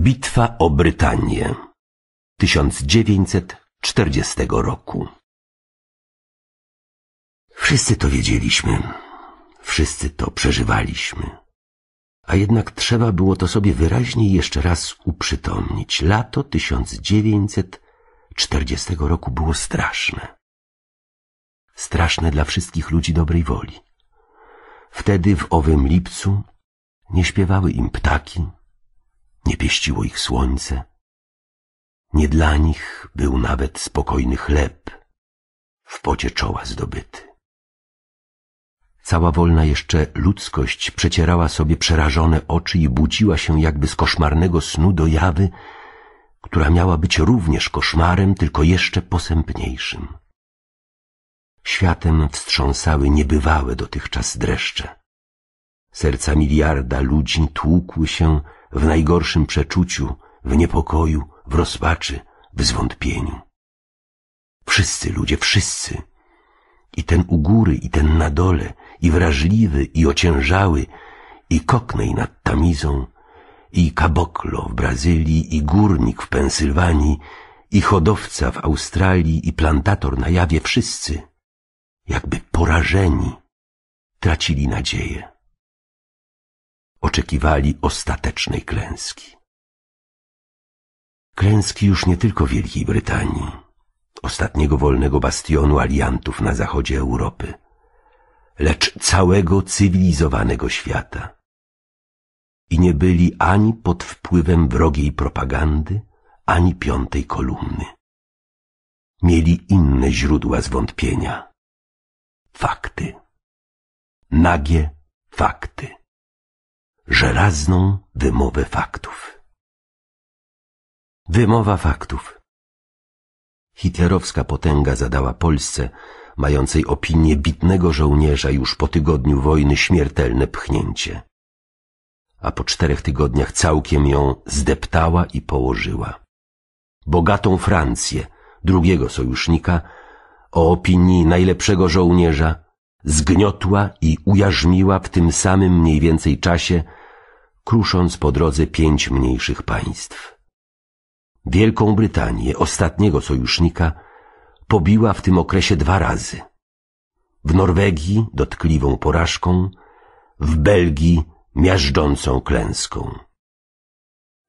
Bitwa o Brytanię 1940 roku Wszyscy to wiedzieliśmy, wszyscy to przeżywaliśmy. A jednak trzeba było to sobie wyraźnie jeszcze raz uprzytomnić. Lato 1940 roku było straszne. Straszne dla wszystkich ludzi dobrej woli. Wtedy w owym lipcu nie śpiewały im ptaki, nie pieściło ich słońce. Nie dla nich był nawet spokojny chleb, w pocie czoła zdobyty. Cała wolna jeszcze ludzkość przecierała sobie przerażone oczy i budziła się jakby z koszmarnego snu do jawy, która miała być również koszmarem, tylko jeszcze posępniejszym. Światem wstrząsały niebywałe dotychczas dreszcze. Serca miliarda ludzi tłukły się, w najgorszym przeczuciu, w niepokoju, w rozpaczy, w zwątpieniu. Wszyscy ludzie, wszyscy. I ten u góry, i ten na dole, i wrażliwy, i ociężały, i koknej nad Tamizą, i kaboklo w Brazylii, i górnik w Pensylwanii, i hodowca w Australii, i plantator na jawie, wszyscy, jakby porażeni, tracili nadzieję oczekiwali ostatecznej klęski. Klęski już nie tylko Wielkiej Brytanii, ostatniego wolnego bastionu aliantów na zachodzie Europy, lecz całego cywilizowanego świata. I nie byli ani pod wpływem wrogiej propagandy, ani piątej kolumny. Mieli inne źródła zwątpienia. Fakty. Nagie fakty żelazną wymowę faktów. Wymowa faktów. Hitlerowska potęga zadała Polsce, mającej opinię bitnego żołnierza już po tygodniu wojny, śmiertelne pchnięcie. A po czterech tygodniach całkiem ją zdeptała i położyła. Bogatą Francję, drugiego sojusznika, o opinii najlepszego żołnierza, zgniotła i ujarzmiła w tym samym mniej więcej czasie krusząc po drodze pięć mniejszych państw. Wielką Brytanię, ostatniego sojusznika, pobiła w tym okresie dwa razy. W Norwegii dotkliwą porażką, w Belgii miażdżącą klęską.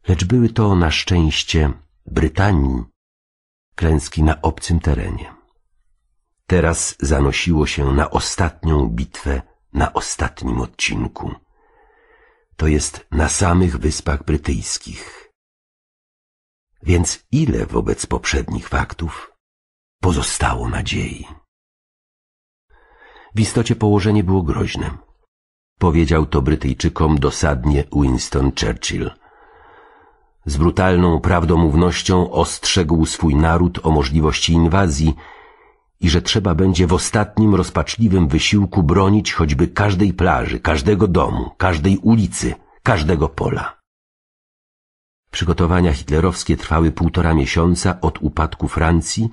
Lecz były to na szczęście Brytanii klęski na obcym terenie. Teraz zanosiło się na ostatnią bitwę na ostatnim odcinku to jest na samych Wyspach Brytyjskich. Więc ile wobec poprzednich faktów pozostało nadziei? W istocie położenie było groźne. Powiedział to Brytyjczykom dosadnie Winston Churchill. Z brutalną prawdomównością ostrzegł swój naród o możliwości inwazji i że trzeba będzie w ostatnim rozpaczliwym wysiłku bronić choćby każdej plaży, każdego domu, każdej ulicy, każdego pola. Przygotowania hitlerowskie trwały półtora miesiąca od upadku Francji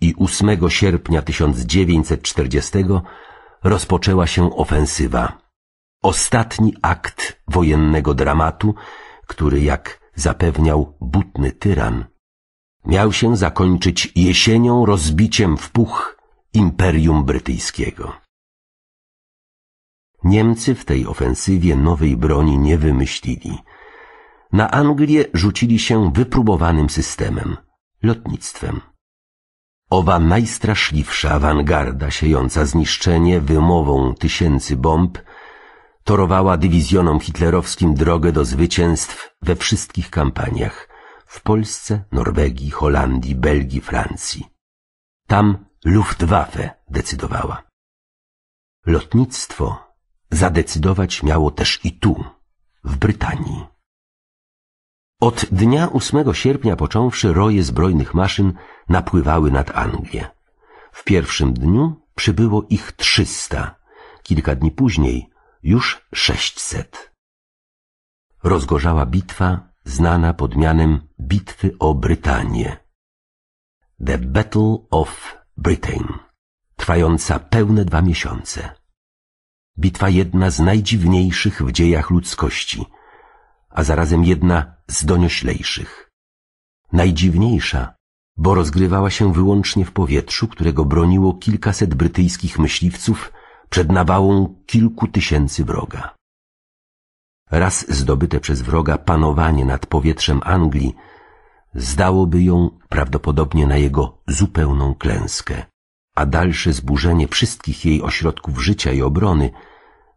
i 8 sierpnia 1940 rozpoczęła się ofensywa. Ostatni akt wojennego dramatu, który, jak zapewniał butny tyran, miał się zakończyć jesienią rozbiciem w puch Imperium Brytyjskiego. Niemcy w tej ofensywie nowej broni nie wymyślili. Na Anglię rzucili się wypróbowanym systemem lotnictwem. Owa najstraszliwsza awangarda siejąca zniszczenie wymową tysięcy bomb torowała dywizjonom hitlerowskim drogę do zwycięstw we wszystkich kampaniach – w Polsce, Norwegii, Holandii, Belgii, Francji. Tam Luftwaffe decydowała. Lotnictwo zadecydować miało też i tu, w Brytanii. Od dnia 8 sierpnia począwszy roje zbrojnych maszyn napływały nad Anglię. W pierwszym dniu przybyło ich 300, kilka dni później już 600. Rozgorzała bitwa znana pod mianem Bitwy o Brytanię. The Battle of Britain, trwająca pełne dwa miesiące. Bitwa jedna z najdziwniejszych w dziejach ludzkości, a zarazem jedna z donioślejszych. Najdziwniejsza, bo rozgrywała się wyłącznie w powietrzu, którego broniło kilkaset brytyjskich myśliwców przed nawałą kilku tysięcy wroga raz zdobyte przez wroga panowanie nad powietrzem Anglii zdałoby ją prawdopodobnie na jego zupełną klęskę, a dalsze zburzenie wszystkich jej ośrodków życia i obrony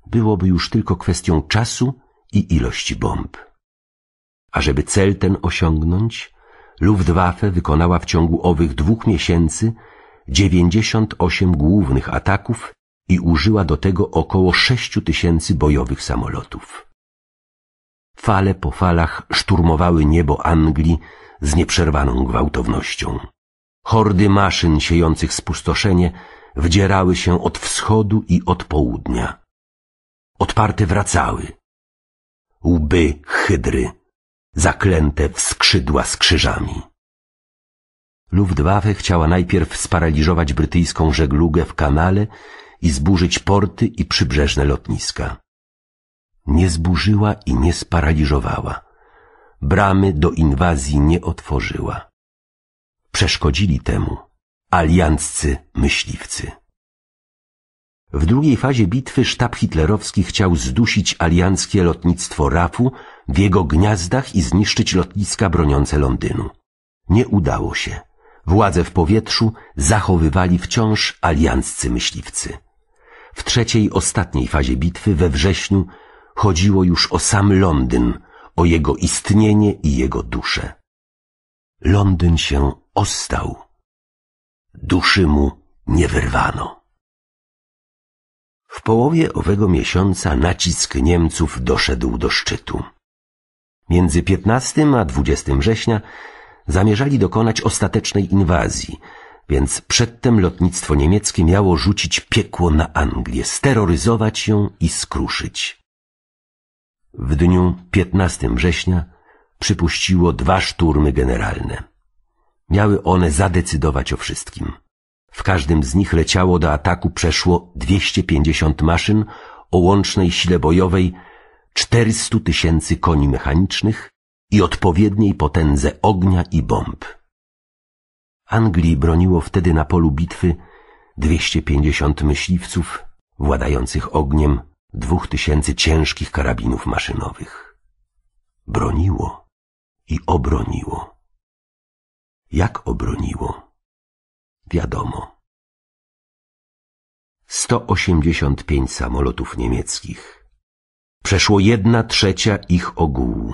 byłoby już tylko kwestią czasu i ilości bomb. A żeby cel ten osiągnąć, Luftwaffe wykonała w ciągu owych dwóch miesięcy 98 głównych ataków i użyła do tego około 6 tysięcy bojowych samolotów. Fale po falach szturmowały niebo Anglii z nieprzerwaną gwałtownością. Hordy maszyn siejących spustoszenie wdzierały się od wschodu i od południa. Odparte wracały. Łby hydry, zaklęte w skrzydła z krzyżami. Luftwaffe chciała najpierw sparaliżować brytyjską żeglugę w kanale i zburzyć porty i przybrzeżne lotniska nie zburzyła i nie sparaliżowała. Bramy do inwazji nie otworzyła. Przeszkodzili temu alianccy myśliwcy. W drugiej fazie bitwy sztab hitlerowski chciał zdusić alianckie lotnictwo RAF-u w jego gniazdach i zniszczyć lotniska broniące Londynu. Nie udało się. Władze w powietrzu zachowywali wciąż alianccy myśliwcy. W trzeciej, ostatniej fazie bitwy we wrześniu Chodziło już o sam Londyn, o jego istnienie i jego duszę. Londyn się ostał. Duszy mu nie wyrwano. W połowie owego miesiąca nacisk Niemców doszedł do szczytu. Między 15 a 20 września zamierzali dokonać ostatecznej inwazji, więc przedtem lotnictwo niemieckie miało rzucić piekło na Anglię, steroryzować ją i skruszyć w dniu 15 września przypuściło dwa szturmy generalne. Miały one zadecydować o wszystkim. W każdym z nich leciało do ataku przeszło 250 maszyn o łącznej sile bojowej 400 tysięcy koni mechanicznych i odpowiedniej potędze ognia i bomb. Anglii broniło wtedy na polu bitwy 250 myśliwców władających ogniem dwóch tysięcy ciężkich karabinów maszynowych. Broniło i obroniło. Jak obroniło? Wiadomo. 185 samolotów niemieckich. Przeszło jedna trzecia ich ogółu.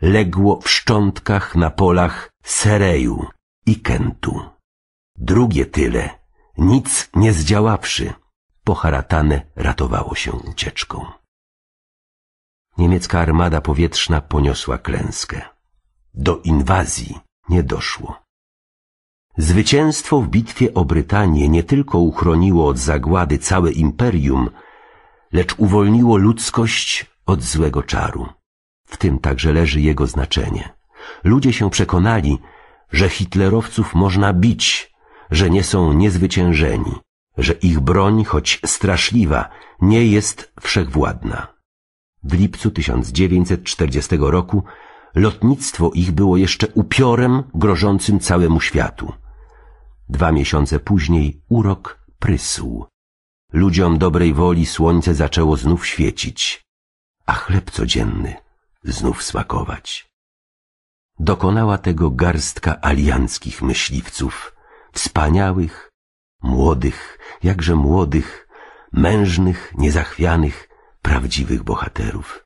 Legło w szczątkach na polach Sereju i Kentu. Drugie tyle, nic nie zdziaławszy poharatane ratowało się ucieczką. Niemiecka armada powietrzna poniosła klęskę. Do inwazji nie doszło. Zwycięstwo w bitwie o Brytanię nie tylko uchroniło od zagłady całe imperium, lecz uwolniło ludzkość od złego czaru. W tym także leży jego znaczenie. Ludzie się przekonali, że hitlerowców można bić, że nie są niezwyciężeni, że ich broń, choć straszliwa, nie jest wszechwładna. W lipcu 1940 roku lotnictwo ich było jeszcze upiorem grożącym całemu światu. Dwa miesiące później urok prysł. Ludziom dobrej woli słońce zaczęło znów świecić, a chleb codzienny znów smakować. Dokonała tego garstka alianckich myśliwców, wspaniałych, młodych, jakże młodych, mężnych, niezachwianych, prawdziwych bohaterów.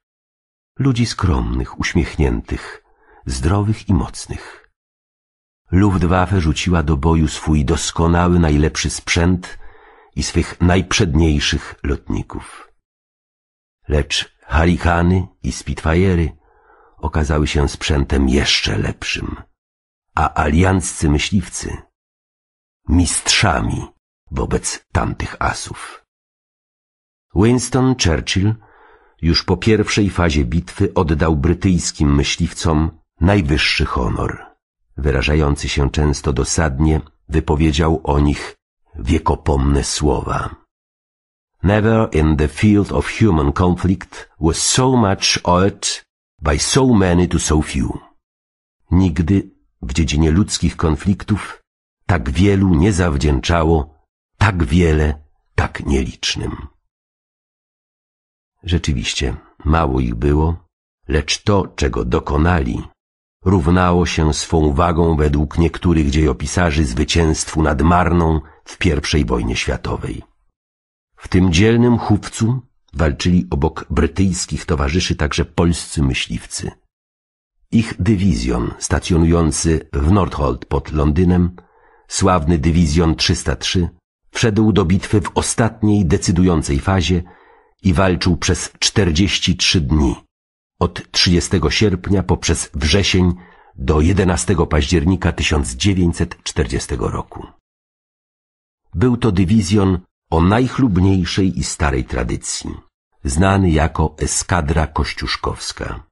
Ludzi skromnych, uśmiechniętych, zdrowych i mocnych. Luftwaffe rzuciła do boju swój doskonały, najlepszy sprzęt i swych najprzedniejszych lotników. Lecz Harikany i Spitfire'y okazały się sprzętem jeszcze lepszym, a alianccy myśliwcy mistrzami wobec tamtych asów. Winston Churchill już po pierwszej fazie bitwy oddał brytyjskim myśliwcom najwyższy honor. Wyrażający się często dosadnie, wypowiedział o nich wiekopomne słowa. Never in the field of human conflict was so much owed by so many to so few. Nigdy w dziedzinie ludzkich konfliktów tak wielu nie zawdzięczało, tak wiele, tak nielicznym. Rzeczywiście, mało ich było, lecz to, czego dokonali, równało się swą wagą według niektórych dziejopisarzy zwycięstwu nad Marną w I wojnie światowej. W tym dzielnym chówcu walczyli obok brytyjskich towarzyszy także polscy myśliwcy. Ich dywizjon stacjonujący w Northolt pod Londynem sławny dywizjon 303, wszedł do bitwy w ostatniej decydującej fazie i walczył przez 43 dni, od 30 sierpnia poprzez wrzesień do 11 października 1940 roku. Był to dywizjon o najchlubniejszej i starej tradycji, znany jako Eskadra Kościuszkowska.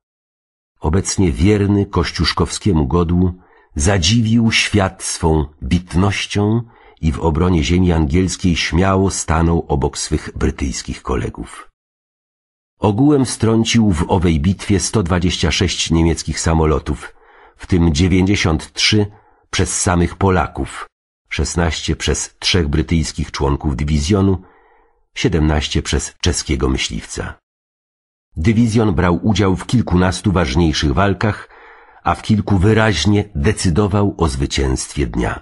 Obecnie wierny kościuszkowskiemu godłu zadziwił świat swą bitnością i w obronie ziemi angielskiej śmiało stanął obok swych brytyjskich kolegów. Ogółem strącił w owej bitwie 126 niemieckich samolotów, w tym 93 przez samych Polaków, 16 przez trzech brytyjskich członków dywizjonu, 17 przez czeskiego myśliwca. Dywizjon brał udział w kilkunastu ważniejszych walkach a w kilku wyraźnie decydował o zwycięstwie dnia.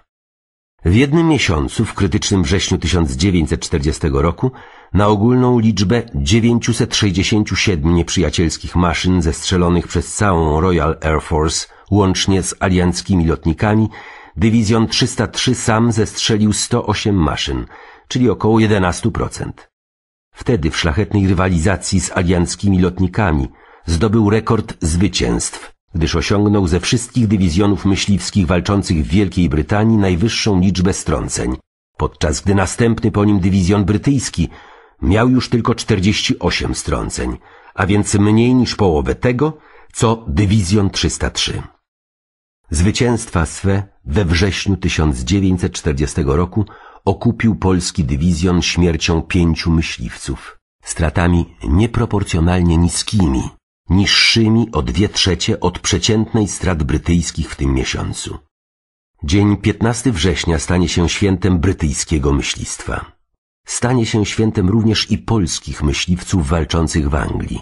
W jednym miesiącu, w krytycznym wrześniu 1940 roku, na ogólną liczbę 967 nieprzyjacielskich maszyn zestrzelonych przez całą Royal Air Force, łącznie z alianckimi lotnikami, Dywizjon 303 sam zestrzelił 108 maszyn, czyli około 11%. Wtedy w szlachetnej rywalizacji z alianckimi lotnikami zdobył rekord zwycięstw gdyż osiągnął ze wszystkich dywizjonów myśliwskich walczących w Wielkiej Brytanii najwyższą liczbę strąceń, podczas gdy następny po nim dywizjon brytyjski miał już tylko 48 strąceń, a więc mniej niż połowę tego, co dywizjon 303. Zwycięstwa swe we wrześniu 1940 roku okupił polski dywizjon śmiercią pięciu myśliwców, stratami nieproporcjonalnie niskimi niższymi o dwie trzecie od przeciętnej strat brytyjskich w tym miesiącu. Dzień 15 września stanie się świętem brytyjskiego myślistwa. Stanie się świętem również i polskich myśliwców walczących w Anglii,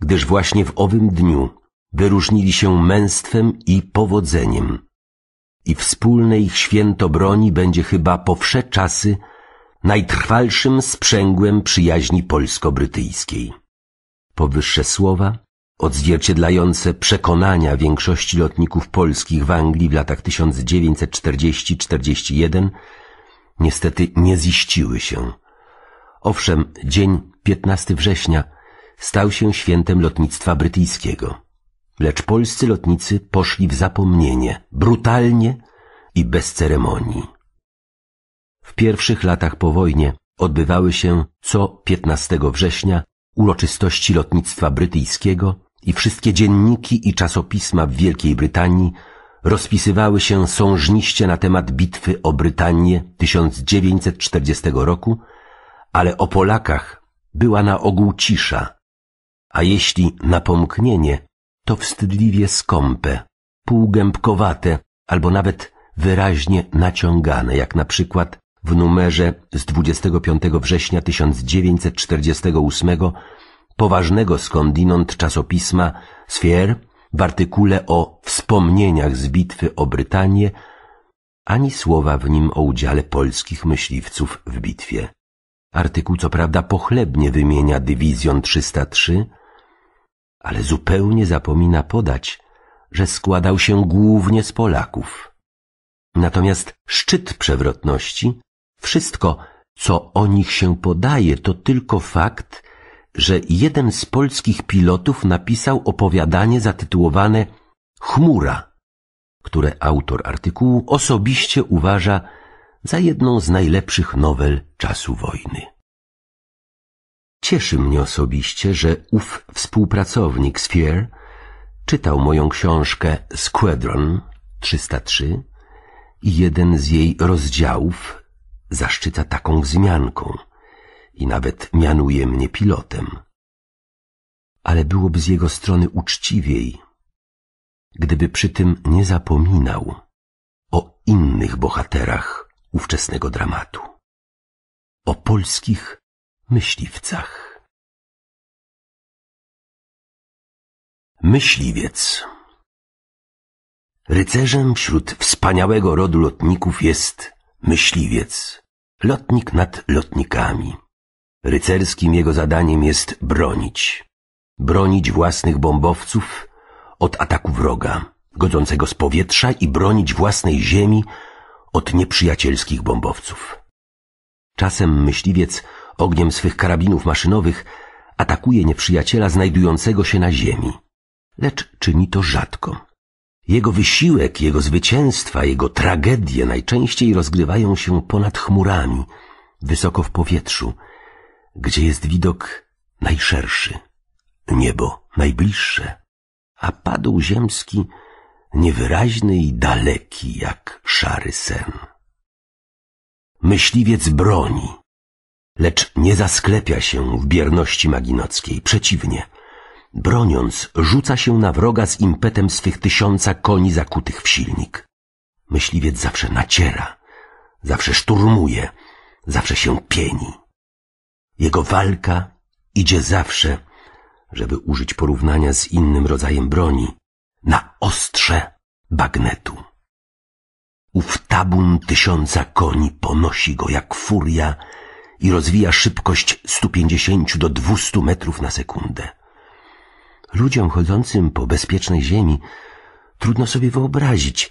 gdyż właśnie w owym dniu wyróżnili się męstwem i powodzeniem. I wspólne ich święto broni będzie chyba po wsze czasy najtrwalszym sprzęgłem przyjaźni polsko-brytyjskiej. Powyższe słowa odzwierciedlające przekonania większości lotników polskich w Anglii w latach 1940-41, niestety nie ziściły się. Owszem, dzień 15 września stał się świętem lotnictwa brytyjskiego, lecz polscy lotnicy poszli w zapomnienie, brutalnie i bez ceremonii. W pierwszych latach po wojnie odbywały się co 15 września uroczystości lotnictwa brytyjskiego i wszystkie dzienniki i czasopisma w Wielkiej Brytanii rozpisywały się sążniście na temat bitwy o Brytanię 1940 roku, ale o Polakach była na ogół cisza, a jeśli napomknienie, to wstydliwie skąpe, półgębkowate albo nawet wyraźnie naciągane, jak na przykład w numerze z 25 września 1948 poważnego skądinąd czasopisma Sfier w artykule o wspomnieniach z bitwy o Brytanię, ani słowa w nim o udziale polskich myśliwców w bitwie. Artykuł co prawda pochlebnie wymienia dywizjon 303, ale zupełnie zapomina podać, że składał się głównie z Polaków. Natomiast szczyt przewrotności, wszystko, co o nich się podaje, to tylko fakt, że jeden z polskich pilotów napisał opowiadanie zatytułowane Chmura, które autor artykułu osobiście uważa za jedną z najlepszych nowel czasu wojny. Cieszy mnie osobiście, że ów współpracownik Sphere czytał moją książkę Squadron 303 i jeden z jej rozdziałów zaszczyca taką wzmianką – i nawet mianuje mnie pilotem. Ale byłoby z jego strony uczciwiej, gdyby przy tym nie zapominał o innych bohaterach ówczesnego dramatu, o polskich myśliwcach. Myśliwiec Rycerzem wśród wspaniałego rodu lotników jest myśliwiec, lotnik nad lotnikami, Rycerskim jego zadaniem jest bronić. Bronić własnych bombowców od ataku wroga, godzącego z powietrza i bronić własnej ziemi od nieprzyjacielskich bombowców. Czasem myśliwiec ogniem swych karabinów maszynowych atakuje nieprzyjaciela znajdującego się na ziemi, lecz czyni to rzadko. Jego wysiłek, jego zwycięstwa, jego tragedie najczęściej rozgrywają się ponad chmurami, wysoko w powietrzu – gdzie jest widok najszerszy, niebo najbliższe, a padł ziemski niewyraźny i daleki jak szary sen. Myśliwiec broni, lecz nie zasklepia się w bierności maginockiej, przeciwnie, broniąc rzuca się na wroga z impetem swych tysiąca koni zakutych w silnik. Myśliwiec zawsze naciera, zawsze szturmuje, zawsze się pieni. Jego walka idzie zawsze, żeby użyć porównania z innym rodzajem broni, na ostrze bagnetu. Ów tabun tysiąca koni ponosi go jak furia i rozwija szybkość 150 do 200 metrów na sekundę. Ludziom chodzącym po bezpiecznej ziemi trudno sobie wyobrazić,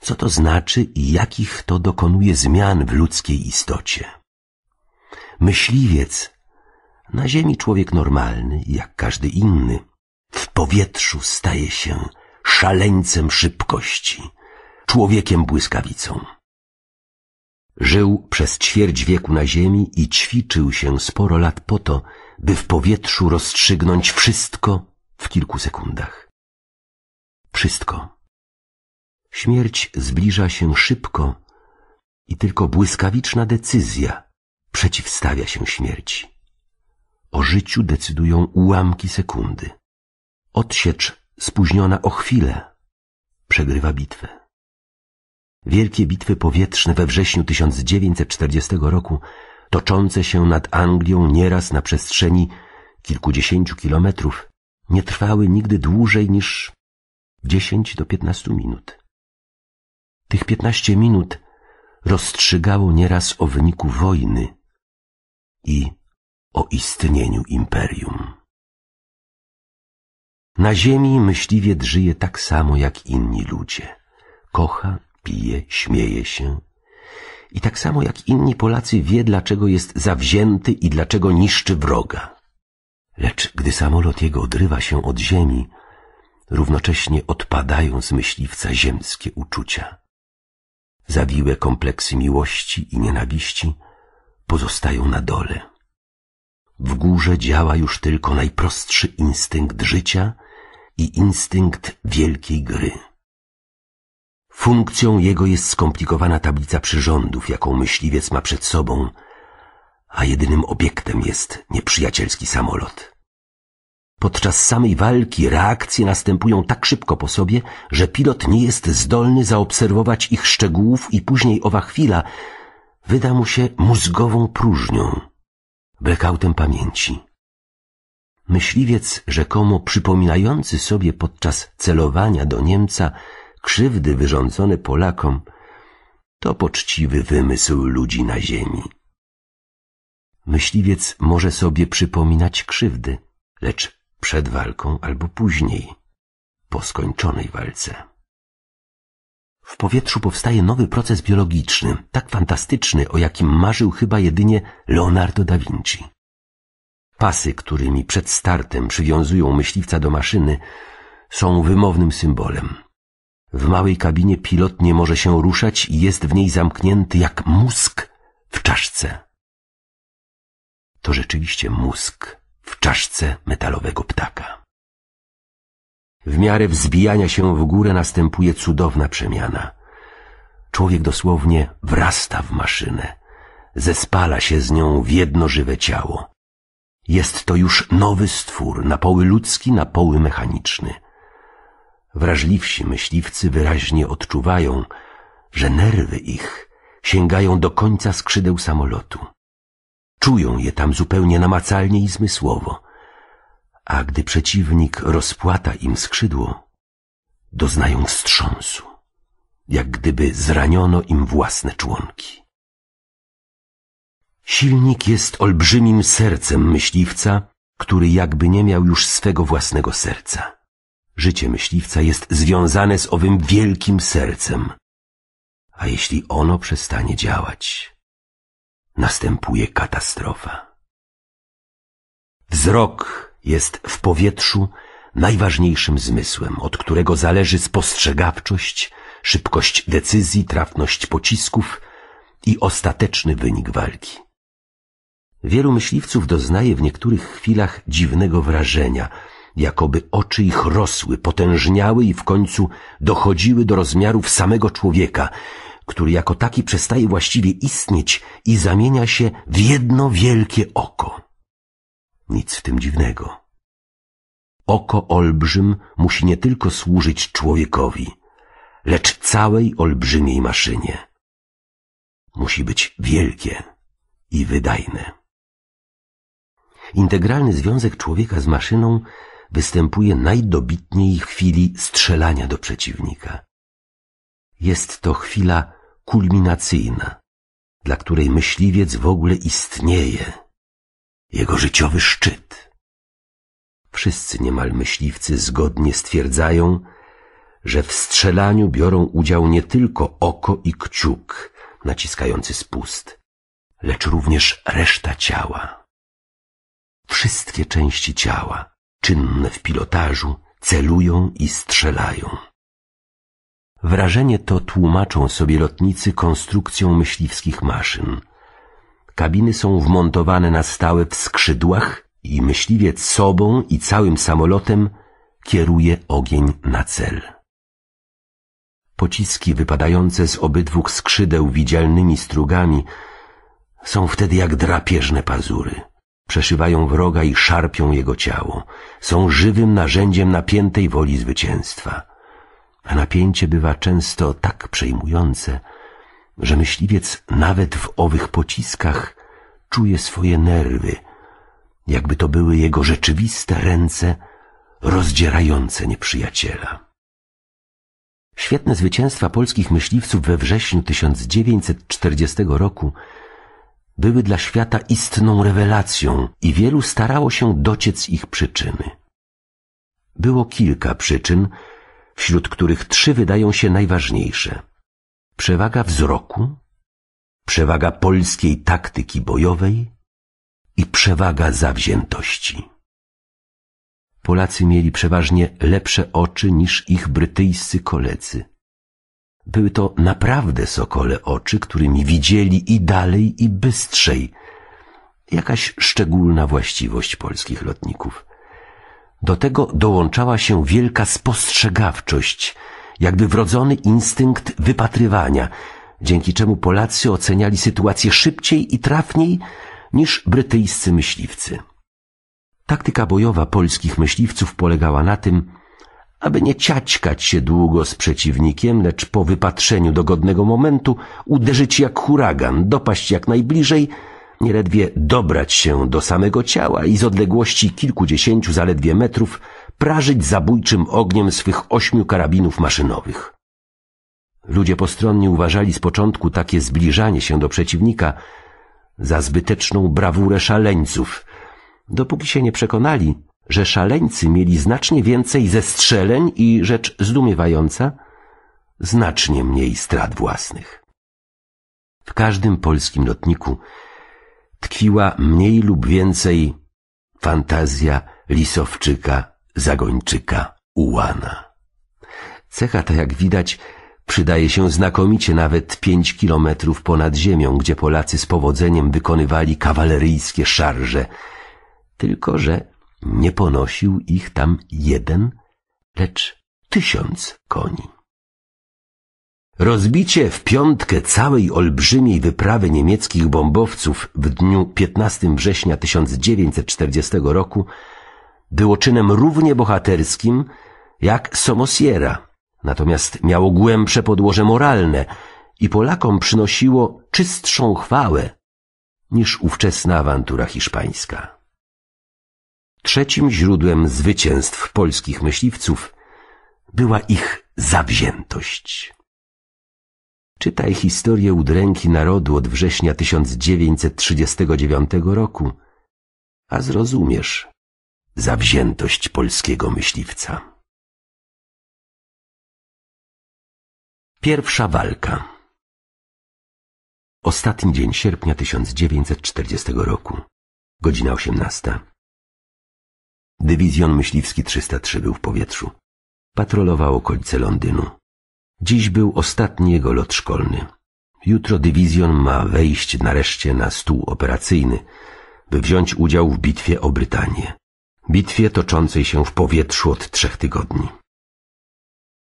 co to znaczy i jakich to dokonuje zmian w ludzkiej istocie myśliwiec. Na ziemi człowiek normalny, jak każdy inny. W powietrzu staje się szaleńcem szybkości, człowiekiem błyskawicą. Żył przez ćwierć wieku na ziemi i ćwiczył się sporo lat po to, by w powietrzu rozstrzygnąć wszystko w kilku sekundach. Wszystko. Śmierć zbliża się szybko i tylko błyskawiczna decyzja przeciwstawia się śmierci. O życiu decydują ułamki sekundy. Odsiecz spóźniona o chwilę przegrywa bitwę. Wielkie bitwy powietrzne we wrześniu 1940 roku, toczące się nad Anglią nieraz na przestrzeni kilkudziesięciu kilometrów, nie trwały nigdy dłużej niż 10 do 15 minut. Tych 15 minut rozstrzygało nieraz o wyniku wojny i o istnieniu imperium. Na ziemi myśliwiec żyje tak samo jak inni ludzie. Kocha, pije, śmieje się. I tak samo jak inni Polacy wie, dlaczego jest zawzięty i dlaczego niszczy wroga. Lecz gdy samolot jego odrywa się od ziemi, równocześnie odpadają z myśliwca ziemskie uczucia. Zawiłe kompleksy miłości i nienawiści – pozostają na dole. W górze działa już tylko najprostszy instynkt życia i instynkt wielkiej gry. Funkcją jego jest skomplikowana tablica przyrządów, jaką myśliwiec ma przed sobą, a jedynym obiektem jest nieprzyjacielski samolot. Podczas samej walki reakcje następują tak szybko po sobie, że pilot nie jest zdolny zaobserwować ich szczegółów i później owa chwila, wyda mu się mózgową próżnią, blackoutem pamięci. Myśliwiec rzekomo przypominający sobie podczas celowania do Niemca krzywdy wyrządzone Polakom to poczciwy wymysł ludzi na ziemi. Myśliwiec może sobie przypominać krzywdy, lecz przed walką albo później, po skończonej walce. W powietrzu powstaje nowy proces biologiczny, tak fantastyczny, o jakim marzył chyba jedynie Leonardo da Vinci. Pasy, którymi przed startem przywiązują myśliwca do maszyny, są wymownym symbolem. W małej kabinie pilot nie może się ruszać i jest w niej zamknięty jak mózg w czaszce. To rzeczywiście mózg w czaszce metalowego ptaka. W miarę wzbijania się w górę następuje cudowna przemiana. Człowiek dosłownie wrasta w maszynę, zespala się z nią w jedno żywe ciało. Jest to już nowy stwór, na poły ludzki, na poły mechaniczny. Wrażliwsi myśliwcy wyraźnie odczuwają, że nerwy ich sięgają do końca skrzydeł samolotu. Czują je tam zupełnie namacalnie i zmysłowo – a gdy przeciwnik rozpłata im skrzydło, doznają wstrząsu, jak gdyby zraniono im własne członki. Silnik jest olbrzymim sercem myśliwca, który jakby nie miał już swego własnego serca. Życie myśliwca jest związane z owym wielkim sercem, a jeśli ono przestanie działać, następuje katastrofa. Wzrok jest w powietrzu najważniejszym zmysłem, od którego zależy spostrzegawczość, szybkość decyzji, trafność pocisków i ostateczny wynik walki. Wielu myśliwców doznaje w niektórych chwilach dziwnego wrażenia, jakoby oczy ich rosły, potężniały i w końcu dochodziły do rozmiarów samego człowieka, który jako taki przestaje właściwie istnieć i zamienia się w jedno wielkie oko. Nic w tym dziwnego. Oko olbrzym musi nie tylko służyć człowiekowi, lecz całej olbrzymiej maszynie. Musi być wielkie i wydajne. Integralny związek człowieka z maszyną występuje najdobitniej w chwili strzelania do przeciwnika. Jest to chwila kulminacyjna, dla której myśliwiec w ogóle istnieje jego życiowy szczyt. Wszyscy niemal myśliwcy zgodnie stwierdzają, że w strzelaniu biorą udział nie tylko oko i kciuk naciskający spust, lecz również reszta ciała. Wszystkie części ciała, czynne w pilotażu, celują i strzelają. Wrażenie to tłumaczą sobie lotnicy konstrukcją myśliwskich maszyn – Kabiny są wmontowane na stałe w skrzydłach i myśliwiec sobą i całym samolotem kieruje ogień na cel. Pociski wypadające z obydwu skrzydeł widzialnymi strugami są wtedy jak drapieżne pazury. Przeszywają wroga i szarpią jego ciało. Są żywym narzędziem napiętej woli zwycięstwa. A napięcie bywa często tak przejmujące, że myśliwiec nawet w owych pociskach czuje swoje nerwy, jakby to były jego rzeczywiste ręce rozdzierające nieprzyjaciela. Świetne zwycięstwa polskich myśliwców we wrześniu 1940 roku były dla świata istną rewelacją i wielu starało się dociec ich przyczyny. Było kilka przyczyn, wśród których trzy wydają się najważniejsze – przewaga wzroku, przewaga polskiej taktyki bojowej i przewaga zawziętości. Polacy mieli przeważnie lepsze oczy niż ich brytyjscy koledzy. Były to naprawdę sokole oczy, którymi widzieli i dalej, i bystrzej. Jakaś szczególna właściwość polskich lotników. Do tego dołączała się wielka spostrzegawczość – jakby wrodzony instynkt wypatrywania, dzięki czemu Polacy oceniali sytuację szybciej i trafniej niż brytyjscy myśliwcy. Taktyka bojowa polskich myśliwców polegała na tym, aby nie ciaćkać się długo z przeciwnikiem, lecz po wypatrzeniu dogodnego momentu uderzyć jak huragan, dopaść jak najbliżej, nieledwie dobrać się do samego ciała i z odległości kilkudziesięciu zaledwie metrów prażyć zabójczym ogniem swych ośmiu karabinów maszynowych. Ludzie postronni uważali z początku takie zbliżanie się do przeciwnika za zbyteczną brawurę szaleńców, dopóki się nie przekonali, że szaleńcy mieli znacznie więcej zestrzeleń i, rzecz zdumiewająca, znacznie mniej strat własnych. W każdym polskim lotniku tkwiła mniej lub więcej fantazja lisowczyka zagończyka ułana. Cecha ta, jak widać, przydaje się znakomicie nawet pięć kilometrów ponad ziemią, gdzie Polacy z powodzeniem wykonywali kawaleryjskie szarże, tylko że nie ponosił ich tam jeden, lecz tysiąc koni. Rozbicie w piątkę całej olbrzymiej wyprawy niemieckich bombowców w dniu 15 września 1940 roku było czynem równie bohaterskim jak Somosiera, natomiast miało głębsze podłoże moralne i Polakom przynosiło czystszą chwałę niż ówczesna awantura hiszpańska. Trzecim źródłem zwycięstw polskich myśliwców była ich zawziętość. Czytaj historię udręki narodu od września 1939 roku, a zrozumiesz, zawziętość polskiego myśliwca. Pierwsza walka Ostatni dzień sierpnia 1940 roku, godzina 18. Dywizjon myśliwski 303 był w powietrzu. Patrolował okolice Londynu. Dziś był ostatni jego lot szkolny. Jutro dywizjon ma wejść nareszcie na stół operacyjny, by wziąć udział w bitwie o Brytanię bitwie toczącej się w powietrzu od trzech tygodni.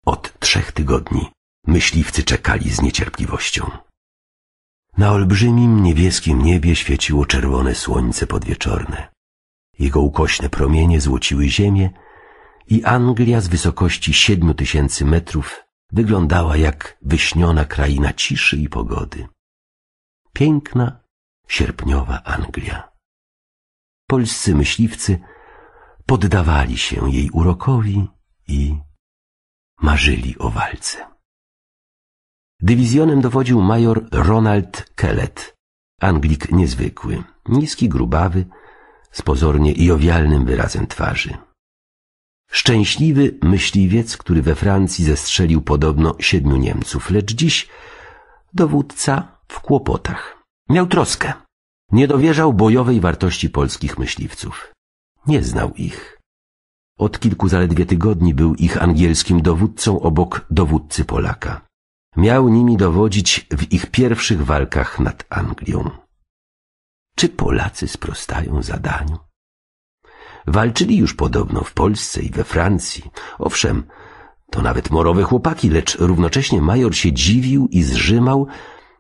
Od trzech tygodni myśliwcy czekali z niecierpliwością. Na olbrzymim niebieskim niebie świeciło czerwone słońce podwieczorne. Jego ukośne promienie złociły ziemię i Anglia z wysokości siedmiu tysięcy metrów wyglądała jak wyśniona kraina ciszy i pogody. Piękna, sierpniowa Anglia. Polscy myśliwcy poddawali się jej urokowi i marzyli o walce. Dywizjonem dowodził major Ronald Kellett, Anglik niezwykły, niski, grubawy, z pozornie jowialnym wyrazem twarzy. Szczęśliwy myśliwiec, który we Francji zestrzelił podobno siedmiu Niemców, lecz dziś dowódca w kłopotach. Miał troskę. Nie dowierzał bojowej wartości polskich myśliwców. Nie znał ich. Od kilku zaledwie tygodni był ich angielskim dowódcą obok dowódcy Polaka. Miał nimi dowodzić w ich pierwszych walkach nad Anglią. Czy Polacy sprostają zadaniu? Walczyli już podobno w Polsce i we Francji. Owszem, to nawet morowe chłopaki, lecz równocześnie major się dziwił i zrzymał,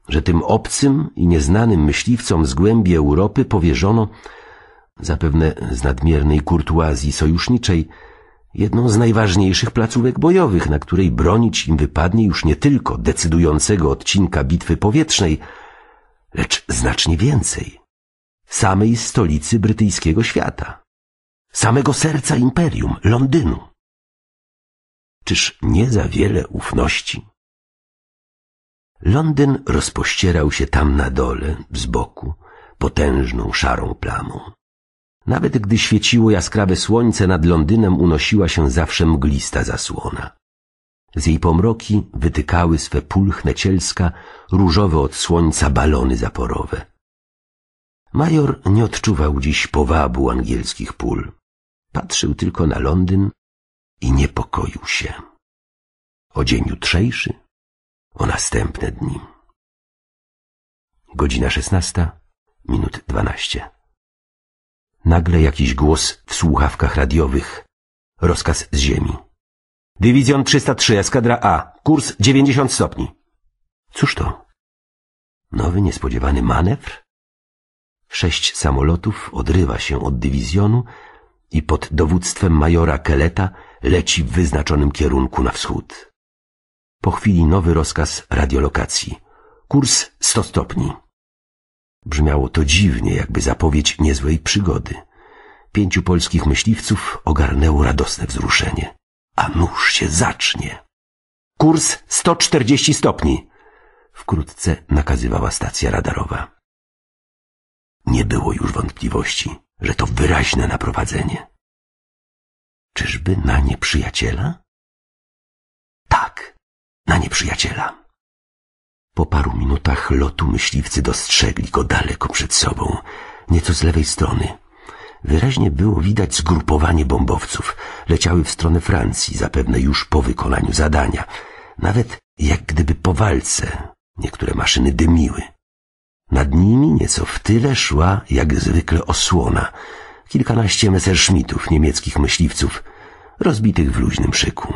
że tym obcym i nieznanym myśliwcom z głębi Europy powierzono zapewne z nadmiernej kurtuazji sojuszniczej, jedną z najważniejszych placówek bojowych, na której bronić im wypadnie już nie tylko decydującego odcinka bitwy powietrznej, lecz znacznie więcej samej stolicy brytyjskiego świata, samego serca imperium, Londynu. Czyż nie za wiele ufności? Londyn rozpościerał się tam na dole, z boku, potężną szarą plamą. Nawet gdy świeciło jaskrawe słońce, nad Londynem unosiła się zawsze mglista zasłona. Z jej pomroki wytykały swe pulchne cielska różowe od słońca balony zaporowe. Major nie odczuwał dziś powabu angielskich pól. Patrzył tylko na Londyn i niepokoił się. O dzień jutrzejszy, o następne dni. Godzina szesnasta, minut dwanaście. Nagle jakiś głos w słuchawkach radiowych. Rozkaz z ziemi. Dywizjon 303, eskadra A. Kurs 90 stopni. Cóż to? Nowy niespodziewany manewr? Sześć samolotów odrywa się od dywizjonu i pod dowództwem majora Keleta leci w wyznaczonym kierunku na wschód. Po chwili nowy rozkaz radiolokacji. Kurs 100 stopni. Brzmiało to dziwnie, jakby zapowiedź niezłej przygody. Pięciu polskich myśliwców ogarnęło radosne wzruszenie. A nuż się zacznie! Kurs 140 stopni! Wkrótce nakazywała stacja radarowa. Nie było już wątpliwości, że to wyraźne naprowadzenie. Czyżby na nieprzyjaciela? Tak, na nieprzyjaciela. Po paru minutach lotu myśliwcy dostrzegli go daleko przed sobą, nieco z lewej strony. Wyraźnie było widać zgrupowanie bombowców. Leciały w stronę Francji, zapewne już po wykonaniu zadania. Nawet jak gdyby po walce. Niektóre maszyny dymiły. Nad nimi, nieco w tyle, szła jak zwykle osłona. Kilkanaście messerschmittów, niemieckich myśliwców, rozbitych w luźnym szyku.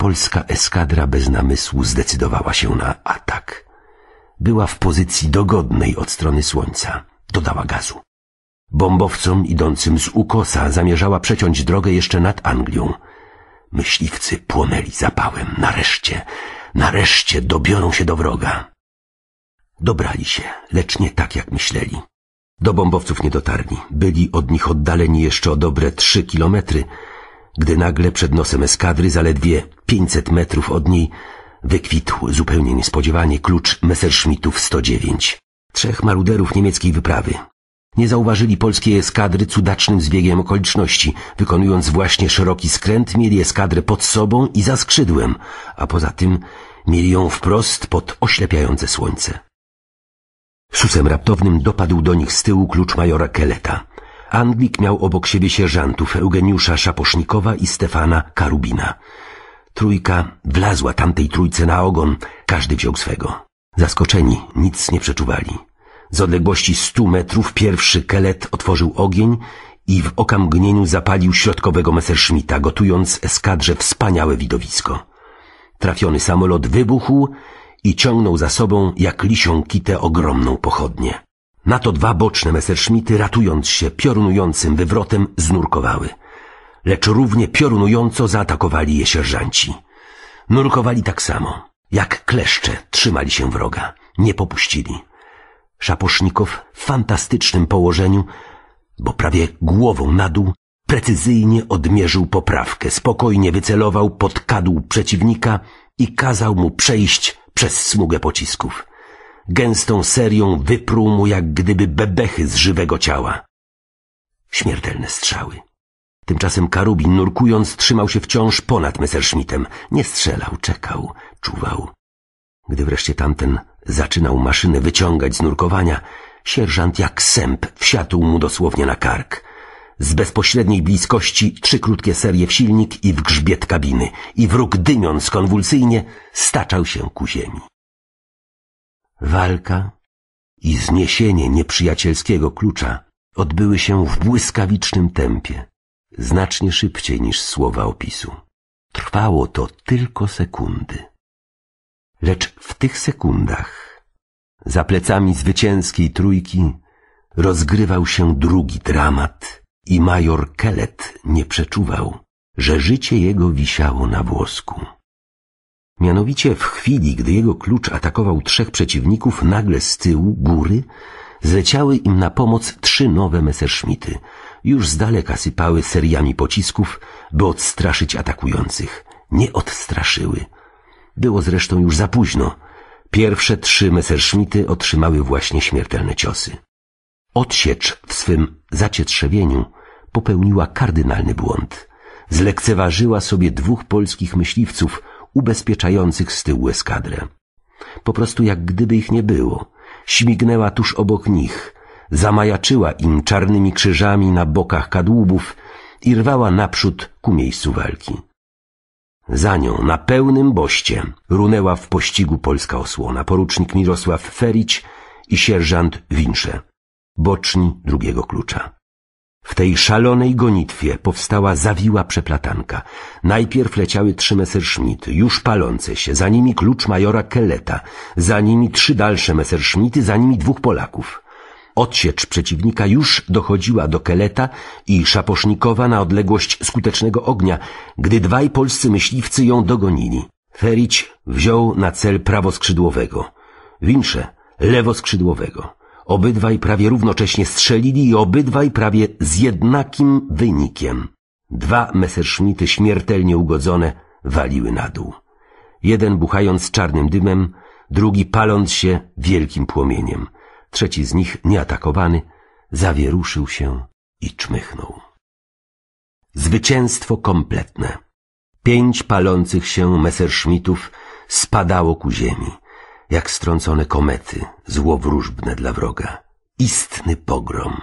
Polska eskadra bez namysłu zdecydowała się na atak. Była w pozycji dogodnej od strony słońca. Dodała gazu. Bombowcom idącym z ukosa zamierzała przeciąć drogę jeszcze nad Anglią. Myśliwcy płonęli zapałem. Nareszcie, nareszcie dobiorą się do wroga. Dobrali się, lecz nie tak jak myśleli. Do bombowców nie dotarli. Byli od nich oddaleni jeszcze o dobre trzy kilometry – gdy nagle przed nosem eskadry, zaledwie 500 metrów od niej, wykwitł zupełnie niespodziewanie klucz Messerschmittów 109. Trzech maruderów niemieckiej wyprawy. Nie zauważyli polskiej eskadry cudacznym zbiegiem okoliczności. Wykonując właśnie szeroki skręt, mieli eskadrę pod sobą i za skrzydłem, a poza tym mieli ją wprost pod oślepiające słońce. Susem raptownym dopadł do nich z tyłu klucz majora Keleta. Anglik miał obok siebie sierżantów Eugeniusza Szaposznikowa i Stefana Karubina. Trójka wlazła tamtej trójce na ogon, każdy wziął swego. Zaskoczeni, nic nie przeczuwali. Z odległości stu metrów pierwszy kelet otworzył ogień i w okamgnieniu zapalił środkowego Messerschmitta, gotując eskadrze wspaniałe widowisko. Trafiony samolot wybuchł i ciągnął za sobą jak lisią kitę ogromną pochodnię. Na to dwa boczne Messerschmitty, ratując się piorunującym wywrotem, znurkowały. Lecz równie piorunująco zaatakowali je sierżanci. Nurkowali tak samo. Jak kleszcze trzymali się wroga. Nie popuścili. Szaposznikow w fantastycznym położeniu, bo prawie głową na dół, precyzyjnie odmierzył poprawkę, spokojnie wycelował pod kadłub przeciwnika i kazał mu przejść przez smugę pocisków gęstą serią wypruł mu jak gdyby bebechy z żywego ciała. Śmiertelne strzały. Tymczasem Karubin, nurkując, trzymał się wciąż ponad Messerschmittem. Nie strzelał, czekał, czuwał. Gdy wreszcie tamten zaczynał maszynę wyciągać z nurkowania, sierżant jak sęp wsiadł mu dosłownie na kark. Z bezpośredniej bliskości trzy krótkie serie w silnik i w grzbiet kabiny i wróg dymiąc konwulsyjnie staczał się ku ziemi walka i zniesienie nieprzyjacielskiego klucza odbyły się w błyskawicznym tempie, znacznie szybciej niż słowa opisu. Trwało to tylko sekundy. Lecz w tych sekundach, za plecami zwycięskiej trójki, rozgrywał się drugi dramat i major Kelet nie przeczuwał, że życie jego wisiało na włosku. Mianowicie w chwili, gdy jego klucz atakował trzech przeciwników, nagle z tyłu, góry, zleciały im na pomoc trzy nowe Messerschmitty. Już z daleka sypały seriami pocisków, by odstraszyć atakujących. Nie odstraszyły. Było zresztą już za późno. Pierwsze trzy Messerschmitty otrzymały właśnie śmiertelne ciosy. Odsiecz w swym zacietrzewieniu popełniła kardynalny błąd. Zlekceważyła sobie dwóch polskich myśliwców, ubezpieczających z tyłu eskadrę. Po prostu jak gdyby ich nie było. Śmignęła tuż obok nich, zamajaczyła im czarnymi krzyżami na bokach kadłubów i rwała naprzód ku miejscu walki. Za nią, na pełnym boście, runęła w pościgu polska osłona, porucznik Mirosław Ferić i sierżant Winsze, boczni drugiego klucza. W tej szalonej gonitwie powstała zawiła przeplatanka. Najpierw leciały trzy Messerschmitty, już palące się, za nimi klucz majora Kelleta, za nimi trzy dalsze Messerschmitty, za nimi dwóch Polaków. Odsiecz przeciwnika już dochodziła do Keleta i Szaposznikowa na odległość skutecznego ognia, gdy dwaj polscy myśliwcy ją dogonili. Ferić wziął na cel prawoskrzydłowego, Winsze lewoskrzydłowego. Obydwaj prawie równocześnie strzelili i obydwaj prawie z jednakim wynikiem. Dwa Messerschmitty śmiertelnie ugodzone waliły na dół. Jeden buchając czarnym dymem, drugi paląc się wielkim płomieniem. Trzeci z nich, nieatakowany, zawieruszył się i czmychnął. Zwycięstwo kompletne. Pięć palących się Messerschmittów spadało ku ziemi jak strącone komety, zło wróżbne dla wroga. Istny pogrom.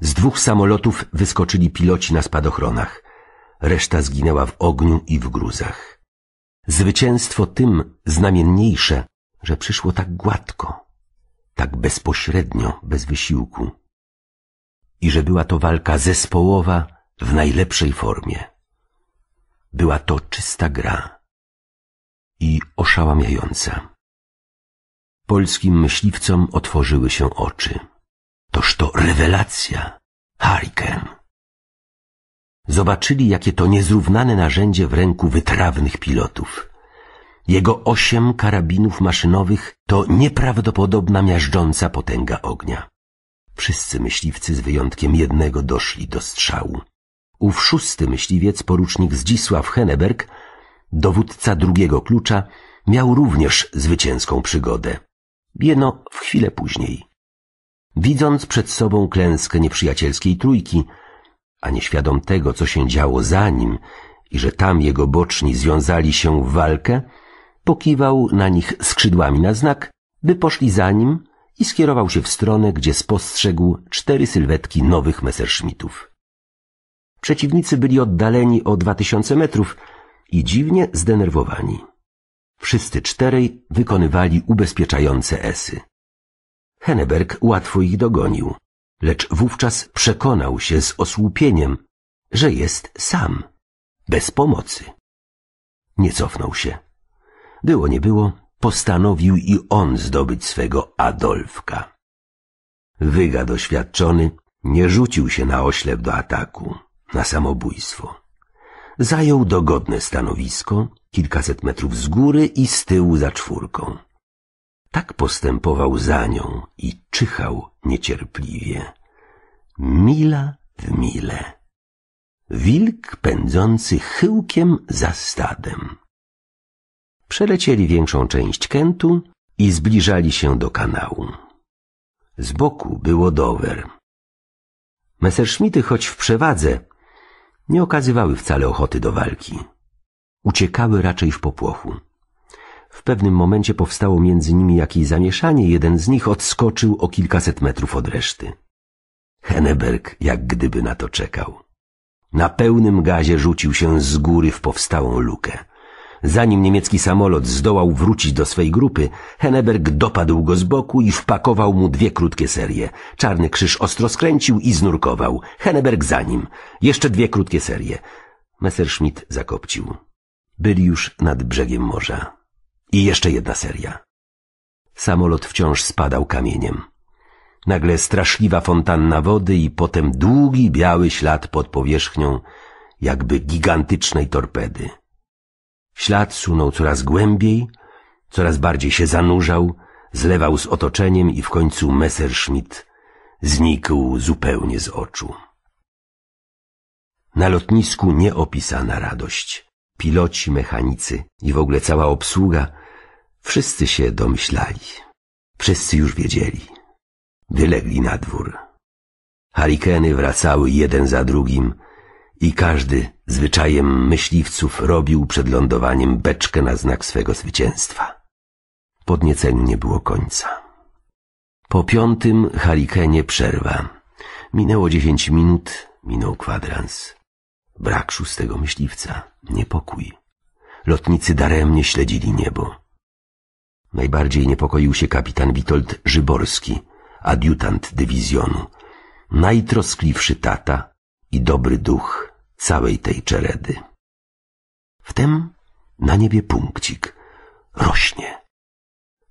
Z dwóch samolotów wyskoczyli piloci na spadochronach. Reszta zginęła w ogniu i w gruzach. Zwycięstwo tym znamienniejsze, że przyszło tak gładko, tak bezpośrednio, bez wysiłku. I że była to walka zespołowa w najlepszej formie. Była to czysta gra i oszałamiająca. Polskim myśliwcom otworzyły się oczy. Toż to rewelacja! Hurricane! Zobaczyli, jakie to niezrównane narzędzie w ręku wytrawnych pilotów. Jego osiem karabinów maszynowych to nieprawdopodobna miażdżąca potęga ognia. Wszyscy myśliwcy z wyjątkiem jednego doszli do strzału. Ów szósty myśliwiec, porucznik Zdzisław Henneberg, dowódca drugiego klucza, miał również zwycięską przygodę. Jeno w chwilę później. Widząc przed sobą klęskę nieprzyjacielskiej trójki, a nieświadom tego, co się działo za nim i że tam jego boczni związali się w walkę, pokiwał na nich skrzydłami na znak, by poszli za nim i skierował się w stronę, gdzie spostrzegł cztery sylwetki nowych Messerschmittów. Przeciwnicy byli oddaleni o dwa tysiące metrów i dziwnie zdenerwowani. Wszyscy czterej wykonywali ubezpieczające esy. Henneberg łatwo ich dogonił, lecz wówczas przekonał się z osłupieniem, że jest sam, bez pomocy. Nie cofnął się. Było nie było, postanowił i on zdobyć swego Adolfka. Wyga doświadczony nie rzucił się na oślep do ataku, na samobójstwo. Zajął dogodne stanowisko kilkaset metrów z góry i z tyłu za czwórką. Tak postępował za nią i czyhał niecierpliwie. Mila w mile. Wilk pędzący chyłkiem za stadem. Przelecieli większą część kętu i zbliżali się do kanału. Z boku było dower. Messerschmitty, choć w przewadze, nie okazywały wcale ochoty do walki uciekały raczej w popłochu. W pewnym momencie powstało między nimi jakieś zamieszanie, jeden z nich odskoczył o kilkaset metrów od reszty. Henneberg jak gdyby na to czekał. Na pełnym gazie rzucił się z góry w powstałą lukę. Zanim niemiecki samolot zdołał wrócić do swej grupy, Henneberg dopadł go z boku i wpakował mu dwie krótkie serie. Czarny krzyż ostro skręcił i znurkował. Henneberg za nim. Jeszcze dwie krótkie serie. Messerschmitt zakopcił. Byli już nad brzegiem morza. I jeszcze jedna seria. Samolot wciąż spadał kamieniem. Nagle straszliwa fontanna wody i potem długi biały ślad pod powierzchnią, jakby gigantycznej torpedy. Ślad sunął coraz głębiej, coraz bardziej się zanurzał, zlewał z otoczeniem i w końcu Messerschmitt znikł zupełnie z oczu. Na lotnisku nieopisana radość piloci, mechanicy i w ogóle cała obsługa, wszyscy się domyślali. Wszyscy już wiedzieli. Wylegli na dwór. Harikeny wracały jeden za drugim i każdy zwyczajem myśliwców robił przed lądowaniem beczkę na znak swego zwycięstwa. Podnieceniu nie było końca. Po piątym harikenie przerwa. Minęło dziesięć minut, minął kwadrans. Brak szóstego myśliwca niepokój. Lotnicy daremnie śledzili niebo. Najbardziej niepokoił się kapitan Witold Żyborski, adiutant dywizjonu, najtroskliwszy tata i dobry duch całej tej czeredy. Wtem na niebie punkcik rośnie.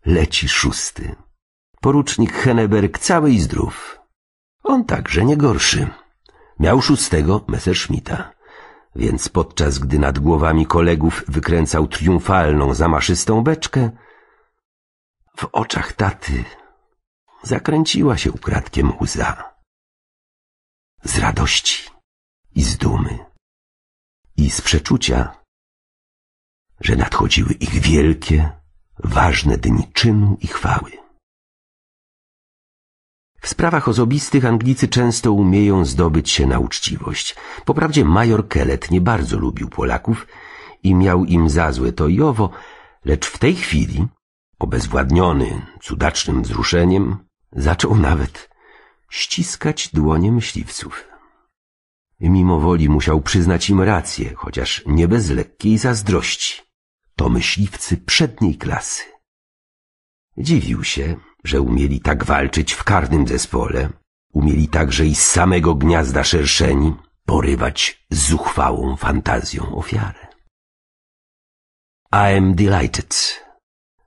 Leci szósty. Porucznik Henneberg cały i zdrów. On także nie gorszy. Miał szóstego Messerschmitta. Więc podczas gdy nad głowami kolegów wykręcał triumfalną, zamaszystą beczkę, w oczach taty zakręciła się ukradkiem łza. Z radości i z dumy i z przeczucia, że nadchodziły ich wielkie, ważne dni czynu i chwały. W sprawach osobistych Anglicy często umieją zdobyć się na uczciwość. Poprawdzie major Kelet nie bardzo lubił Polaków i miał im za złe to i owo, lecz w tej chwili, obezwładniony cudacznym wzruszeniem, zaczął nawet ściskać dłonie myśliwców. Mimo woli musiał przyznać im rację, chociaż nie bez lekkiej zazdrości. To myśliwcy przedniej klasy. Dziwił się, że umieli tak walczyć w karnym zespole, umieli także i z samego gniazda szerszeni porywać zuchwałą fantazją ofiarę. I am delighted,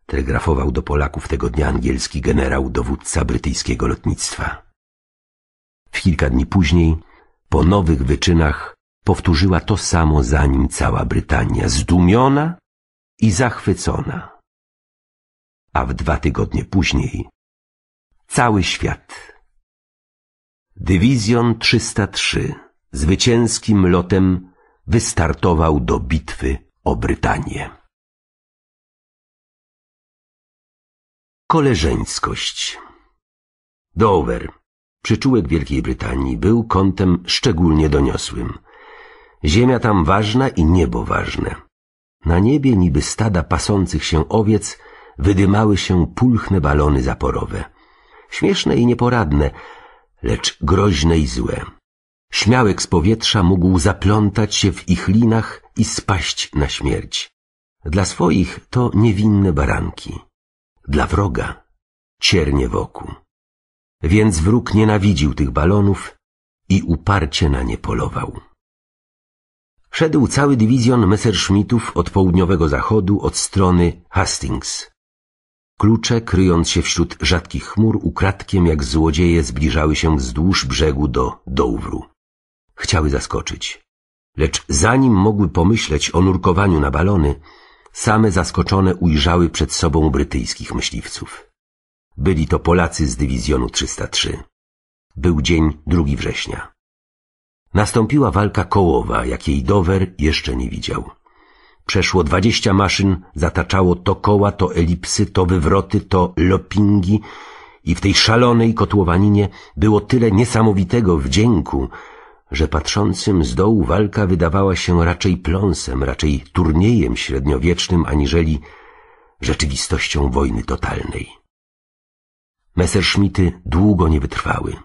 telegrafował do Polaków tego dnia angielski generał dowódca brytyjskiego lotnictwa. W kilka dni później, po nowych wyczynach, powtórzyła to samo za nim cała Brytania, zdumiona i zachwycona a w dwa tygodnie później cały świat. Dywizjon 303 zwycięskim lotem wystartował do bitwy o Brytanię. Koleżeńskość Dover, przyczółek Wielkiej Brytanii, był kątem szczególnie doniosłym. Ziemia tam ważna i niebo ważne. Na niebie niby stada pasących się owiec – wydymały się pulchne balony zaporowe. Śmieszne i nieporadne, lecz groźne i złe. Śmiałek z powietrza mógł zaplątać się w ich linach i spaść na śmierć. Dla swoich to niewinne baranki. Dla wroga ciernie wokół. Więc wróg nienawidził tych balonów i uparcie na nie polował. Szedł cały dywizjon Messerschmittów od południowego zachodu od strony Hastings. Klucze, kryjąc się wśród rzadkich chmur, ukradkiem jak złodzieje zbliżały się wzdłuż brzegu do Dołwru. Chciały zaskoczyć. Lecz zanim mogły pomyśleć o nurkowaniu na balony, same zaskoczone ujrzały przed sobą brytyjskich myśliwców. Byli to Polacy z dywizjonu 303. Był dzień 2 września. Nastąpiła walka kołowa, jakiej Dover jeszcze nie widział. Przeszło dwadzieścia maszyn, zataczało to koła, to elipsy, to wywroty, to lopingi i w tej szalonej kotłowaninie było tyle niesamowitego wdzięku, że patrzącym z dołu walka wydawała się raczej pląsem, raczej turniejem średniowiecznym, aniżeli rzeczywistością wojny totalnej. Messerschmitty długo nie wytrwały.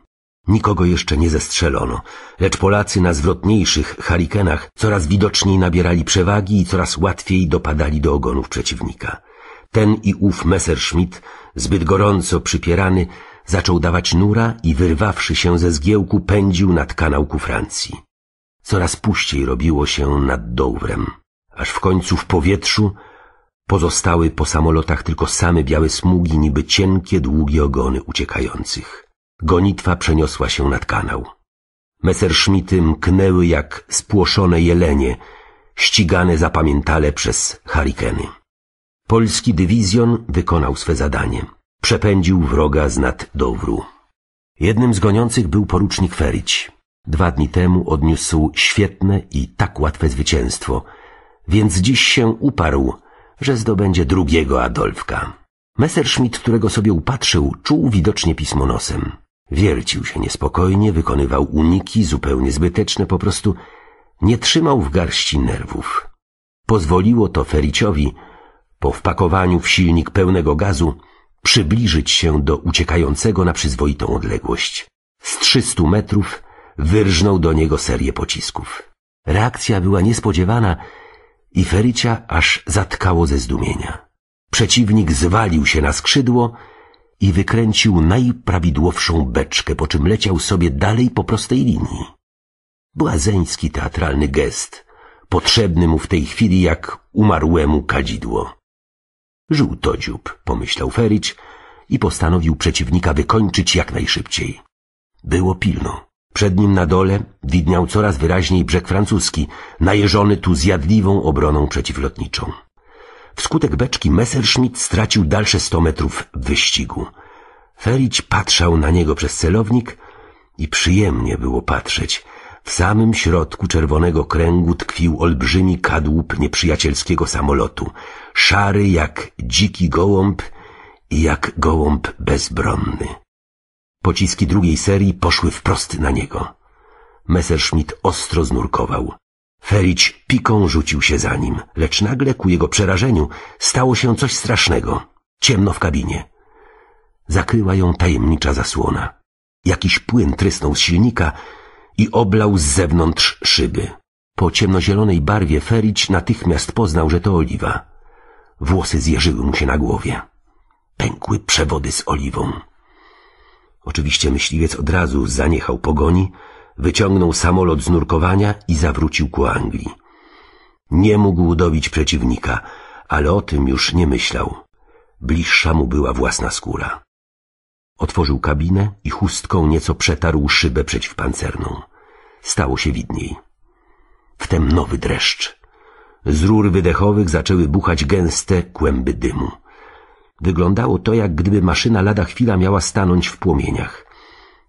Nikogo jeszcze nie zestrzelono, lecz Polacy na zwrotniejszych harikenach coraz widoczniej nabierali przewagi i coraz łatwiej dopadali do ogonów przeciwnika. Ten i ów Messerschmitt, zbyt gorąco przypierany, zaczął dawać nura i wyrwawszy się ze zgiełku pędził nad kanał ku Francji. Coraz puściej robiło się nad Douvrem, aż w końcu w powietrzu pozostały po samolotach tylko same białe smugi, niby cienkie, długie ogony uciekających. Gonitwa przeniosła się nad kanał. Messerschmitty mknęły jak spłoszone jelenie, ścigane zapamiętale przez harikeny. Polski dywizjon wykonał swe zadanie. Przepędził wroga z nad Dowru. Jednym z goniących był porucznik Ferić. Dwa dni temu odniósł świetne i tak łatwe zwycięstwo, więc dziś się uparł, że zdobędzie drugiego Adolfka. Messerschmitt, którego sobie upatrzył, czuł widocznie pismo nosem. Wiercił się niespokojnie, wykonywał uniki zupełnie zbyteczne, po prostu nie trzymał w garści nerwów. Pozwoliło to Fericiowi, po wpakowaniu w silnik pełnego gazu, przybliżyć się do uciekającego na przyzwoitą odległość. Z trzystu metrów wyrżnął do niego serię pocisków. Reakcja była niespodziewana i Fericia aż zatkało ze zdumienia. Przeciwnik zwalił się na skrzydło i wykręcił najprawidłowszą beczkę, po czym leciał sobie dalej po prostej linii. Błazeński teatralny gest, potrzebny mu w tej chwili jak umarłemu kadzidło. dziób, pomyślał Fericz i postanowił przeciwnika wykończyć jak najszybciej. Było pilno. Przed nim na dole widniał coraz wyraźniej brzeg francuski, najeżony tu zjadliwą obroną przeciwlotniczą. Wskutek beczki Messerschmitt stracił dalsze sto metrów wyścigu. Felić patrzał na niego przez celownik i przyjemnie było patrzeć. W samym środku czerwonego kręgu tkwił olbrzymi kadłub nieprzyjacielskiego samolotu, szary jak dziki gołąb i jak gołąb bezbronny. Pociski drugiej serii poszły wprost na niego. Messerschmitt ostro znurkował. Ferić piką rzucił się za nim, lecz nagle ku jego przerażeniu stało się coś strasznego. Ciemno w kabinie. Zakryła ją tajemnicza zasłona. Jakiś płyn trysnął z silnika i oblał z zewnątrz szyby. Po ciemnozielonej barwie Ferić natychmiast poznał, że to oliwa. Włosy zjeżyły mu się na głowie. Pękły przewody z oliwą. Oczywiście myśliwiec od razu zaniechał pogoni, wyciągnął samolot z nurkowania i zawrócił ku Anglii. Nie mógł dobić przeciwnika, ale o tym już nie myślał. Bliższa mu była własna skóra. Otworzył kabinę i chustką nieco przetarł szybę przeciwpancerną. Stało się widniej. Wtem nowy dreszcz. Z rur wydechowych zaczęły buchać gęste kłęby dymu. Wyglądało to, jak gdyby maszyna lada chwila miała stanąć w płomieniach.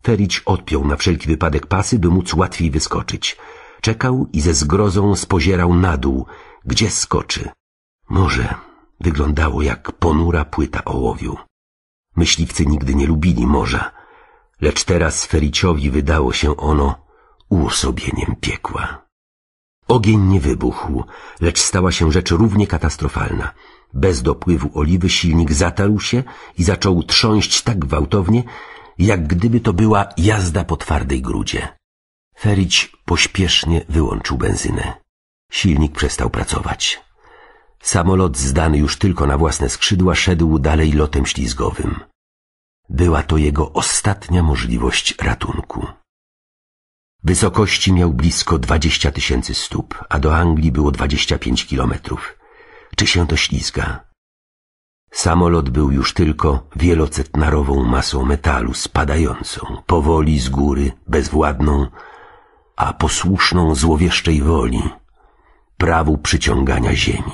Ferić odpiął na wszelki wypadek pasy, by móc łatwiej wyskoczyć. Czekał i ze zgrozą spozierał na dół, gdzie skoczy. Morze wyglądało jak ponura płyta ołowiu. Myśliwcy nigdy nie lubili morza, lecz teraz Fericiowi wydało się ono uosobieniem piekła. Ogień nie wybuchł, lecz stała się rzecz równie katastrofalna. Bez dopływu oliwy silnik zatarł się i zaczął trząść tak gwałtownie, jak gdyby to była jazda po twardej grudzie. Ferić pośpiesznie wyłączył benzynę. Silnik przestał pracować. Samolot zdany już tylko na własne skrzydła szedł dalej lotem ślizgowym. Była to jego ostatnia możliwość ratunku. Wysokości miał blisko dwadzieścia tysięcy stóp, a do Anglii było dwadzieścia pięć kilometrów. Czy się to ślizga? Samolot był już tylko wielocetnarową masą metalu spadającą powoli z góry, bezwładną, a posłuszną złowieszczej woli, prawu przyciągania ziemi.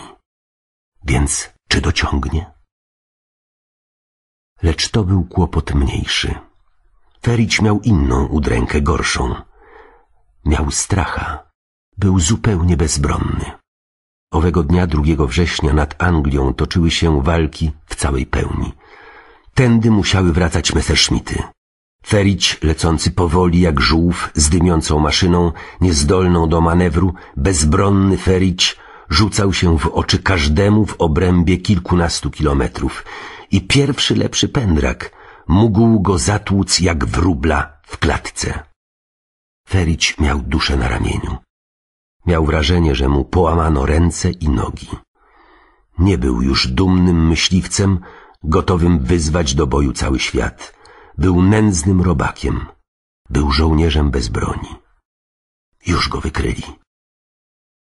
Więc czy dociągnie? Lecz to był kłopot mniejszy. Ferić miał inną udrękę, gorszą. Miał stracha. Był zupełnie bezbronny. Owego dnia 2 września nad Anglią toczyły się walki w całej pełni. Tędy musiały wracać Messerschmitty. Ferić, lecący powoli jak żółw z dymiącą maszyną, niezdolną do manewru, bezbronny Ferić rzucał się w oczy każdemu w obrębie kilkunastu kilometrów i pierwszy lepszy pędrak mógł go zatłuc jak wróbla w klatce. Ferić miał duszę na ramieniu. Miał wrażenie, że mu połamano ręce i nogi. Nie był już dumnym myśliwcem, gotowym wyzwać do boju cały świat. Był nędznym robakiem. Był żołnierzem bez broni. Już go wykryli.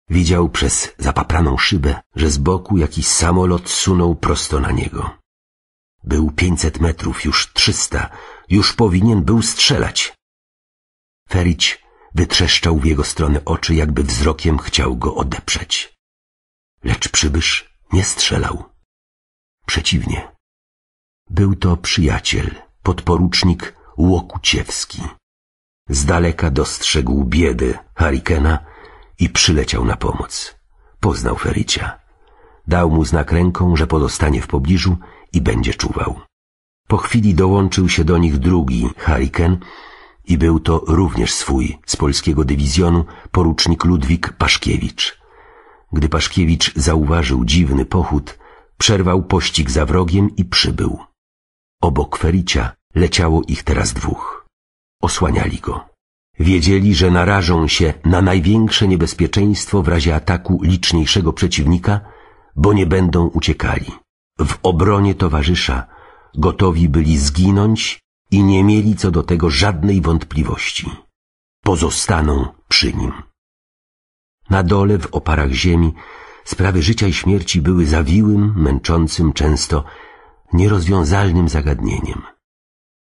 Widział przez zapapraną szybę, że z boku jakiś samolot sunął prosto na niego. Był pięćset metrów, już trzysta, już powinien był strzelać. Ferić wytrzeszczał w jego stronę oczy, jakby wzrokiem chciał go odeprzeć. Lecz przybysz nie strzelał. Przeciwnie. Był to przyjaciel, podporucznik Łokuciewski. Z daleka dostrzegł biedy Harikena i przyleciał na pomoc. Poznał Fericia. Dał mu znak ręką, że pozostanie w pobliżu i będzie czuwał. Po chwili dołączył się do nich drugi Hariken, i był to również swój z polskiego dywizjonu porucznik Ludwik Paszkiewicz. Gdy Paszkiewicz zauważył dziwny pochód, przerwał pościg za wrogiem i przybył. Obok Fericia leciało ich teraz dwóch. Osłaniali go. Wiedzieli, że narażą się na największe niebezpieczeństwo w razie ataku liczniejszego przeciwnika, bo nie będą uciekali. W obronie towarzysza gotowi byli zginąć i nie mieli co do tego żadnej wątpliwości. Pozostaną przy nim. Na dole, w oparach ziemi, sprawy życia i śmierci były zawiłym, męczącym, często nierozwiązalnym zagadnieniem.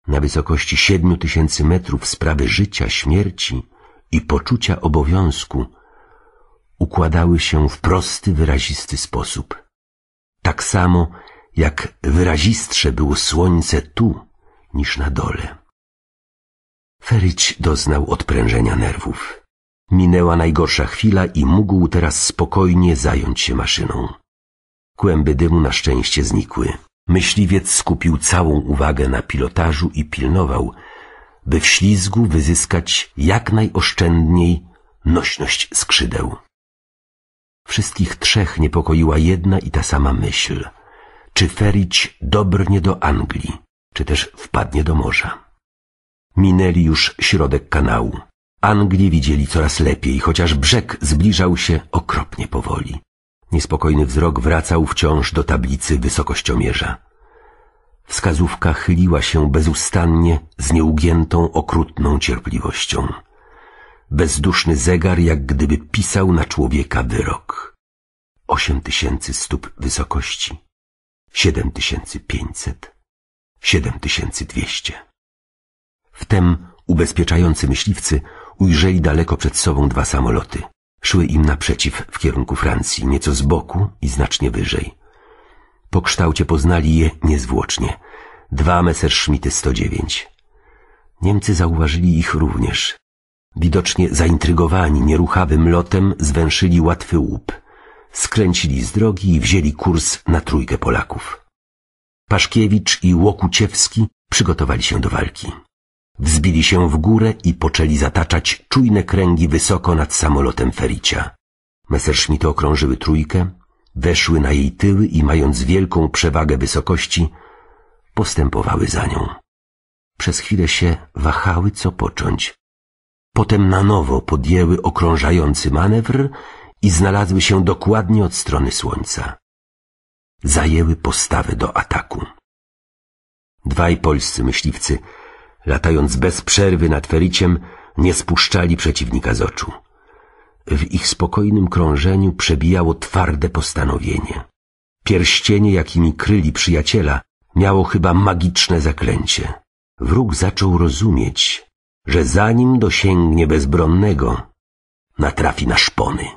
Na wysokości siedmiu tysięcy metrów sprawy życia, śmierci i poczucia obowiązku układały się w prosty, wyrazisty sposób. Tak samo jak wyrazistsze było słońce tu, niż na dole. Feryć doznał odprężenia nerwów. Minęła najgorsza chwila i mógł teraz spokojnie zająć się maszyną. Kłęby dymu na szczęście znikły. Myśliwiec skupił całą uwagę na pilotażu i pilnował, by w ślizgu wyzyskać jak najoszczędniej nośność skrzydeł. Wszystkich trzech niepokoiła jedna i ta sama myśl. Czy Ferić dobrnie do Anglii? czy też wpadnie do morza. Minęli już środek kanału. Anglii widzieli coraz lepiej, chociaż brzeg zbliżał się okropnie powoli. Niespokojny wzrok wracał wciąż do tablicy wysokościomierza. Wskazówka chyliła się bezustannie z nieugiętą, okrutną cierpliwością. Bezduszny zegar jak gdyby pisał na człowieka wyrok. Osiem tysięcy stóp wysokości. Siedem tysięcy pięćset. 7200. Wtem ubezpieczający myśliwcy ujrzeli daleko przed sobą dwa samoloty. Szły im naprzeciw w kierunku Francji, nieco z boku i znacznie wyżej. Po kształcie poznali je niezwłocznie. Dwa Messerschmitty 109. Niemcy zauważyli ich również. Widocznie zaintrygowani nieruchawym lotem zwęszyli łatwy łup. Skręcili z drogi i wzięli kurs na trójkę Polaków. Paszkiewicz i Łokuciewski przygotowali się do walki. Wzbili się w górę i poczęli zataczać czujne kręgi wysoko nad samolotem Fericia. Messerschmitt okrążyły trójkę, weszły na jej tyły i mając wielką przewagę wysokości, postępowały za nią. Przez chwilę się wahały, co począć. Potem na nowo podjęły okrążający manewr i znalazły się dokładnie od strony słońca zajęły postawę do ataku. Dwaj polscy myśliwcy, latając bez przerwy nad Fericiem, nie spuszczali przeciwnika z oczu. W ich spokojnym krążeniu przebijało twarde postanowienie. Pierścienie, jakimi kryli przyjaciela, miało chyba magiczne zaklęcie. Wróg zaczął rozumieć, że zanim dosięgnie bezbronnego, natrafi na szpony.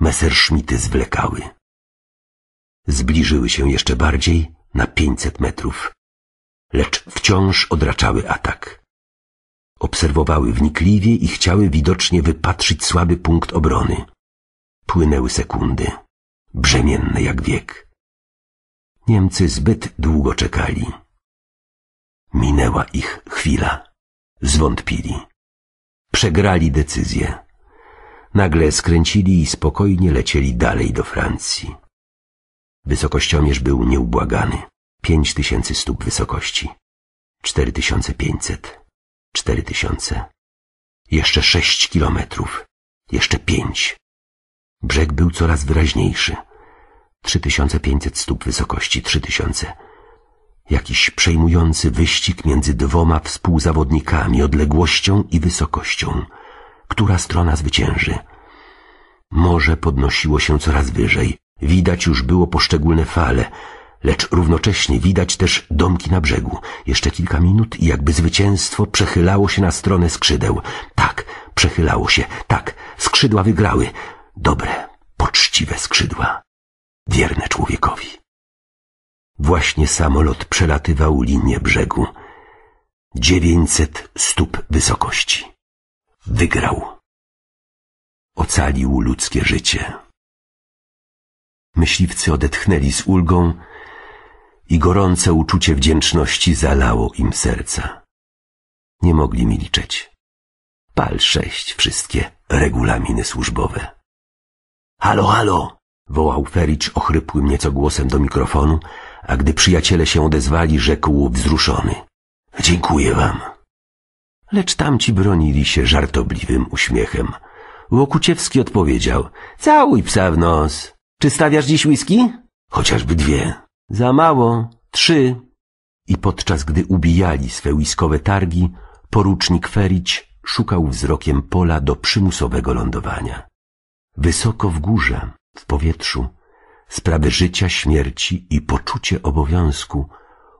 Messerschmitty zwlekały zbliżyły się jeszcze bardziej na pięćset metrów, lecz wciąż odraczały atak. Obserwowały wnikliwie i chciały widocznie wypatrzyć słaby punkt obrony. Płynęły sekundy, brzemienne jak wiek. Niemcy zbyt długo czekali. Minęła ich chwila. Zwątpili. Przegrali decyzję. Nagle skręcili i spokojnie lecieli dalej do Francji. Wysokościomierz był nieubłagany. Pięć tysięcy stóp wysokości. Cztery tysiące pięćset. Cztery tysiące. Jeszcze sześć kilometrów. Jeszcze pięć. Brzeg był coraz wyraźniejszy. Trzy tysiące pięćset stóp wysokości. Trzy tysiące. Jakiś przejmujący wyścig między dwoma współzawodnikami, odległością i wysokością. Która strona zwycięży? Morze podnosiło się coraz wyżej, Widać już było poszczególne fale, lecz równocześnie widać też domki na brzegu. Jeszcze kilka minut i jakby zwycięstwo przechylało się na stronę skrzydeł. Tak, przechylało się, tak, skrzydła wygrały. Dobre, poczciwe skrzydła, wierne człowiekowi. Właśnie samolot przelatywał linię brzegu. 900 stóp wysokości. Wygrał. Ocalił ludzkie życie. Myśliwcy odetchnęli z ulgą i gorące uczucie wdzięczności zalało im serca. Nie mogli milczeć. Pal sześć wszystkie regulaminy służbowe. Halo, halo! wołał Fericz ochrypłym nieco głosem do mikrofonu, a gdy przyjaciele się odezwali, rzekł wzruszony. Dziękuję wam. Lecz tamci bronili się żartobliwym uśmiechem. Łokuciewski odpowiedział. Całuj psa w nos. Czy stawiasz dziś whisky? Chociażby dwie. Za mało. Trzy. I podczas gdy ubijali swe whiskowe targi, porucznik Ferić szukał wzrokiem pola do przymusowego lądowania. Wysoko w górze, w powietrzu, sprawy życia, śmierci i poczucie obowiązku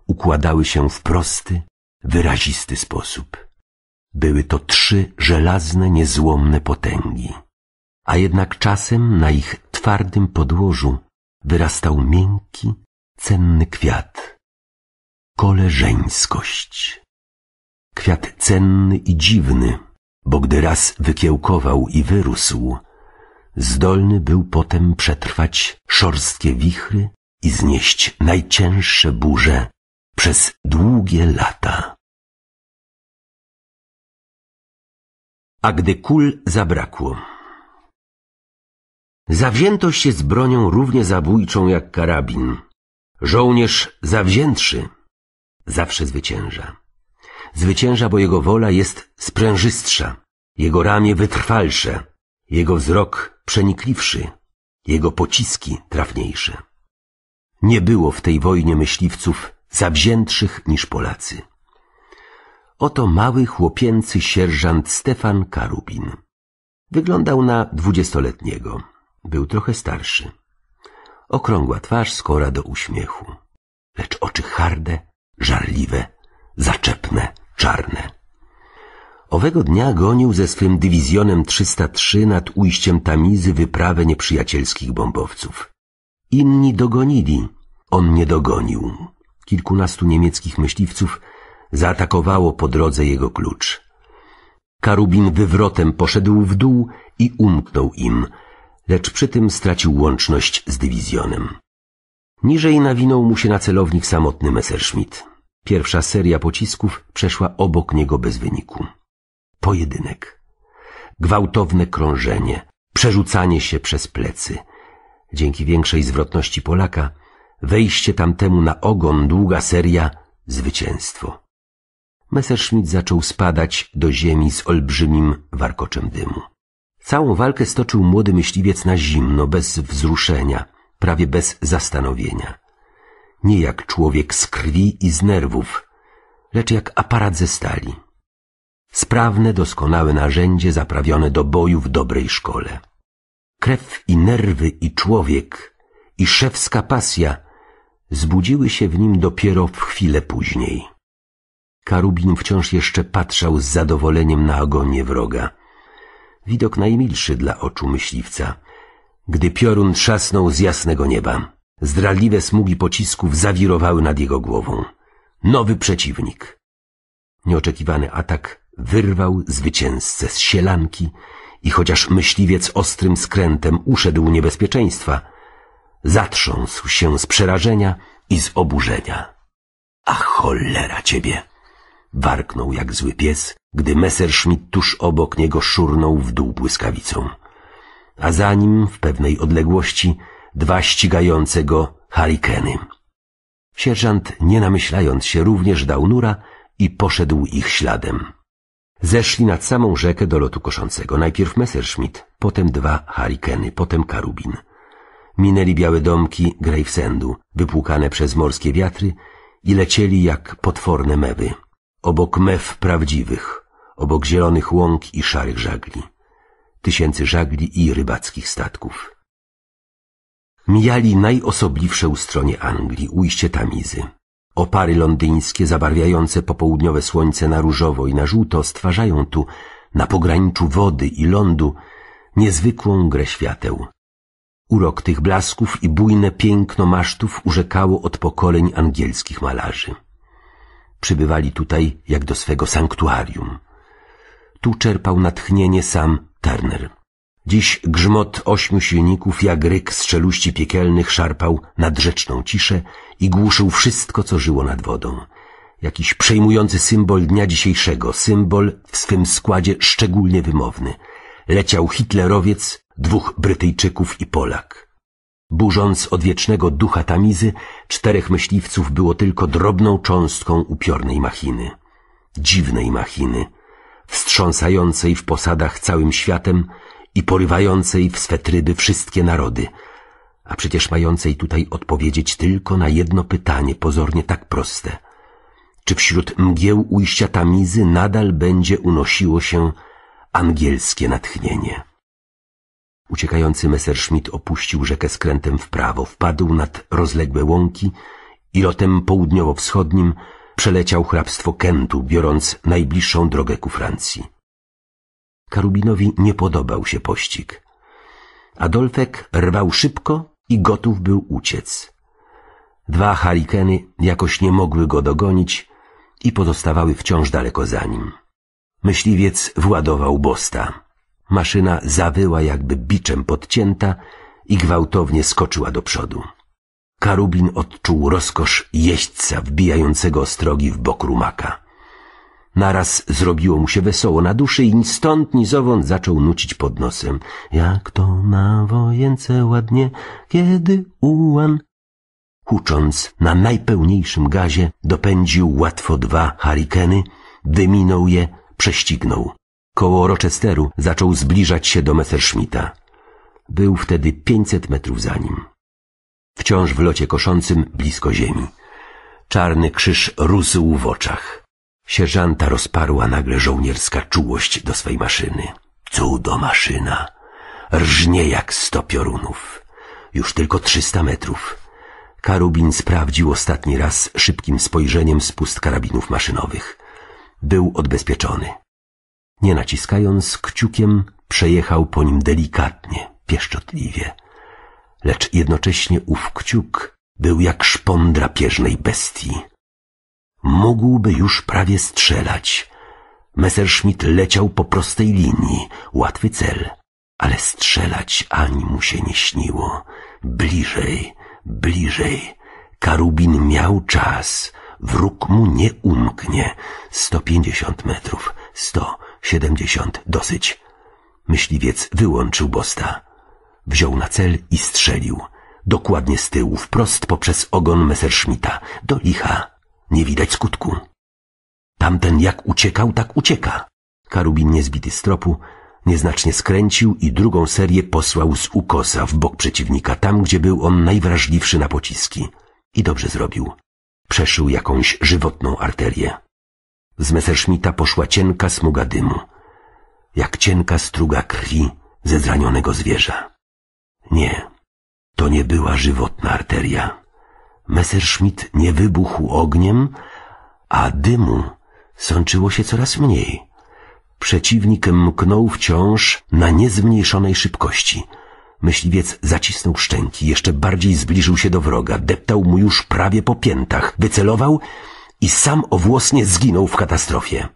układały się w prosty, wyrazisty sposób. Były to trzy żelazne, niezłomne potęgi a jednak czasem na ich twardym podłożu wyrastał miękki, cenny kwiat. Koleżeńskość. Kwiat cenny i dziwny, bo gdy raz wykiełkował i wyrósł, zdolny był potem przetrwać szorstkie wichry i znieść najcięższe burze przez długie lata. A gdy kul zabrakło, Zawziętość jest bronią równie zabójczą jak karabin. Żołnierz zawziętszy zawsze zwycięża. Zwycięża, bo jego wola jest sprężystsza, jego ramię wytrwalsze, jego wzrok przenikliwszy, jego pociski trafniejsze. Nie było w tej wojnie myśliwców zawziętszych niż Polacy. Oto mały chłopięcy sierżant Stefan Karubin. Wyglądał na dwudziestoletniego. Był trochę starszy. Okrągła twarz skora do uśmiechu, lecz oczy harde, żarliwe, zaczepne, czarne. Owego dnia gonił ze swym dywizjonem 303 nad ujściem Tamizy wyprawę nieprzyjacielskich bombowców. Inni dogonili, on nie dogonił. Kilkunastu niemieckich myśliwców zaatakowało po drodze jego klucz. Karubin wywrotem poszedł w dół i umknął im, lecz przy tym stracił łączność z dywizjonem. Niżej nawinął mu się na celownik samotny Messerschmitt. Pierwsza seria pocisków przeszła obok niego bez wyniku. Pojedynek. Gwałtowne krążenie, przerzucanie się przez plecy. Dzięki większej zwrotności Polaka, wejście tamtemu na ogon, długa seria, zwycięstwo. Messerschmitt zaczął spadać do ziemi z olbrzymim warkoczem dymu. Całą walkę stoczył młody myśliwiec na zimno, bez wzruszenia, prawie bez zastanowienia. Nie jak człowiek z krwi i z nerwów, lecz jak aparat ze stali. Sprawne, doskonałe narzędzie zaprawione do boju w dobrej szkole. Krew i nerwy i człowiek i szewska pasja zbudziły się w nim dopiero w chwilę później. Karubin wciąż jeszcze patrzał z zadowoleniem na agonię wroga – widok najmilszy dla oczu myśliwca, gdy piorun trzasnął z jasnego nieba. Zdraliwe smugi pocisków zawirowały nad jego głową. Nowy przeciwnik. Nieoczekiwany atak wyrwał zwycięzcę z sielanki i chociaż myśliwiec ostrym skrętem uszedł niebezpieczeństwa, zatrząsł się z przerażenia i z oburzenia. A cholera ciebie! Warknął jak zły pies, gdy Messerschmitt tuż obok niego szurnął w dół błyskawicą. A za nim, w pewnej odległości, dwa ścigające go harikeny. Sierżant, nie namyślając się, również dał nura i poszedł ich śladem. Zeszli nad samą rzekę do lotu koszącego. Najpierw Messerschmitt, potem dwa harikeny, potem karubin. Minęli białe domki Gravesendu, wypłukane przez morskie wiatry i lecieli jak potworne mewy obok mew prawdziwych, obok zielonych łąk i szarych żagli, tysięcy żagli i rybackich statków. Mijali najosobliwsze ustronie Anglii, ujście Tamizy. Opary londyńskie zabarwiające popołudniowe słońce na różowo i na żółto stwarzają tu, na pograniczu wody i lądu, niezwykłą grę świateł. Urok tych blasków i bujne piękno masztów urzekało od pokoleń angielskich malarzy. Przybywali tutaj jak do swego sanktuarium. Tu czerpał natchnienie sam Turner. Dziś grzmot ośmiu silników jak ryk z czeluści piekielnych szarpał nadrzeczną ciszę i głuszył wszystko, co żyło nad wodą. Jakiś przejmujący symbol dnia dzisiejszego, symbol w swym składzie szczególnie wymowny. Leciał hitlerowiec, dwóch Brytyjczyków i Polak. Burząc odwiecznego ducha Tamizy, czterech myśliwców było tylko drobną cząstką upiornej machiny. Dziwnej machiny, wstrząsającej w posadach całym światem i porywającej w swe tryby wszystkie narody, a przecież mającej tutaj odpowiedzieć tylko na jedno pytanie pozornie tak proste. Czy wśród mgieł ujścia Tamizy nadal będzie unosiło się angielskie natchnienie? Uciekający Messerschmitt opuścił rzekę skrętem w prawo, wpadł nad rozległe łąki i lotem południowo-wschodnim przeleciał hrabstwo Kentu, biorąc najbliższą drogę ku Francji. Karubinowi nie podobał się pościg. Adolfek rwał szybko i gotów był uciec. Dwa harikeny jakoś nie mogły go dogonić i pozostawały wciąż daleko za nim. Myśliwiec władował Bosta. Maszyna zawyła jakby biczem podcięta i gwałtownie skoczyła do przodu. Karubin odczuł rozkosz jeźdźca wbijającego ostrogi w bok rumaka. Naraz zrobiło mu się wesoło na duszy i ni stąd, ni zowąd zaczął nucić pod nosem. Jak to na wojence ładnie, kiedy ułan... Hucząc na najpełniejszym gazie dopędził łatwo dwa harikeny, wyminął je, prześcignął koło Rochesteru zaczął zbliżać się do Messerschmitta. Był wtedy 500 metrów za nim. Wciąż w locie koszącym blisko ziemi. Czarny krzyż rósł w oczach. Sierżanta rozparła nagle żołnierska czułość do swej maszyny. Cudo maszyna! Rżnie jak sto piorunów. Już tylko trzysta metrów. Karubin sprawdził ostatni raz szybkim spojrzeniem spust karabinów maszynowych. Był odbezpieczony nie naciskając kciukiem, przejechał po nim delikatnie, pieszczotliwie. Lecz jednocześnie ów kciuk był jak szpon drapieżnej bestii. Mógłby już prawie strzelać. Messerschmitt leciał po prostej linii, łatwy cel, ale strzelać ani mu się nie śniło. Bliżej, bliżej. Karubin miał czas. Wróg mu nie umknie. Sto pięćdziesiąt metrów, sto, Siedemdziesiąt, dosyć. Myśliwiec wyłączył bosta. Wziął na cel i strzelił. Dokładnie z tyłu, wprost poprzez ogon Messerschmitta. Do licha. Nie widać skutku. Tamten jak uciekał, tak ucieka. Karubin niezbity z tropu, nieznacznie skręcił i drugą serię posłał z ukosa w bok przeciwnika, tam gdzie był on najwrażliwszy na pociski. I dobrze zrobił. Przeszył jakąś żywotną arterię. Z Messerschmitta poszła cienka smuga dymu, jak cienka struga krwi ze zranionego zwierza. Nie, to nie była żywotna arteria. Messerschmitt nie wybuchł ogniem, a dymu sączyło się coraz mniej. Przeciwnik mknął wciąż na niezmniejszonej szybkości. Myśliwiec zacisnął szczęki, jeszcze bardziej zbliżył się do wroga, deptał mu już prawie po piętach, wycelował i sam owłosnie zginął w katastrofie.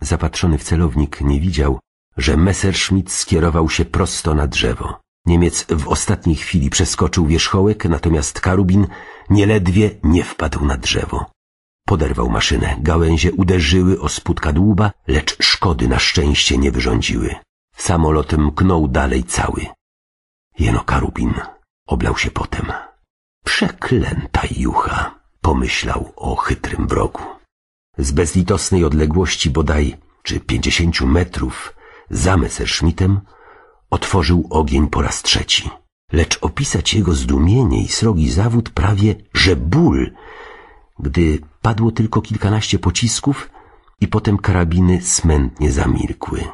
Zapatrzony w celownik nie widział, że Messerschmitt skierował się prosto na drzewo. Niemiec w ostatniej chwili przeskoczył wierzchołek, natomiast karubin nieledwie nie wpadł na drzewo. Poderwał maszynę, gałęzie uderzyły o spód kadłuba, lecz szkody na szczęście nie wyrządziły. Samolot mknął dalej cały. Jeno karubin oblał się potem. Przeklęta jucha! pomyślał o chytrym wrogu. Z bezlitosnej odległości bodaj czy pięćdziesięciu metrów za Messerschmittem otworzył ogień po raz trzeci. Lecz opisać jego zdumienie i srogi zawód prawie że ból, gdy padło tylko kilkanaście pocisków i potem karabiny smętnie zamilkły.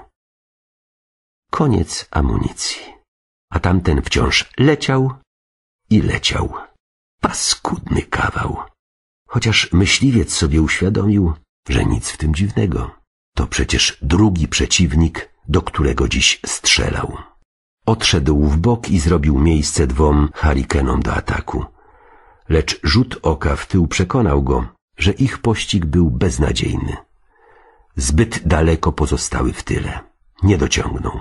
Koniec amunicji. A tamten wciąż leciał i leciał. Paskudny kawał chociaż myśliwiec sobie uświadomił, że nic w tym dziwnego. To przecież drugi przeciwnik, do którego dziś strzelał. Odszedł w bok i zrobił miejsce dwom harikenom do ataku. Lecz rzut oka w tył przekonał go, że ich pościg był beznadziejny. Zbyt daleko pozostały w tyle. Nie dociągnął.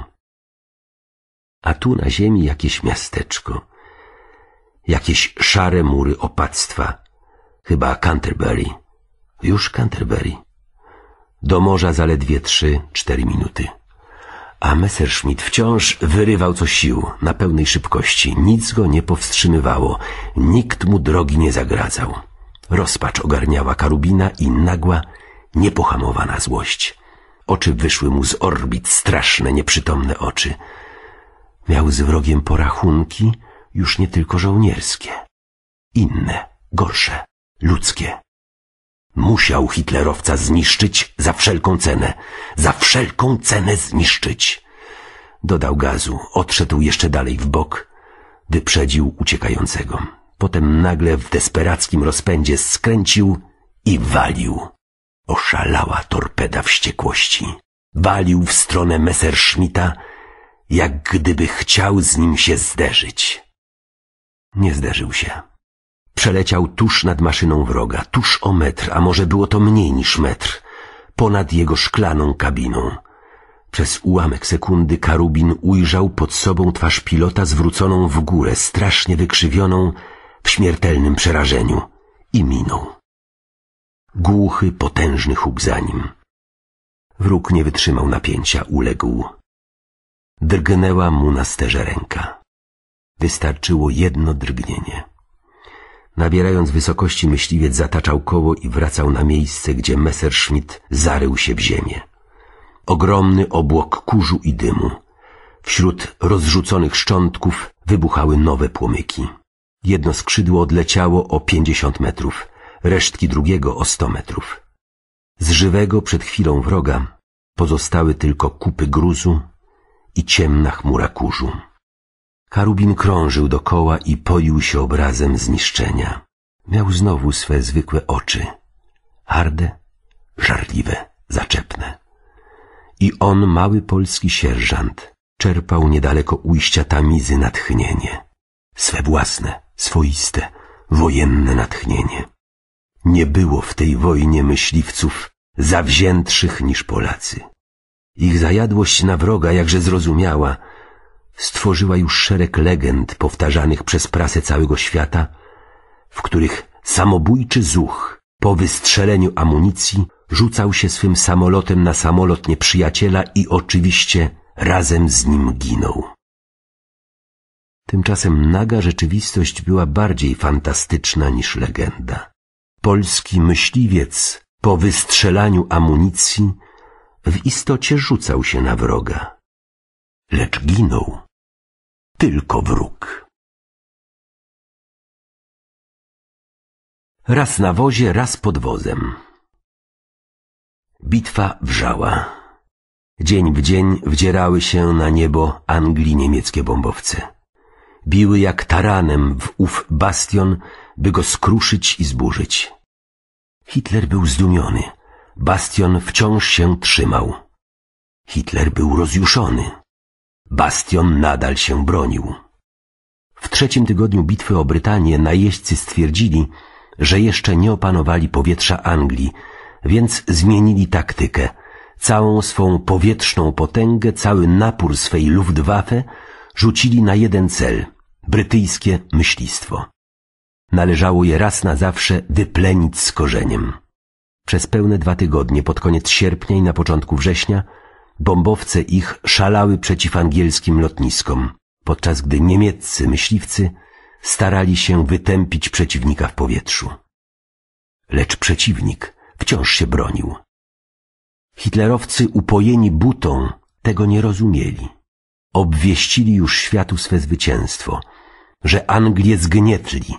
A tu na ziemi jakieś miasteczko, jakieś szare mury opactwa – Chyba Canterbury. Już Canterbury. Do morza zaledwie trzy, cztery minuty. A Messerschmitt wciąż wyrywał co sił, na pełnej szybkości. Nic go nie powstrzymywało. Nikt mu drogi nie zagradzał. Rozpacz ogarniała Karubina i nagła, niepohamowana złość. Oczy wyszły mu z orbit, straszne, nieprzytomne oczy. Miał z wrogiem porachunki, już nie tylko żołnierskie. Inne, gorsze ludzkie. Musiał hitlerowca zniszczyć za wszelką cenę. Za wszelką cenę zniszczyć. Dodał gazu, odszedł jeszcze dalej w bok, wyprzedził uciekającego. Potem nagle w desperackim rozpędzie skręcił i walił. Oszalała torpeda wściekłości. Walił w stronę Messerschmitta, jak gdyby chciał z nim się zderzyć. Nie zderzył się. Przeleciał tuż nad maszyną wroga, tuż o metr, a może było to mniej niż metr, ponad jego szklaną kabiną. Przez ułamek sekundy karubin ujrzał pod sobą twarz pilota zwróconą w górę, strasznie wykrzywioną, w śmiertelnym przerażeniu i minął. Głuchy, potężny huk za nim. Wróg nie wytrzymał napięcia, uległ. Drgnęła mu na sterze ręka. Wystarczyło jedno drgnienie. Nabierając wysokości myśliwiec zataczał koło i wracał na miejsce, gdzie Messerschmitt zarył się w ziemię. Ogromny obłok kurzu i dymu. Wśród rozrzuconych szczątków wybuchały nowe płomyki. Jedno skrzydło odleciało o pięćdziesiąt metrów, resztki drugiego o sto metrów. Z żywego przed chwilą wroga pozostały tylko kupy gruzu i ciemna chmura kurzu. Harubin krążył dokoła i poił się obrazem zniszczenia. Miał znowu swe zwykłe oczy, harde, żarliwe, zaczepne. I on, mały polski sierżant, czerpał niedaleko ujścia Tamizy natchnienie. Swe własne, swoiste, wojenne natchnienie. Nie było w tej wojnie myśliwców zawziętszych niż Polacy. Ich zajadłość na wroga, jakże zrozumiała, stworzyła już szereg legend powtarzanych przez prasę całego świata, w których samobójczy zuch po wystrzeleniu amunicji rzucał się swym samolotem na samolot nieprzyjaciela i oczywiście razem z nim ginął. Tymczasem naga rzeczywistość była bardziej fantastyczna niż legenda. Polski myśliwiec po wystrzelaniu amunicji w istocie rzucał się na wroga, lecz ginął tylko wróg. Raz na wozie, raz pod wozem. Bitwa wrzała. Dzień w dzień wdzierały się na niebo Anglii niemieckie bombowce. Biły jak taranem w ów bastion, by go skruszyć i zburzyć. Hitler był zdumiony. Bastion wciąż się trzymał. Hitler był rozjuszony. Bastion nadal się bronił. W trzecim tygodniu bitwy o Brytanię najeźdźcy stwierdzili, że jeszcze nie opanowali powietrza Anglii, więc zmienili taktykę. Całą swą powietrzną potęgę, cały napór swej Luftwaffe rzucili na jeden cel – brytyjskie myślistwo. Należało je raz na zawsze wyplenić z korzeniem. Przez pełne dwa tygodnie pod koniec sierpnia i na początku września – Bombowce ich szalały przeciw angielskim lotniskom, podczas gdy niemieccy myśliwcy starali się wytępić przeciwnika w powietrzu. Lecz przeciwnik wciąż się bronił. Hitlerowcy upojeni butą tego nie rozumieli. Obwieścili już światu swe zwycięstwo, że Anglię zgnietli,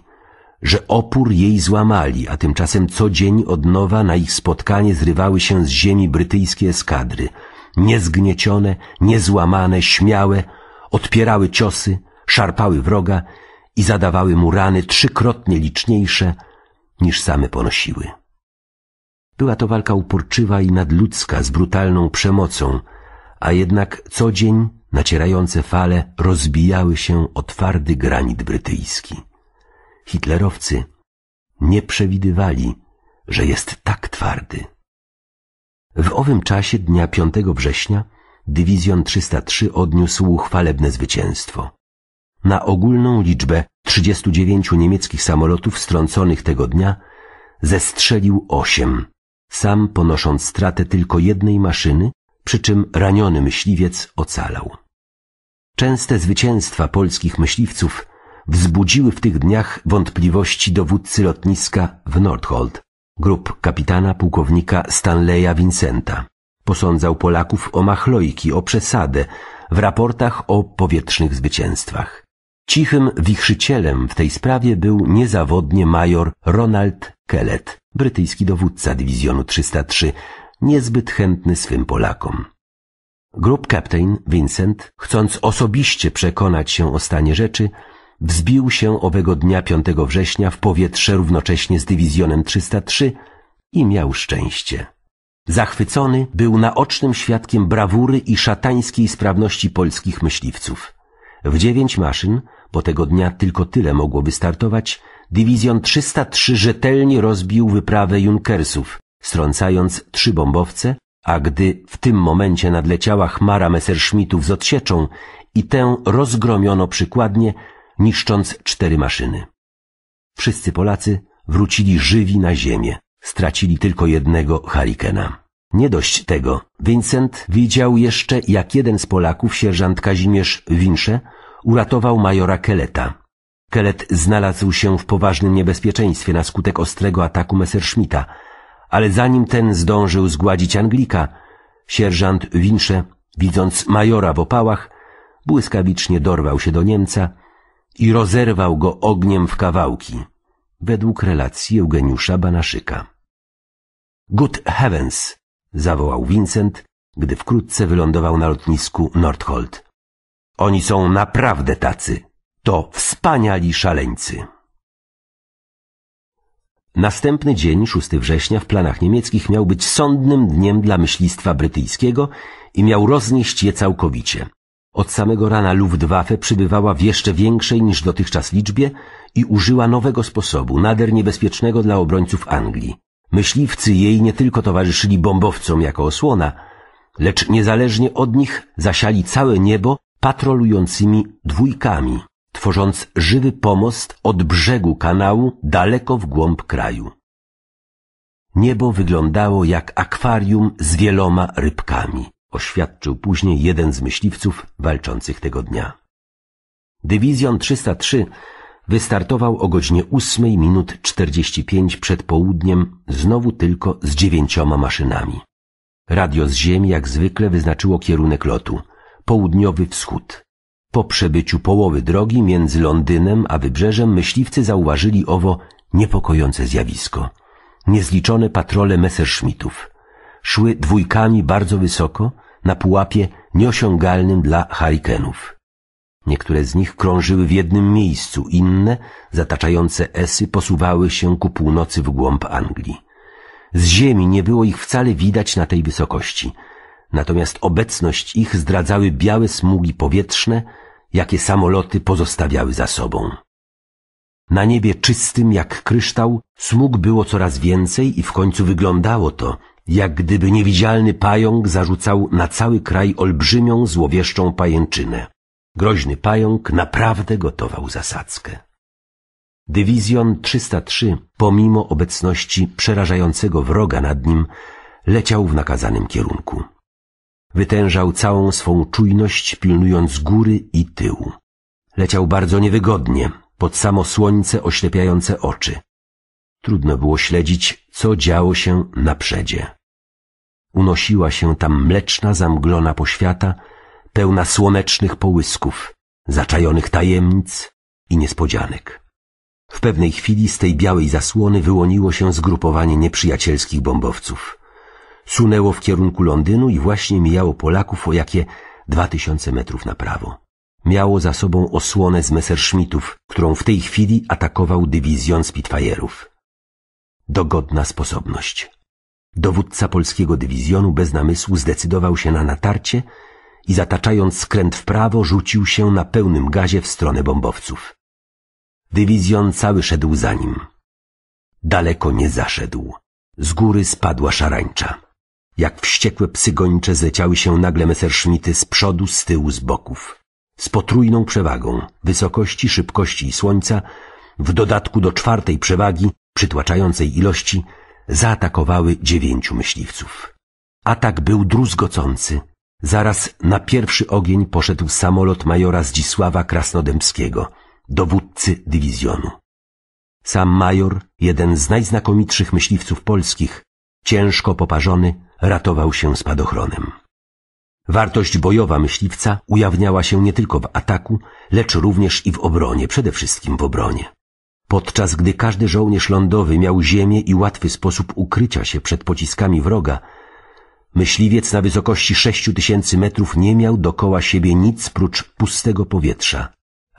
że opór jej złamali, a tymczasem co dzień od nowa na ich spotkanie zrywały się z ziemi brytyjskie eskadry – niezgniecione, niezłamane, śmiałe, odpierały ciosy, szarpały wroga i zadawały mu rany trzykrotnie liczniejsze niż same ponosiły. Była to walka uporczywa i nadludzka z brutalną przemocą, a jednak co dzień nacierające fale rozbijały się o twardy granit brytyjski. Hitlerowcy nie przewidywali, że jest tak twardy. W owym czasie dnia 5 września Dywizjon 303 odniósł chwalebne zwycięstwo. Na ogólną liczbę 39 niemieckich samolotów strąconych tego dnia zestrzelił 8, sam ponosząc stratę tylko jednej maszyny, przy czym raniony myśliwiec ocalał. Częste zwycięstwa polskich myśliwców wzbudziły w tych dniach wątpliwości dowódcy lotniska w Nordholt, Grób kapitana pułkownika Stanleya Vincenta. Posądzał Polaków o machlojki, o przesadę, w raportach o powietrznych zwycięstwach. Cichym wichrzycielem w tej sprawie był niezawodnie major Ronald Kellett, brytyjski dowódca dywizjonu 303, niezbyt chętny swym Polakom. Grób Captain Vincent, chcąc osobiście przekonać się o stanie rzeczy, wzbił się owego dnia 5 września w powietrze równocześnie z dywizjonem 303 i miał szczęście. Zachwycony był naocznym świadkiem brawury i szatańskiej sprawności polskich myśliwców. W dziewięć maszyn, bo tego dnia tylko tyle mogło wystartować, dywizjon 303 rzetelnie rozbił wyprawę Junkersów, strącając trzy bombowce, a gdy w tym momencie nadleciała chmara Messerschmittów z odsieczą i tę rozgromiono przykładnie, niszcząc cztery maszyny. Wszyscy Polacy wrócili żywi na ziemię. Stracili tylko jednego Harikena. Nie dość tego. Vincent widział jeszcze, jak jeden z Polaków, sierżant Kazimierz Winsze, uratował majora Keleta. Kelet znalazł się w poważnym niebezpieczeństwie na skutek ostrego ataku Messerschmitta, ale zanim ten zdążył zgładzić Anglika, sierżant Winsze, widząc majora w opałach, błyskawicznie dorwał się do Niemca i rozerwał go ogniem w kawałki, według relacji Eugeniusza Banaszyka. Good heavens! zawołał Vincent, gdy wkrótce wylądował na lotnisku Nordholt. Oni są naprawdę tacy. To wspaniali szaleńcy. Następny dzień, 6 września, w planach niemieckich miał być sądnym dniem dla myślistwa brytyjskiego i miał roznieść je całkowicie. Od samego rana Luftwaffe przybywała w jeszcze większej niż dotychczas liczbie i użyła nowego sposobu, nader niebezpiecznego dla obrońców Anglii. Myśliwcy jej nie tylko towarzyszyli bombowcom jako osłona, lecz niezależnie od nich zasiali całe niebo patrolującymi dwójkami, tworząc żywy pomost od brzegu kanału daleko w głąb kraju. Niebo wyglądało jak akwarium z wieloma rybkami oświadczył później jeden z myśliwców walczących tego dnia. Dywizjon 303 wystartował o godzinie 8 minut 45 przed południem znowu tylko z dziewięcioma maszynami. Radio z ziemi jak zwykle wyznaczyło kierunek lotu – południowy wschód. Po przebyciu połowy drogi między Londynem a wybrzeżem myśliwcy zauważyli owo niepokojące zjawisko. Niezliczone patrole Messerschmittów – szły dwójkami bardzo wysoko, na pułapie nieosiągalnym dla harikenów. Niektóre z nich krążyły w jednym miejscu, inne, zataczające esy, posuwały się ku północy w głąb Anglii. Z ziemi nie było ich wcale widać na tej wysokości, natomiast obecność ich zdradzały białe smugi powietrzne, jakie samoloty pozostawiały za sobą. Na niebie czystym jak kryształ smug było coraz więcej i w końcu wyglądało to, jak gdyby niewidzialny pająk zarzucał na cały kraj olbrzymią, złowieszczą pajęczynę. Groźny pająk naprawdę gotował zasadzkę. Dywizjon 303, pomimo obecności przerażającego wroga nad nim, leciał w nakazanym kierunku. Wytężał całą swą czujność, pilnując góry i tyłu. Leciał bardzo niewygodnie, pod samo słońce oślepiające oczy. Trudno było śledzić, co działo się na przedzie. Unosiła się tam mleczna, zamglona poświata, pełna słonecznych połysków, zaczajonych tajemnic i niespodzianek. W pewnej chwili z tej białej zasłony wyłoniło się zgrupowanie nieprzyjacielskich bombowców. Sunęło w kierunku Londynu i właśnie mijało Polaków o jakie dwa tysiące metrów na prawo. Miało za sobą osłonę z Messerschmittów, którą w tej chwili atakował dywizjon Spitfire'ów dogodna sposobność. Dowódca polskiego dywizjonu bez namysłu zdecydował się na natarcie i zataczając skręt w prawo rzucił się na pełnym gazie w stronę bombowców. Dywizjon cały szedł za nim. Daleko nie zaszedł. Z góry spadła szarańcza. Jak wściekłe psy gończe zleciały się nagle Messerschmitty z przodu, z tyłu, z boków. Z potrójną przewagą, wysokości, szybkości i słońca, w dodatku do czwartej przewagi przytłaczającej ilości zaatakowały dziewięciu myśliwców. Atak był druzgocący. Zaraz na pierwszy ogień poszedł samolot majora Zdzisława Krasnodębskiego, dowódcy dywizjonu. Sam major, jeden z najznakomitszych myśliwców polskich, ciężko poparzony, ratował się spadochronem. Wartość bojowa myśliwca ujawniała się nie tylko w ataku, lecz również i w obronie, przede wszystkim w obronie. Podczas gdy każdy żołnierz lądowy miał ziemię i łatwy sposób ukrycia się przed pociskami wroga, myśliwiec na wysokości sześciu tysięcy metrów nie miał dokoła siebie nic prócz pustego powietrza.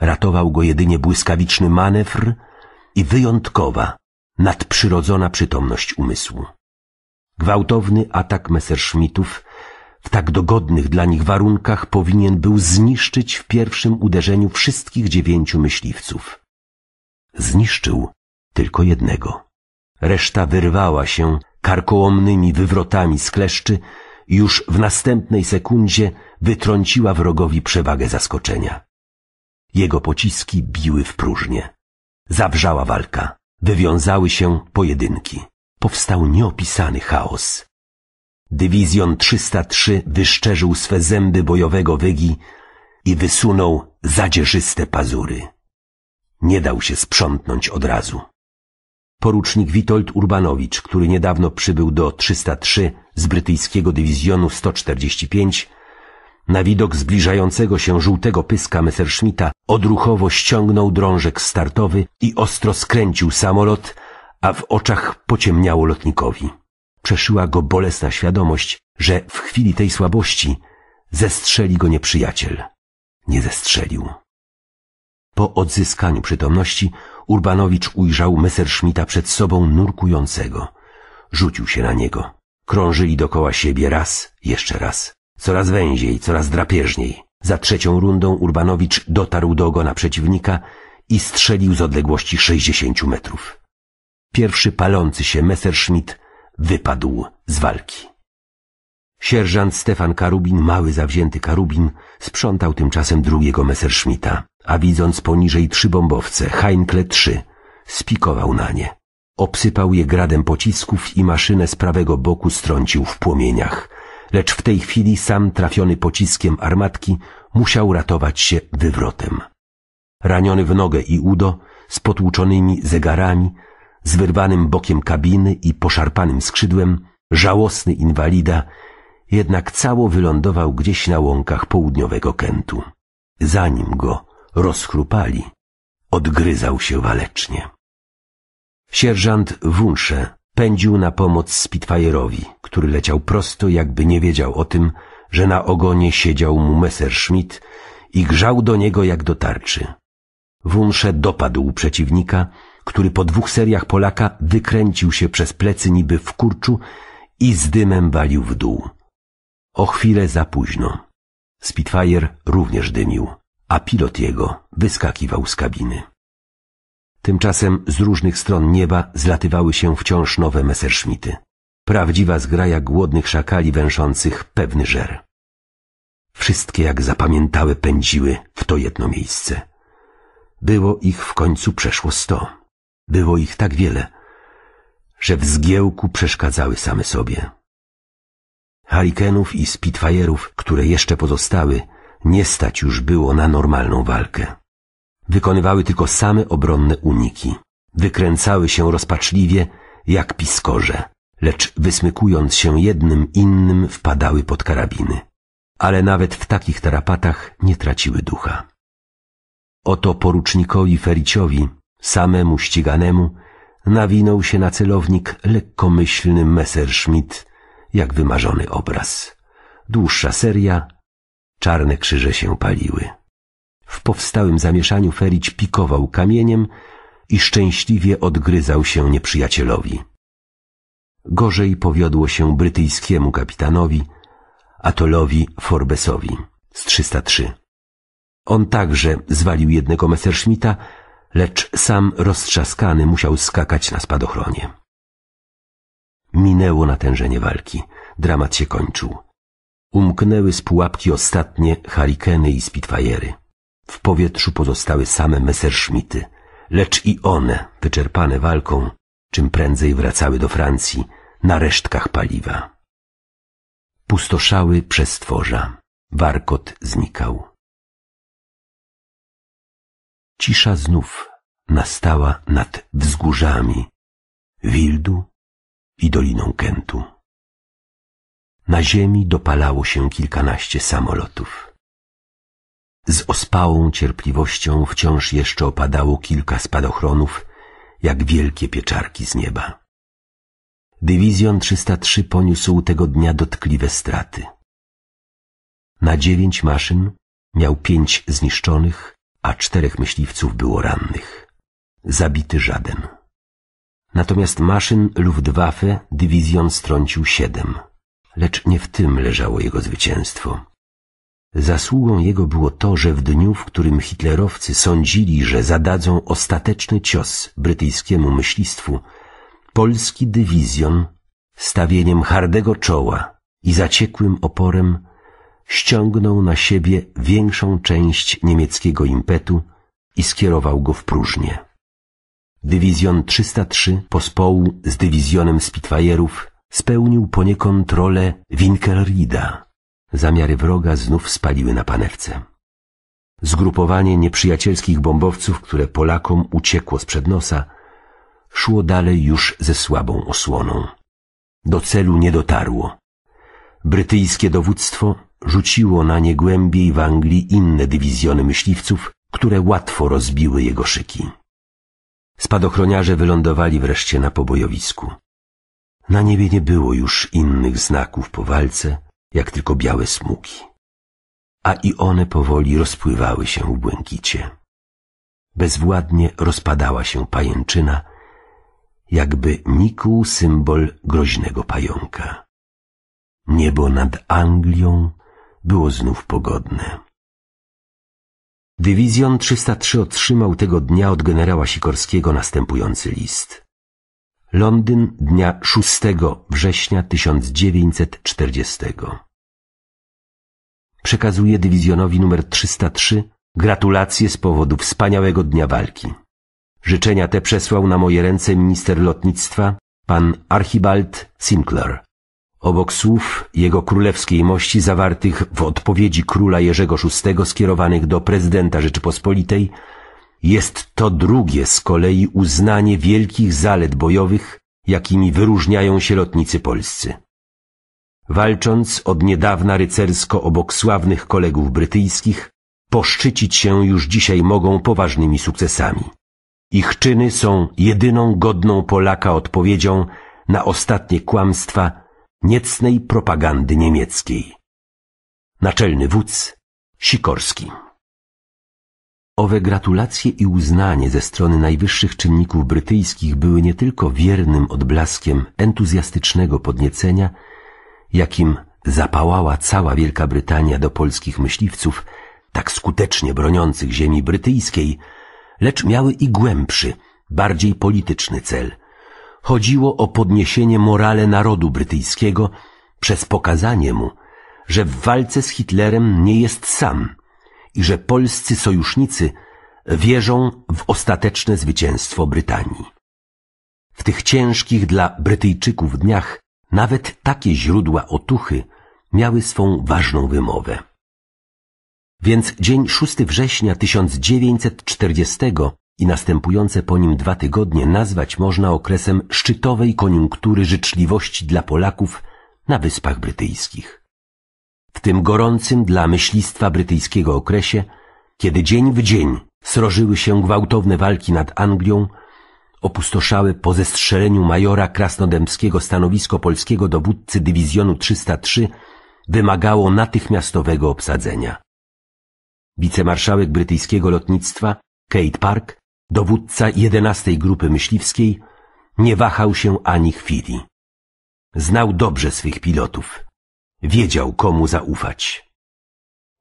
Ratował go jedynie błyskawiczny manewr i wyjątkowa, nadprzyrodzona przytomność umysłu. Gwałtowny atak Messerschmittów w tak dogodnych dla nich warunkach powinien był zniszczyć w pierwszym uderzeniu wszystkich dziewięciu myśliwców zniszczył tylko jednego. Reszta wyrwała się karkołomnymi wywrotami z kleszczy i już w następnej sekundzie wytrąciła wrogowi przewagę zaskoczenia. Jego pociski biły w próżnię. Zawrzała walka. Wywiązały się pojedynki. Powstał nieopisany chaos. Dywizjon 303 wyszczerzył swe zęby bojowego wygi i wysunął zadzierzyste pazury. Nie dał się sprzątnąć od razu. Porucznik Witold Urbanowicz, który niedawno przybył do 303 z brytyjskiego dywizjonu 145, na widok zbliżającego się żółtego pyska Messerschmitta odruchowo ściągnął drążek startowy i ostro skręcił samolot, a w oczach pociemniało lotnikowi. Przeszyła go bolesna świadomość, że w chwili tej słabości zestrzeli go nieprzyjaciel. Nie zestrzelił. Po odzyskaniu przytomności Urbanowicz ujrzał Messerschmitta przed sobą nurkującego. Rzucił się na niego. Krążyli dokoła siebie raz, jeszcze raz. Coraz węziej, coraz drapieżniej. Za trzecią rundą Urbanowicz dotarł do ogona przeciwnika i strzelił z odległości 60 metrów. Pierwszy palący się Messerschmitt wypadł z walki. Sierżant Stefan Karubin, mały zawzięty Karubin, sprzątał tymczasem drugiego Messerschmitta a widząc poniżej trzy bombowce, Heinkle trzy, spikował na nie. Obsypał je gradem pocisków i maszynę z prawego boku strącił w płomieniach, lecz w tej chwili sam trafiony pociskiem armatki musiał ratować się wywrotem. Raniony w nogę i udo, z potłuczonymi zegarami, z wyrwanym bokiem kabiny i poszarpanym skrzydłem, żałosny inwalida, jednak cało wylądował gdzieś na łąkach południowego Kentu. Zanim go rozkrupali, Odgryzał się walecznie. Sierżant Wunsze pędził na pomoc Spitfire'owi, który leciał prosto, jakby nie wiedział o tym, że na ogonie siedział mu Messerschmitt i grzał do niego jak do tarczy. Wunsze dopadł przeciwnika, który po dwóch seriach Polaka wykręcił się przez plecy niby w kurczu i z dymem walił w dół. O chwilę za późno. Spitfire również dymił a pilot jego wyskakiwał z kabiny. Tymczasem z różnych stron nieba zlatywały się wciąż nowe Messerschmitty. Prawdziwa zgraja głodnych szakali węszących pewny żer. Wszystkie jak zapamiętałe pędziły w to jedno miejsce. Było ich w końcu przeszło sto. Było ich tak wiele, że w zgiełku przeszkadzały same sobie. Harikenów i Spitfire'ów, które jeszcze pozostały, nie stać już było na normalną walkę. Wykonywały tylko same obronne uniki. Wykręcały się rozpaczliwie, jak piskorze, lecz wysmykując się jednym innym wpadały pod karabiny. Ale nawet w takich tarapatach nie traciły ducha. Oto porucznikowi Fericiowi, samemu ściganemu, nawinął się na celownik lekkomyślny Messerschmitt, jak wymarzony obraz. Dłuższa seria, Czarne krzyże się paliły. W powstałym zamieszaniu Ferić pikował kamieniem i szczęśliwie odgryzał się nieprzyjacielowi. Gorzej powiodło się brytyjskiemu kapitanowi, Atolowi Forbesowi z 303. On także zwalił jednego Messerschmitta, lecz sam roztrzaskany musiał skakać na spadochronie. Minęło natężenie walki. Dramat się kończył. Umknęły z pułapki ostatnie harikeny i spitfajery. W powietrzu pozostały same Messerschmitty, lecz i one, wyczerpane walką, czym prędzej wracały do Francji na resztkach paliwa. Pustoszały przestworza. Warkot znikał. Cisza znów nastała nad wzgórzami Wildu i Doliną Kentu na ziemi dopalało się kilkanaście samolotów. Z ospałą cierpliwością wciąż jeszcze opadało kilka spadochronów, jak wielkie pieczarki z nieba. Dywizjon 303 poniósł tego dnia dotkliwe straty. Na dziewięć maszyn miał pięć zniszczonych, a czterech myśliwców było rannych. Zabity żaden. Natomiast maszyn Luftwaffe dywizjon strącił siedem lecz nie w tym leżało jego zwycięstwo. Zasługą jego było to, że w dniu, w którym hitlerowcy sądzili, że zadadzą ostateczny cios brytyjskiemu myślistwu, polski dywizjon stawieniem hardego czoła i zaciekłym oporem ściągnął na siebie większą część niemieckiego impetu i skierował go w próżnię. Dywizjon 303 pospołu z dywizjonem Spitfire'ów spełnił poniekąd rolę Winkelrida. Zamiary wroga znów spaliły na panewce. Zgrupowanie nieprzyjacielskich bombowców, które Polakom uciekło sprzed nosa, szło dalej już ze słabą osłoną. Do celu nie dotarło. Brytyjskie dowództwo rzuciło na nie głębiej w Anglii inne dywizjony myśliwców, które łatwo rozbiły jego szyki. Spadochroniarze wylądowali wreszcie na pobojowisku. Na niebie nie było już innych znaków po walce, jak tylko białe smugi. A i one powoli rozpływały się w błękicie. Bezwładnie rozpadała się pajęczyna, jakby nikł symbol groźnego pająka. Niebo nad Anglią było znów pogodne. Dywizjon 303 otrzymał tego dnia od generała Sikorskiego następujący list – Londyn dnia 6 września 1940. Przekazuję dywizjonowi numer 303 gratulacje z powodu wspaniałego dnia walki. Życzenia te przesłał na moje ręce minister lotnictwa pan Archibald Sinclair. Obok słów Jego Królewskiej Mości zawartych w odpowiedzi króla Jerzego VI skierowanych do prezydenta Rzeczypospolitej jest to drugie z kolei uznanie wielkich zalet bojowych, jakimi wyróżniają się lotnicy polscy. Walcząc od niedawna rycersko obok sławnych kolegów brytyjskich, poszczycić się już dzisiaj mogą poważnymi sukcesami. Ich czyny są jedyną godną Polaka odpowiedzią na ostatnie kłamstwa niecnej propagandy niemieckiej. Naczelny wódz Sikorski Owe gratulacje i uznanie ze strony najwyższych czynników brytyjskich były nie tylko wiernym odblaskiem entuzjastycznego podniecenia, jakim zapałała cała Wielka Brytania do polskich myśliwców, tak skutecznie broniących ziemi brytyjskiej, lecz miały i głębszy, bardziej polityczny cel. Chodziło o podniesienie morale narodu brytyjskiego przez pokazanie mu, że w walce z Hitlerem nie jest sam, i że polscy sojusznicy wierzą w ostateczne zwycięstwo Brytanii. W tych ciężkich dla Brytyjczyków dniach nawet takie źródła otuchy miały swą ważną wymowę. Więc dzień 6 września 1940 i następujące po nim dwa tygodnie nazwać można okresem szczytowej koniunktury życzliwości dla Polaków na Wyspach Brytyjskich w tym gorącym dla myślistwa brytyjskiego okresie, kiedy dzień w dzień srożyły się gwałtowne walki nad Anglią, opustoszały po zestrzeleniu majora krasnodębskiego stanowisko polskiego dowódcy dywizjonu 303 wymagało natychmiastowego obsadzenia. Wicemarszałek brytyjskiego lotnictwa Kate Park, dowódca 11 grupy myśliwskiej, nie wahał się ani chwili. Znał dobrze swych pilotów. Wiedział, komu zaufać.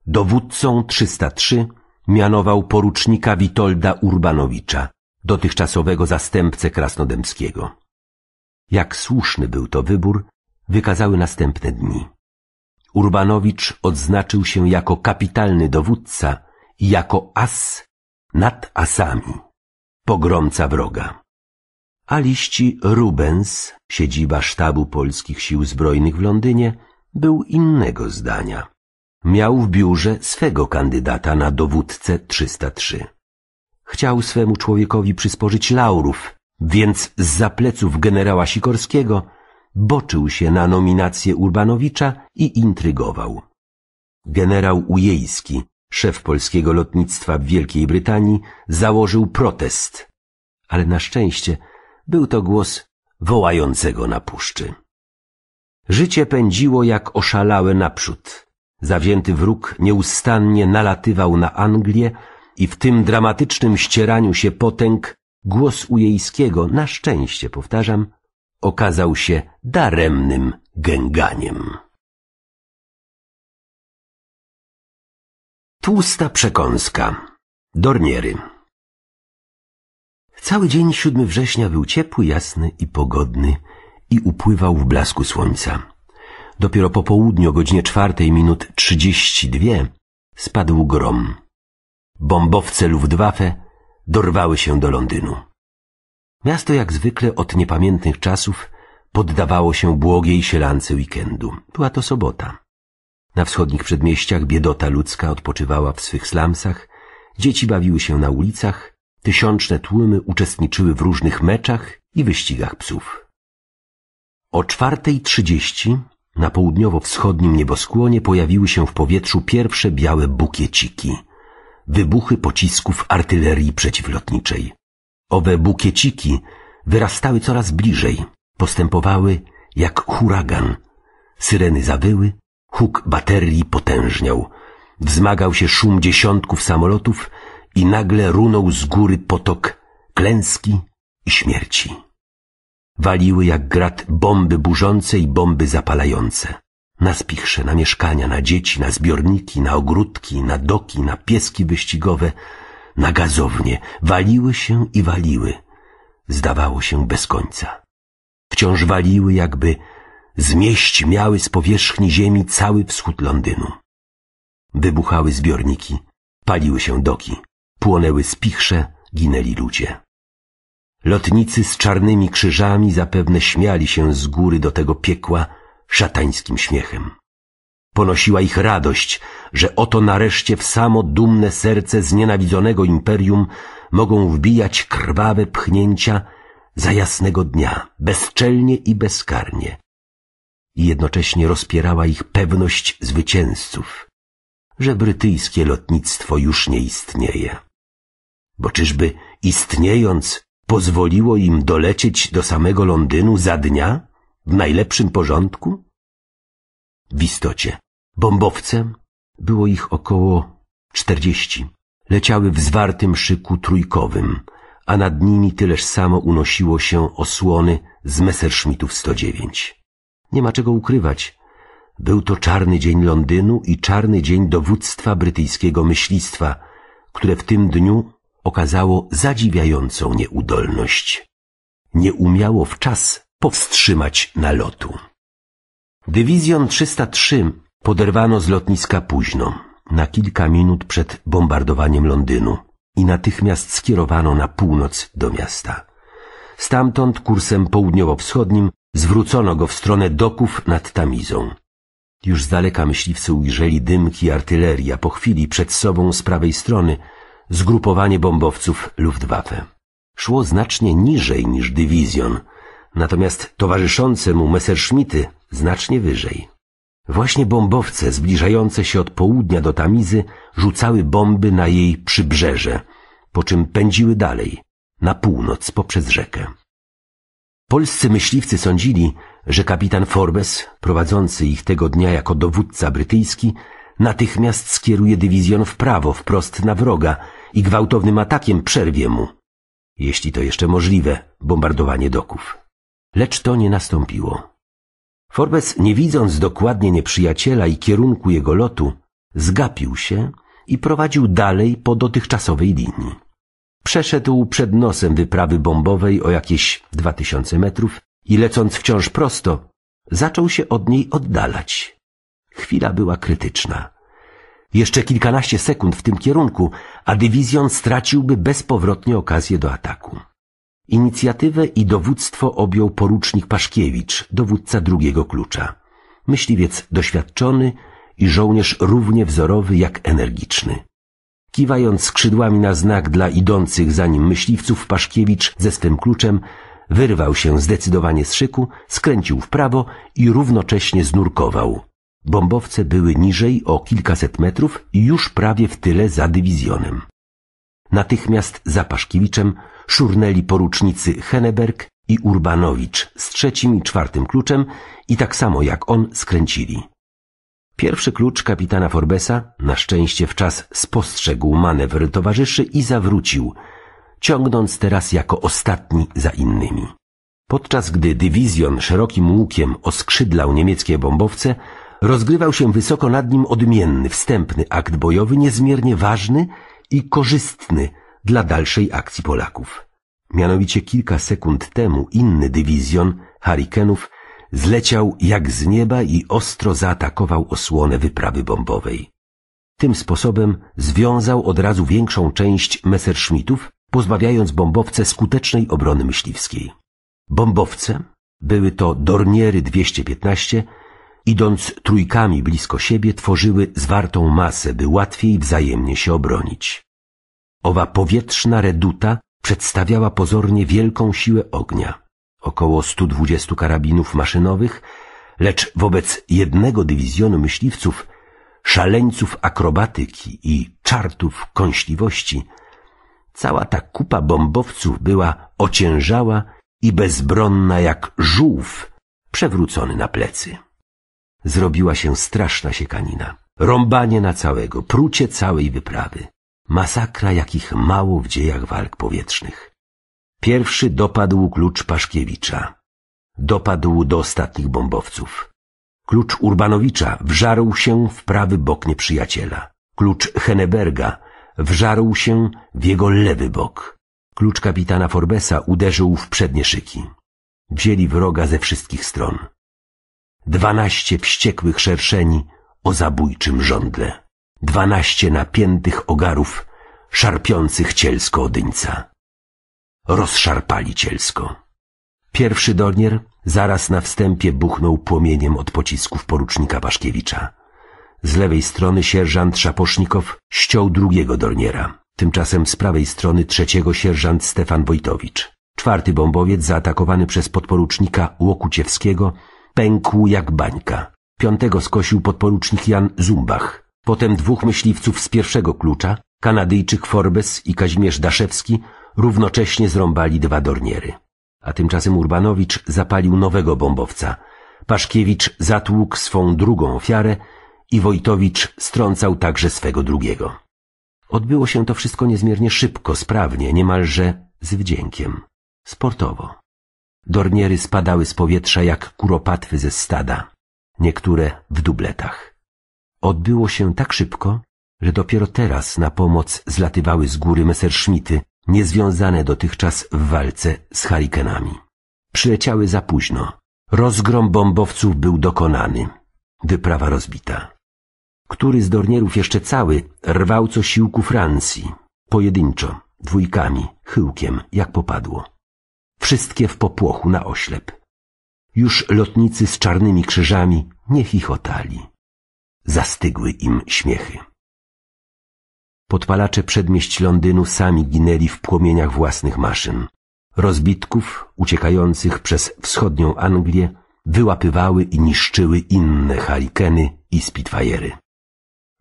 Dowódcą 303 mianował porucznika Witolda Urbanowicza, dotychczasowego zastępcę Krasnodębskiego. Jak słuszny był to wybór, wykazały następne dni. Urbanowicz odznaczył się jako kapitalny dowódca i jako as nad asami, pogromca wroga. A liści Rubens, siedziba sztabu polskich sił zbrojnych w Londynie, był innego zdania. Miał w biurze swego kandydata na dowódcę 303. Chciał swemu człowiekowi przysporzyć laurów, więc z zapleców generała Sikorskiego boczył się na nominację Urbanowicza i intrygował. Generał Ujejski, szef polskiego lotnictwa w Wielkiej Brytanii, założył protest, ale na szczęście był to głos wołającego na puszczy. Życie pędziło jak oszalałe naprzód. Zawzięty wróg nieustannie nalatywał na Anglię i w tym dramatycznym ścieraniu się potęg głos Ujejskiego, na szczęście powtarzam, okazał się daremnym gęganiem. Tłusta przekąska. Dorniery. Cały dzień 7 września był ciepły, jasny i pogodny i upływał w blasku słońca. Dopiero po południu o godzinie czwartej minut trzydzieści dwie spadł grom. Bombowce Luftwaffe dorwały się do Londynu. Miasto jak zwykle od niepamiętnych czasów poddawało się błogiej sielance weekendu. Była to sobota. Na wschodnich przedmieściach biedota ludzka odpoczywała w swych slamsach, dzieci bawiły się na ulicach, tysiączne tłumy uczestniczyły w różnych meczach i wyścigach psów. O 4.30 na południowo-wschodnim nieboskłonie pojawiły się w powietrzu pierwsze białe bukieciki. Wybuchy pocisków artylerii przeciwlotniczej. Owe bukieciki wyrastały coraz bliżej, postępowały jak huragan. Syreny zawyły, huk baterii potężniał. Wzmagał się szum dziesiątków samolotów i nagle runął z góry potok klęski i śmierci. Waliły jak grat bomby burzące i bomby zapalające. Na spichrze, na mieszkania, na dzieci, na zbiorniki, na ogródki, na doki, na pieski wyścigowe, na gazownie. Waliły się i waliły. Zdawało się bez końca. Wciąż waliły, jakby zmieść miały z powierzchni ziemi cały wschód Londynu. Wybuchały zbiorniki, paliły się doki, płonęły spichrze, ginęli ludzie. Lotnicy z czarnymi krzyżami zapewne śmiali się z góry do tego piekła szatańskim śmiechem. Ponosiła ich radość, że oto nareszcie w samo dumne serce znienawidzonego imperium mogą wbijać krwawe pchnięcia za jasnego dnia, bezczelnie i bezkarnie. I jednocześnie rozpierała ich pewność zwycięzców, że brytyjskie lotnictwo już nie istnieje. Bo czyżby istniejąc pozwoliło im dolecieć do samego Londynu za dnia w najlepszym porządku? W istocie, bombowcem było ich około czterdzieści. Leciały w zwartym szyku trójkowym, a nad nimi tyleż samo unosiło się osłony z Messerschmittów 109. Nie ma czego ukrywać. Był to czarny dzień Londynu i czarny dzień dowództwa brytyjskiego myślistwa, które w tym dniu okazało zadziwiającą nieudolność. Nie umiało w czas powstrzymać nalotu. Dywizjon 303 poderwano z lotniska późno, na kilka minut przed bombardowaniem Londynu i natychmiast skierowano na północ do miasta. Stamtąd kursem południowo-wschodnim zwrócono go w stronę doków nad Tamizą. Już z daleka myśliwcy ujrzeli dymki artylerii, a po chwili przed sobą z prawej strony zgrupowanie bombowców Luftwaffe. Szło znacznie niżej niż dywizjon, natomiast towarzyszące mu Messerschmitty znacznie wyżej. Właśnie bombowce zbliżające się od południa do Tamizy rzucały bomby na jej przybrzeże, po czym pędziły dalej, na północ poprzez rzekę. Polscy myśliwcy sądzili, że kapitan Forbes, prowadzący ich tego dnia jako dowódca brytyjski, natychmiast skieruje dywizjon w prawo, wprost na wroga i gwałtownym atakiem przerwie mu, jeśli to jeszcze możliwe, bombardowanie doków. Lecz to nie nastąpiło. Forbes, nie widząc dokładnie nieprzyjaciela i kierunku jego lotu, zgapił się i prowadził dalej po dotychczasowej linii. Przeszedł przed nosem wyprawy bombowej o jakieś dwa tysiące metrów i lecąc wciąż prosto, zaczął się od niej oddalać. Chwila była krytyczna. Jeszcze kilkanaście sekund w tym kierunku, a dywizjon straciłby bezpowrotnie okazję do ataku. Inicjatywę i dowództwo objął porucznik Paszkiewicz, dowódca drugiego klucza. Myśliwiec doświadczony i żołnierz równie wzorowy jak energiczny. Kiwając skrzydłami na znak dla idących za nim myśliwców, Paszkiewicz ze swym kluczem wyrwał się zdecydowanie z szyku, skręcił w prawo i równocześnie znurkował. Bombowce były niżej o kilkaset metrów i już prawie w tyle za dywizjonem. Natychmiast za Paszkiewiczem szurnęli porucznicy Henneberg i Urbanowicz z trzecim i czwartym kluczem i tak samo jak on skręcili. Pierwszy klucz kapitana Forbesa na szczęście w czas spostrzegł manewr towarzyszy i zawrócił, ciągnąc teraz jako ostatni za innymi. Podczas gdy dywizjon szerokim łukiem oskrzydlał niemieckie bombowce, rozgrywał się wysoko nad nim odmienny, wstępny akt bojowy, niezmiernie ważny i korzystny dla dalszej akcji Polaków. Mianowicie kilka sekund temu inny dywizjon harikenów zleciał jak z nieba i ostro zaatakował osłonę wyprawy bombowej. Tym sposobem związał od razu większą część Messerschmittów, pozbawiając bombowce skutecznej obrony myśliwskiej. Bombowce były to Dorniery 215 idąc trójkami blisko siebie, tworzyły zwartą masę, by łatwiej wzajemnie się obronić. Owa powietrzna reduta przedstawiała pozornie wielką siłę ognia, około 120 karabinów maszynowych, lecz wobec jednego dywizjonu myśliwców, szaleńców akrobatyki i czartów kąśliwości, cała ta kupa bombowców była ociężała i bezbronna jak żółw przewrócony na plecy. Zrobiła się straszna siekanina. Rąbanie na całego, prucie całej wyprawy. Masakra, jakich mało w dziejach walk powietrznych. Pierwszy dopadł klucz Paszkiewicza. Dopadł do ostatnich bombowców. Klucz Urbanowicza wżarł się w prawy bok nieprzyjaciela. Klucz Henneberga wżarł się w jego lewy bok. Klucz kapitana Forbesa uderzył w przednie szyki. Wzięli wroga ze wszystkich stron dwanaście wściekłych szerszeni o zabójczym żądle, dwanaście napiętych ogarów szarpiących cielsko odyńca. Rozszarpali cielsko. Pierwszy donier zaraz na wstępie buchnął płomieniem od pocisków porucznika Paszkiewicza. Z lewej strony sierżant Szaposznikow ściął drugiego dorniera, tymczasem z prawej strony trzeciego sierżant Stefan Wojtowicz. Czwarty bombowiec zaatakowany przez podporucznika Łokuciewskiego Pękł jak bańka. Piątego skosił podporucznik Jan Zumbach. Potem dwóch myśliwców z pierwszego klucza, Kanadyjczyk Forbes i Kazimierz Daszewski, równocześnie zrąbali dwa dorniery. A tymczasem Urbanowicz zapalił nowego bombowca. Paszkiewicz zatłukł swą drugą ofiarę i Wojtowicz strącał także swego drugiego. Odbyło się to wszystko niezmiernie szybko, sprawnie, niemalże z wdziękiem, sportowo. Dorniery spadały z powietrza jak kuropatwy ze stada, niektóre w dubletach. Odbyło się tak szybko, że dopiero teraz na pomoc zlatywały z góry Messerschmitty, niezwiązane dotychczas w walce z harikenami. Przyleciały za późno. Rozgrom bombowców był dokonany. Wyprawa rozbita. Który z dornierów jeszcze cały rwał co sił ku Francji. Pojedynczo, dwójkami, chyłkiem, jak popadło wszystkie w popłochu na oślep. Już lotnicy z czarnymi krzyżami nie chichotali. Zastygły im śmiechy. Podpalacze przedmieść Londynu sami ginęli w płomieniach własnych maszyn. Rozbitków uciekających przez wschodnią Anglię wyłapywały i niszczyły inne harikeny i spitfajery.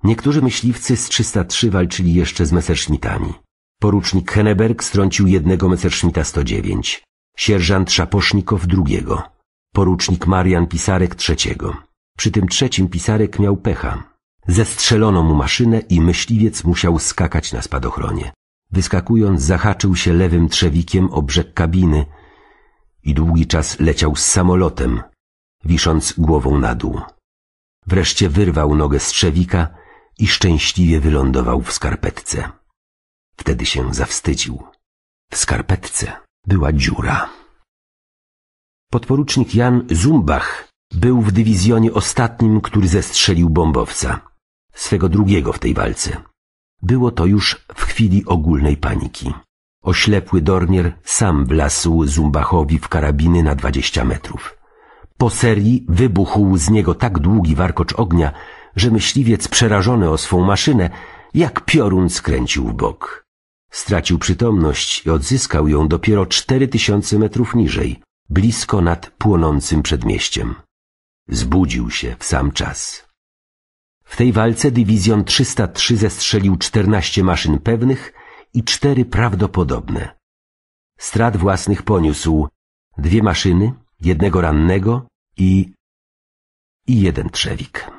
Niektórzy myśliwcy z 303 walczyli jeszcze z Messerschmittami. Porucznik Henneberg strącił jednego Messerschmitta 109, sierżant Szaposznikow drugiego, porucznik Marian Pisarek trzeciego. Przy tym trzecim Pisarek miał pecha. Zestrzelono mu maszynę i myśliwiec musiał skakać na spadochronie. Wyskakując, zahaczył się lewym trzewikiem o brzeg kabiny i długi czas leciał z samolotem, wisząc głową na dół. Wreszcie wyrwał nogę z trzewika i szczęśliwie wylądował w skarpetce. Wtedy się zawstydził. W skarpetce była dziura. Podporucznik Jan Zumbach był w dywizjonie ostatnim, który zestrzelił bombowca, swego drugiego w tej walce. Było to już w chwili ogólnej paniki. Oślepły Dornier sam wlasł Zumbachowi w karabiny na dwadzieścia metrów. Po serii wybuchł z niego tak długi warkocz ognia, że myśliwiec przerażony o swą maszynę, jak piorun skręcił w bok. Stracił przytomność i odzyskał ją dopiero cztery tysiące metrów niżej, blisko nad płonącym przedmieściem. Zbudził się w sam czas. W tej walce dywizjon 303 zestrzelił 14 maszyn pewnych i cztery prawdopodobne. Strat własnych poniósł dwie maszyny, jednego rannego i, i jeden trzewik.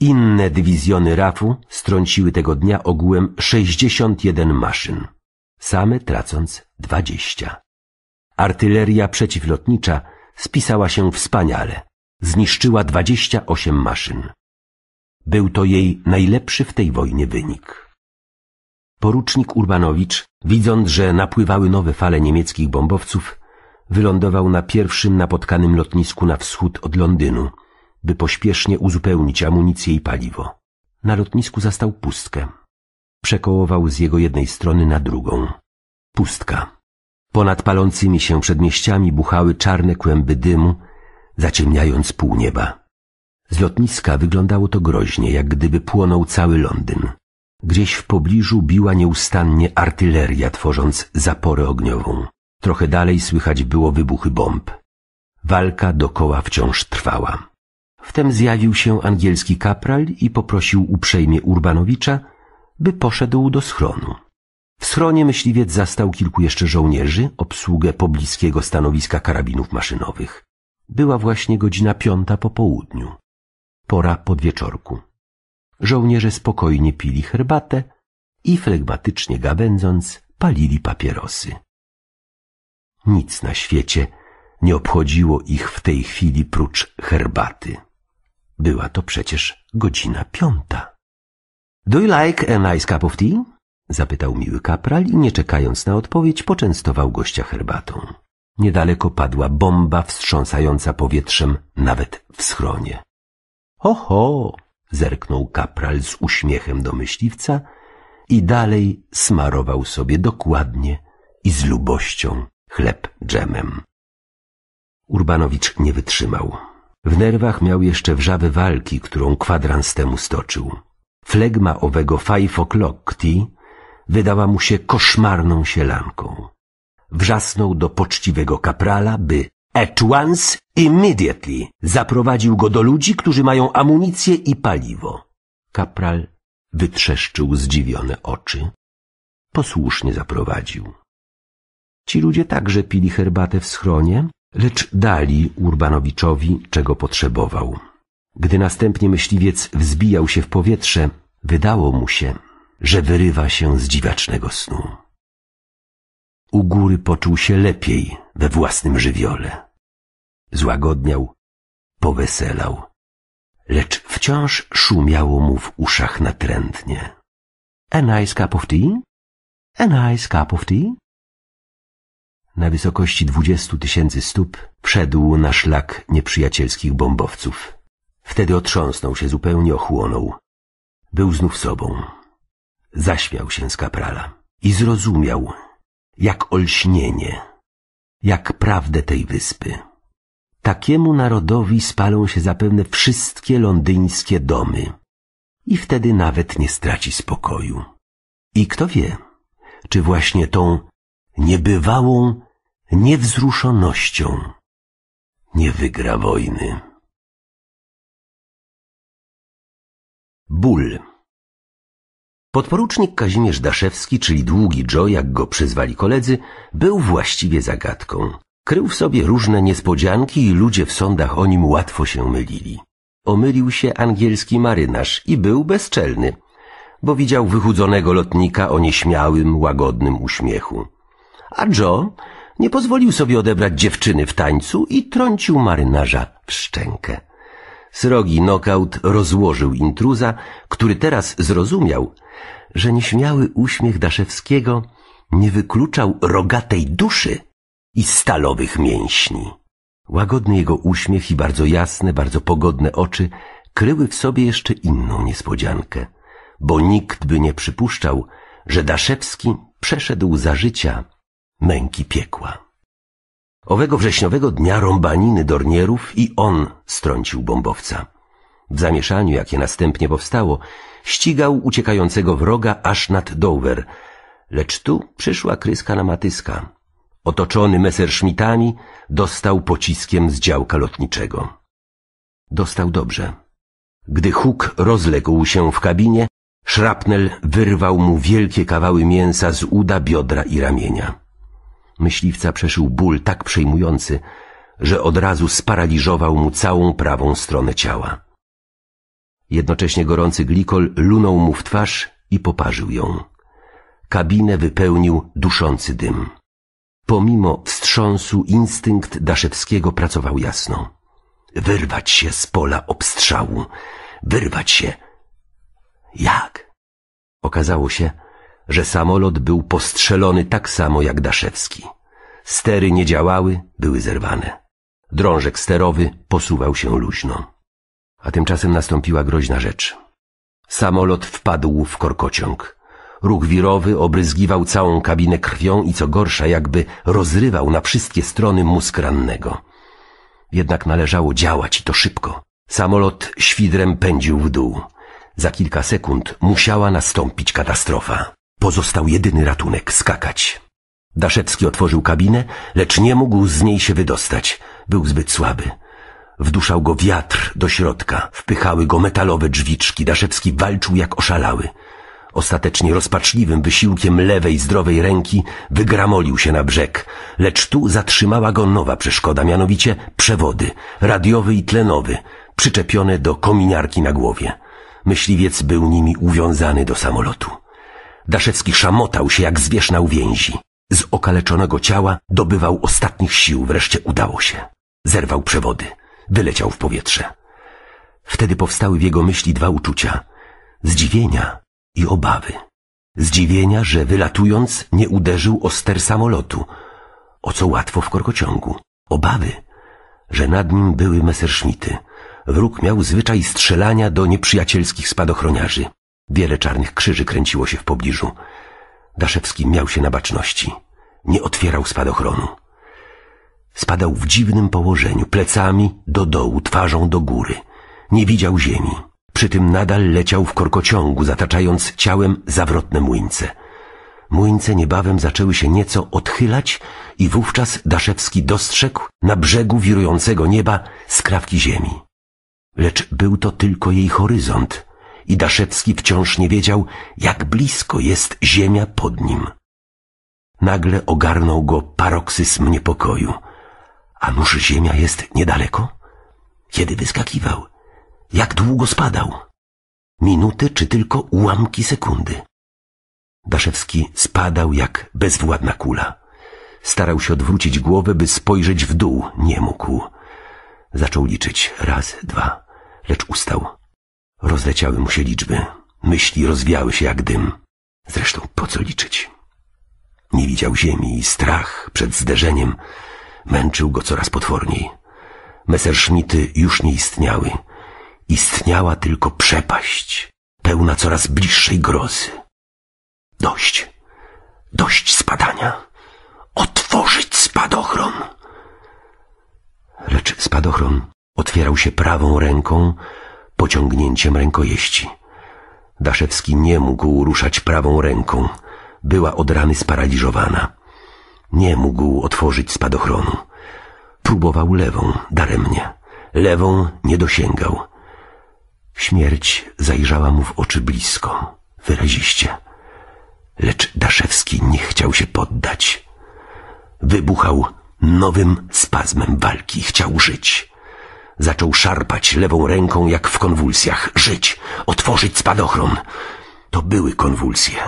Inne dywizjony RAF-u strąciły tego dnia ogółem 61 maszyn, same tracąc 20. Artyleria przeciwlotnicza spisała się wspaniale. Zniszczyła 28 maszyn. Był to jej najlepszy w tej wojnie wynik. Porucznik Urbanowicz, widząc, że napływały nowe fale niemieckich bombowców, wylądował na pierwszym napotkanym lotnisku na wschód od Londynu – by pośpiesznie uzupełnić amunicję i paliwo. Na lotnisku zastał pustkę. Przekołował z jego jednej strony na drugą. Pustka. Ponad palącymi się przedmieściami buchały czarne kłęby dymu, zaciemniając pół nieba. Z lotniska wyglądało to groźnie, jak gdyby płonął cały Londyn. Gdzieś w pobliżu biła nieustannie artyleria, tworząc zaporę ogniową. Trochę dalej słychać było wybuchy bomb. Walka dokoła wciąż trwała. Wtem zjawił się angielski kapral i poprosił uprzejmie Urbanowicza, by poszedł do schronu. W schronie myśliwiec zastał kilku jeszcze żołnierzy, obsługę pobliskiego stanowiska karabinów maszynowych. Była właśnie godzina piąta po południu. Pora podwieczorku. Żołnierze spokojnie pili herbatę i flegmatycznie gawędząc palili papierosy. Nic na świecie nie obchodziło ich w tej chwili prócz herbaty. Była to przecież godzina piąta. Do you like a nice cup of tea? Zapytał miły kapral i nie czekając na odpowiedź poczęstował gościa herbatą. Niedaleko padła bomba wstrząsająca powietrzem nawet w schronie. Oho! zerknął kapral z uśmiechem do myśliwca i dalej smarował sobie dokładnie i z lubością chleb dżemem. Urbanowicz nie wytrzymał. W nerwach miał jeszcze wrzawy walki, którą kwadrans temu stoczył. Flegma owego five o'clock tea wydała mu się koszmarną sielanką. Wrzasnął do poczciwego kaprala, by at once immediately zaprowadził go do ludzi, którzy mają amunicję i paliwo. Kapral wytrzeszczył zdziwione oczy. Posłusznie zaprowadził. Ci ludzie także pili herbatę w schronie, lecz dali Urbanowiczowi, czego potrzebował. Gdy następnie myśliwiec wzbijał się w powietrze, wydało mu się, że wyrywa się z dziwacznego snu. U góry poczuł się lepiej we własnym żywiole. Złagodniał, poweselał, lecz wciąż szumiało mu w uszach natrętnie. A nice cup of tea? A nice cup of tea? na wysokości dwudziestu tysięcy stóp wszedł na szlak nieprzyjacielskich bombowców. Wtedy otrząsnął się zupełnie, ochłonął. Był znów sobą. Zaśmiał się z kaprala i zrozumiał, jak olśnienie, jak prawdę tej wyspy. Takiemu narodowi spalą się zapewne wszystkie londyńskie domy i wtedy nawet nie straci spokoju. I kto wie, czy właśnie tą niebywałą niewzruszonością nie wygra wojny. Ból Podporucznik Kazimierz Daszewski, czyli Długi Joe, jak go przyzwali koledzy, był właściwie zagadką. Krył w sobie różne niespodzianki i ludzie w sądach o nim łatwo się mylili. Omylił się angielski marynarz i był bezczelny, bo widział wychudzonego lotnika o nieśmiałym, łagodnym uśmiechu. A Joe nie pozwolił sobie odebrać dziewczyny w tańcu i trącił marynarza w szczękę. Srogi nokaut rozłożył intruza, który teraz zrozumiał, że nieśmiały uśmiech Daszewskiego nie wykluczał rogatej duszy i stalowych mięśni. Łagodny jego uśmiech i bardzo jasne, bardzo pogodne oczy kryły w sobie jeszcze inną niespodziankę, bo nikt by nie przypuszczał, że Daszewski przeszedł za życia męki piekła. Owego wrześniowego dnia rąbaniny Dornierów i on strącił bombowca. W zamieszaniu, jakie następnie powstało, ścigał uciekającego wroga aż nad Dover, lecz tu przyszła kryska na matyska. Otoczony Messerschmittami, dostał pociskiem z działka lotniczego. Dostał dobrze. Gdy huk rozległ się w kabinie, szrapnel wyrwał mu wielkie kawały mięsa z uda, biodra i ramienia. Myśliwca przeszył ból tak przejmujący, że od razu sparaliżował mu całą prawą stronę ciała. Jednocześnie gorący glikol lunął mu w twarz i poparzył ją. Kabinę wypełnił duszący dym. Pomimo wstrząsu instynkt Daszewskiego pracował jasno. Wyrwać się z pola obstrzału. Wyrwać się. Jak? Okazało się, że samolot był postrzelony tak samo jak Daszewski. Stery nie działały, były zerwane. Drążek sterowy posuwał się luźno. A tymczasem nastąpiła groźna rzecz. Samolot wpadł w korkociąg. Ruch wirowy obryzgiwał całą kabinę krwią i co gorsza, jakby rozrywał na wszystkie strony mózg rannego. Jednak należało działać i to szybko. Samolot świdrem pędził w dół. Za kilka sekund musiała nastąpić katastrofa. Pozostał jedyny ratunek – skakać. Daszewski otworzył kabinę, lecz nie mógł z niej się wydostać. Był zbyt słaby. Wduszał go wiatr do środka, wpychały go metalowe drzwiczki. Daszewski walczył jak oszalały. Ostatecznie rozpaczliwym wysiłkiem lewej, zdrowej ręki wygramolił się na brzeg, lecz tu zatrzymała go nowa przeszkoda, mianowicie przewody, radiowy i tlenowy, przyczepione do kominiarki na głowie. Myśliwiec był nimi uwiązany do samolotu. Daszewski szamotał się jak zwierz na uwięzi. Z okaleczonego ciała dobywał ostatnich sił, wreszcie udało się. Zerwał przewody, wyleciał w powietrze. Wtedy powstały w jego myśli dwa uczucia. Zdziwienia i obawy. Zdziwienia, że wylatując nie uderzył o ster samolotu, o co łatwo w korkociągu. Obawy, że nad nim były Messerschmitty. Wróg miał zwyczaj strzelania do nieprzyjacielskich spadochroniarzy. Wiele czarnych krzyży kręciło się w pobliżu. Daszewski miał się na baczności. Nie otwierał spadochronu. Spadał w dziwnym położeniu, plecami do dołu, twarzą do góry. Nie widział ziemi. Przy tym nadal leciał w korkociągu, zataczając ciałem zawrotne młyńce. Młyńce niebawem zaczęły się nieco odchylać i wówczas Daszewski dostrzegł na brzegu wirującego nieba skrawki ziemi. Lecz był to tylko jej horyzont – i Daszewski wciąż nie wiedział, jak blisko jest ziemia pod nim. Nagle ogarnął go paroksyzm niepokoju. A nuż ziemia jest niedaleko? Kiedy wyskakiwał? Jak długo spadał? Minuty czy tylko ułamki sekundy? Daszewski spadał jak bezwładna kula. Starał się odwrócić głowę, by spojrzeć w dół. Nie mógł. Zaczął liczyć. Raz, dwa. Lecz ustał. Rozleciały mu się liczby. Myśli rozwiały się jak dym. Zresztą po co liczyć? Nie widział ziemi i strach przed zderzeniem męczył go coraz potworniej. Messerschmitty już nie istniały. Istniała tylko przepaść, pełna coraz bliższej grozy. Dość, dość spadania. Otworzyć spadochron! Lecz spadochron otwierał się prawą ręką, pociągnięciem rękojeści. Daszewski nie mógł ruszać prawą ręką. Była od rany sparaliżowana. Nie mógł otworzyć spadochronu. Próbował lewą, daremnie. Lewą nie dosięgał. Śmierć zajrzała mu w oczy blisko, wyraziście. Lecz Daszewski nie chciał się poddać. Wybuchał nowym spazmem walki. Chciał żyć. Zaczął szarpać lewą ręką jak w konwulsjach. Żyć! Otworzyć spadochron! To były konwulsje.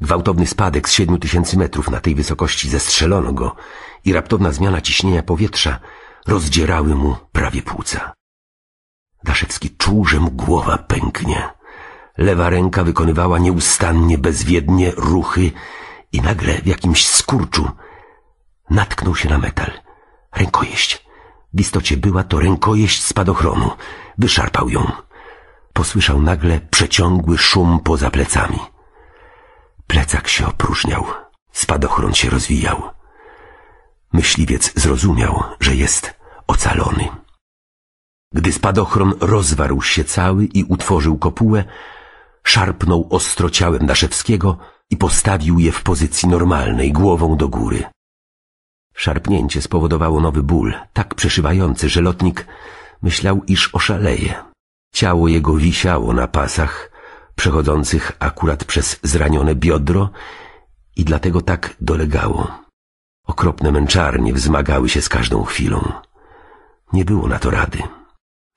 Gwałtowny spadek z siedmiu tysięcy metrów na tej wysokości zestrzelono go i raptowna zmiana ciśnienia powietrza rozdzierały mu prawie płuca. Daszewski czuł, że mu głowa pęknie. Lewa ręka wykonywała nieustannie, bezwiednie ruchy i nagle w jakimś skurczu natknął się na metal. Rękojeść w istocie była to rękojeść spadochronu. Wyszarpał ją. Posłyszał nagle przeciągły szum poza plecami. Plecak się opróżniał. Spadochron się rozwijał. Myśliwiec zrozumiał, że jest ocalony. Gdy spadochron rozwarł się cały i utworzył kopułę, szarpnął ostro ciałem Daszewskiego i postawił je w pozycji normalnej, głową do góry. Szarpnięcie spowodowało nowy ból, tak przeszywający, że lotnik myślał, iż oszaleje. Ciało jego wisiało na pasach, przechodzących akurat przez zranione biodro i dlatego tak dolegało. Okropne męczarnie wzmagały się z każdą chwilą. Nie było na to rady.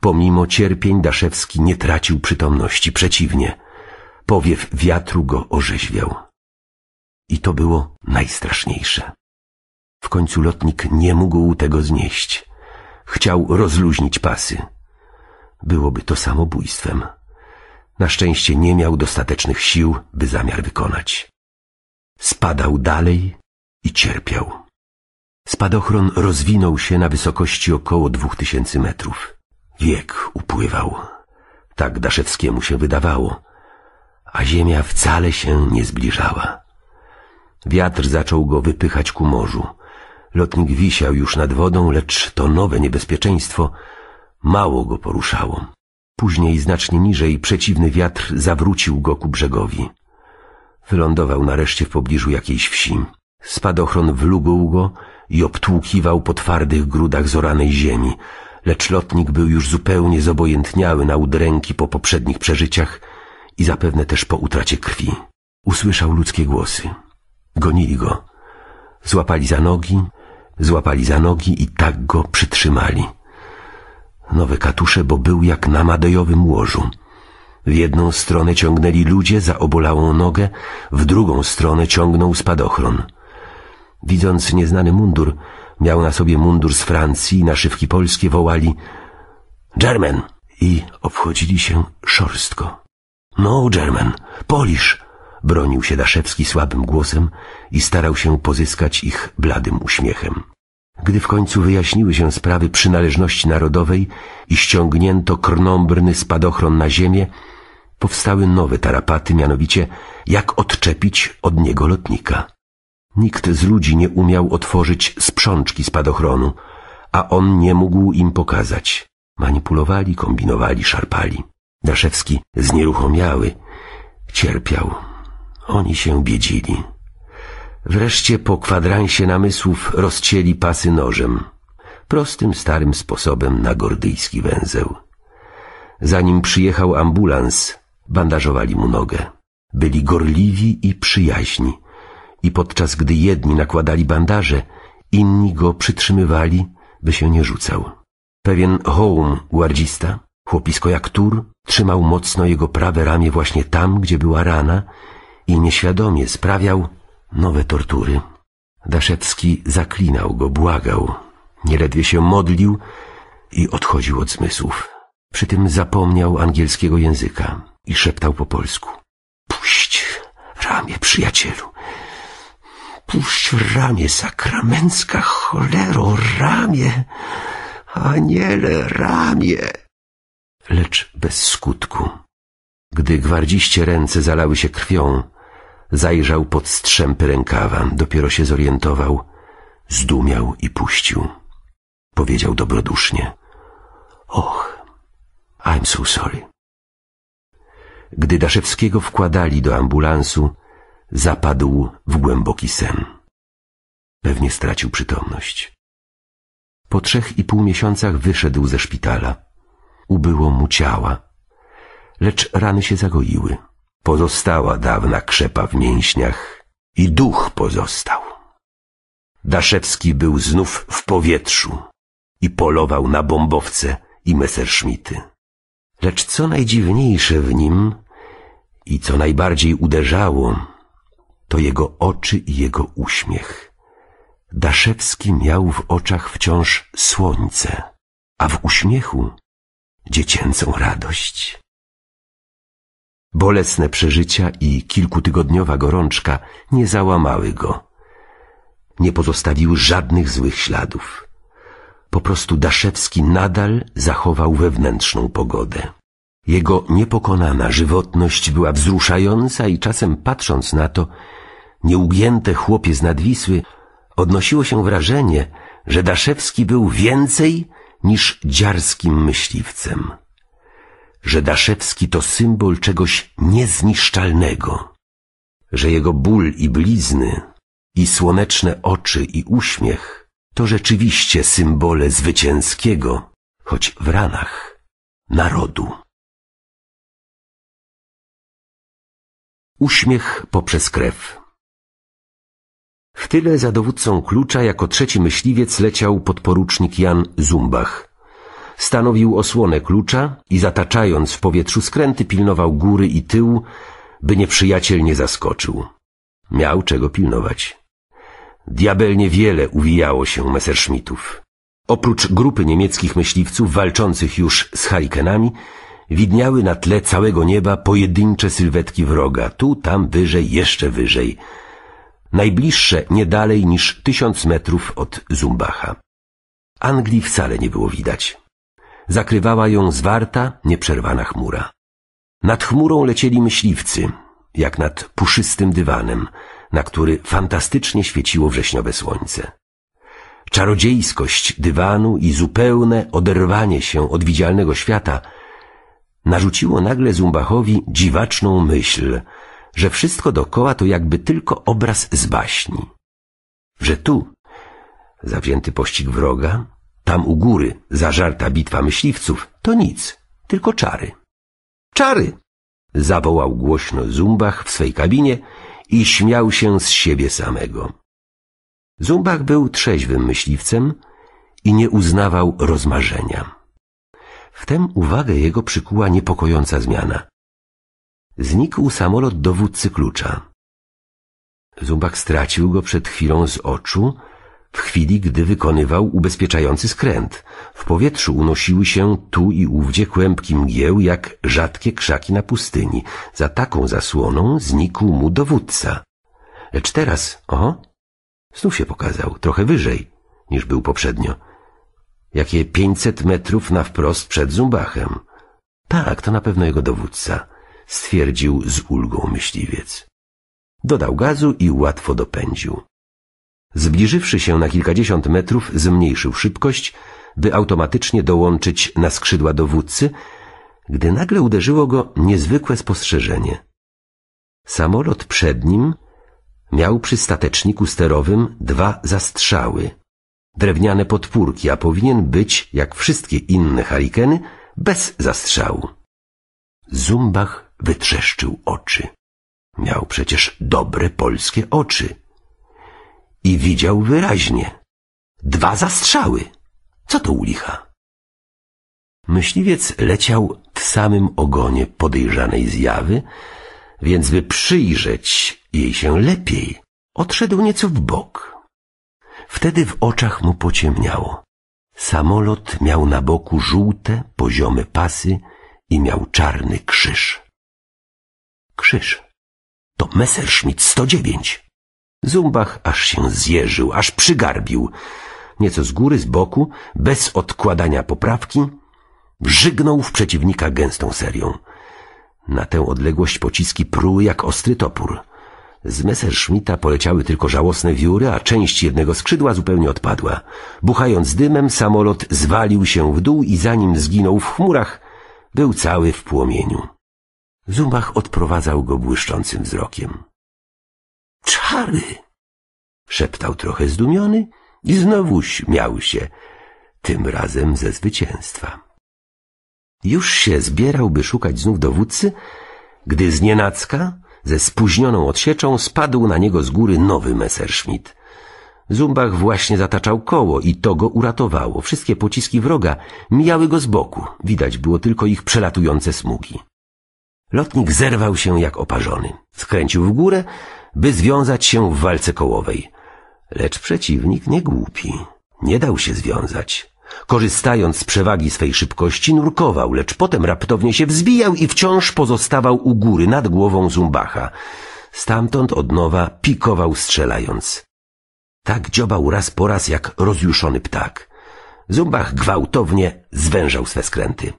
Pomimo cierpień Daszewski nie tracił przytomności, przeciwnie. Powiew wiatru go orzeźwiał. I to było najstraszniejsze. W końcu lotnik nie mógł tego znieść. Chciał rozluźnić pasy. Byłoby to samobójstwem. Na szczęście nie miał dostatecznych sił, by zamiar wykonać. Spadał dalej i cierpiał. Spadochron rozwinął się na wysokości około dwóch tysięcy metrów. Wiek upływał. Tak Daszewskiemu się wydawało. A ziemia wcale się nie zbliżała. Wiatr zaczął go wypychać ku morzu. Lotnik wisiał już nad wodą, lecz to nowe niebezpieczeństwo mało go poruszało. Później znacznie niżej przeciwny wiatr zawrócił go ku brzegowi. Wylądował nareszcie w pobliżu jakiejś wsi. Spadochron wlugł go i obtłukiwał po twardych grudach zoranej ziemi, lecz lotnik był już zupełnie zobojętniały na udręki po poprzednich przeżyciach i zapewne też po utracie krwi. Usłyszał ludzkie głosy. Gonili go. Złapali za nogi, Złapali za nogi i tak go przytrzymali. Nowe katusze, bo był jak na madejowym łożu. W jedną stronę ciągnęli ludzie za obolałą nogę, w drugą stronę ciągnął spadochron. Widząc nieznany mundur, miał na sobie mundur z Francji i naszywki polskie wołali German! I obchodzili się szorstko. No, German, Polisz! bronił się Daszewski słabym głosem i starał się pozyskać ich bladym uśmiechem. Gdy w końcu wyjaśniły się sprawy przynależności narodowej i ściągnięto krnąbrny spadochron na ziemię, powstały nowe tarapaty, mianowicie jak odczepić od niego lotnika. Nikt z ludzi nie umiał otworzyć sprzączki spadochronu, a on nie mógł im pokazać. Manipulowali, kombinowali, szarpali. Daszewski znieruchomiały, cierpiał. Oni się biedzili. Wreszcie po kwadransie namysłów rozcięli pasy nożem, prostym starym sposobem na gordyjski węzeł. Zanim przyjechał ambulans, bandażowali mu nogę. Byli gorliwi i przyjaźni i podczas gdy jedni nakładali bandaże, inni go przytrzymywali, by się nie rzucał. Pewien Hołm, gwardzista, chłopisko jak tur, trzymał mocno jego prawe ramię właśnie tam, gdzie była rana i nieświadomie sprawiał nowe tortury. Daszewski zaklinał go, błagał, nieledwie się modlił i odchodził od zmysłów. Przy tym zapomniał angielskiego języka i szeptał po polsku. Puść w ramię, przyjacielu. Puść w ramię, sakramencka cholero, ramię. Aniele, ramię. Lecz bez skutku. Gdy gwardziście ręce zalały się krwią, zajrzał pod strzępy rękawa. Dopiero się zorientował, zdumiał i puścił. Powiedział dobrodusznie. Och, I'm so sorry. Gdy Daszewskiego wkładali do ambulansu, zapadł w głęboki sen. Pewnie stracił przytomność. Po trzech i pół miesiącach wyszedł ze szpitala. Ubyło mu ciała lecz rany się zagoiły. Pozostała dawna krzepa w mięśniach i duch pozostał. Daszewski był znów w powietrzu i polował na bombowce i Messerschmitty. Lecz co najdziwniejsze w nim i co najbardziej uderzało, to jego oczy i jego uśmiech. Daszewski miał w oczach wciąż słońce, a w uśmiechu dziecięcą radość. Bolesne przeżycia i kilkutygodniowa gorączka nie załamały go. Nie pozostawił żadnych złych śladów. Po prostu Daszewski nadal zachował wewnętrzną pogodę. Jego niepokonana żywotność była wzruszająca i czasem patrząc na to, nieugięte chłopie z Nadwisły, odnosiło się wrażenie, że Daszewski był więcej niż dziarskim myśliwcem że Daszewski to symbol czegoś niezniszczalnego, że jego ból i blizny, i słoneczne oczy i uśmiech to rzeczywiście symbole zwycięskiego, choć w ranach, narodu. Uśmiech poprzez krew. W tyle za dowódcą klucza jako trzeci myśliwiec leciał podporucznik Jan Zumbach – Stanowił osłonę klucza i zataczając w powietrzu skręty pilnował góry i tyłu, by nieprzyjaciel nie zaskoczył. Miał czego pilnować. Diabelnie wiele uwijało się Messerschmittów. Oprócz grupy niemieckich myśliwców walczących już z harikenami, widniały na tle całego nieba pojedyncze sylwetki wroga, tu, tam, wyżej, jeszcze wyżej. Najbliższe nie dalej niż tysiąc metrów od Zumbacha. Anglii wcale nie było widać. Zakrywała ją zwarta, nieprzerwana chmura. Nad chmurą lecieli myśliwcy, jak nad puszystym dywanem, na który fantastycznie świeciło wrześniowe słońce. Czarodziejskość dywanu i zupełne oderwanie się od widzialnego świata narzuciło nagle Zumbachowi dziwaczną myśl, że wszystko dokoła to jakby tylko obraz z baśni. Że tu, zawzięty pościg wroga, tam u góry zażarta bitwa myśliwców to nic, tylko czary. Czary! zawołał głośno Zumbach w swej kabinie i śmiał się z siebie samego. Zumbach był trzeźwym myśliwcem i nie uznawał rozmarzenia. Wtem uwagę jego przykuła niepokojąca zmiana. Znikł samolot dowódcy klucza. Zumbach stracił go przed chwilą z oczu w chwili, gdy wykonywał ubezpieczający skręt. W powietrzu unosiły się tu i ówdzie kłębki mgieł, jak rzadkie krzaki na pustyni. Za taką zasłoną znikł mu dowódca. Lecz teraz, o, znów się pokazał, trochę wyżej niż był poprzednio. Jakie pięćset metrów na wprost przed Zumbachem. Tak, to na pewno jego dowódca, stwierdził z ulgą myśliwiec. Dodał gazu i łatwo dopędził. Zbliżywszy się na kilkadziesiąt metrów, zmniejszył szybkość, by automatycznie dołączyć na skrzydła dowódcy, gdy nagle uderzyło go niezwykłe spostrzeżenie. Samolot przed nim miał przy stateczniku sterowym dwa zastrzały, drewniane podpórki, a powinien być, jak wszystkie inne harikeny, bez zastrzału. Zumbach wytrzeszczył oczy. Miał przecież dobre polskie oczy i widział wyraźnie. Dwa zastrzały. Co to u licha? Myśliwiec leciał w samym ogonie podejrzanej zjawy, więc by przyjrzeć jej się lepiej, odszedł nieco w bok. Wtedy w oczach mu pociemniało. Samolot miał na boku żółte, poziome pasy i miał czarny krzyż. Krzyż. To Messerschmitt 109. Zumbach aż się zjeżył, aż przygarbił. Nieco z góry, z boku, bez odkładania poprawki, brzygnął w przeciwnika gęstą serią. Na tę odległość pociski pruły jak ostry topór. Z Messerschmitta poleciały tylko żałosne wióry, a część jednego skrzydła zupełnie odpadła. Buchając dymem, samolot zwalił się w dół i zanim zginął w chmurach, był cały w płomieniu. Zumbach odprowadzał go błyszczącym wzrokiem. Czary! Szeptał trochę zdumiony i znowu śmiał się, tym razem ze zwycięstwa. Już się zbierał, by szukać znów dowódcy, gdy z nienacka, ze spóźnioną odsieczą, spadł na niego z góry nowy Messerschmitt. Zumbach właśnie zataczał koło i to go uratowało. Wszystkie pociski wroga mijały go z boku. Widać było tylko ich przelatujące smugi. Lotnik zerwał się jak oparzony. Skręcił w górę, by związać się w walce kołowej. Lecz przeciwnik nie głupi. Nie dał się związać. Korzystając z przewagi swej szybkości, nurkował, lecz potem raptownie się wzbijał i wciąż pozostawał u góry nad głową Zumbacha. Stamtąd od nowa pikował strzelając. Tak dziobał raz po raz jak rozjuszony ptak. Zumbach gwałtownie zwężał swe skręty.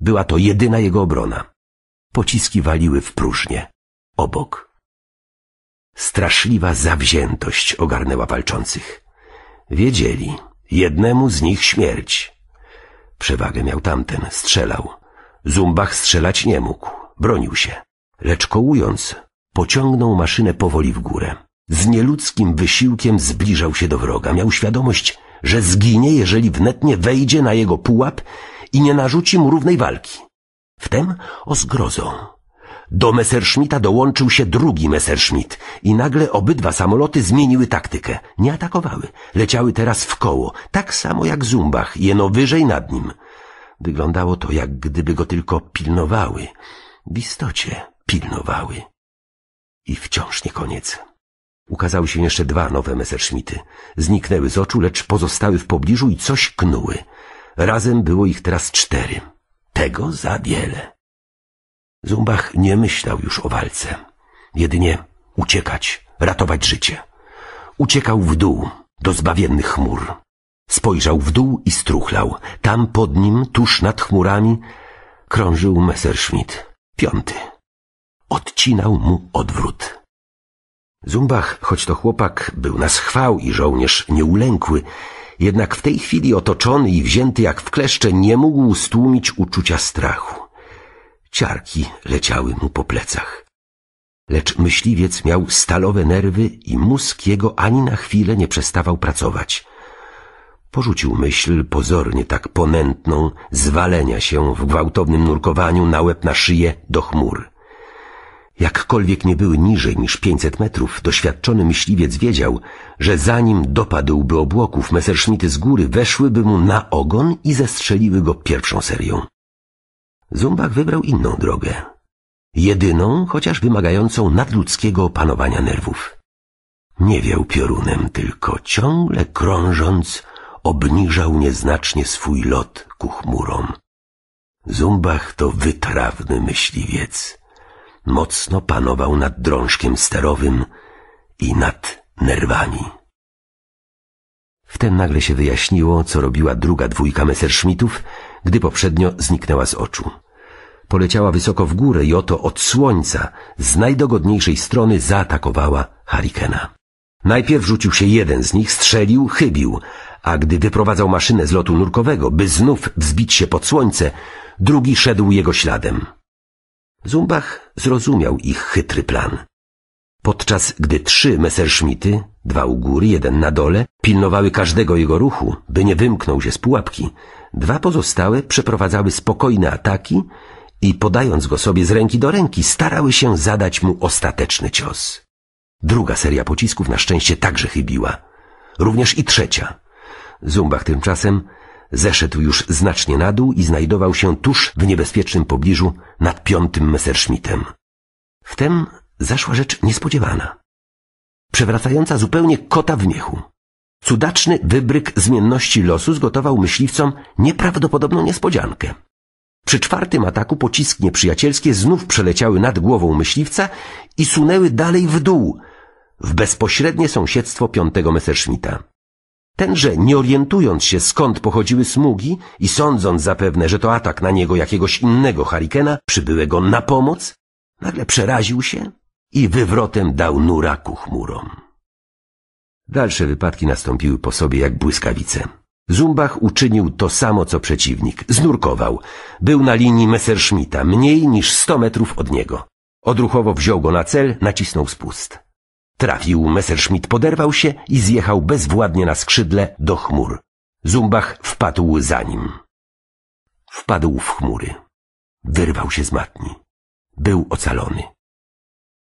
Była to jedyna jego obrona. Pociski waliły w próżnię. Obok Straszliwa zawziętość ogarnęła walczących. Wiedzieli, jednemu z nich śmierć. Przewagę miał tamten, strzelał. Zumbach strzelać nie mógł, bronił się. Lecz kołując, pociągnął maszynę powoli w górę. Z nieludzkim wysiłkiem zbliżał się do wroga. Miał świadomość, że zginie, jeżeli wnetnie wejdzie na jego pułap i nie narzuci mu równej walki. Wtem o zgrozą do Messerschmitta dołączył się drugi Messerschmitt i nagle obydwa samoloty zmieniły taktykę. Nie atakowały. Leciały teraz w koło, tak samo jak Zumbach, jeno wyżej nad nim. Wyglądało to, jak gdyby go tylko pilnowały. W istocie pilnowały. I wciąż nie koniec. Ukazały się jeszcze dwa nowe Messerschmitty. Zniknęły z oczu, lecz pozostały w pobliżu i coś knuły. Razem było ich teraz cztery. Tego za wiele. Zumbach nie myślał już o walce. Jedynie uciekać, ratować życie. Uciekał w dół, do zbawiennych chmur. Spojrzał w dół i struchlał. Tam pod nim, tuż nad chmurami, krążył Messerschmitt, piąty. Odcinał mu odwrót. Zumbach, choć to chłopak, był na schwał i żołnierz nieulękły, jednak w tej chwili otoczony i wzięty jak w kleszcze nie mógł stłumić uczucia strachu. Ciarki leciały mu po plecach. Lecz myśliwiec miał stalowe nerwy i mózg jego ani na chwilę nie przestawał pracować. Porzucił myśl pozornie tak ponętną zwalenia się w gwałtownym nurkowaniu na łeb na szyję do chmur. Jakkolwiek nie były niżej niż 500 metrów, doświadczony myśliwiec wiedział, że zanim dopadłby obłoków, Messerschmitty z góry weszłyby mu na ogon i zestrzeliły go pierwszą serią. Zumbach wybrał inną drogę. Jedyną, chociaż wymagającą nadludzkiego panowania nerwów. Nie wiał piorunem, tylko ciągle krążąc obniżał nieznacznie swój lot ku chmurom. Zumbach to wytrawny myśliwiec. Mocno panował nad drążkiem sterowym i nad nerwami. Wtem nagle się wyjaśniło, co robiła druga dwójka Messerschmittów, gdy poprzednio zniknęła z oczu. Poleciała wysoko w górę i oto od słońca z najdogodniejszej strony zaatakowała Harikena. Najpierw rzucił się jeden z nich, strzelił, chybił, a gdy wyprowadzał maszynę z lotu nurkowego, by znów wzbić się pod słońce, drugi szedł jego śladem. Zumbach zrozumiał ich chytry plan. Podczas gdy trzy Messerschmitty, dwa u góry, jeden na dole, pilnowały każdego jego ruchu, by nie wymknął się z pułapki, Dwa pozostałe przeprowadzały spokojne ataki i podając go sobie z ręki do ręki, starały się zadać mu ostateczny cios. Druga seria pocisków na szczęście także chybiła. Również i trzecia. Zumbach tymczasem zeszedł już znacznie na dół i znajdował się tuż w niebezpiecznym pobliżu nad piątym Messerschmittem. Wtem zaszła rzecz niespodziewana. Przewracająca zupełnie kota w miechu. Cudaczny wybryk zmienności losu zgotował myśliwcom nieprawdopodobną niespodziankę. Przy czwartym ataku pociski nieprzyjacielskie znów przeleciały nad głową myśliwca i sunęły dalej w dół, w bezpośrednie sąsiedztwo piątego Messerschmitta. Tenże, nie orientując się skąd pochodziły smugi i sądząc zapewne, że to atak na niego jakiegoś innego harikena, przybyłego na pomoc, nagle przeraził się i wywrotem dał nura ku chmurom. Dalsze wypadki nastąpiły po sobie jak błyskawice. Zumbach uczynił to samo co przeciwnik. Znurkował. Był na linii Messerschmitta, mniej niż 100 metrów od niego. Odruchowo wziął go na cel, nacisnął spust. Trafił, Messerschmitt poderwał się i zjechał bezwładnie na skrzydle do chmur. Zumbach wpadł za nim. Wpadł w chmury. Wyrwał się z matni. Był ocalony.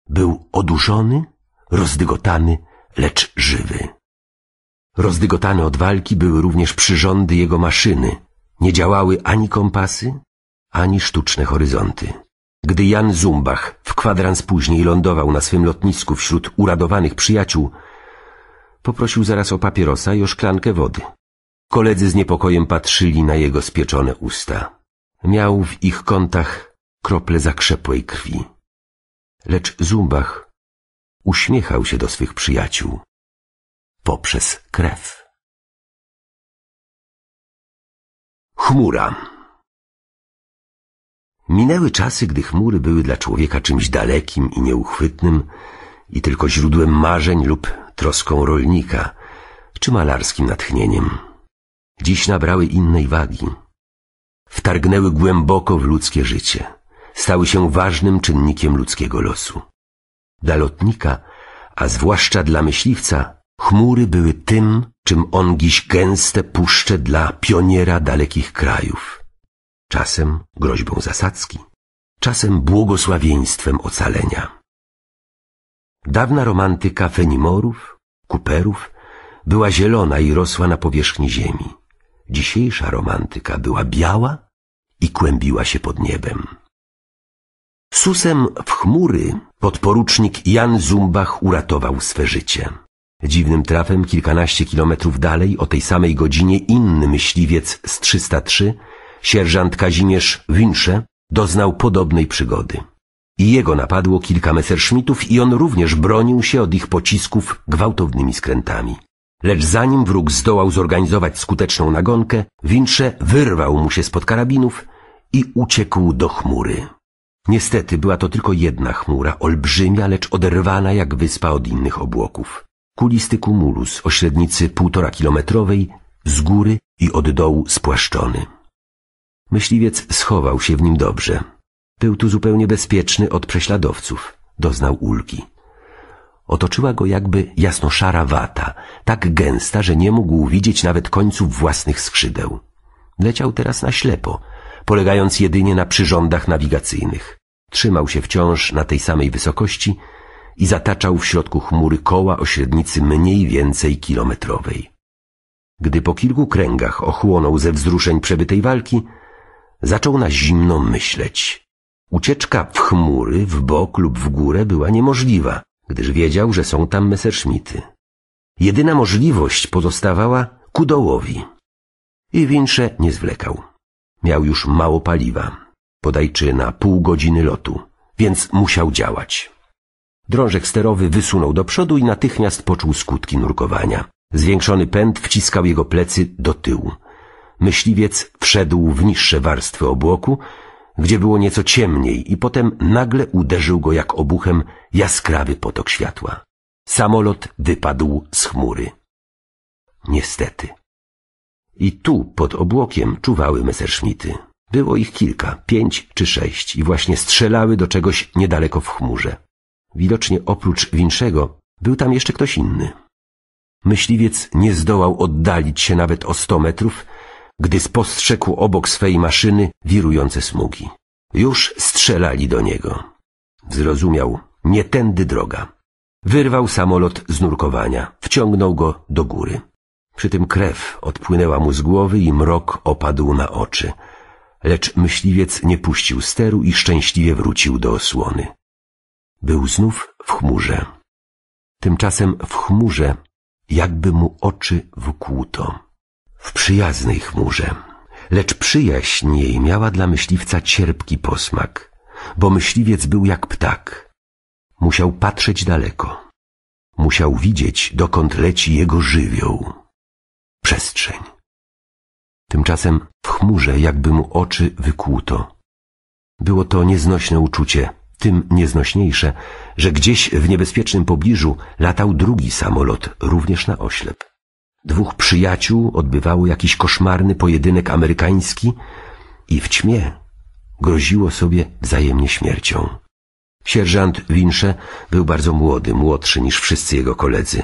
Był odurzony, rozdygotany, lecz żywy. Rozdygotane od walki były również przyrządy jego maszyny. Nie działały ani kompasy, ani sztuczne horyzonty. Gdy Jan Zumbach w kwadrans później lądował na swym lotnisku wśród uradowanych przyjaciół, poprosił zaraz o papierosa i o szklankę wody. Koledzy z niepokojem patrzyli na jego spieczone usta. Miał w ich kątach krople zakrzepłej krwi. Lecz Zumbach uśmiechał się do swych przyjaciół poprzez krew. Chmura Minęły czasy, gdy chmury były dla człowieka czymś dalekim i nieuchwytnym i tylko źródłem marzeń lub troską rolnika, czy malarskim natchnieniem. Dziś nabrały innej wagi. Wtargnęły głęboko w ludzkie życie. Stały się ważnym czynnikiem ludzkiego losu. Dla lotnika, a zwłaszcza dla myśliwca, chmury były tym, czym on dziś gęste puszcze dla pioniera dalekich krajów. Czasem groźbą zasadzki, czasem błogosławieństwem ocalenia. Dawna romantyka Fenimorów, Cooperów była zielona i rosła na powierzchni ziemi. Dzisiejsza romantyka była biała i kłębiła się pod niebem. Susem w chmury podporucznik Jan Zumbach uratował swe życie. Dziwnym trafem kilkanaście kilometrów dalej o tej samej godzinie inny myśliwiec z 303, sierżant Kazimierz Winsze, doznał podobnej przygody. I jego napadło kilka Messerschmittów i on również bronił się od ich pocisków gwałtownymi skrętami. Lecz zanim wróg zdołał zorganizować skuteczną nagonkę, Winsze wyrwał mu się spod karabinów i uciekł do chmury. Niestety była to tylko jedna chmura, olbrzymia, lecz oderwana jak wyspa od innych obłoków. Kulisty kumulus o średnicy półtora kilometrowej, z góry i od dołu spłaszczony. Myśliwiec schował się w nim dobrze. Był tu zupełnie bezpieczny od prześladowców. Doznał ulgi. Otoczyła go jakby jasnoszara wata, tak gęsta, że nie mógł widzieć nawet końców własnych skrzydeł. Leciał teraz na ślepo, polegając jedynie na przyrządach nawigacyjnych. Trzymał się wciąż na tej samej wysokości i zataczał w środku chmury koła o średnicy mniej więcej kilometrowej. Gdy po kilku kręgach ochłonął ze wzruszeń przebytej walki, zaczął na zimno myśleć. Ucieczka w chmury, w bok lub w górę była niemożliwa, gdyż wiedział, że są tam Messerschmitty. Jedyna możliwość pozostawała ku dołowi. I Winsze nie zwlekał. Miał już mało paliwa, podajczy na pół godziny lotu, więc musiał działać. Drążek sterowy wysunął do przodu i natychmiast poczuł skutki nurkowania. Zwiększony pęd wciskał jego plecy do tyłu. Myśliwiec wszedł w niższe warstwy obłoku, gdzie było nieco ciemniej i potem nagle uderzył go jak obuchem jaskrawy potok światła. Samolot wypadł z chmury. Niestety. I tu, pod obłokiem, czuwały Messerschmitty. Było ich kilka, pięć czy sześć i właśnie strzelały do czegoś niedaleko w chmurze. Widocznie oprócz Winszego był tam jeszcze ktoś inny. Myśliwiec nie zdołał oddalić się nawet o sto metrów, gdy spostrzegł obok swej maszyny wirujące smugi. Już strzelali do niego. Zrozumiał, nie tędy droga. Wyrwał samolot z nurkowania, wciągnął go do góry. Przy tym krew odpłynęła mu z głowy i mrok opadł na oczy. Lecz myśliwiec nie puścił steru i szczęśliwie wrócił do osłony. Był znów w chmurze. Tymczasem w chmurze jakby mu oczy wkłuto. W przyjaznej chmurze. Lecz przyjaźń jej miała dla myśliwca cierpki posmak, bo myśliwiec był jak ptak. Musiał patrzeć daleko. Musiał widzieć, dokąd leci jego żywioł przestrzeń. Tymczasem w chmurze jakby mu oczy wykłuto. Było to nieznośne uczucie, tym nieznośniejsze, że gdzieś w niebezpiecznym pobliżu latał drugi samolot, również na oślep. Dwóch przyjaciół odbywało jakiś koszmarny pojedynek amerykański i w ćmie groziło sobie wzajemnie śmiercią. Sierżant Winsze był bardzo młody, młodszy niż wszyscy jego koledzy.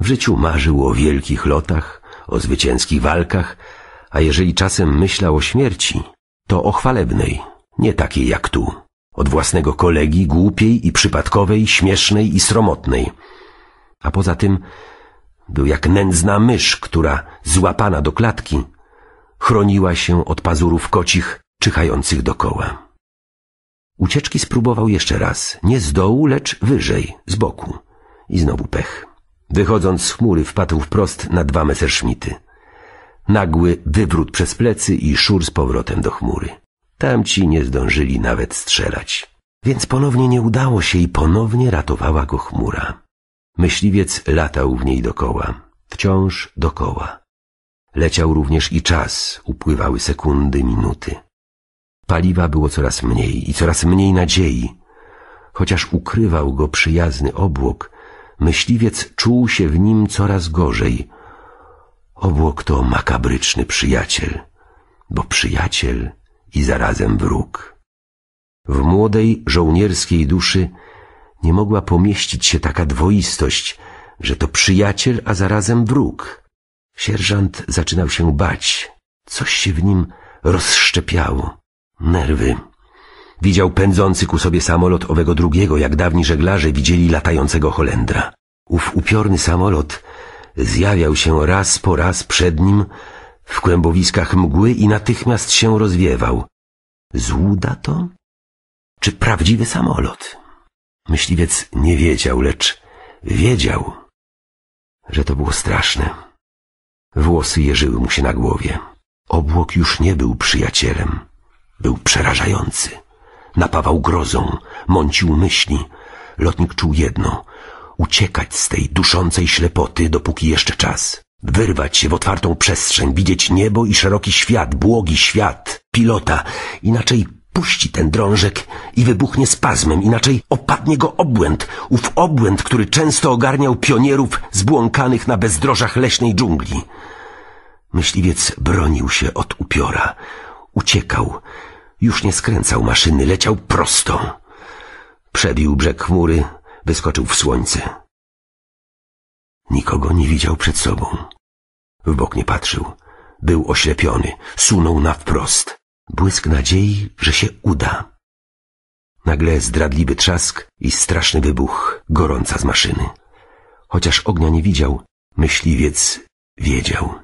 W życiu marzył o wielkich lotach, o zwycięskich walkach, a jeżeli czasem myślał o śmierci, to o chwalebnej, nie takiej jak tu, od własnego kolegi, głupiej i przypadkowej, śmiesznej i sromotnej. A poza tym był jak nędzna mysz, która, złapana do klatki, chroniła się od pazurów kocich czyhających dokoła. Ucieczki spróbował jeszcze raz, nie z dołu, lecz wyżej, z boku. I znowu pech. Wychodząc z chmury wpadł wprost na dwa Messerschmitty. Nagły wywrót przez plecy i szur z powrotem do chmury. Tamci nie zdążyli nawet strzelać. Więc ponownie nie udało się i ponownie ratowała go chmura. Myśliwiec latał w niej dokoła, wciąż dokoła. Leciał również i czas, upływały sekundy, minuty. Paliwa było coraz mniej i coraz mniej nadziei. Chociaż ukrywał go przyjazny obłok, Myśliwiec czuł się w nim coraz gorzej. Obłok to makabryczny przyjaciel, bo przyjaciel i zarazem wróg. W młodej, żołnierskiej duszy nie mogła pomieścić się taka dwoistość, że to przyjaciel, a zarazem wróg. Sierżant zaczynał się bać. Coś się w nim rozszczepiało. Nerwy Widział pędzący ku sobie samolot owego drugiego, jak dawni żeglarze widzieli latającego Holendra. Ów upiorny samolot zjawiał się raz po raz przed nim w kłębowiskach mgły i natychmiast się rozwiewał. Złuda to? Czy prawdziwy samolot? Myśliwiec nie wiedział, lecz wiedział, że to było straszne. Włosy jeżyły mu się na głowie. Obłok już nie był przyjacielem. Był przerażający. Napawał grozą, mącił myśli. Lotnik czuł jedno. Uciekać z tej duszącej ślepoty, dopóki jeszcze czas. Wyrwać się w otwartą przestrzeń, widzieć niebo i szeroki świat, błogi świat, pilota. Inaczej puści ten drążek i wybuchnie spazmem, inaczej opadnie go obłęd, ów obłęd, który często ogarniał pionierów zbłąkanych na bezdrożach leśnej dżungli. Myśliwiec bronił się od upiora, uciekał, już nie skręcał maszyny, leciał prosto. Przebił brzeg chmury, wyskoczył w słońce. Nikogo nie widział przed sobą. W bok nie patrzył. Był oślepiony, sunął na wprost. Błysk nadziei, że się uda. Nagle zdradliwy trzask i straszny wybuch gorąca z maszyny. Chociaż ognia nie widział, myśliwiec wiedział.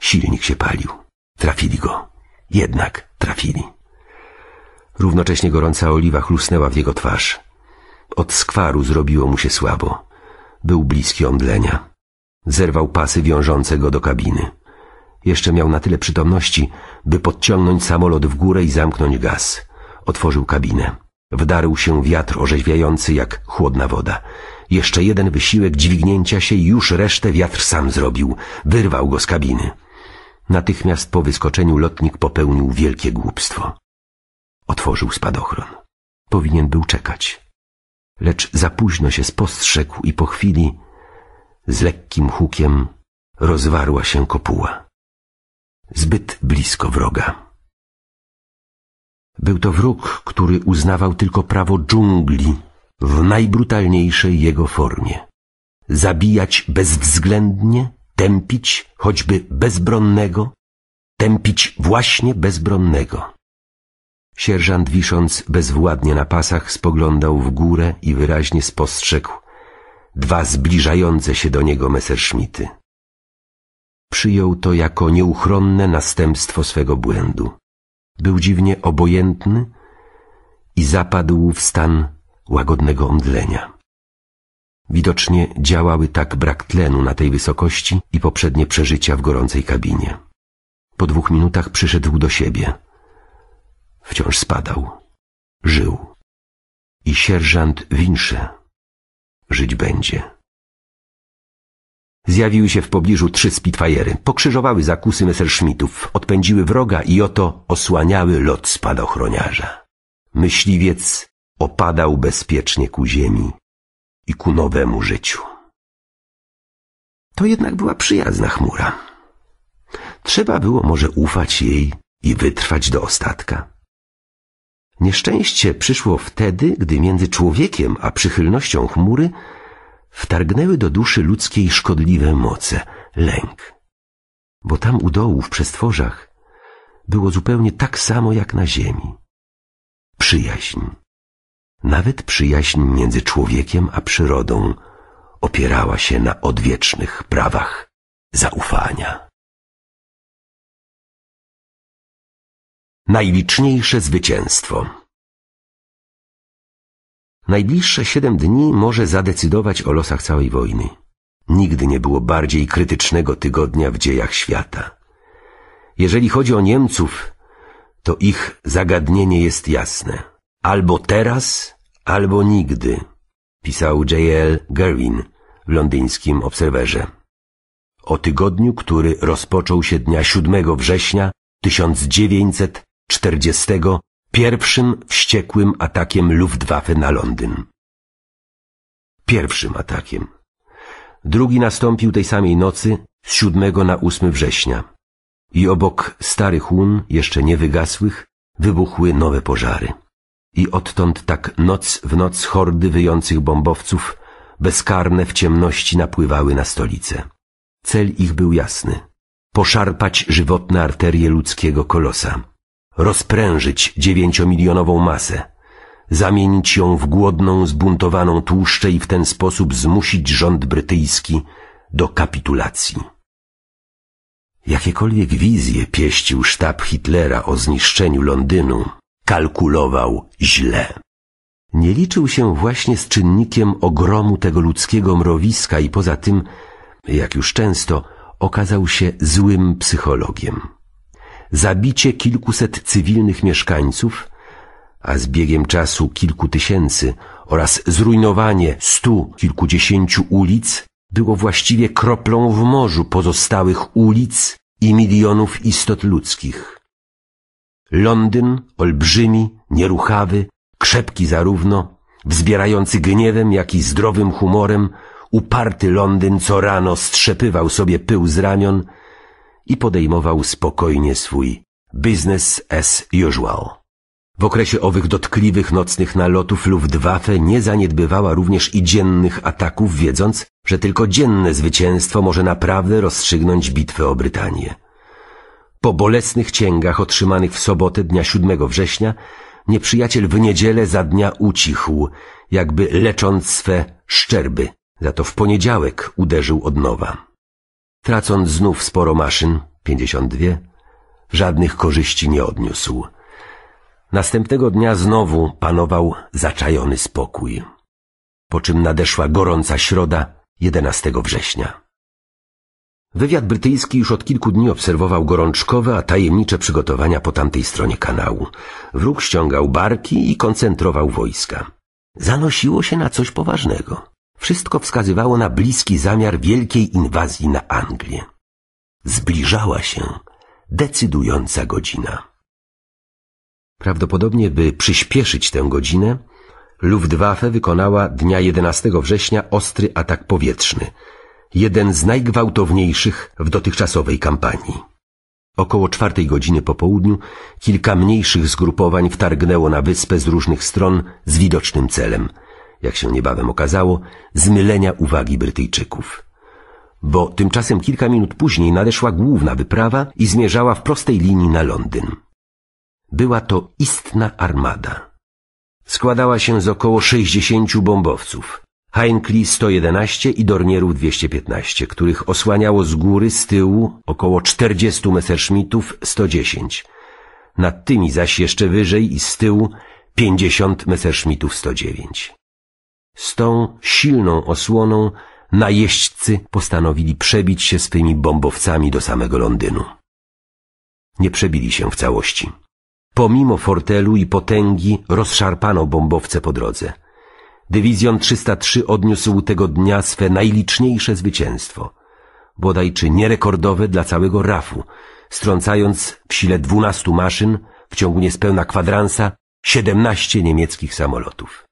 Silnik się palił. Trafili go. Jednak trafili. Równocześnie gorąca oliwa chlusnęła w jego twarz. Od skwaru zrobiło mu się słabo. Był bliski omdlenia. Zerwał pasy wiążące go do kabiny. Jeszcze miał na tyle przytomności, by podciągnąć samolot w górę i zamknąć gaz. Otworzył kabinę. Wdarł się wiatr orzeźwiający jak chłodna woda. Jeszcze jeden wysiłek dźwignięcia się i już resztę wiatr sam zrobił. Wyrwał go z kabiny. Natychmiast po wyskoczeniu lotnik popełnił wielkie głupstwo. Otworzył spadochron. Powinien był czekać. Lecz za późno się spostrzegł i po chwili z lekkim hukiem rozwarła się kopuła. Zbyt blisko wroga. Był to wróg, który uznawał tylko prawo dżungli w najbrutalniejszej jego formie. Zabijać bezwzględnie, tępić choćby bezbronnego, tępić właśnie bezbronnego. Sierżant wisząc bezwładnie na pasach spoglądał w górę i wyraźnie spostrzegł dwa zbliżające się do niego Messerschmitty. Przyjął to jako nieuchronne następstwo swego błędu. Był dziwnie obojętny i zapadł w stan łagodnego omdlenia. Widocznie działały tak brak tlenu na tej wysokości i poprzednie przeżycia w gorącej kabinie. Po dwóch minutach przyszedł do siebie – Wciąż spadał. Żył. I sierżant Winsze żyć będzie. Zjawiły się w pobliżu trzy spitfajery. Pokrzyżowały zakusy Messerschmittów, odpędziły wroga i oto osłaniały lot spadochroniarza. Myśliwiec opadał bezpiecznie ku ziemi i ku nowemu życiu. To jednak była przyjazna chmura. Trzeba było może ufać jej i wytrwać do ostatka. Nieszczęście przyszło wtedy, gdy między człowiekiem a przychylnością chmury wtargnęły do duszy ludzkiej szkodliwe moce, lęk. Bo tam u dołu, w przestworzach, było zupełnie tak samo jak na ziemi. Przyjaźń, nawet przyjaźń między człowiekiem a przyrodą, opierała się na odwiecznych prawach zaufania. Najliczniejsze zwycięstwo. Najbliższe siedem dni może zadecydować o losach całej wojny. Nigdy nie było bardziej krytycznego tygodnia w dziejach świata. Jeżeli chodzi o Niemców, to ich zagadnienie jest jasne. Albo teraz, albo nigdy, pisał J.L. Gerwin w londyńskim Obserwerze. O tygodniu, który rozpoczął się dnia 7 września 1940. 40 pierwszym wściekłym atakiem Luftwaffe na Londyn. Pierwszym atakiem. Drugi nastąpił tej samej nocy z 7 na 8 września. I obok starych hun, jeszcze nie wygasłych, wybuchły nowe pożary. I odtąd tak noc w noc hordy wyjących bombowców bezkarne w ciemności napływały na stolicę. Cel ich był jasny. Poszarpać żywotne arterie ludzkiego kolosa rozprężyć dziewięciomilionową masę, zamienić ją w głodną, zbuntowaną tłuszcze i w ten sposób zmusić rząd brytyjski do kapitulacji. Jakiekolwiek wizje pieścił sztab Hitlera o zniszczeniu Londynu, kalkulował źle. Nie liczył się właśnie z czynnikiem ogromu tego ludzkiego mrowiska i poza tym, jak już często, okazał się złym psychologiem zabicie kilkuset cywilnych mieszkańców, a z biegiem czasu kilku tysięcy oraz zrujnowanie stu kilkudziesięciu ulic było właściwie kroplą w morzu pozostałych ulic i milionów istot ludzkich. Londyn, olbrzymi, nieruchawy, krzepki zarówno, wzbierający gniewem, jak i zdrowym humorem, uparty Londyn co rano strzepywał sobie pył z ramion – i podejmował spokojnie swój business as usual. W okresie owych dotkliwych nocnych nalotów Luftwaffe nie zaniedbywała również i dziennych ataków, wiedząc, że tylko dzienne zwycięstwo może naprawdę rozstrzygnąć bitwę o Brytanię. Po bolesnych cięgach otrzymanych w sobotę dnia 7 września nieprzyjaciel w niedzielę za dnia ucichł, jakby lecząc swe szczerby. Za to w poniedziałek uderzył od nowa. Tracąc znów sporo maszyn, 52, żadnych korzyści nie odniósł. Następnego dnia znowu panował zaczajony spokój. Po czym nadeszła gorąca środa 11 września. Wywiad brytyjski już od kilku dni obserwował gorączkowe, a tajemnicze przygotowania po tamtej stronie kanału. Wróg ściągał barki i koncentrował wojska. Zanosiło się na coś poważnego. Wszystko wskazywało na bliski zamiar wielkiej inwazji na Anglię. Zbliżała się decydująca godzina. Prawdopodobnie, by przyspieszyć tę godzinę, Luftwaffe wykonała dnia 11 września ostry atak powietrzny, jeden z najgwałtowniejszych w dotychczasowej kampanii. Około czwartej godziny po południu kilka mniejszych zgrupowań wtargnęło na wyspę z różnych stron z widocznym celem – jak się niebawem okazało, zmylenia uwagi Brytyjczyków. Bo tymczasem kilka minut później nadeszła główna wyprawa i zmierzała w prostej linii na Londyn. Była to istna armada. Składała się z około 60 bombowców, Heinkli 111 i Dornierów 215, których osłaniało z góry, z tyłu około 40 Messerschmittów 110, nad tymi zaś jeszcze wyżej i z tyłu 50 Messerschmittów 109. Z tą silną osłoną najeźdźcy postanowili przebić się swymi bombowcami do samego Londynu. Nie przebili się w całości. Pomimo fortelu i potęgi rozszarpano bombowce po drodze. Dywizjon 303 odniósł tego dnia swe najliczniejsze zwycięstwo, bodaj czy nierekordowe dla całego rafu, strącając w sile 12 maszyn w ciągu niespełna kwadransa 17 niemieckich samolotów.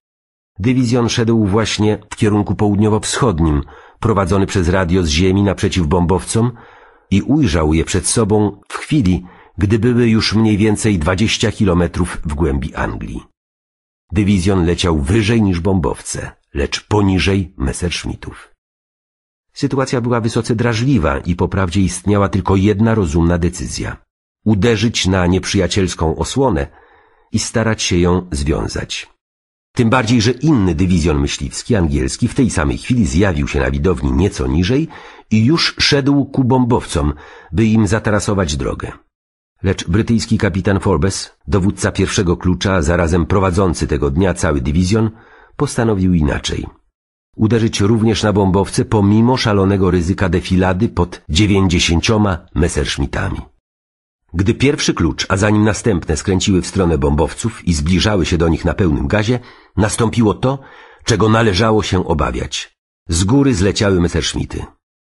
Dywizjon szedł właśnie w kierunku południowo-wschodnim, prowadzony przez radio z ziemi naprzeciw bombowcom i ujrzał je przed sobą w chwili, gdy były już mniej więcej 20 kilometrów w głębi Anglii. Dywizjon leciał wyżej niż bombowce, lecz poniżej Messerschmittów. Sytuacja była wysoce drażliwa i po prawdzie istniała tylko jedna rozumna decyzja. Uderzyć na nieprzyjacielską osłonę i starać się ją związać. Tym bardziej, że inny dywizjon myśliwski angielski w tej samej chwili zjawił się na widowni nieco niżej i już szedł ku bombowcom, by im zatarasować drogę. Lecz brytyjski kapitan Forbes, dowódca pierwszego klucza, zarazem prowadzący tego dnia cały dywizjon, postanowił inaczej. Uderzyć również na bombowce pomimo szalonego ryzyka defilady pod dziewięćdziesięcioma Messerschmittami. Gdy pierwszy klucz, a za nim następne skręciły w stronę bombowców i zbliżały się do nich na pełnym gazie, nastąpiło to, czego należało się obawiać. Z góry zleciały Messerschmitty.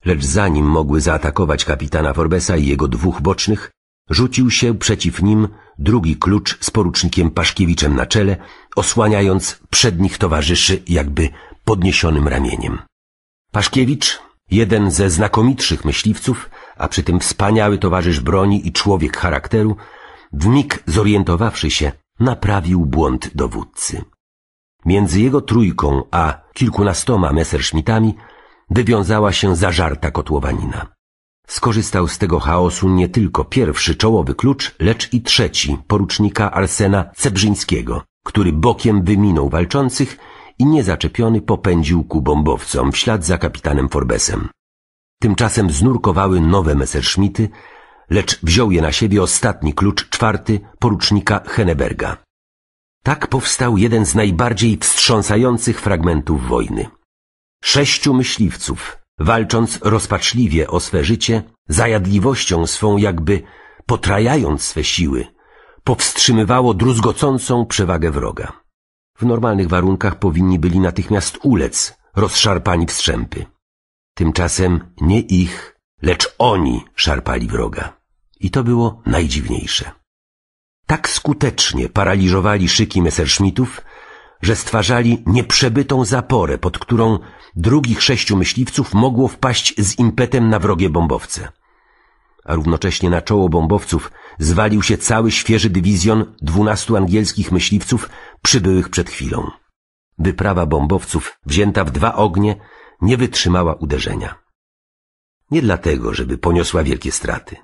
Lecz zanim mogły zaatakować kapitana Forbesa i jego dwóch bocznych, rzucił się przeciw nim drugi klucz z porucznikiem Paszkiewiczem na czele, osłaniając przednich towarzyszy jakby podniesionym ramieniem. Paszkiewicz, jeden ze znakomitszych myśliwców, a przy tym wspaniały towarzysz broni i człowiek charakteru, w mig zorientowawszy się, naprawił błąd dowódcy. Między jego trójką a kilkunastoma Messerschmittami wywiązała się zażarta kotłowanina. Skorzystał z tego chaosu nie tylko pierwszy czołowy klucz, lecz i trzeci, porucznika Arsena Cebrzyńskiego, który bokiem wyminął walczących i niezaczepiony popędził ku bombowcom w ślad za kapitanem Forbesem. Tymczasem znurkowały nowe Messerschmitty, lecz wziął je na siebie ostatni klucz czwarty porucznika Henneberga. Tak powstał jeden z najbardziej wstrząsających fragmentów wojny. Sześciu myśliwców, walcząc rozpaczliwie o swe życie, zajadliwością swą jakby potrajając swe siły, powstrzymywało druzgocącą przewagę wroga. W normalnych warunkach powinni byli natychmiast ulec, rozszarpani wstrzępy. strzępy. Tymczasem nie ich, lecz oni szarpali wroga. I to było najdziwniejsze. Tak skutecznie paraliżowali szyki Messerschmittów, że stwarzali nieprzebytą zaporę, pod którą drugich sześciu myśliwców mogło wpaść z impetem na wrogie bombowce. A równocześnie na czoło bombowców zwalił się cały świeży dywizjon dwunastu angielskich myśliwców przybyłych przed chwilą. Wyprawa bombowców, wzięta w dwa ognie, nie wytrzymała uderzenia. Nie dlatego, żeby poniosła wielkie straty.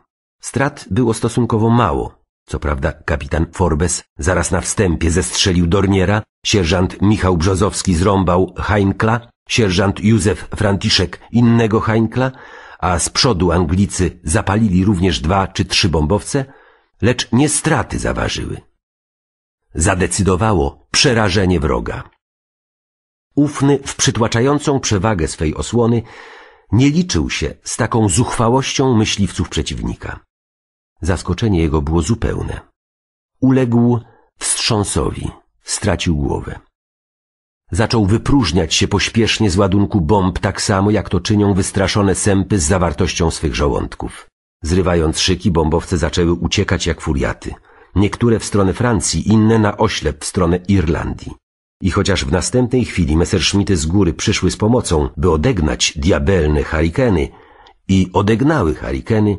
Strat było stosunkowo mało. Co prawda kapitan Forbes zaraz na wstępie zestrzelił Dorniera, sierżant Michał Brzozowski zrąbał Heinkla, sierżant Józef Franciszek innego Heinkla, a z przodu Anglicy zapalili również dwa czy trzy bombowce, lecz nie straty zaważyły. Zadecydowało przerażenie wroga. Ufny w przytłaczającą przewagę swej osłony nie liczył się z taką zuchwałością myśliwców przeciwnika. Zaskoczenie jego było zupełne. Uległ wstrząsowi, stracił głowę. Zaczął wypróżniać się pośpiesznie z ładunku bomb tak samo, jak to czynią wystraszone sępy z zawartością swych żołądków. Zrywając szyki, bombowce zaczęły uciekać jak furiaty. Niektóre w stronę Francji, inne na oślep w stronę Irlandii. I chociaż w następnej chwili Messerschmitty z góry przyszły z pomocą, by odegnać diabelne harikeny i odegnały harikeny,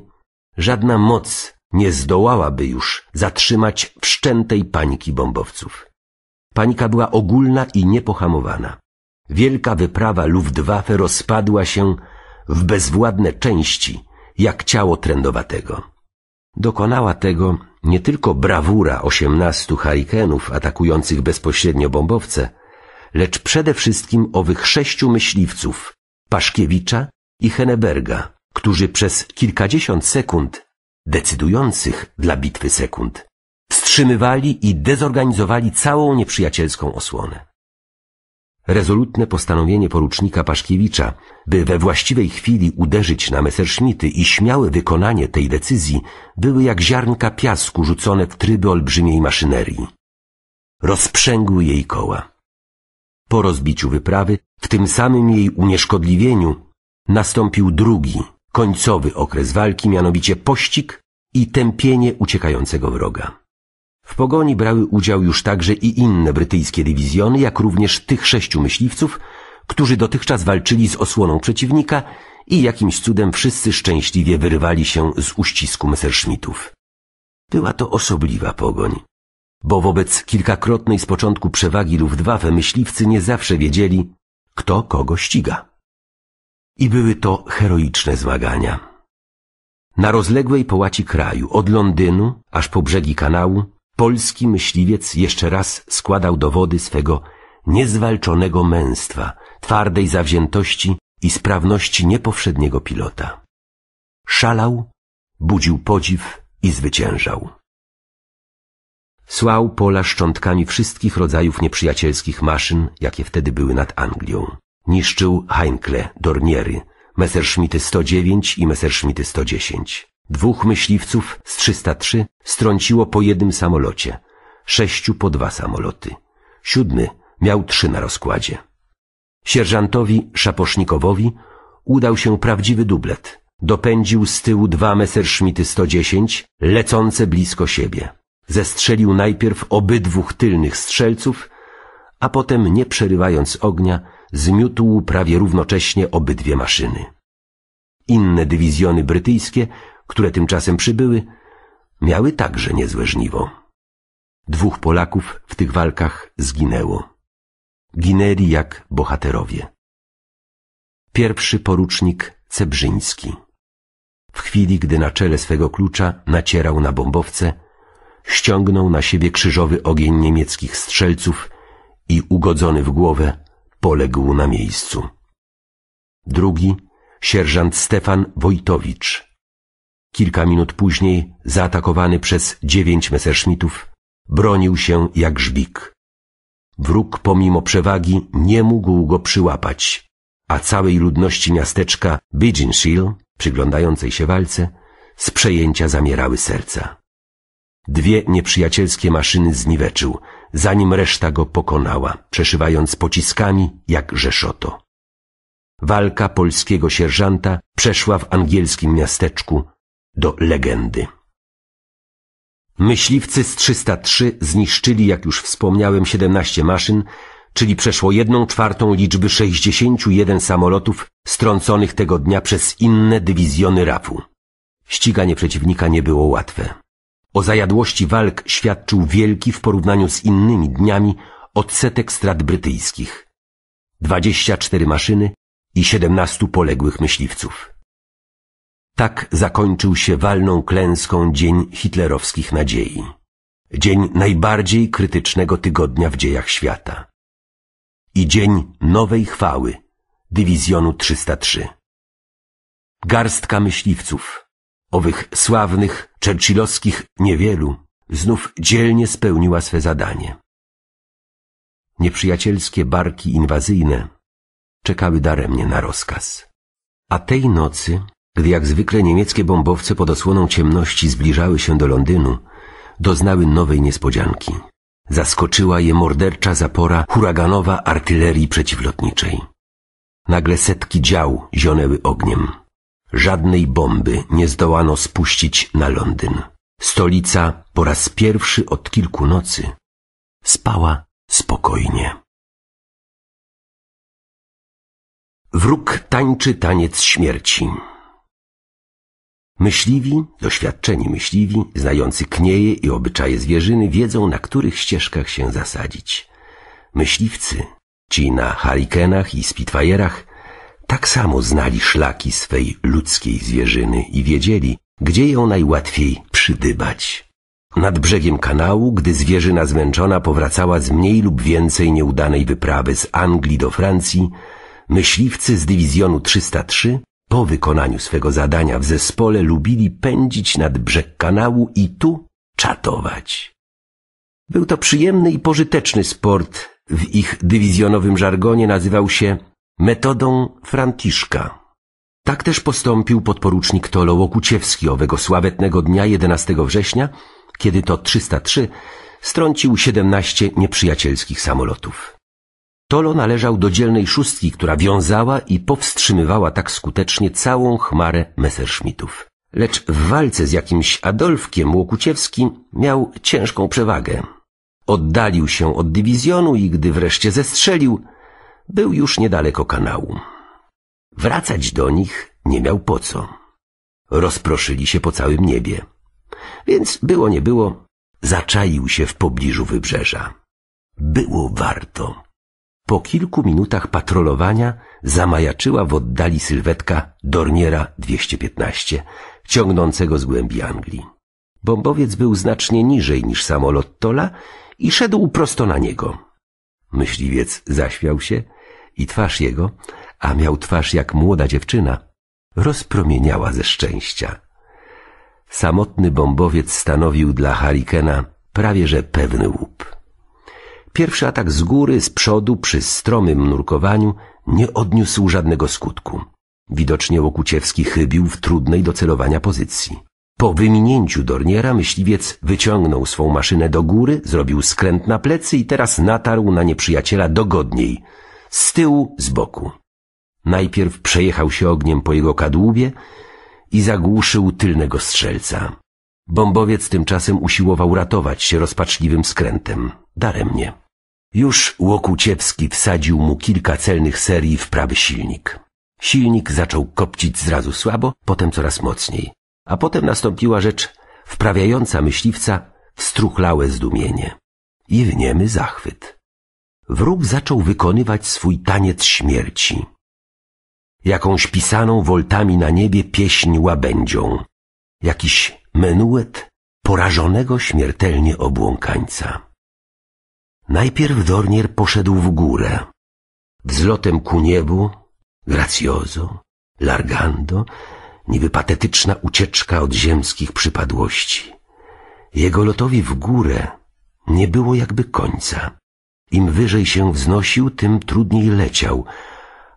żadna moc nie zdołałaby już zatrzymać wszczętej paniki bombowców. Panika była ogólna i niepohamowana. Wielka wyprawa Luftwaffe rozpadła się w bezwładne części, jak ciało trędowatego. Dokonała tego nie tylko brawura osiemnastu harikenów atakujących bezpośrednio bombowce, lecz przede wszystkim owych sześciu myśliwców, Paszkiewicza i Henneberga, którzy przez kilkadziesiąt sekund, decydujących dla bitwy sekund, wstrzymywali i dezorganizowali całą nieprzyjacielską osłonę rezolutne postanowienie porucznika Paszkiewicza, by we właściwej chwili uderzyć na Messerschmitty i śmiałe wykonanie tej decyzji były jak ziarnka piasku rzucone w tryby olbrzymiej maszynerii. Rozprzęgły jej koła. Po rozbiciu wyprawy, w tym samym jej unieszkodliwieniu, nastąpił drugi, końcowy okres walki, mianowicie pościg i tępienie uciekającego wroga. W pogoni brały udział już także i inne brytyjskie dywizjony, jak również tych sześciu myśliwców, którzy dotychczas walczyli z osłoną przeciwnika i jakimś cudem wszyscy szczęśliwie wyrywali się z uścisku Messerschmittów. Była to osobliwa pogoń, bo wobec kilkakrotnej z początku przewagi Luftwaffe myśliwcy nie zawsze wiedzieli, kto kogo ściga. I były to heroiczne zmagania. Na rozległej połaci kraju, od Londynu aż po brzegi kanału, polski myśliwiec jeszcze raz składał dowody swego niezwalczonego męstwa, twardej zawziętości i sprawności niepowszedniego pilota. Szalał, budził podziw i zwyciężał. Słał pola szczątkami wszystkich rodzajów nieprzyjacielskich maszyn, jakie wtedy były nad Anglią. Niszczył Heinkle, Dorniery, Messerschmitty 109 i Messerschmitty 110. Dwóch myśliwców z 303 strąciło po jednym samolocie, sześciu po dwa samoloty. Siódmy miał trzy na rozkładzie. Sierżantowi Szaposznikowowi udał się prawdziwy dublet. Dopędził z tyłu dwa Messerschmitty 110, lecące blisko siebie. Zestrzelił najpierw obydwóch tylnych strzelców, a potem, nie przerywając ognia, zmiótł prawie równocześnie obydwie maszyny. Inne dywizjony brytyjskie które tymczasem przybyły, miały także niezłe żniwo. Dwóch Polaków w tych walkach zginęło. Ginęli jak bohaterowie. Pierwszy porucznik Cebrzyński. W chwili, gdy na czele swego klucza nacierał na bombowce, ściągnął na siebie krzyżowy ogień niemieckich strzelców i ugodzony w głowę poległ na miejscu. Drugi, sierżant Stefan Wojtowicz, Kilka minut później, zaatakowany przez dziewięć Messerschmittów, bronił się jak żbik. Wróg pomimo przewagi nie mógł go przyłapać, a całej ludności miasteczka Bidzinshill, przyglądającej się walce, z przejęcia zamierały serca. Dwie nieprzyjacielskie maszyny zniweczył, zanim reszta go pokonała, przeszywając pociskami jak rzeszoto. Walka polskiego sierżanta przeszła w angielskim miasteczku do legendy. Myśliwcy z 303 zniszczyli, jak już wspomniałem, 17 maszyn, czyli przeszło jedną czwartą liczby 61 samolotów strąconych tego dnia przez inne dywizjony RAF-u. Ściganie przeciwnika nie było łatwe. O zajadłości walk świadczył wielki w porównaniu z innymi dniami odsetek strat brytyjskich. 24 maszyny i 17 poległych myśliwców. Tak zakończył się walną klęską dzień hitlerowskich nadziei. Dzień najbardziej krytycznego tygodnia w dziejach świata. I dzień nowej chwały, dywizjonu 303. Garstka myśliwców, owych sławnych, churchillowskich niewielu, znów dzielnie spełniła swe zadanie. Nieprzyjacielskie barki inwazyjne czekały daremnie na rozkaz. A tej nocy gdy jak zwykle niemieckie bombowce pod osłoną ciemności zbliżały się do Londynu, doznały nowej niespodzianki. Zaskoczyła je mordercza zapora huraganowa artylerii przeciwlotniczej. Nagle setki dział zionęły ogniem. Żadnej bomby nie zdołano spuścić na Londyn. Stolica po raz pierwszy od kilku nocy spała spokojnie. Wróg tańczy taniec śmierci. Myśliwi, doświadczeni myśliwi, znający knieje i obyczaje zwierzyny, wiedzą, na których ścieżkach się zasadzić. Myśliwcy, ci na harikenach i spitfajerach, tak samo znali szlaki swej ludzkiej zwierzyny i wiedzieli, gdzie ją najłatwiej przydybać. Nad brzegiem kanału, gdy zwierzyna zmęczona powracała z mniej lub więcej nieudanej wyprawy z Anglii do Francji, myśliwcy z dywizjonu 303 po wykonaniu swego zadania w zespole lubili pędzić nad brzeg kanału i tu czatować. Był to przyjemny i pożyteczny sport, w ich dywizjonowym żargonie nazywał się metodą Franciszka. Tak też postąpił podporucznik Tolo Łokuciewski owego sławetnego dnia 11 września, kiedy to 303 strącił 17 nieprzyjacielskich samolotów. Tolo należał do dzielnej szóstki, która wiązała i powstrzymywała tak skutecznie całą chmarę Messerschmittów. Lecz w walce z jakimś Adolfkiem Łokuciewskim miał ciężką przewagę. Oddalił się od dywizjonu i gdy wreszcie zestrzelił, był już niedaleko kanału. Wracać do nich nie miał po co. Rozproszyli się po całym niebie. Więc było nie było, zaczaił się w pobliżu wybrzeża. Było warto. Po kilku minutach patrolowania zamajaczyła w oddali sylwetka Dorniera 215, ciągnącego z głębi Anglii. Bombowiec był znacznie niżej niż samolot Tola i szedł prosto na niego. Myśliwiec zaśmiał się i twarz jego, a miał twarz jak młoda dziewczyna, rozpromieniała ze szczęścia. Samotny bombowiec stanowił dla Harikena prawie że pewny łup. Pierwszy atak z góry, z przodu, przy stromym nurkowaniu nie odniósł żadnego skutku. Widocznie Łokuciewski chybił w trudnej do celowania pozycji. Po wyminięciu Dorniera myśliwiec wyciągnął swą maszynę do góry, zrobił skręt na plecy i teraz natarł na nieprzyjaciela dogodniej, z tyłu, z boku. Najpierw przejechał się ogniem po jego kadłubie i zagłuszył tylnego strzelca. Bombowiec tymczasem usiłował ratować się rozpaczliwym skrętem. Daremnie. Już Łokuciewski wsadził mu kilka celnych serii w prawy silnik. Silnik zaczął kopcić zrazu słabo, potem coraz mocniej. A potem nastąpiła rzecz wprawiająca myśliwca w struchlałe zdumienie i w niemy zachwyt. Wróg zaczął wykonywać swój taniec śmierci. Jakąś pisaną woltami na niebie pieśń łabędzią. Jakiś menuet porażonego śmiertelnie obłąkańca. Najpierw Dornier poszedł w górę. Wzlotem ku niebu, graciozo, largando, niby patetyczna ucieczka od ziemskich przypadłości. Jego lotowi w górę nie było jakby końca. Im wyżej się wznosił, tym trudniej leciał,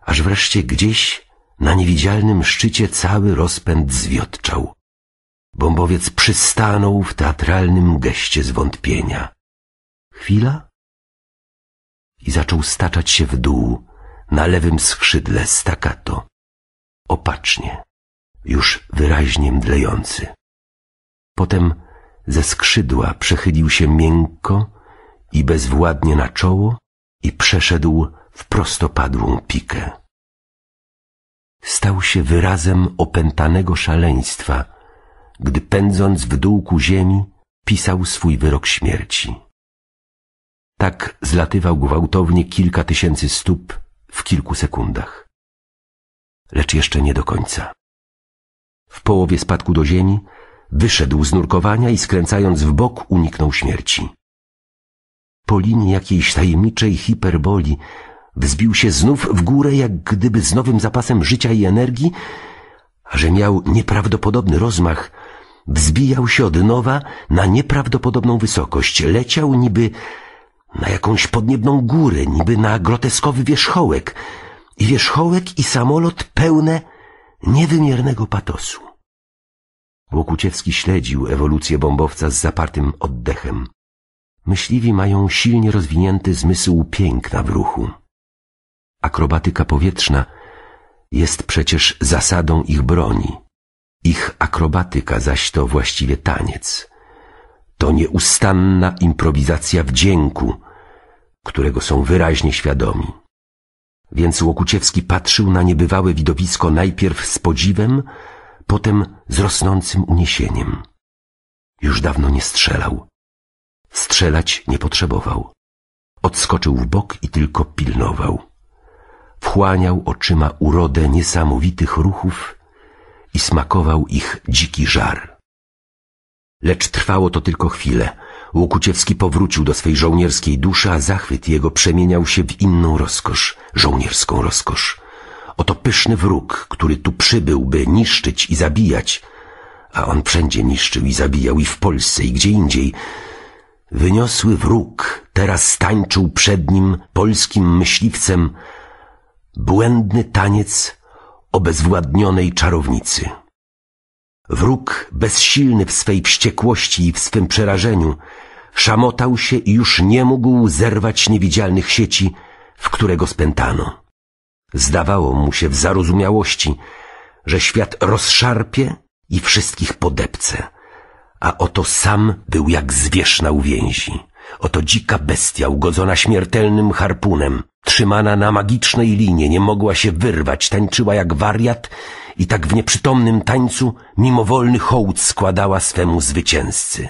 aż wreszcie gdzieś na niewidzialnym szczycie cały rozpęd zwiotczał. Bombowiec przystanął w teatralnym geście zwątpienia. Chwila? i zaczął staczać się w dół, na lewym skrzydle staccato, opacznie, już wyraźnie mdlejący. Potem ze skrzydła przechylił się miękko i bezwładnie na czoło i przeszedł w prostopadłą pikę. Stał się wyrazem opętanego szaleństwa, gdy pędząc w dół ku ziemi pisał swój wyrok śmierci. Tak zlatywał gwałtownie kilka tysięcy stóp w kilku sekundach. Lecz jeszcze nie do końca. W połowie spadku do ziemi wyszedł z nurkowania i skręcając w bok uniknął śmierci. Po linii jakiejś tajemniczej hiperboli wzbił się znów w górę, jak gdyby z nowym zapasem życia i energii, a że miał nieprawdopodobny rozmach, wzbijał się od nowa na nieprawdopodobną wysokość, leciał niby na jakąś podniebną górę, niby na groteskowy wierzchołek. I wierzchołek i samolot pełne niewymiernego patosu. Łokuciewski śledził ewolucję bombowca z zapartym oddechem. Myśliwi mają silnie rozwinięty zmysł piękna w ruchu. Akrobatyka powietrzna jest przecież zasadą ich broni. Ich akrobatyka zaś to właściwie taniec to nieustanna improwizacja wdzięku, którego są wyraźnie świadomi. Więc Łokuciewski patrzył na niebywałe widowisko najpierw z podziwem, potem z rosnącym uniesieniem. Już dawno nie strzelał. Strzelać nie potrzebował. Odskoczył w bok i tylko pilnował. Wchłaniał oczyma urodę niesamowitych ruchów i smakował ich dziki żar. Lecz trwało to tylko chwilę. Łukuciewski powrócił do swej żołnierskiej duszy, a zachwyt jego przemieniał się w inną rozkosz, żołnierską rozkosz. Oto pyszny wróg, który tu przybył, by niszczyć i zabijać, a on wszędzie niszczył i zabijał i w Polsce i gdzie indziej. Wyniosły wróg teraz tańczył przed nim polskim myśliwcem błędny taniec obezwładnionej czarownicy. Wróg, bezsilny w swej wściekłości i w swym przerażeniu, szamotał się i już nie mógł zerwać niewidzialnych sieci, w które go spętano. Zdawało mu się w zarozumiałości, że świat rozszarpie i wszystkich podepce, a oto sam był jak zwierz na uwięzi. Oto dzika bestia ugodzona śmiertelnym harpunem, trzymana na magicznej linie, nie mogła się wyrwać, tańczyła jak wariat i tak w nieprzytomnym tańcu mimowolny hołd składała swemu zwycięzcy.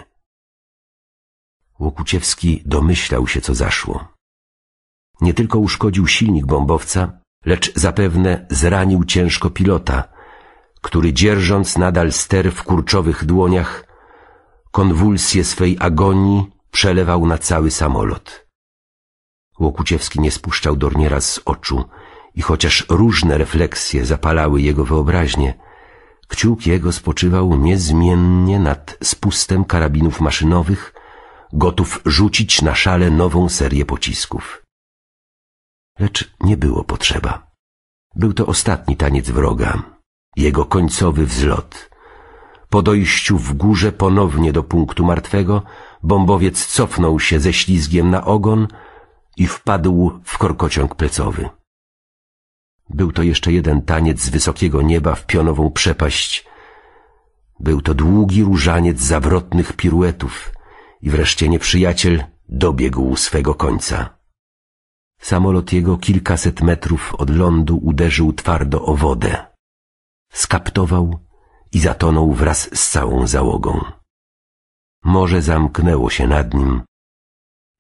Łokuciewski domyślał się, co zaszło. Nie tylko uszkodził silnik bombowca, lecz zapewne zranił ciężko pilota, który dzierżąc nadal ster w kurczowych dłoniach, konwulsje swej agonii przelewał na cały samolot. Łokuciewski nie spuszczał Dorniera z oczu i chociaż różne refleksje zapalały jego wyobraźnię, kciuk jego spoczywał niezmiennie nad spustem karabinów maszynowych, gotów rzucić na szale nową serię pocisków. Lecz nie było potrzeba. Był to ostatni taniec wroga, jego końcowy wzlot. Po dojściu w górze ponownie do punktu martwego Bombowiec cofnął się ze ślizgiem na ogon i wpadł w korkociąg plecowy. Był to jeszcze jeden taniec z wysokiego nieba w pionową przepaść. Był to długi różaniec zawrotnych piruetów i wreszcie nieprzyjaciel dobiegł swego końca. Samolot jego kilkaset metrów od lądu uderzył twardo o wodę. Skaptował i zatonął wraz z całą załogą. Morze zamknęło się nad nim,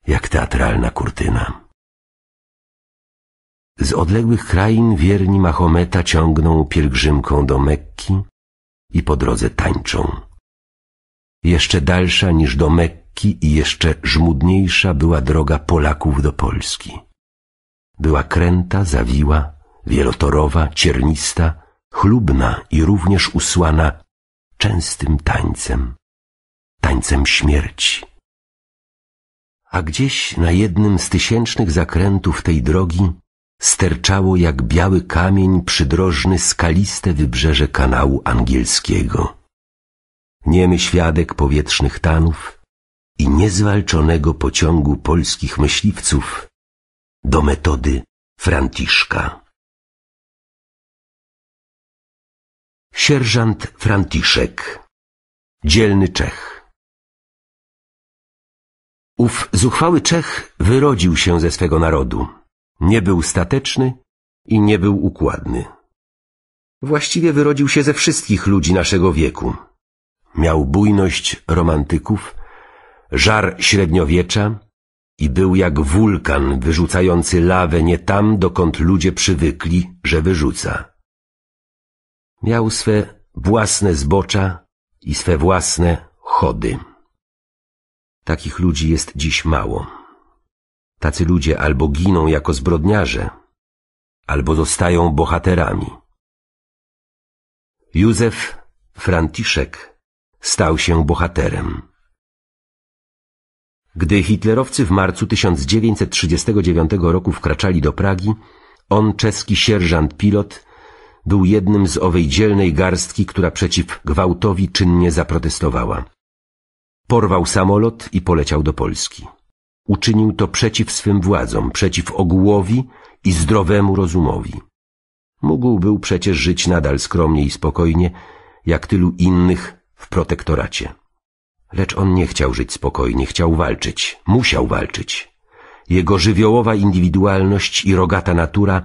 jak teatralna kurtyna. Z odległych krain wierni Mahometa ciągną pielgrzymką do Mekki i po drodze tańczą. Jeszcze dalsza niż do Mekki i jeszcze żmudniejsza była droga Polaków do Polski. Była kręta, zawiła, wielotorowa, ciernista, chlubna i również usłana częstym tańcem tańcem śmierci. A gdzieś na jednym z tysięcznych zakrętów tej drogi sterczało jak biały kamień przydrożny skaliste wybrzeże kanału angielskiego. Niemy świadek powietrznych tanów i niezwalczonego pociągu polskich myśliwców do metody Franciszka. Sierżant Franciszek, dzielny Czech. Ów zuchwały Czech wyrodził się ze swego narodu. Nie był stateczny i nie był układny. Właściwie wyrodził się ze wszystkich ludzi naszego wieku. Miał bujność romantyków, żar średniowiecza i był jak wulkan wyrzucający lawę nie tam, dokąd ludzie przywykli, że wyrzuca. Miał swe własne zbocza i swe własne chody. Takich ludzi jest dziś mało. Tacy ludzie albo giną jako zbrodniarze, albo zostają bohaterami. Józef Franciszek stał się bohaterem. Gdy hitlerowcy w marcu 1939 roku wkraczali do Pragi, on, czeski sierżant pilot, był jednym z owej dzielnej garstki, która przeciw gwałtowi czynnie zaprotestowała. Porwał samolot i poleciał do Polski. Uczynił to przeciw swym władzom, przeciw ogółowi i zdrowemu rozumowi. Mógł był przecież żyć nadal skromnie i spokojnie, jak tylu innych w protektoracie. Lecz on nie chciał żyć spokojnie, chciał walczyć, musiał walczyć. Jego żywiołowa indywidualność i rogata natura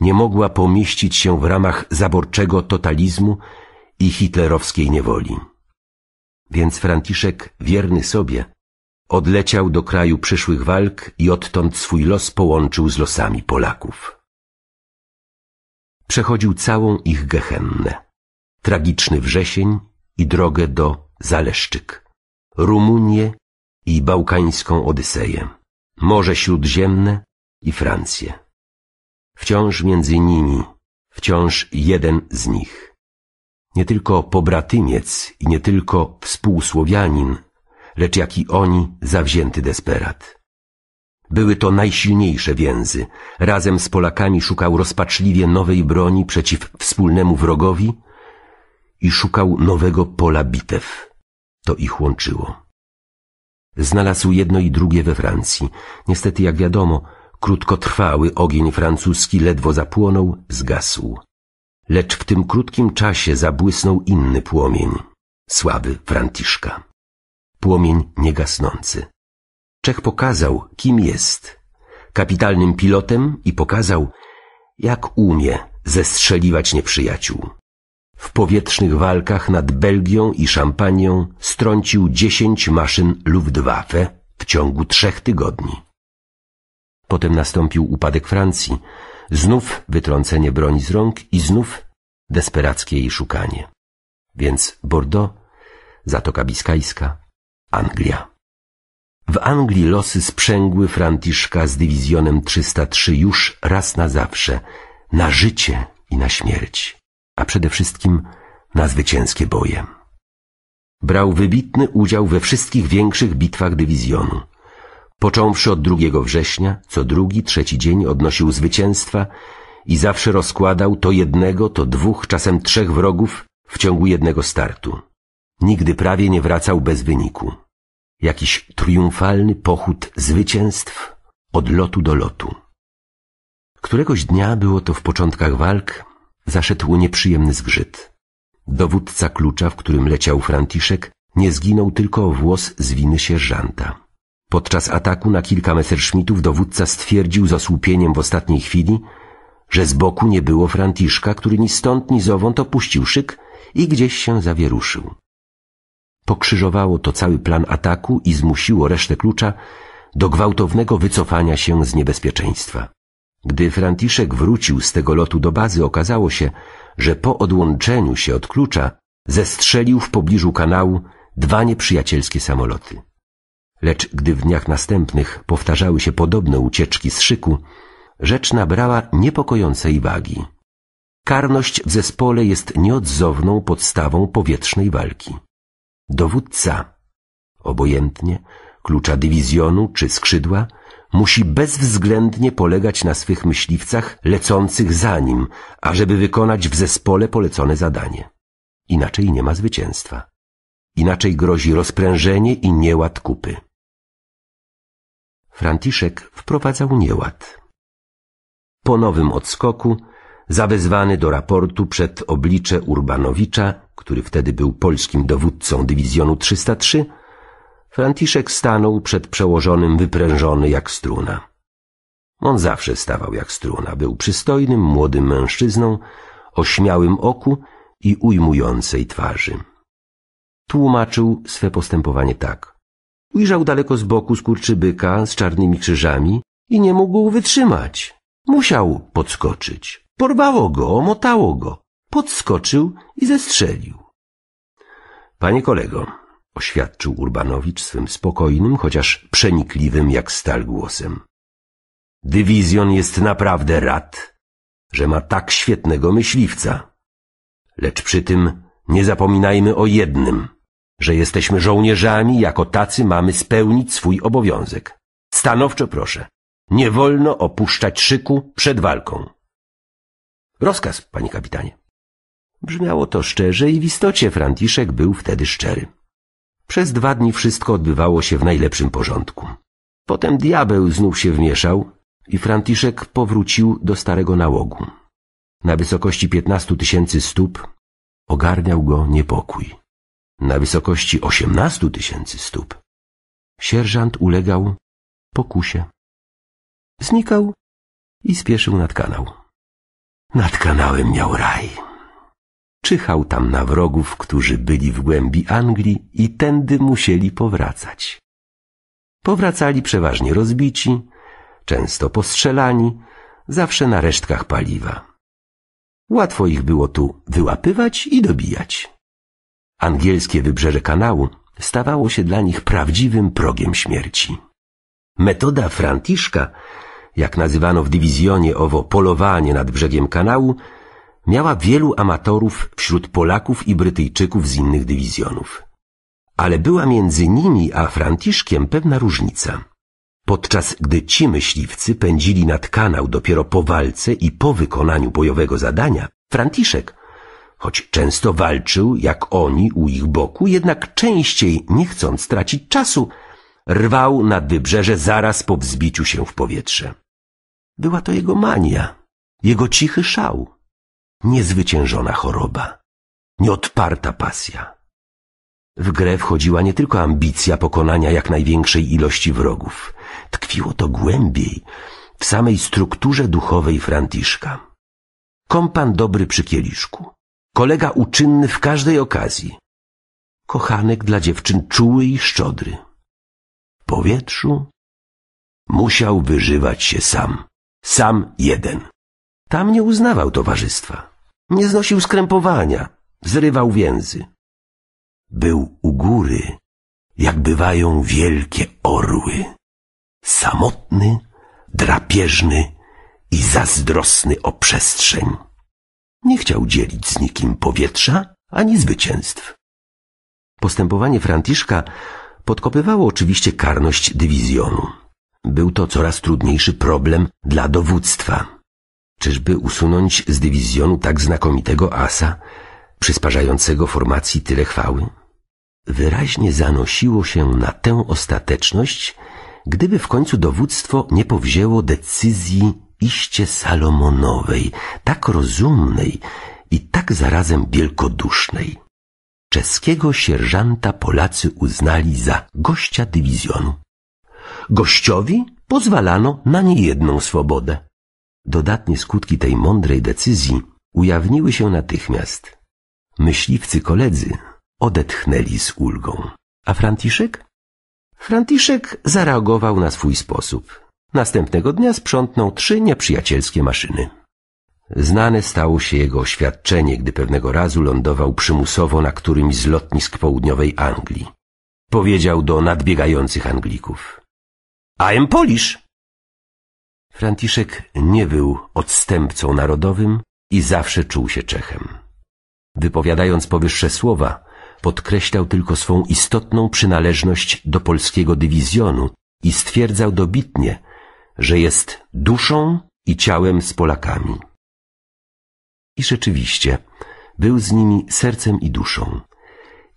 nie mogła pomieścić się w ramach zaborczego totalizmu i hitlerowskiej niewoli. Więc Franciszek, wierny sobie, odleciał do kraju przyszłych walk i odtąd swój los połączył z losami Polaków. Przechodził całą ich gehennę, tragiczny wrzesień i drogę do Zaleszczyk, Rumunię i bałkańską Odyseję, Morze Śródziemne i Francję. Wciąż między nimi, wciąż jeden z nich nie tylko pobratymiec i nie tylko współsłowianin, lecz jak i oni zawzięty desperat. Były to najsilniejsze więzy. Razem z Polakami szukał rozpaczliwie nowej broni przeciw wspólnemu wrogowi i szukał nowego pola bitew. To ich łączyło. Znalazł jedno i drugie we Francji. Niestety, jak wiadomo, krótkotrwały ogień francuski ledwo zapłonął, zgasł lecz w tym krótkim czasie zabłysnął inny płomień, sławy Franciszka. Płomień niegasnący. Czech pokazał, kim jest. Kapitalnym pilotem i pokazał, jak umie zestrzeliwać nieprzyjaciół. W powietrznych walkach nad Belgią i Szampanią strącił dziesięć maszyn Luftwaffe w ciągu trzech tygodni. Potem nastąpił upadek Francji, znów wytrącenie broni z rąk i znów desperackie jej szukanie. Więc Bordeaux, Zatoka Biskajska, Anglia. W Anglii losy sprzęgły Franciszka z dywizjonem 303 już raz na zawsze, na życie i na śmierć, a przede wszystkim na zwycięskie boje. Brał wybitny udział we wszystkich większych bitwach dywizjonu – Począwszy od 2 września, co drugi, trzeci dzień odnosił zwycięstwa i zawsze rozkładał to jednego, to dwóch, czasem trzech wrogów w ciągu jednego startu. Nigdy prawie nie wracał bez wyniku. Jakiś triumfalny pochód zwycięstw od lotu do lotu. Któregoś dnia, było to w początkach walk, zaszedł nieprzyjemny zgrzyt. Dowódca klucza, w którym leciał Franciszek, nie zginął tylko o włos z winy sierżanta. Podczas ataku na kilka Messerschmittów dowódca stwierdził z osłupieniem w ostatniej chwili, że z boku nie było Franciszka, który ni stąd ni zowąd opuścił szyk i gdzieś się zawieruszył. Pokrzyżowało to cały plan ataku i zmusiło resztę klucza do gwałtownego wycofania się z niebezpieczeństwa. Gdy Franciszek wrócił z tego lotu do bazy, okazało się, że po odłączeniu się od klucza zestrzelił w pobliżu kanału dwa nieprzyjacielskie samoloty. Lecz gdy w dniach następnych powtarzały się podobne ucieczki z szyku, rzecz nabrała niepokojącej wagi. Karność w zespole jest nieodzowną podstawą powietrznej walki. Dowódca, obojętnie, klucza dywizjonu czy skrzydła, musi bezwzględnie polegać na swych myśliwcach lecących za nim, ażeby wykonać w zespole polecone zadanie. Inaczej nie ma zwycięstwa. Inaczej grozi rozprężenie i nieład kupy. Franciszek wprowadzał nieład. Po nowym odskoku zawezwany do raportu przed oblicze Urbanowicza, który wtedy był polskim dowódcą dywizjonu 303, Franciszek stanął przed przełożonym wyprężony jak struna. On zawsze stawał jak struna, był przystojnym, młodym mężczyzną, o śmiałym oku i ujmującej twarzy. Tłumaczył swe postępowanie tak. Ujrzał daleko z boku skurczybyka z czarnymi krzyżami i nie mógł wytrzymać. Musiał podskoczyć. Porwało go, omotało go. Podskoczył i zestrzelił. Panie kolego, oświadczył Urbanowicz swym spokojnym, chociaż przenikliwym jak stal głosem. Dywizjon jest naprawdę rad, że ma tak świetnego myśliwca. Lecz przy tym nie zapominajmy o jednym – że jesteśmy żołnierzami, jako tacy mamy spełnić swój obowiązek. Stanowczo proszę, nie wolno opuszczać szyku przed walką. Rozkaz, panie kapitanie. Brzmiało to szczerze i w istocie Franciszek był wtedy szczery. Przez dwa dni wszystko odbywało się w najlepszym porządku. Potem diabeł znów się wmieszał i Franciszek powrócił do starego nałogu. Na wysokości piętnastu tysięcy stóp ogarniał go niepokój na wysokości 18 tysięcy stóp, sierżant ulegał pokusie. Znikał i spieszył nad kanał. Nad kanałem miał raj. Czyhał tam na wrogów, którzy byli w głębi Anglii i tędy musieli powracać. Powracali przeważnie rozbici, często postrzelani, zawsze na resztkach paliwa. Łatwo ich było tu wyłapywać i dobijać. Angielskie wybrzeże kanału stawało się dla nich prawdziwym progiem śmierci. Metoda Frantiszka, jak nazywano w dywizjonie owo polowanie nad brzegiem kanału, miała wielu amatorów wśród Polaków i Brytyjczyków z innych dywizjonów. Ale była między nimi a Frantiszkiem pewna różnica. Podczas gdy ci myśliwcy pędzili nad kanał dopiero po walce i po wykonaniu bojowego zadania, Franciszek Choć często walczył, jak oni, u ich boku, jednak częściej, nie chcąc tracić czasu, rwał na wybrzeże zaraz po wzbiciu się w powietrze. Była to jego mania, jego cichy szał, niezwyciężona choroba, nieodparta pasja. W grę wchodziła nie tylko ambicja pokonania jak największej ilości wrogów. Tkwiło to głębiej, w samej strukturze duchowej Franciszka. Kompan dobry przy kieliszku kolega uczynny w każdej okazji. Kochanek dla dziewczyn czuły i szczodry. W powietrzu musiał wyżywać się sam, sam jeden. Tam nie uznawał towarzystwa, nie znosił skrępowania, zrywał więzy. Był u góry, jak bywają wielkie orły, samotny, drapieżny i zazdrosny o przestrzeń. Nie chciał dzielić z nikim powietrza ani zwycięstw. Postępowanie Franciszka podkopywało oczywiście karność dywizjonu. Był to coraz trudniejszy problem dla dowództwa. Czyżby usunąć z dywizjonu tak znakomitego asa, przysparzającego formacji tyle chwały? Wyraźnie zanosiło się na tę ostateczność, gdyby w końcu dowództwo nie powzięło decyzji iście Salomonowej, tak rozumnej i tak zarazem wielkodusznej. Czeskiego sierżanta Polacy uznali za gościa dywizjonu. Gościowi pozwalano na niejedną swobodę. Dodatnie skutki tej mądrej decyzji ujawniły się natychmiast. Myśliwcy koledzy odetchnęli z ulgą. A Franciszek? Franciszek zareagował na swój sposób. Następnego dnia sprzątnął trzy nieprzyjacielskie maszyny. Znane stało się jego oświadczenie, gdy pewnego razu lądował przymusowo na którymś z lotnisk południowej Anglii. Powiedział do nadbiegających Anglików. I'm Polish! Franciszek nie był odstępcą narodowym i zawsze czuł się Czechem. Wypowiadając powyższe słowa, podkreślał tylko swą istotną przynależność do polskiego dywizjonu i stwierdzał dobitnie, że jest duszą i ciałem z Polakami. I rzeczywiście, był z nimi sercem i duszą.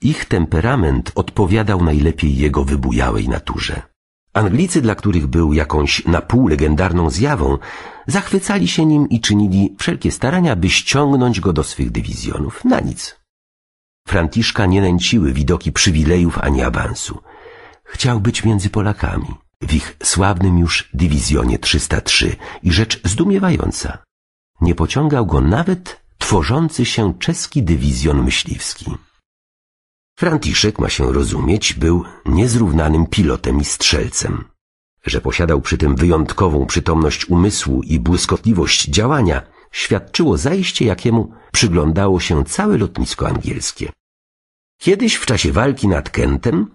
Ich temperament odpowiadał najlepiej jego wybujałej naturze. Anglicy, dla których był jakąś na pół legendarną zjawą, zachwycali się nim i czynili wszelkie starania, by ściągnąć go do swych dywizjonów. Na nic. Franciszka nie nęciły widoki przywilejów ani awansu. Chciał być między Polakami w ich sławnym już dywizjonie 303 i rzecz zdumiewająca. Nie pociągał go nawet tworzący się czeski dywizjon myśliwski. Franciszek, ma się rozumieć, był niezrównanym pilotem i strzelcem. Że posiadał przy tym wyjątkową przytomność umysłu i błyskotliwość działania, świadczyło zajście, jakiemu przyglądało się całe lotnisko angielskie. Kiedyś w czasie walki nad Kentem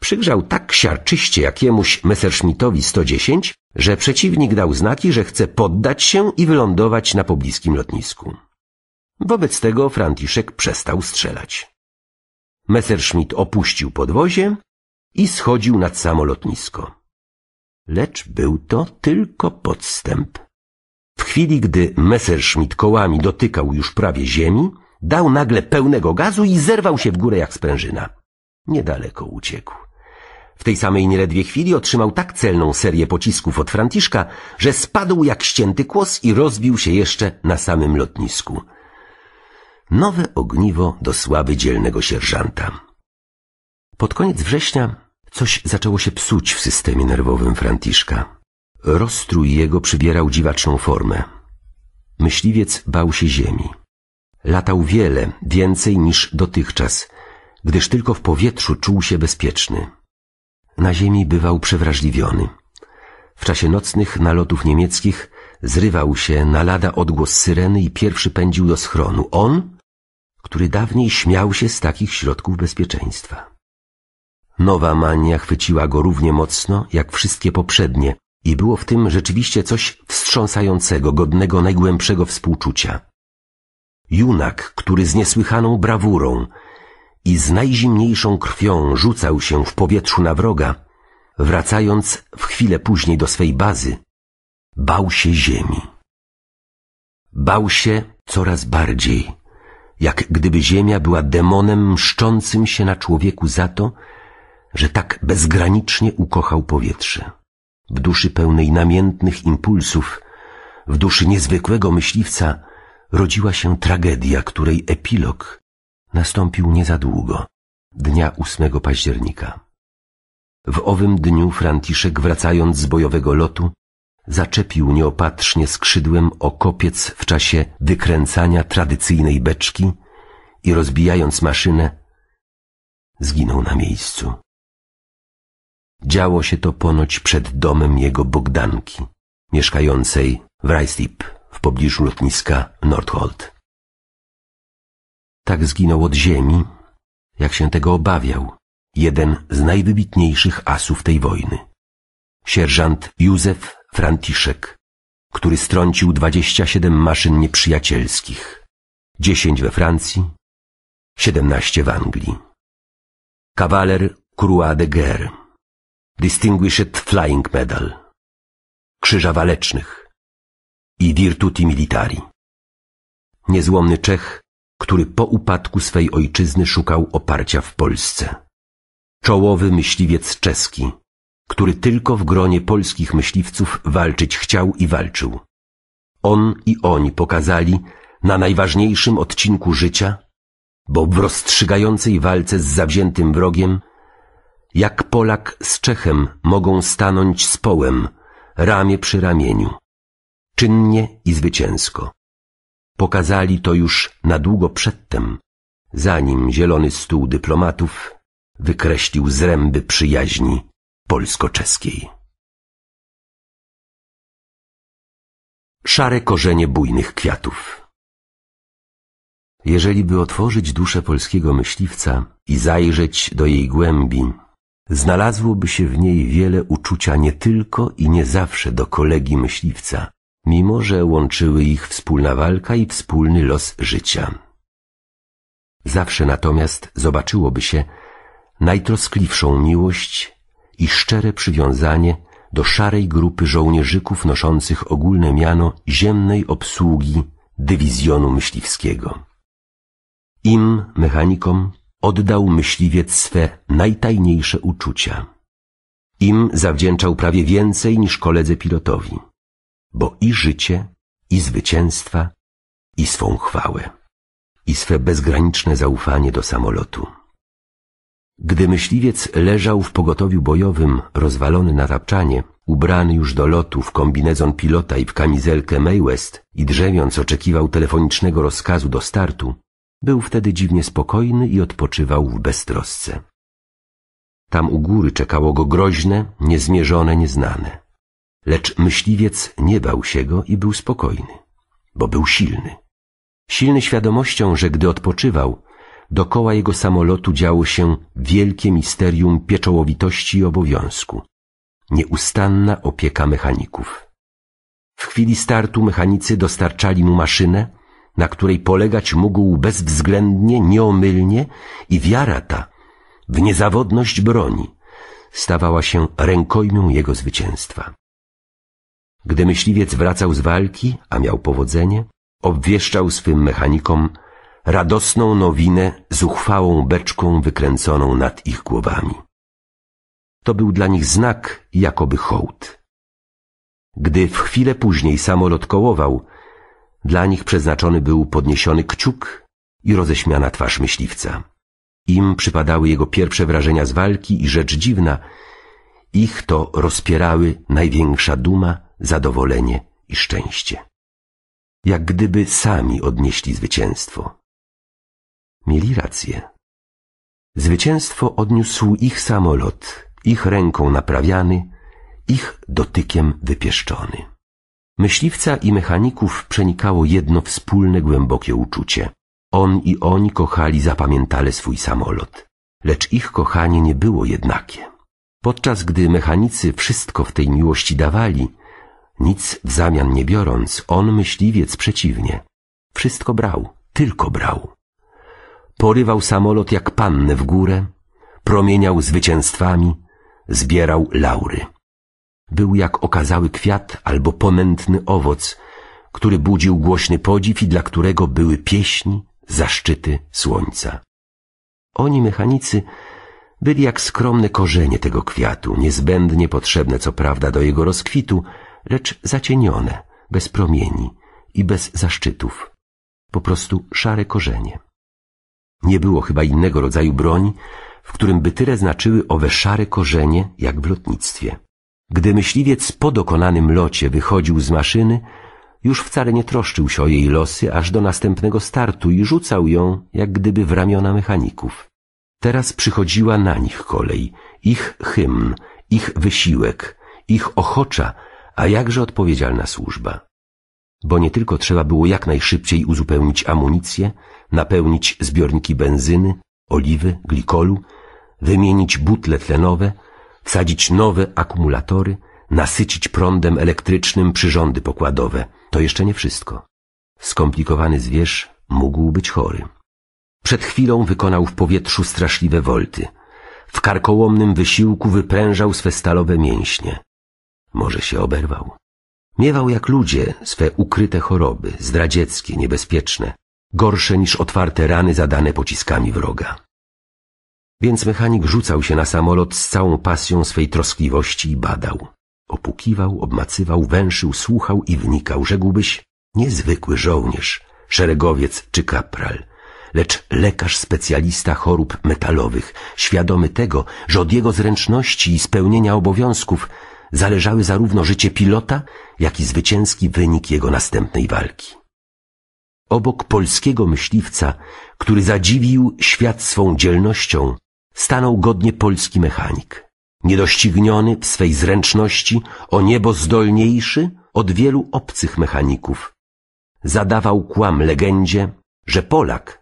Przygrzał tak siarczyście jakiemuś Messerschmittowi 110, że przeciwnik dał znaki, że chce poddać się i wylądować na pobliskim lotnisku. Wobec tego Franciszek przestał strzelać. Messerschmitt opuścił podwozie i schodził nad samolotnisko. Lecz był to tylko podstęp. W chwili, gdy Messerschmitt kołami dotykał już prawie ziemi, dał nagle pełnego gazu i zerwał się w górę jak sprężyna. Niedaleko uciekł. W tej samej nieledwie chwili otrzymał tak celną serię pocisków od Franciszka, że spadł jak ścięty kłos i rozbił się jeszcze na samym lotnisku. Nowe ogniwo do sławy dzielnego sierżanta. Pod koniec września coś zaczęło się psuć w systemie nerwowym Franciszka. Rozstrój jego przybierał dziwaczną formę. Myśliwiec bał się ziemi. Latał wiele, więcej niż dotychczas, gdyż tylko w powietrzu czuł się bezpieczny. Na ziemi bywał przewrażliwiony. W czasie nocnych nalotów niemieckich zrywał się na lada odgłos syreny i pierwszy pędził do schronu. On, który dawniej śmiał się z takich środków bezpieczeństwa. Nowa mania chwyciła go równie mocno jak wszystkie poprzednie i było w tym rzeczywiście coś wstrząsającego, godnego najgłębszego współczucia. Junak, który z niesłychaną brawurą i z najzimniejszą krwią rzucał się w powietrzu na wroga, wracając w chwilę później do swej bazy, bał się ziemi. Bał się coraz bardziej, jak gdyby ziemia była demonem mszczącym się na człowieku za to, że tak bezgranicznie ukochał powietrze. W duszy pełnej namiętnych impulsów, w duszy niezwykłego myśliwca rodziła się tragedia, której epilog – nastąpił nie za długo, dnia 8 października. W owym dniu Franciszek, wracając z bojowego lotu, zaczepił nieopatrznie skrzydłem o kopiec w czasie wykręcania tradycyjnej beczki i rozbijając maszynę, zginął na miejscu. Działo się to ponoć przed domem jego Bogdanki, mieszkającej w Reislip w pobliżu lotniska Nordholt. Tak zginął od ziemi, jak się tego obawiał, jeden z najwybitniejszych asów tej wojny. Sierżant Józef Franciszek, który strącił 27 maszyn nieprzyjacielskich, 10 we Francji, 17 w Anglii. Kawaler Croix de Guerre, Distinguished Flying Medal, Krzyża Walecznych i Virtuti Militari. Niezłomny Czech który po upadku swej ojczyzny szukał oparcia w Polsce. Czołowy myśliwiec czeski, który tylko w gronie polskich myśliwców walczyć chciał i walczył. On i oni pokazali na najważniejszym odcinku życia, bo w rozstrzygającej walce z zawziętym wrogiem, jak Polak z Czechem mogą stanąć z połem, ramię przy ramieniu, czynnie i zwycięsko pokazali to już na długo przedtem, zanim zielony stół dyplomatów wykreślił zręby przyjaźni polsko-czeskiej. Szare korzenie bujnych kwiatów Jeżeli by otworzyć duszę polskiego myśliwca i zajrzeć do jej głębi, znalazłoby się w niej wiele uczucia nie tylko i nie zawsze do kolegi myśliwca, mimo że łączyły ich wspólna walka i wspólny los życia. Zawsze natomiast zobaczyłoby się najtroskliwszą miłość i szczere przywiązanie do szarej grupy żołnierzyków noszących ogólne miano ziemnej obsługi dywizjonu myśliwskiego. Im, mechanikom, oddał myśliwiec swe najtajniejsze uczucia. Im zawdzięczał prawie więcej niż koledze pilotowi bo i życie, i zwycięstwa, i swą chwałę, i swe bezgraniczne zaufanie do samolotu. Gdy myśliwiec leżał w pogotowiu bojowym, rozwalony na tapczanie, ubrany już do lotu w kombinezon pilota i w kamizelkę Maywest i drzewiąc oczekiwał telefonicznego rozkazu do startu, był wtedy dziwnie spokojny i odpoczywał w beztrosce. Tam u góry czekało go groźne, niezmierzone, nieznane. Lecz myśliwiec nie bał się go i był spokojny, bo był silny. Silny świadomością, że gdy odpoczywał, dokoła jego samolotu działo się wielkie misterium pieczołowitości i obowiązku. Nieustanna opieka mechaników. W chwili startu mechanicy dostarczali mu maszynę, na której polegać mógł bezwzględnie, nieomylnie i wiara ta w niezawodność broni stawała się rękojmią jego zwycięstwa. Gdy myśliwiec wracał z walki, a miał powodzenie, obwieszczał swym mechanikom radosną nowinę zuchwałą beczką wykręconą nad ich głowami. To był dla nich znak jakoby hołd. Gdy w chwilę później samolot kołował, dla nich przeznaczony był podniesiony kciuk i roześmiana twarz myśliwca. Im przypadały jego pierwsze wrażenia z walki i rzecz dziwna – ich to rozpierały największa duma, zadowolenie i szczęście. Jak gdyby sami odnieśli zwycięstwo. Mieli rację. Zwycięstwo odniósł ich samolot, ich ręką naprawiany, ich dotykiem wypieszczony. Myśliwca i mechaników przenikało jedno wspólne głębokie uczucie. On i oni kochali zapamiętale swój samolot, lecz ich kochanie nie było jednakie. Podczas gdy mechanicy wszystko w tej miłości dawali, nic w zamian nie biorąc, on myśliwiec przeciwnie. Wszystko brał, tylko brał. Porywał samolot jak pannę w górę, promieniał zwycięstwami, zbierał laury. Był jak okazały kwiat albo ponętny owoc, który budził głośny podziw i dla którego były pieśni, zaszczyty słońca. Oni mechanicy byli jak skromne korzenie tego kwiatu, niezbędnie potrzebne co prawda do jego rozkwitu, lecz zacienione, bez promieni i bez zaszczytów. Po prostu szare korzenie. Nie było chyba innego rodzaju broni, w którym by tyle znaczyły owe szare korzenie, jak w lotnictwie. Gdy myśliwiec po dokonanym locie wychodził z maszyny, już wcale nie troszczył się o jej losy aż do następnego startu i rzucał ją, jak gdyby w ramiona mechaników. Teraz przychodziła na nich kolej, ich hymn, ich wysiłek, ich ochocza, a jakże odpowiedzialna służba. Bo nie tylko trzeba było jak najszybciej uzupełnić amunicję, napełnić zbiorniki benzyny, oliwy, glikolu, wymienić butle tlenowe, wsadzić nowe akumulatory, nasycić prądem elektrycznym przyrządy pokładowe. To jeszcze nie wszystko. Skomplikowany zwierz mógł być chory. Przed chwilą wykonał w powietrzu straszliwe wolty. W karkołomnym wysiłku wyprężał swe stalowe mięśnie. Może się oberwał. Miewał jak ludzie swe ukryte choroby, zdradzieckie, niebezpieczne, gorsze niż otwarte rany zadane pociskami wroga. Więc mechanik rzucał się na samolot z całą pasją swej troskliwości i badał. Opukiwał, obmacywał, węszył, słuchał i wnikał, rzekłbyś, niezwykły żołnierz, szeregowiec czy kapral, lecz lekarz specjalista chorób metalowych, świadomy tego, że od jego zręczności i spełnienia obowiązków zależały zarówno życie pilota, jak i zwycięski wynik jego następnej walki. Obok polskiego myśliwca, który zadziwił świat swą dzielnością, stanął godnie polski mechanik. Niedościgniony w swej zręczności, o niebo zdolniejszy od wielu obcych mechaników. Zadawał kłam legendzie, że Polak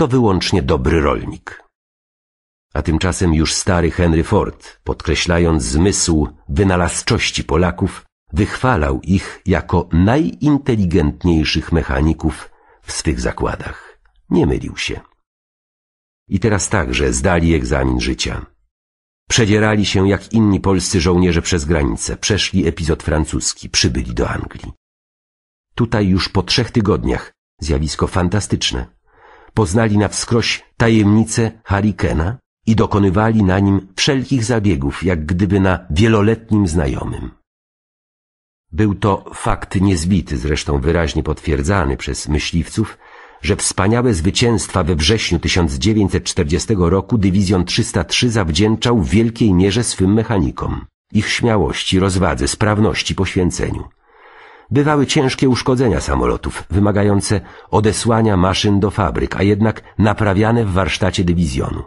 to wyłącznie dobry rolnik. A tymczasem już stary Henry Ford, podkreślając zmysł wynalazczości Polaków, wychwalał ich jako najinteligentniejszych mechaników w swych zakładach. Nie mylił się. I teraz także zdali egzamin życia. Przedzierali się jak inni polscy żołnierze przez granicę, przeszli epizod francuski, przybyli do Anglii. Tutaj już po trzech tygodniach zjawisko fantastyczne poznali na wskroś tajemnicę Harikena i dokonywali na nim wszelkich zabiegów, jak gdyby na wieloletnim znajomym. Był to fakt niezbity, zresztą wyraźnie potwierdzany przez myśliwców, że wspaniałe zwycięstwa we wrześniu 1940 roku Dywizjon 303 zawdzięczał w wielkiej mierze swym mechanikom, ich śmiałości, rozwadze, sprawności, poświęceniu bywały ciężkie uszkodzenia samolotów, wymagające odesłania maszyn do fabryk, a jednak naprawiane w warsztacie dywizjonu.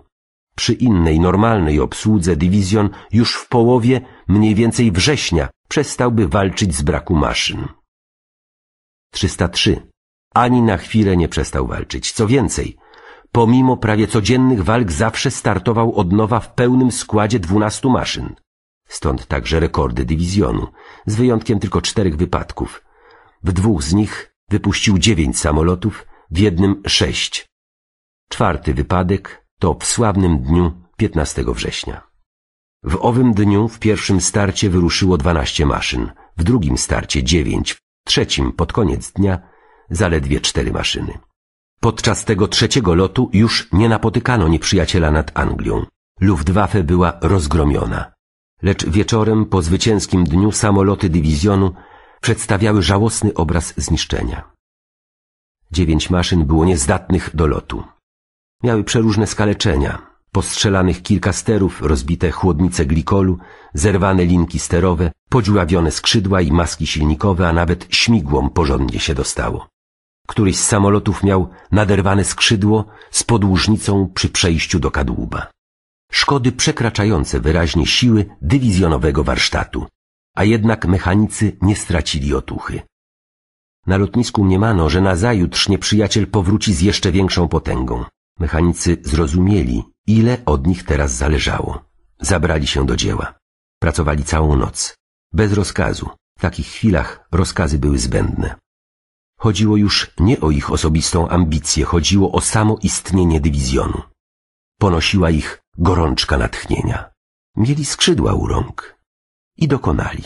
Przy innej, normalnej obsłudze dywizjon już w połowie, mniej więcej września, przestałby walczyć z braku maszyn. 303. Ani na chwilę nie przestał walczyć. Co więcej, pomimo prawie codziennych walk zawsze startował od nowa w pełnym składzie dwunastu maszyn. Stąd także rekordy dywizjonu, z wyjątkiem tylko czterech wypadków. W dwóch z nich wypuścił dziewięć samolotów, w jednym sześć. Czwarty wypadek to w sławnym dniu 15 września. W owym dniu w pierwszym starcie wyruszyło 12 maszyn, w drugim starcie 9, w trzecim pod koniec dnia zaledwie 4 maszyny. Podczas tego trzeciego lotu już nie napotykano nieprzyjaciela nad Anglią. Luftwaffe była rozgromiona lecz wieczorem po zwycięskim dniu samoloty dywizjonu przedstawiały żałosny obraz zniszczenia. Dziewięć maszyn było niezdatnych do lotu. Miały przeróżne skaleczenia, postrzelanych kilka sterów, rozbite chłodnice glikolu, zerwane linki sterowe, podziurawione skrzydła i maski silnikowe, a nawet śmigłom porządnie się dostało. Któryś z samolotów miał naderwane skrzydło z podłużnicą przy przejściu do kadłuba szkody przekraczające wyraźnie siły dywizjonowego warsztatu, a jednak mechanicy nie stracili otuchy. Na lotnisku mniemano, że nazajutrz nieprzyjaciel powróci z jeszcze większą potęgą. Mechanicy zrozumieli, ile od nich teraz zależało. Zabrali się do dzieła. Pracowali całą noc. Bez rozkazu. W takich chwilach rozkazy były zbędne. Chodziło już nie o ich osobistą ambicję, chodziło o samo istnienie dywizjonu. Ponosiła ich gorączka natchnienia. Mieli skrzydła u rąk i dokonali.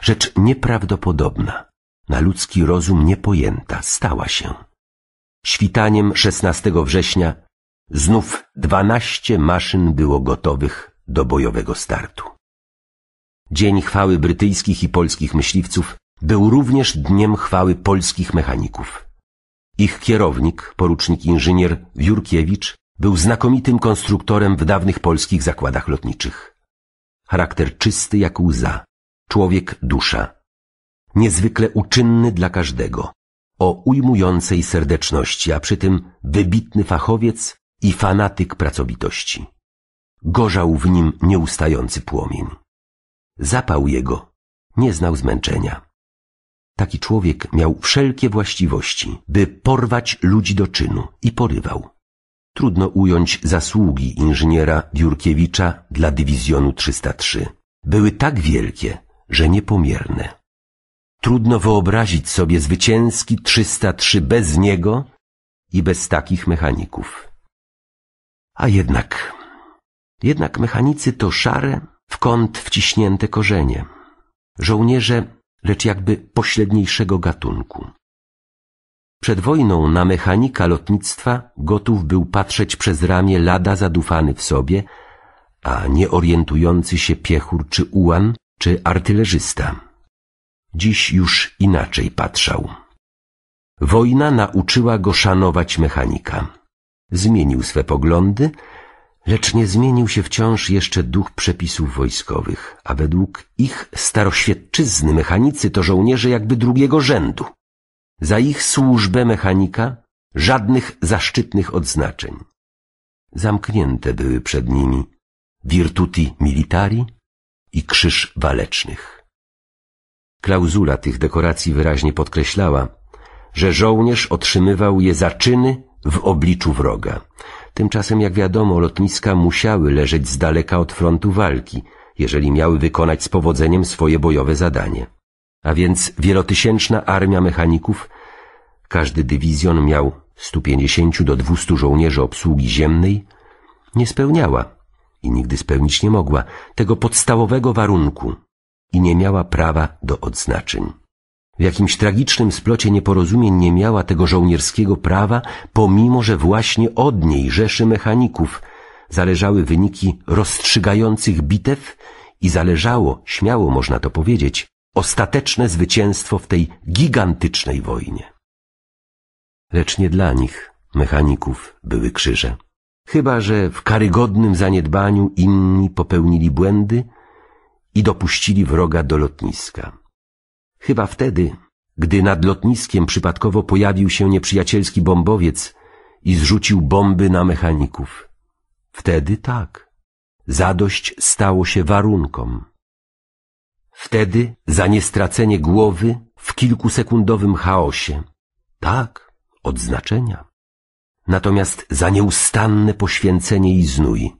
Rzecz nieprawdopodobna, na ludzki rozum niepojęta, stała się. Świtaniem 16 września znów dwanaście maszyn było gotowych do bojowego startu. Dzień chwały brytyjskich i polskich myśliwców był również dniem chwały polskich mechaników. Ich kierownik, porucznik inżynier Jurkiewicz, był znakomitym konstruktorem w dawnych polskich zakładach lotniczych. Charakter czysty jak łza, człowiek dusza. Niezwykle uczynny dla każdego, o ujmującej serdeczności, a przy tym wybitny fachowiec i fanatyk pracowitości. Gorzał w nim nieustający płomień. Zapał jego nie znał zmęczenia. Taki człowiek miał wszelkie właściwości, by porwać ludzi do czynu i porywał trudno ująć zasługi inżyniera Diurkiewicza dla Dywizjonu 303. Były tak wielkie, że niepomierne. Trudno wyobrazić sobie zwycięski 303 bez niego i bez takich mechaników. A jednak, jednak mechanicy to szare, w kąt wciśnięte korzenie. Żołnierze, lecz jakby pośredniejszego gatunku. Przed wojną na mechanika lotnictwa gotów był patrzeć przez ramię lada zadufany w sobie, a nie orientujący się piechur czy ułan, czy artylerzysta. Dziś już inaczej patrzał. Wojna nauczyła go szanować mechanika. Zmienił swe poglądy, lecz nie zmienił się wciąż jeszcze duch przepisów wojskowych, a według ich staroświadczyzny mechanicy to żołnierze jakby drugiego rzędu za ich służbę mechanika żadnych zaszczytnych odznaczeń. Zamknięte były przed nimi virtuti militari i krzyż walecznych. Klauzula tych dekoracji wyraźnie podkreślała, że żołnierz otrzymywał je za czyny w obliczu wroga. Tymczasem, jak wiadomo, lotniska musiały leżeć z daleka od frontu walki, jeżeli miały wykonać z powodzeniem swoje bojowe zadanie a więc wielotysięczna armia mechaników. Każdy dywizjon miał 150 do 200 żołnierzy obsługi ziemnej. Nie spełniała i nigdy spełnić nie mogła tego podstawowego warunku i nie miała prawa do odznaczeń. W jakimś tragicznym splocie nieporozumień nie miała tego żołnierskiego prawa, pomimo że właśnie od niej rzeszy mechaników zależały wyniki rozstrzygających bitew i zależało, śmiało można to powiedzieć, ostateczne zwycięstwo w tej gigantycznej wojnie. Lecz nie dla nich, mechaników, były krzyże. Chyba, że w karygodnym zaniedbaniu inni popełnili błędy i dopuścili wroga do lotniska. Chyba wtedy, gdy nad lotniskiem przypadkowo pojawił się nieprzyjacielski bombowiec i zrzucił bomby na mechaników. Wtedy tak. Zadość stało się warunkom. Wtedy, za niestracenie głowy, w kilkusekundowym chaosie. Tak, od znaczenia. Natomiast za nieustanne poświęcenie i znój,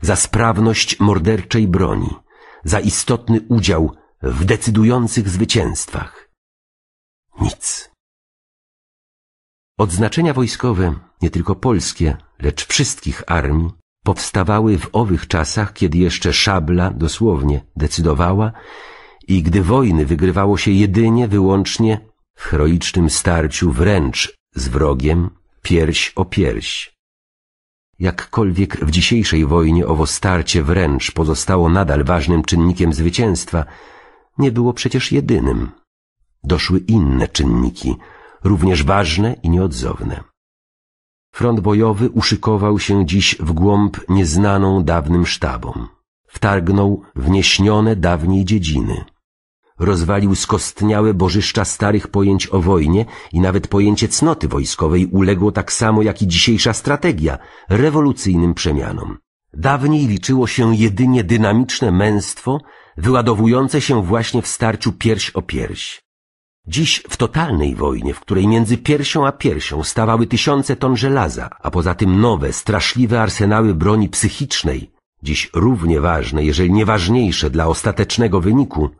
za sprawność morderczej broni, za istotny udział w decydujących zwycięstwach. Nic. Odznaczenia wojskowe, nie tylko polskie, lecz wszystkich armii, powstawały w owych czasach, kiedy jeszcze szabla dosłownie decydowała i gdy wojny wygrywało się jedynie, wyłącznie w heroicznym starciu wręcz z wrogiem, pierś o pierś. Jakkolwiek w dzisiejszej wojnie owo starcie wręcz pozostało nadal ważnym czynnikiem zwycięstwa, nie było przecież jedynym. Doszły inne czynniki, również ważne i nieodzowne. Front bojowy uszykował się dziś w głąb nieznaną dawnym sztabom. Wtargnął w nieśnione dawniej dziedziny. Rozwalił skostniałe bożyszcza starych pojęć o wojnie i nawet pojęcie cnoty wojskowej uległo tak samo jak i dzisiejsza strategia rewolucyjnym przemianom. Dawniej liczyło się jedynie dynamiczne męstwo, wyładowujące się właśnie w starciu pierś o pierś. Dziś w totalnej wojnie, w której między piersią a piersią stawały tysiące ton żelaza, a poza tym nowe, straszliwe arsenały broni psychicznej, dziś równie ważne, jeżeli nie ważniejsze dla ostatecznego wyniku,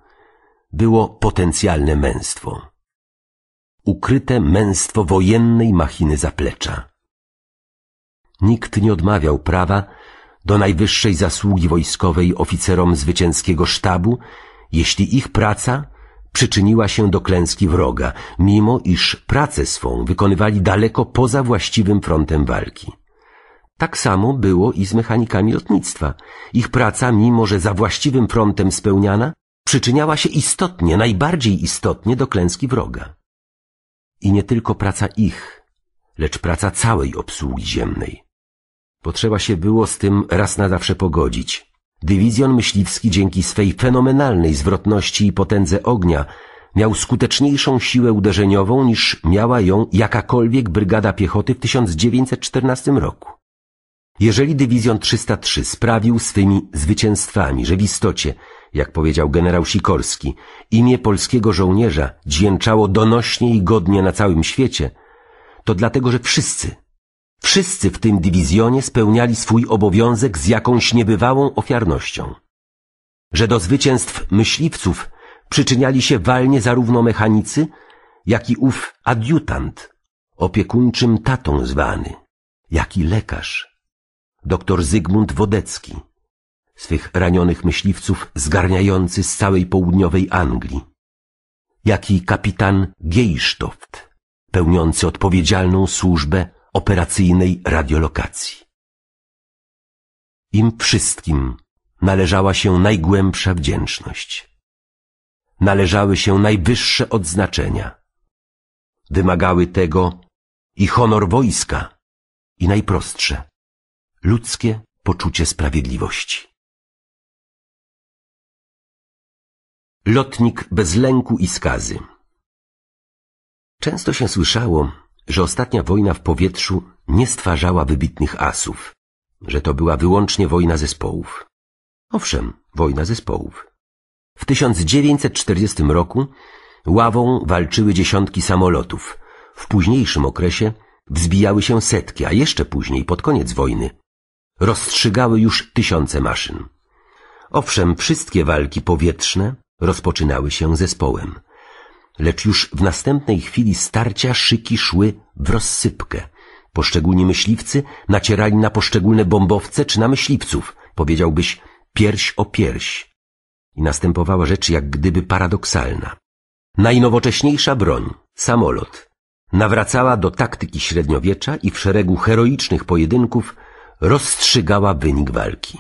było potencjalne męstwo. Ukryte męstwo wojennej machiny zaplecza. Nikt nie odmawiał prawa do najwyższej zasługi wojskowej oficerom zwycięskiego sztabu, jeśli ich praca – przyczyniła się do klęski wroga, mimo iż pracę swą wykonywali daleko poza właściwym frontem walki. Tak samo było i z mechanikami lotnictwa. Ich praca, mimo że za właściwym frontem spełniana, przyczyniała się istotnie, najbardziej istotnie do klęski wroga. I nie tylko praca ich, lecz praca całej obsługi ziemnej. Potrzeba się było z tym raz na zawsze pogodzić – Dywizjon myśliwski dzięki swej fenomenalnej zwrotności i potędze ognia miał skuteczniejszą siłę uderzeniową niż miała ją jakakolwiek brygada piechoty w 1914 roku. Jeżeli Dywizjon 303 sprawił swymi zwycięstwami, że w istocie, jak powiedział generał Sikorski, imię polskiego żołnierza dźwięczało donośnie i godnie na całym świecie, to dlatego, że wszyscy – Wszyscy w tym dywizjonie spełniali swój obowiązek z jakąś niebywałą ofiarnością. Że do zwycięstw myśliwców przyczyniali się walnie zarówno mechanicy, jak i ów adiutant, opiekuńczym tatą zwany, jak i lekarz, doktor Zygmunt Wodecki, swych ranionych myśliwców zgarniający z całej południowej Anglii, jak i kapitan Geisztoft, pełniący odpowiedzialną służbę operacyjnej radiolokacji. Im wszystkim należała się najgłębsza wdzięczność. Należały się najwyższe odznaczenia. Wymagały tego i honor wojska, i najprostsze ludzkie poczucie sprawiedliwości. Lotnik bez lęku i skazy. Często się słyszało, że ostatnia wojna w powietrzu nie stwarzała wybitnych asów, że to była wyłącznie wojna zespołów. Owszem, wojna zespołów. W 1940 roku ławą walczyły dziesiątki samolotów. W późniejszym okresie wzbijały się setki, a jeszcze później, pod koniec wojny, rozstrzygały już tysiące maszyn. Owszem, wszystkie walki powietrzne rozpoczynały się zespołem – lecz już w następnej chwili starcia szyki szły w rozsypkę. Poszczególni myśliwcy nacierali na poszczególne bombowce czy na myśliwców, powiedziałbyś pierś o pierś. I następowała rzecz jak gdyby paradoksalna. Najnowocześniejsza broń, samolot, nawracała do taktyki średniowiecza i w szeregu heroicznych pojedynków rozstrzygała wynik walki.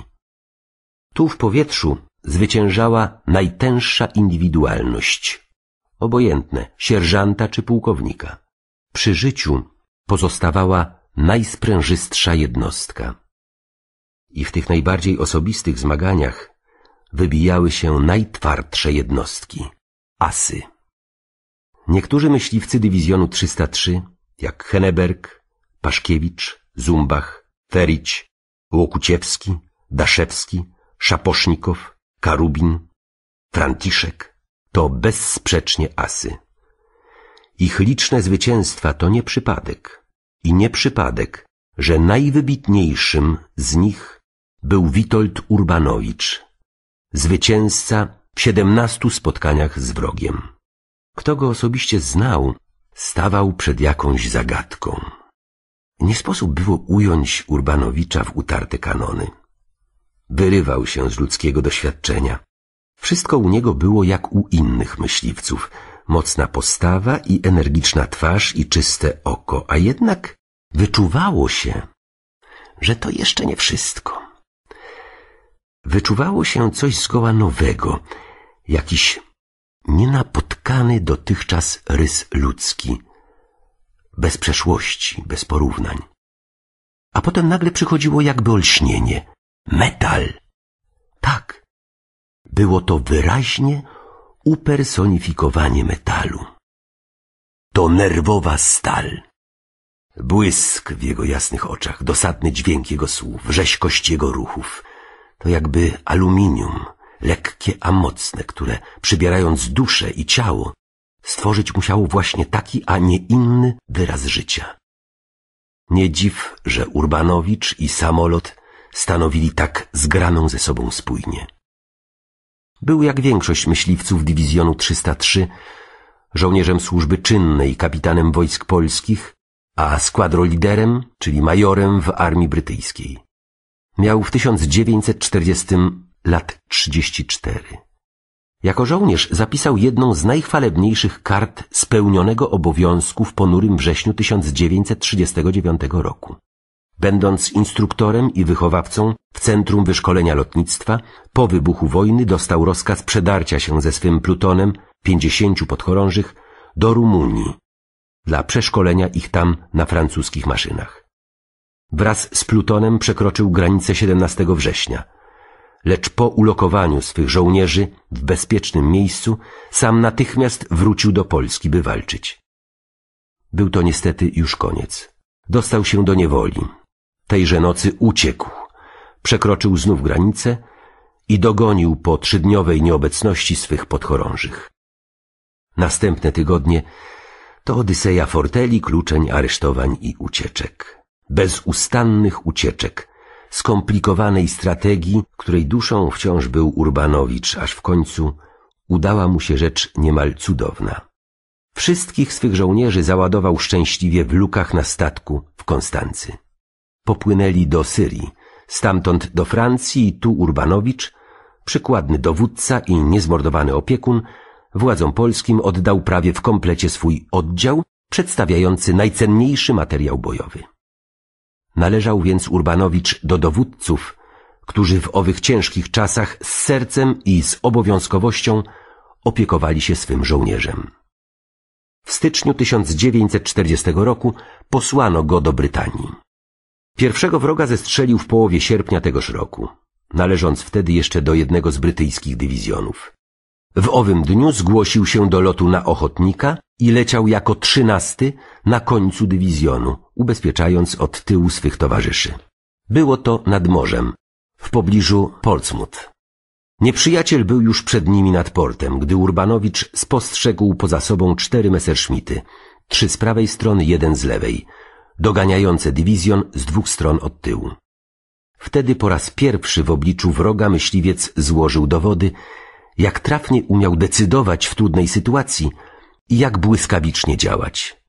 Tu w powietrzu zwyciężała najtęższa indywidualność – obojętne, sierżanta czy pułkownika. Przy życiu pozostawała najsprężystsza jednostka. I w tych najbardziej osobistych zmaganiach wybijały się najtwardsze jednostki asy. Niektórzy myśliwcy dywizjonu 303, jak Henneberg, Paszkiewicz, Zumbach, Ferić, Łokuciewski, Daszewski, Szaposznikow, Karubin, Franciszek, to bezsprzecznie asy. Ich liczne zwycięstwa to nie przypadek. I nie przypadek, że najwybitniejszym z nich był Witold Urbanowicz, zwycięzca w siedemnastu spotkaniach z wrogiem. Kto go osobiście znał, stawał przed jakąś zagadką. Nie sposób było ująć Urbanowicza w utarte kanony. Wyrywał się z ludzkiego doświadczenia, wszystko u niego było jak u innych myśliwców. Mocna postawa i energiczna twarz i czyste oko, a jednak wyczuwało się, że to jeszcze nie wszystko. Wyczuwało się coś zgoła nowego, jakiś nienapotkany dotychczas rys ludzki, bez przeszłości, bez porównań. A potem nagle przychodziło jakby olśnienie. Metal! Tak! Było to wyraźnie upersonifikowanie metalu. To nerwowa stal. Błysk w jego jasnych oczach, dosadny dźwięk jego słów, rzeźkość jego ruchów. To jakby aluminium, lekkie a mocne, które przybierając duszę i ciało, stworzyć musiało właśnie taki, a nie inny wyraz życia. Nie dziw, że Urbanowicz i samolot stanowili tak zgraną ze sobą spójnie. Był jak większość myśliwców dywizjonu 303, żołnierzem służby czynnej, kapitanem wojsk polskich, a składroliderem, czyli majorem w armii brytyjskiej. Miał w 1940 lat 34. Jako żołnierz zapisał jedną z najchwalebniejszych kart spełnionego obowiązku w ponurym wrześniu 1939 roku. Będąc instruktorem i wychowawcą w Centrum Wyszkolenia Lotnictwa, po wybuchu wojny dostał rozkaz przedarcia się ze swym plutonem, 50 podchorążych, do Rumunii dla przeszkolenia ich tam na francuskich maszynach. Wraz z plutonem przekroczył granicę 17 września, lecz po ulokowaniu swych żołnierzy w bezpiecznym miejscu sam natychmiast wrócił do Polski, by walczyć. Był to niestety już koniec. Dostał się do niewoli, Tejże nocy uciekł, przekroczył znów granicę i dogonił po trzydniowej nieobecności swych podchorążych. Następne tygodnie to Odyseja forteli, kluczeń, aresztowań i ucieczek. Bezustannych ucieczek, skomplikowanej strategii, której duszą wciąż był Urbanowicz, aż w końcu udała mu się rzecz niemal cudowna. Wszystkich swych żołnierzy załadował szczęśliwie w lukach na statku w Konstancy popłynęli do Syrii, stamtąd do Francji, tu Urbanowicz, przykładny dowódca i niezmordowany opiekun, władzom polskim oddał prawie w komplecie swój oddział przedstawiający najcenniejszy materiał bojowy. Należał więc Urbanowicz do dowódców, którzy w owych ciężkich czasach z sercem i z obowiązkowością opiekowali się swym żołnierzem. W styczniu 1940 roku posłano go do Brytanii. Pierwszego wroga zestrzelił w połowie sierpnia tegoż roku, należąc wtedy jeszcze do jednego z brytyjskich dywizjonów. W owym dniu zgłosił się do lotu na ochotnika i leciał jako trzynasty na końcu dywizjonu, ubezpieczając od tyłu swych towarzyszy. Było to nad morzem, w pobliżu Portsmouth. Nieprzyjaciel był już przed nimi nad portem, gdy Urbanowicz spostrzegł poza sobą cztery Messerschmitty, trzy z prawej strony, jeden z lewej – doganiające dywizjon z dwóch stron od tyłu. Wtedy po raz pierwszy w obliczu wroga myśliwiec złożył dowody, jak trafnie umiał decydować w trudnej sytuacji i jak błyskawicznie działać.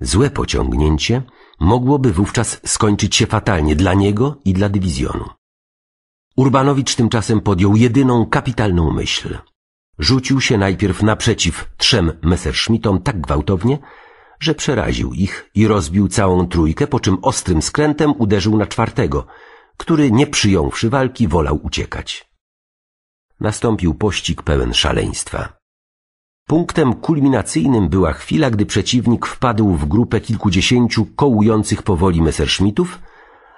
Złe pociągnięcie mogłoby wówczas skończyć się fatalnie dla niego i dla dywizjonu. Urbanowicz tymczasem podjął jedyną kapitalną myśl. Rzucił się najpierw naprzeciw trzem Messerschmittom tak gwałtownie, że przeraził ich i rozbił całą trójkę, po czym ostrym skrętem uderzył na czwartego, który nie przyjąwszy walki wolał uciekać. Nastąpił pościg pełen szaleństwa. Punktem kulminacyjnym była chwila, gdy przeciwnik wpadł w grupę kilkudziesięciu kołujących powoli Messerschmittów,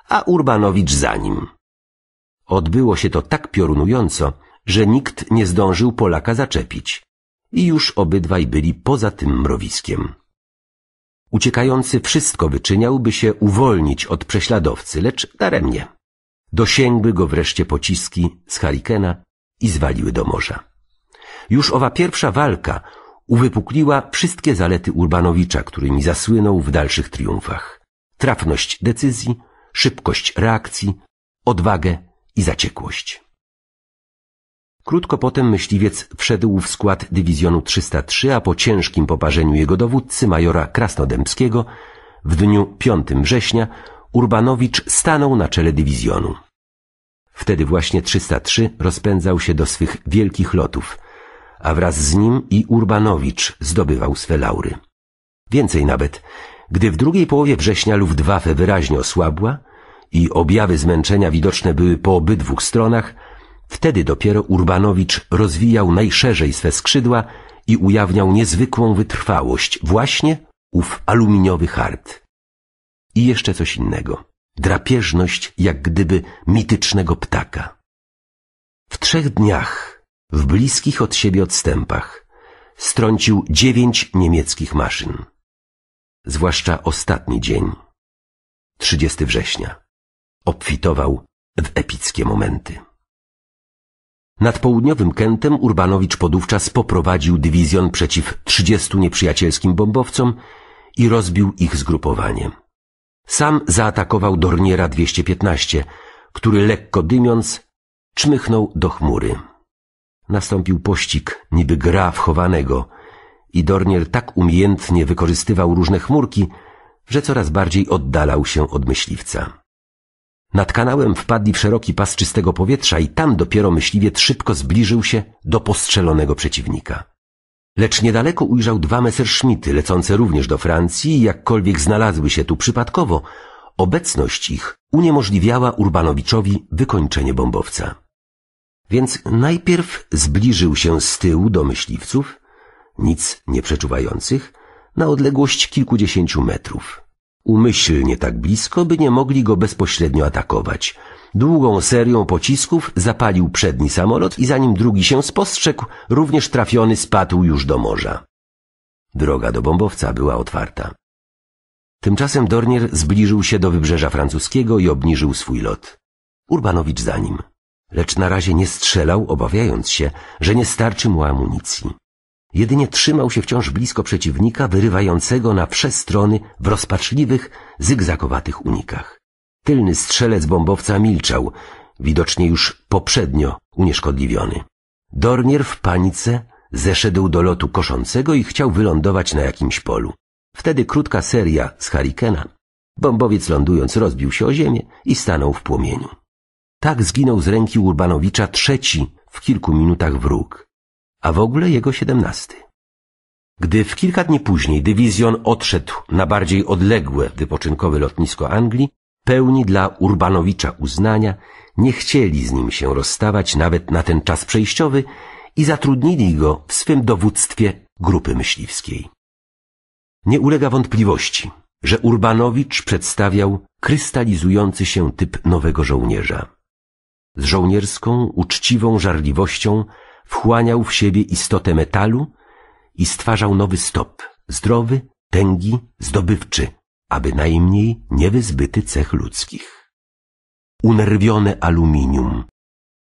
a Urbanowicz za nim. Odbyło się to tak piorunująco, że nikt nie zdążył Polaka zaczepić i już obydwaj byli poza tym mrowiskiem. Uciekający wszystko wyczyniał, by się uwolnić od prześladowcy, lecz daremnie. Dosięgły go wreszcie pociski z harikena i zwaliły do morza. Już owa pierwsza walka uwypukliła wszystkie zalety Urbanowicza, którymi zasłynął w dalszych triumfach. Trafność decyzji, szybkość reakcji, odwagę i zaciekłość. Krótko potem myśliwiec wszedł w skład dywizjonu 303, a po ciężkim poparzeniu jego dowódcy, majora Krasnodębskiego, w dniu 5 września Urbanowicz stanął na czele dywizjonu. Wtedy właśnie 303 rozpędzał się do swych wielkich lotów, a wraz z nim i Urbanowicz zdobywał swe laury. Więcej nawet, gdy w drugiej połowie września Luftwaffe wyraźnie osłabła i objawy zmęczenia widoczne były po obydwu stronach – Wtedy dopiero Urbanowicz rozwijał najszerzej swe skrzydła i ujawniał niezwykłą wytrwałość właśnie ów aluminiowy hart. I jeszcze coś innego. Drapieżność jak gdyby mitycznego ptaka. W trzech dniach, w bliskich od siebie odstępach, strącił dziewięć niemieckich maszyn. Zwłaszcza ostatni dzień, 30 września, obfitował w epickie momenty. Nad południowym Kentem Urbanowicz podówczas poprowadził dywizjon przeciw 30 nieprzyjacielskim bombowcom i rozbił ich zgrupowanie. Sam zaatakował Dorniera 215, który lekko dymiąc czmychnął do chmury. Nastąpił pościg, niby gra wchowanego i Dornier tak umiejętnie wykorzystywał różne chmurki, że coraz bardziej oddalał się od myśliwca. Nad kanałem wpadli w szeroki pas czystego powietrza i tam dopiero myśliwiec szybko zbliżył się do postrzelonego przeciwnika. Lecz niedaleko ujrzał dwa Messerschmitty lecące również do Francji i jakkolwiek znalazły się tu przypadkowo, obecność ich uniemożliwiała Urbanowiczowi wykończenie bombowca. Więc najpierw zbliżył się z tyłu do myśliwców, nic nie przeczuwających, na odległość kilkudziesięciu metrów umyślnie tak blisko, by nie mogli go bezpośrednio atakować. Długą serią pocisków zapalił przedni samolot i zanim drugi się spostrzegł, również trafiony spadł już do morza. Droga do bombowca była otwarta. Tymczasem Dornier zbliżył się do wybrzeża francuskiego i obniżył swój lot. Urbanowicz za nim. Lecz na razie nie strzelał, obawiając się, że nie starczy mu amunicji. Jedynie trzymał się wciąż blisko przeciwnika, wyrywającego na wsze strony w rozpaczliwych, zygzakowatych unikach. Tylny strzelec bombowca milczał, widocznie już poprzednio unieszkodliwiony. Dornier w panice zeszedł do lotu koszącego i chciał wylądować na jakimś polu. Wtedy krótka seria z Harikena. Bombowiec lądując rozbił się o ziemię i stanął w płomieniu. Tak zginął z ręki Urbanowicza trzeci w kilku minutach wróg a w ogóle jego siedemnasty. Gdy w kilka dni później dywizjon odszedł na bardziej odległe wypoczynkowe lotnisko Anglii, pełni dla Urbanowicza uznania nie chcieli z nim się rozstawać nawet na ten czas przejściowy i zatrudnili go w swym dowództwie grupy myśliwskiej. Nie ulega wątpliwości, że Urbanowicz przedstawiał krystalizujący się typ nowego żołnierza. Z żołnierską, uczciwą żarliwością wchłaniał w siebie istotę metalu i stwarzał nowy stop, zdrowy, tęgi, zdobywczy, a bynajmniej niewyzbyty cech ludzkich. Unerwione aluminium,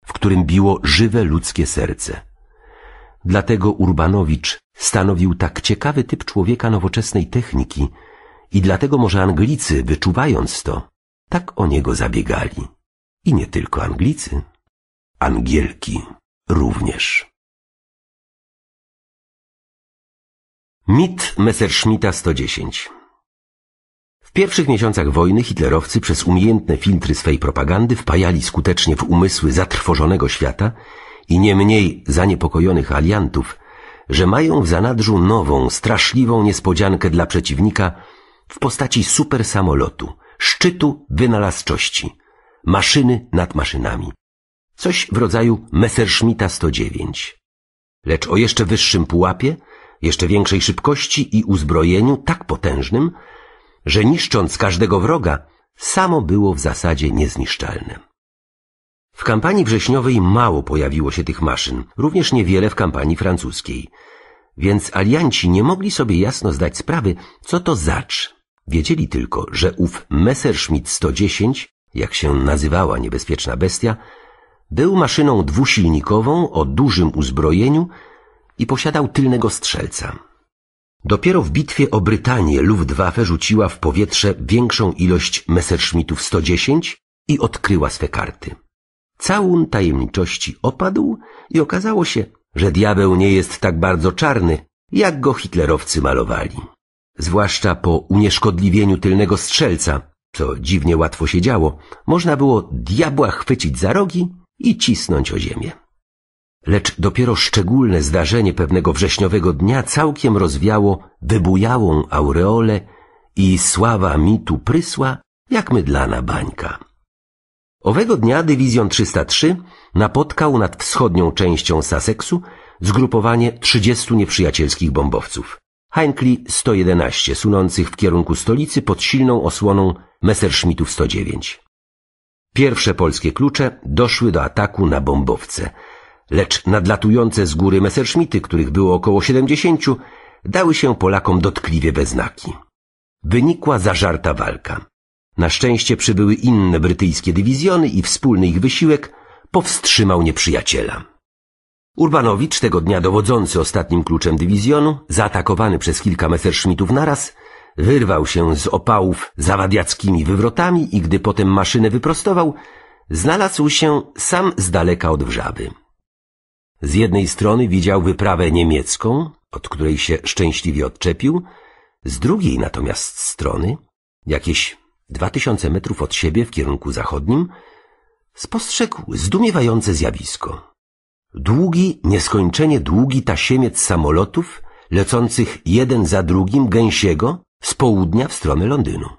w którym biło żywe ludzkie serce. Dlatego Urbanowicz stanowił tak ciekawy typ człowieka nowoczesnej techniki i dlatego może Anglicy, wyczuwając to, tak o niego zabiegali. I nie tylko Anglicy, Angielki również. Mit Messerschmitta 110 W pierwszych miesiącach wojny hitlerowcy przez umiejętne filtry swej propagandy wpajali skutecznie w umysły zatrwożonego świata i nie mniej zaniepokojonych aliantów, że mają w zanadrzu nową, straszliwą niespodziankę dla przeciwnika w postaci supersamolotu, szczytu wynalazczości, maszyny nad maszynami. Coś w rodzaju Messerschmitta 109. Lecz o jeszcze wyższym pułapie, jeszcze większej szybkości i uzbrojeniu tak potężnym, że niszcząc każdego wroga, samo było w zasadzie niezniszczalne. W kampanii wrześniowej mało pojawiło się tych maszyn, również niewiele w kampanii francuskiej, więc alianci nie mogli sobie jasno zdać sprawy, co to zacz. Wiedzieli tylko, że ów Messerschmitt 110, jak się nazywała niebezpieczna bestia, był maszyną dwusilnikową o dużym uzbrojeniu i posiadał tylnego strzelca. Dopiero w bitwie o Brytanię Luftwaffe rzuciła w powietrze większą ilość Messerschmittów 110 i odkryła swe karty. Całun tajemniczości opadł i okazało się, że diabeł nie jest tak bardzo czarny, jak go hitlerowcy malowali. Zwłaszcza po unieszkodliwieniu tylnego strzelca, co dziwnie łatwo się działo, można było diabła chwycić za rogi i cisnąć o ziemię. Lecz dopiero szczególne zdarzenie pewnego wrześniowego dnia całkiem rozwiało wybujałą aureolę i sława mitu prysła jak mydlana bańka. Owego dnia dywizjon 303 napotkał nad wschodnią częścią Saseksu zgrupowanie 30 nieprzyjacielskich bombowców. Heinkli 111 sunących w kierunku stolicy pod silną osłoną Messerschmittów 109. Pierwsze polskie klucze doszły do ataku na bombowce, lecz nadlatujące z góry Messerschmitty, których było około 70, dały się Polakom dotkliwie we znaki. Wynikła zażarta walka. Na szczęście przybyły inne brytyjskie dywizjony i wspólny ich wysiłek powstrzymał nieprzyjaciela. Urbanowicz, tego dnia dowodzący ostatnim kluczem dywizjonu, zaatakowany przez kilka Messerschmittów naraz, Wyrwał się z opałów zawadiackimi wywrotami i gdy potem maszynę wyprostował, znalazł się sam z daleka od wrzaby. Z jednej strony widział wyprawę niemiecką, od której się szczęśliwie odczepił, z drugiej natomiast strony, jakieś dwa tysiące metrów od siebie w kierunku zachodnim, spostrzegł zdumiewające zjawisko. Długi, nieskończenie długi tasiemiec samolotów, lecących jeden za drugim gęsiego, z południa w stronę Londynu.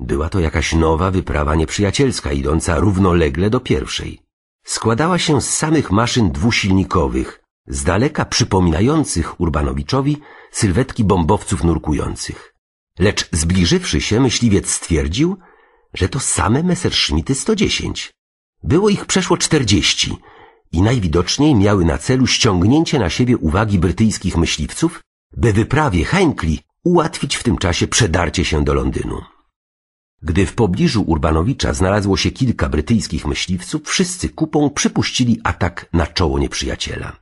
Była to jakaś nowa wyprawa nieprzyjacielska, idąca równolegle do pierwszej. Składała się z samych maszyn dwusilnikowych, z daleka przypominających Urbanowiczowi sylwetki bombowców nurkujących. Lecz zbliżywszy się, myśliwiec stwierdził, że to same Messerschmitty 110. Było ich przeszło 40 i najwidoczniej miały na celu ściągnięcie na siebie uwagi brytyjskich myśliwców, by wyprawie Heinkli ułatwić w tym czasie przedarcie się do Londynu. Gdy w pobliżu Urbanowicza znalazło się kilka brytyjskich myśliwców, wszyscy kupą przypuścili atak na czoło nieprzyjaciela.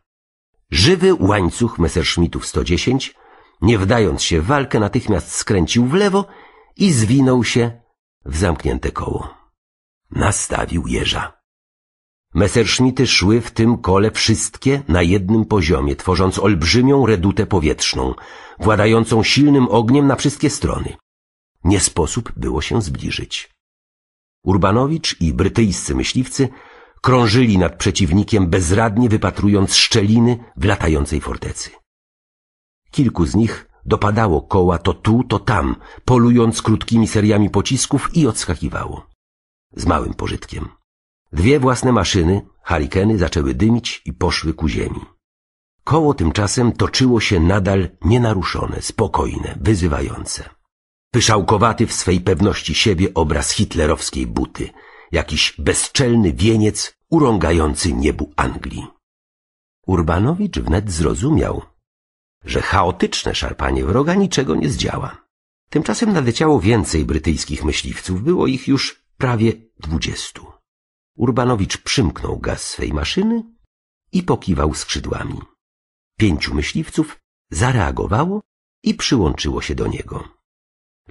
Żywy łańcuch Messerschmittów 110, nie wdając się w walkę, natychmiast skręcił w lewo i zwinął się w zamknięte koło. Nastawił jeża. Messerschmitty szły w tym kole wszystkie na jednym poziomie, tworząc olbrzymią redutę powietrzną – władającą silnym ogniem na wszystkie strony. Nie sposób było się zbliżyć. Urbanowicz i brytyjscy myśliwcy krążyli nad przeciwnikiem, bezradnie wypatrując szczeliny w latającej fortecy. Kilku z nich dopadało koła to tu, to tam, polując krótkimi seriami pocisków i odskakiwało. Z małym pożytkiem. Dwie własne maszyny, harikeny, zaczęły dymić i poszły ku ziemi. Koło tymczasem toczyło się nadal nienaruszone, spokojne, wyzywające. Pyszałkowaty w swej pewności siebie obraz hitlerowskiej buty, jakiś bezczelny wieniec urągający niebu Anglii. Urbanowicz wnet zrozumiał, że chaotyczne szarpanie wroga niczego nie zdziała. Tymczasem nadeciało więcej brytyjskich myśliwców, było ich już prawie dwudziestu. Urbanowicz przymknął gaz swej maszyny i pokiwał skrzydłami pięciu myśliwców zareagowało i przyłączyło się do niego.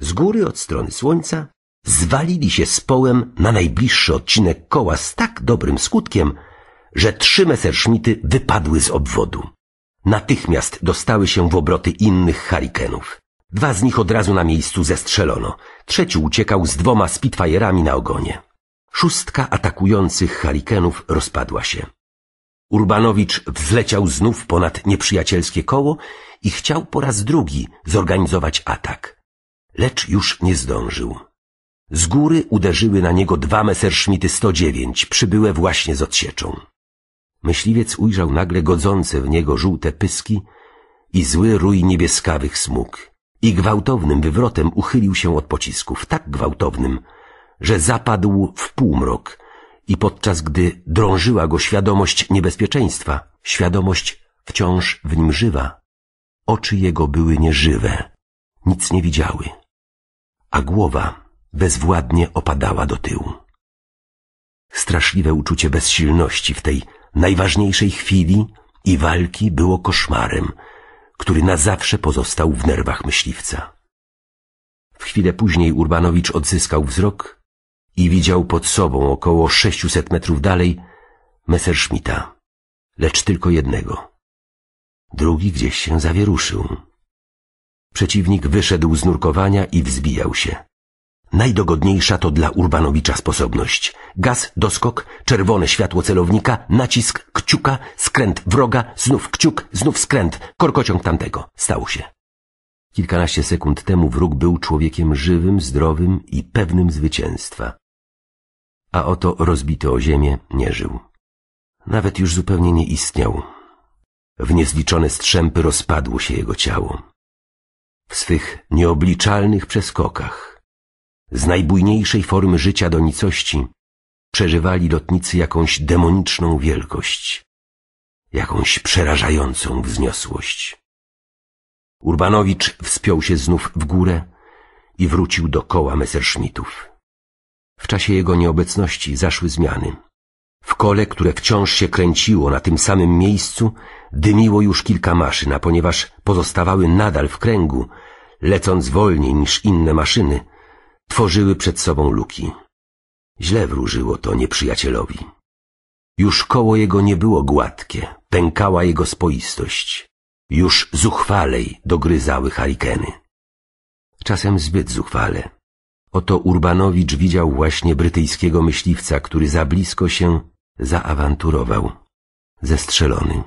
Z góry od strony słońca zwalili się z połem na najbliższy odcinek koła z tak dobrym skutkiem, że trzy Messerschmitty wypadły z obwodu. Natychmiast dostały się w obroty innych harikenów. Dwa z nich od razu na miejscu zestrzelono. Trzeci uciekał z dwoma Spitfire'ami na ogonie. Szóstka atakujących harikenów rozpadła się. Urbanowicz wzleciał znów ponad nieprzyjacielskie koło i chciał po raz drugi zorganizować atak. Lecz już nie zdążył. Z góry uderzyły na niego dwa Messerschmitty 109, przybyłe właśnie z odsieczą. Myśliwiec ujrzał nagle godzące w niego żółte pyski i zły rój niebieskawych smug. I gwałtownym wywrotem uchylił się od pocisków, tak gwałtownym, że zapadł w półmrok i podczas gdy drążyła go świadomość niebezpieczeństwa, świadomość wciąż w nim żywa, oczy jego były nieżywe, nic nie widziały, a głowa bezwładnie opadała do tyłu. Straszliwe uczucie bezsilności w tej najważniejszej chwili i walki było koszmarem, który na zawsze pozostał w nerwach myśliwca. W chwilę później Urbanowicz odzyskał wzrok i widział pod sobą około 600 metrów dalej Messerschmitta, lecz tylko jednego. Drugi gdzieś się zawieruszył. Przeciwnik wyszedł z nurkowania i wzbijał się. Najdogodniejsza to dla Urbanowicza sposobność. Gaz, doskok, czerwone światło celownika, nacisk, kciuka, skręt wroga, znów kciuk, znów skręt, korkociąg tamtego. Stało się. Kilkanaście sekund temu wróg był człowiekiem żywym, zdrowym i pewnym zwycięstwa a oto rozbity o ziemię nie żył. Nawet już zupełnie nie istniał. W niezliczone strzępy rozpadło się jego ciało. W swych nieobliczalnych przeskokach, z najbujniejszej formy życia do nicości, przeżywali lotnicy jakąś demoniczną wielkość, jakąś przerażającą wzniosłość. Urbanowicz wspiął się znów w górę i wrócił do koła Messerschmittów. W czasie jego nieobecności zaszły zmiany. W kole, które wciąż się kręciło na tym samym miejscu, dymiło już kilka maszyn, a ponieważ pozostawały nadal w kręgu, lecąc wolniej niż inne maszyny, tworzyły przed sobą luki. Źle wróżyło to nieprzyjacielowi. Już koło jego nie było gładkie, pękała jego spoistość. Już zuchwalej dogryzały harikeny. Czasem zbyt zuchwale. Oto Urbanowicz widział właśnie brytyjskiego myśliwca, który za blisko się zaawanturował. Zestrzelony.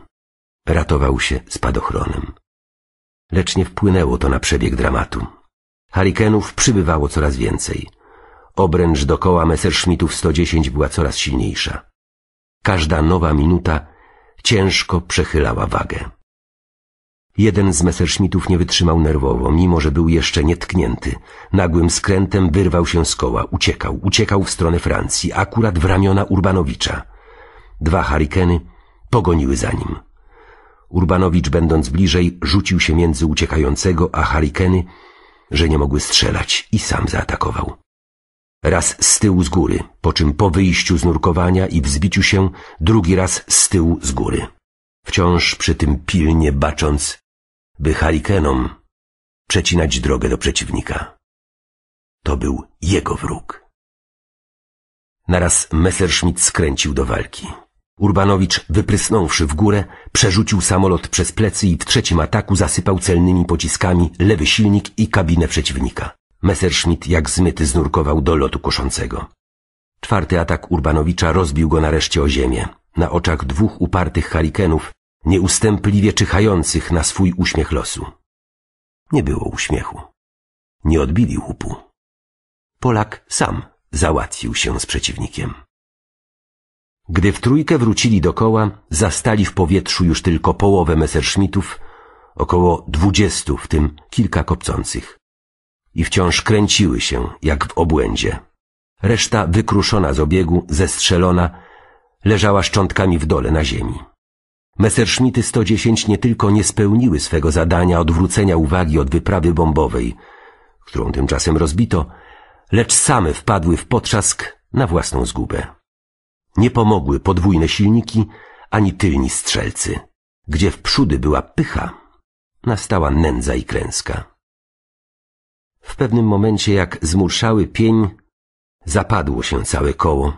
Ratował się spadochronem. Lecz nie wpłynęło to na przebieg dramatu. Harikenów przybywało coraz więcej. Obręcz dokoła Messerschmittów 110 była coraz silniejsza. Każda nowa minuta ciężko przechylała wagę. Jeden z Messerschmittów nie wytrzymał nerwowo, mimo że był jeszcze nietknięty. Nagłym skrętem wyrwał się z koła, uciekał, uciekał w stronę Francji, akurat w ramiona Urbanowicza. Dwa harikeny pogoniły za nim. Urbanowicz, będąc bliżej, rzucił się między uciekającego a harikeny, że nie mogły strzelać i sam zaatakował. Raz z tyłu z góry, po czym po wyjściu z nurkowania i wzbiciu się, drugi raz z tyłu z góry. Wciąż przy tym pilnie bacząc by harikenom przecinać drogę do przeciwnika. To był jego wróg. Naraz Messerschmitt skręcił do walki. Urbanowicz, wyprysnąwszy w górę, przerzucił samolot przez plecy i w trzecim ataku zasypał celnymi pociskami lewy silnik i kabinę przeciwnika. Messerschmitt jak zmyty znurkował do lotu koszącego. Czwarty atak Urbanowicza rozbił go nareszcie o ziemię. Na oczach dwóch upartych harikenów nieustępliwie czyhających na swój uśmiech losu. Nie było uśmiechu. Nie odbili łupu. Polak sam załatwił się z przeciwnikiem. Gdy w trójkę wrócili do koła, zastali w powietrzu już tylko połowę Messerschmittów, około dwudziestu, w tym kilka kopcących. I wciąż kręciły się, jak w obłędzie. Reszta wykruszona z obiegu, zestrzelona, leżała szczątkami w dole na ziemi. Messerschmitty 110 nie tylko nie spełniły swego zadania odwrócenia uwagi od wyprawy bombowej, którą tymczasem rozbito, lecz same wpadły w potrzask na własną zgubę. Nie pomogły podwójne silniki ani tylni strzelcy. Gdzie w przódy była pycha, nastała nędza i klęska. W pewnym momencie, jak zmurszały pień, zapadło się całe koło,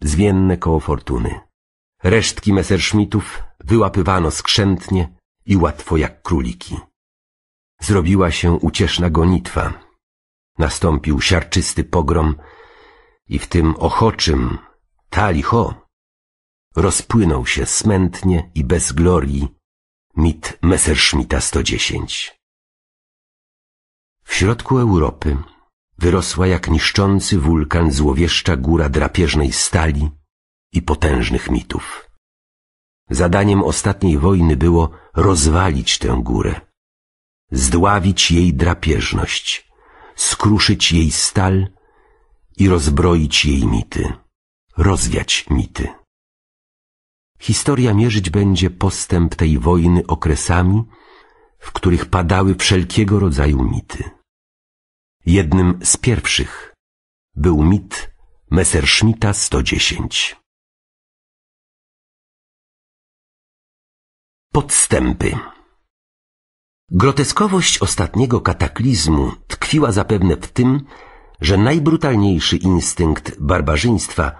zwienne koło fortuny. Resztki Messerschmittów wyłapywano skrzętnie i łatwo jak króliki. Zrobiła się ucieszna gonitwa. Nastąpił siarczysty pogrom i w tym ochoczym talicho rozpłynął się smętnie i bez glorii mit Messerschmitta 110. W środku Europy wyrosła jak niszczący wulkan złowieszcza góra drapieżnej stali i potężnych mitów. Zadaniem ostatniej wojny było rozwalić tę górę, zdławić jej drapieżność, skruszyć jej stal i rozbroić jej mity, rozwiać mity. Historia mierzyć będzie postęp tej wojny okresami, w których padały wszelkiego rodzaju mity. Jednym z pierwszych był mit Messerschmitta 110. Podstępy. Groteskowość ostatniego kataklizmu tkwiła zapewne w tym, że najbrutalniejszy instynkt barbarzyństwa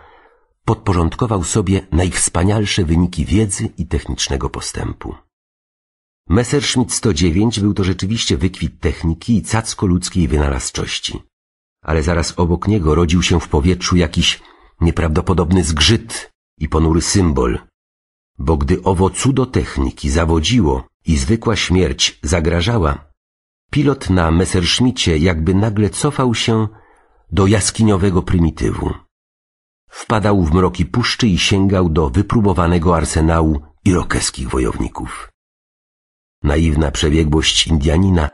podporządkował sobie najwspanialsze wyniki wiedzy i technicznego postępu. Messerschmitt 109 był to rzeczywiście wykwit techniki i cacko ludzkiej wynalazczości. Ale zaraz obok niego rodził się w powietrzu jakiś nieprawdopodobny zgrzyt i ponury symbol – bo gdy owo cudo techniki zawodziło i zwykła śmierć zagrażała, pilot na Messerschmittie jakby nagle cofał się do jaskiniowego prymitywu. Wpadał w mroki puszczy i sięgał do wypróbowanego arsenału irokeskich wojowników. Naiwna przebiegłość Indianina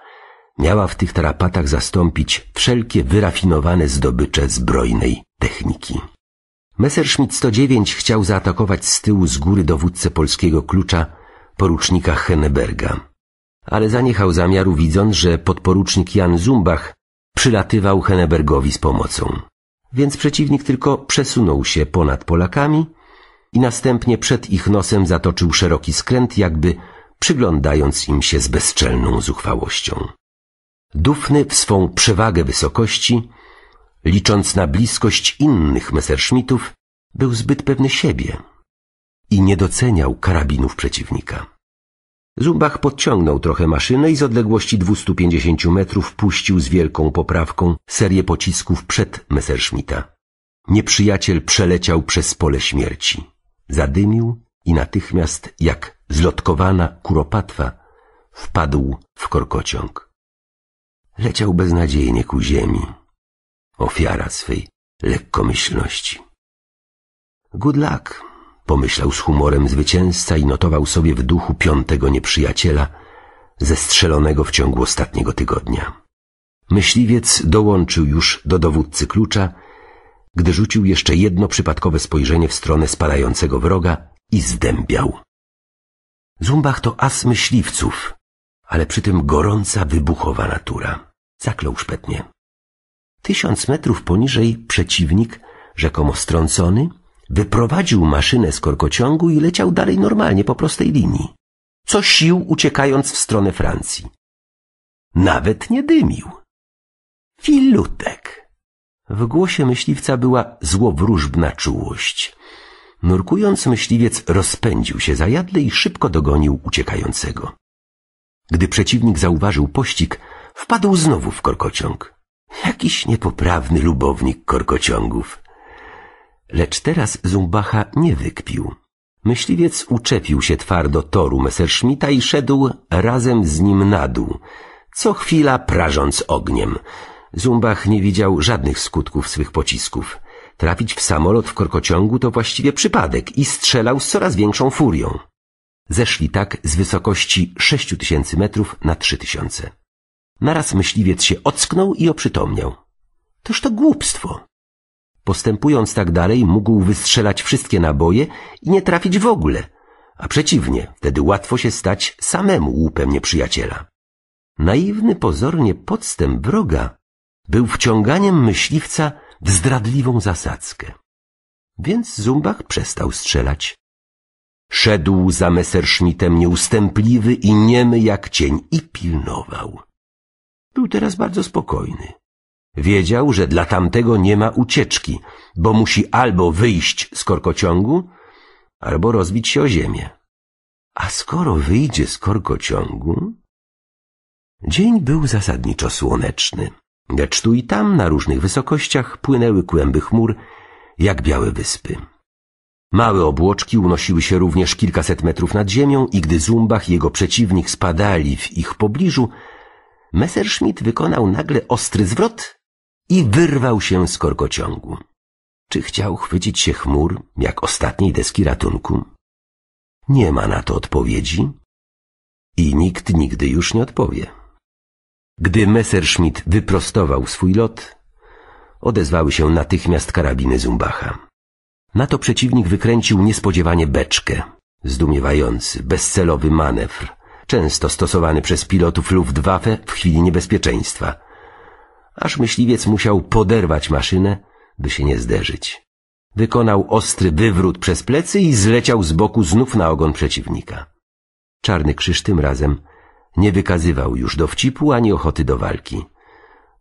miała w tych tarapatach zastąpić wszelkie wyrafinowane zdobycze zbrojnej techniki. Messerschmitt 109 chciał zaatakować z tyłu z góry dowódcę polskiego klucza, porucznika Henneberga. Ale zaniechał zamiaru, widząc, że podporucznik Jan Zumbach przylatywał Hennebergowi z pomocą. Więc przeciwnik tylko przesunął się ponad Polakami i następnie przed ich nosem zatoczył szeroki skręt, jakby przyglądając im się z bezczelną zuchwałością. Dufny w swą przewagę wysokości licząc na bliskość innych Messerschmittów, był zbyt pewny siebie i nie doceniał karabinów przeciwnika. Zumbach podciągnął trochę maszynę i z odległości 250 metrów puścił z wielką poprawką serię pocisków przed Messerschmitta. Nieprzyjaciel przeleciał przez pole śmierci. Zadymił i natychmiast, jak zlotkowana kuropatwa, wpadł w korkociąg. Leciał beznadziejnie ku ziemi, ofiara swej lekkomyślności. Good luck, pomyślał z humorem zwycięzca i notował sobie w duchu piątego nieprzyjaciela, zestrzelonego w ciągu ostatniego tygodnia. Myśliwiec dołączył już do dowódcy klucza, gdy rzucił jeszcze jedno przypadkowe spojrzenie w stronę spadającego wroga i zdębiał. Zumbach to as myśliwców, ale przy tym gorąca, wybuchowa natura. Zaklął szpetnie. Tysiąc metrów poniżej przeciwnik, rzekomo strącony, wyprowadził maszynę z korkociągu i leciał dalej normalnie po prostej linii, co sił uciekając w stronę Francji. Nawet nie dymił. Filutek! W głosie myśliwca była złowróżbna czułość. Nurkując, myśliwiec rozpędził się za jadle i szybko dogonił uciekającego. Gdy przeciwnik zauważył pościg, wpadł znowu w korkociąg. Jakiś niepoprawny lubownik korkociągów. Lecz teraz Zumbacha nie wykpił. Myśliwiec uczepił się twardo toru Messerschmitta i szedł razem z nim na dół, co chwila prażąc ogniem. Zumbach nie widział żadnych skutków swych pocisków. Trafić w samolot w korkociągu to właściwie przypadek i strzelał z coraz większą furią. Zeszli tak z wysokości 6000 metrów na 3000. Naraz myśliwiec się ocknął i oprzytomniał. Toż to głupstwo. Postępując tak dalej, mógł wystrzelać wszystkie naboje i nie trafić w ogóle, a przeciwnie, wtedy łatwo się stać samemu łupem nieprzyjaciela. Naiwny pozornie podstęp wroga był wciąganiem myśliwca w zdradliwą zasadzkę. Więc Zumbach przestał strzelać. Szedł za Messerschmittem nieustępliwy i niemy jak cień i pilnował. Był teraz bardzo spokojny. Wiedział, że dla tamtego nie ma ucieczki, bo musi albo wyjść z korkociągu, albo rozbić się o ziemię. A skoro wyjdzie z korkociągu... Dzień był zasadniczo słoneczny, lecz tu i tam na różnych wysokościach płynęły kłęby chmur jak białe wyspy. Małe obłoczki unosiły się również kilkaset metrów nad ziemią i gdy Zumbach i jego przeciwnik spadali w ich pobliżu, Messerschmitt wykonał nagle ostry zwrot i wyrwał się z korkociągu. Czy chciał chwycić się chmur, jak ostatniej deski ratunku? Nie ma na to odpowiedzi i nikt nigdy już nie odpowie. Gdy Messerschmitt wyprostował swój lot, odezwały się natychmiast karabiny Zumbacha. Na to przeciwnik wykręcił niespodziewanie beczkę. Zdumiewający, bezcelowy manewr często stosowany przez pilotów Luftwaffe w chwili niebezpieczeństwa. Aż myśliwiec musiał poderwać maszynę, by się nie zderzyć. Wykonał ostry wywrót przez plecy i zleciał z boku znów na ogon przeciwnika. Czarny krzyż tym razem nie wykazywał już dowcipu ani ochoty do walki.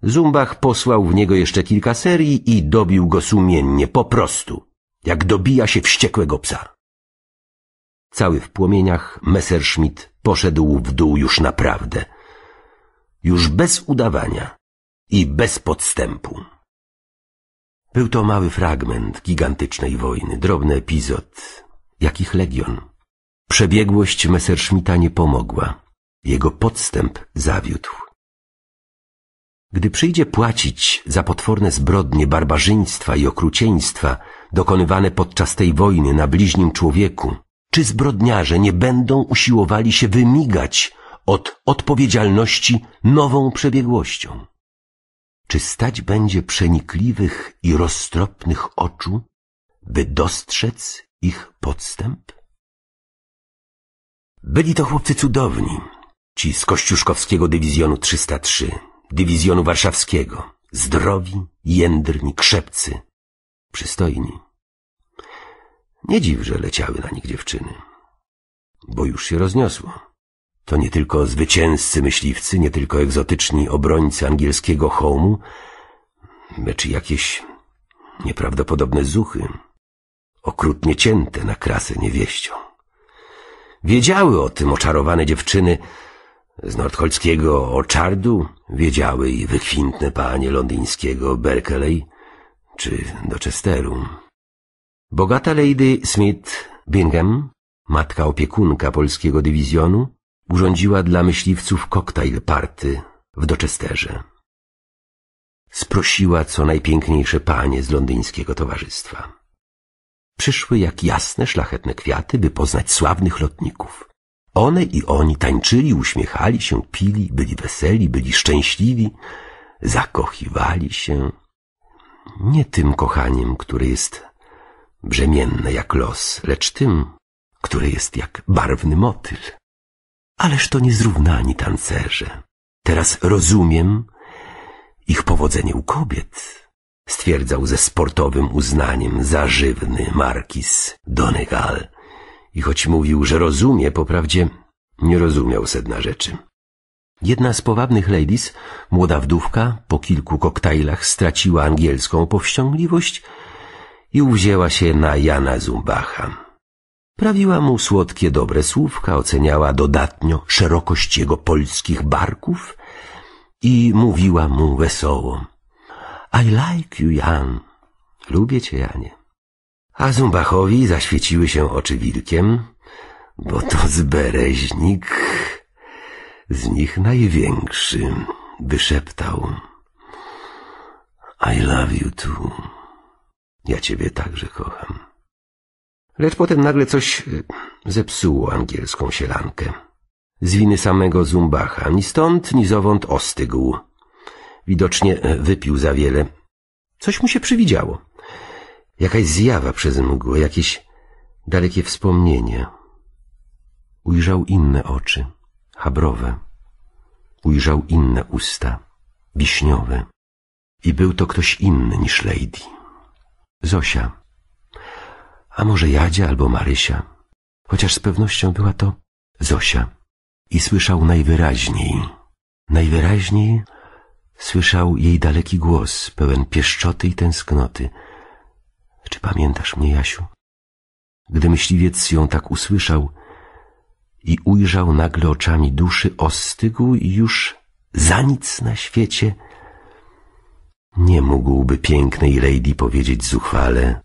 Zumbach posłał w niego jeszcze kilka serii i dobił go sumiennie, po prostu, jak dobija się wściekłego psa. Cały w płomieniach, Messerschmitt poszedł w dół już naprawdę. Już bez udawania i bez podstępu. Był to mały fragment gigantycznej wojny, drobny epizod, jakich legion. Przebiegłość Messerschmitta nie pomogła. Jego podstęp zawiódł. Gdy przyjdzie płacić za potworne zbrodnie barbarzyństwa i okrucieństwa dokonywane podczas tej wojny na bliźnim człowieku, czy zbrodniarze nie będą usiłowali się wymigać od odpowiedzialności nową przebiegłością? Czy stać będzie przenikliwych i roztropnych oczu, by dostrzec ich podstęp? Byli to chłopcy cudowni, ci z Kościuszkowskiego Dywizjonu 303, Dywizjonu Warszawskiego, zdrowi, jędrni, krzepcy, przystojni. Nie dziw, że leciały na nich dziewczyny, bo już się rozniosło. To nie tylko zwycięzcy myśliwcy, nie tylko egzotyczni obrońcy angielskiego homu, lecz jakieś nieprawdopodobne zuchy, okrutnie cięte na krasę niewieścią. Wiedziały o tym oczarowane dziewczyny z nordholskiego oczardu, wiedziały i wykwintne panie londyńskiego Berkeley czy do Chesteru. Bogata Lady Smith Bingham, matka opiekunka polskiego dywizjonu, urządziła dla myśliwców koktajl party w Doczesterze. Sprosiła co najpiękniejsze panie z londyńskiego towarzystwa. Przyszły jak jasne, szlachetne kwiaty, by poznać sławnych lotników. One i oni tańczyli, uśmiechali się, pili, byli weseli, byli szczęśliwi, zakochiwali się. Nie tym kochaniem, które jest brzemienne jak los, lecz tym, który jest jak barwny motyl. Ależ to niezrównani tancerze. Teraz rozumiem ich powodzenie u kobiet, stwierdzał ze sportowym uznaniem zażywny markiz Donegal. I choć mówił, że rozumie, poprawdzie nie rozumiał sedna rzeczy. Jedna z powabnych ladies, młoda wdówka, po kilku koktajlach straciła angielską powściągliwość i uwzięła się na Jana Zumbacha. Prawiła mu słodkie dobre słówka, oceniała dodatnio szerokość jego polskich barków i mówiła mu wesoło. I like you, Jan. Lubię cię, Janie. A Zumbachowi zaświeciły się oczy wilkiem, bo to zbereźnik, z nich największy, wyszeptał. I love you too. Ja ciebie także kocham. Lecz potem nagle coś y, zepsuło angielską sielankę. Z winy samego Zumbacha ni stąd, ni zowąd ostygł. Widocznie y, wypił za wiele. Coś mu się przywidziało. Jakaś zjawa przez mgłę, jakieś dalekie wspomnienie. Ujrzał inne oczy, habrowe. Ujrzał inne usta, wiśniowe. I był to ktoś inny niż Lady. Zosia. A może Jadzia albo Marysia? Chociaż z pewnością była to Zosia. I słyszał najwyraźniej. Najwyraźniej słyszał jej daleki głos, pełen pieszczoty i tęsknoty. Czy pamiętasz mnie, Jasiu? Gdy myśliwiec ją tak usłyszał i ujrzał nagle oczami duszy, ostygł i już za nic na świecie – nie mógłby pięknej lady powiedzieć zuchwale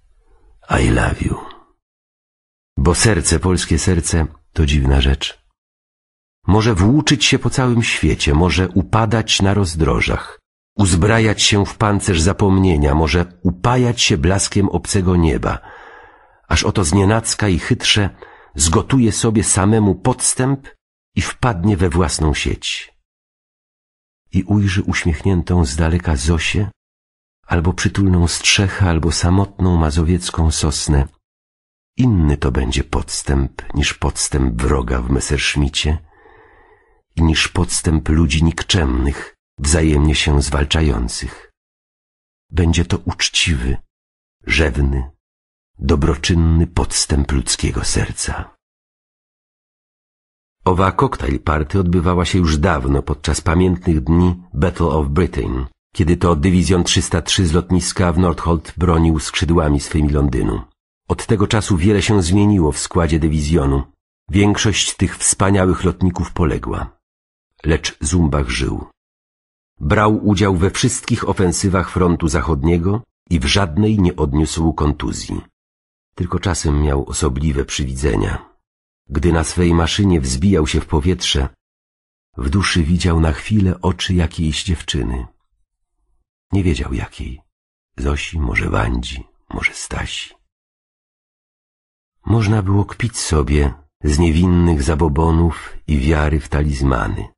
I love you. Bo serce, polskie serce, to dziwna rzecz. Może włóczyć się po całym świecie, może upadać na rozdrożach, uzbrajać się w pancerz zapomnienia, może upajać się blaskiem obcego nieba, aż oto znienacka i chytrze zgotuje sobie samemu podstęp i wpadnie we własną sieć. I ujrzy uśmiechniętą z daleka Zosię, albo przytulną strzechę, albo samotną mazowiecką sosnę. Inny to będzie podstęp niż podstęp wroga w Messerschmittie i niż podstęp ludzi nikczemnych, wzajemnie się zwalczających. Będzie to uczciwy, rzewny, dobroczynny podstęp ludzkiego serca. Owa koktajl party odbywała się już dawno podczas pamiętnych dni Battle of Britain – kiedy to dywizjon 303 z lotniska w Northolt bronił skrzydłami swymi Londynu. Od tego czasu wiele się zmieniło w składzie dywizjonu. Większość tych wspaniałych lotników poległa. Lecz Zumbach żył. Brał udział we wszystkich ofensywach frontu zachodniego i w żadnej nie odniósł kontuzji. Tylko czasem miał osobliwe przywidzenia. Gdy na swej maszynie wzbijał się w powietrze, w duszy widział na chwilę oczy jakiejś dziewczyny. Nie wiedział jakiej. Zosi, może Wandzi, może Stasi. Można było kpić sobie z niewinnych zabobonów i wiary w talizmany,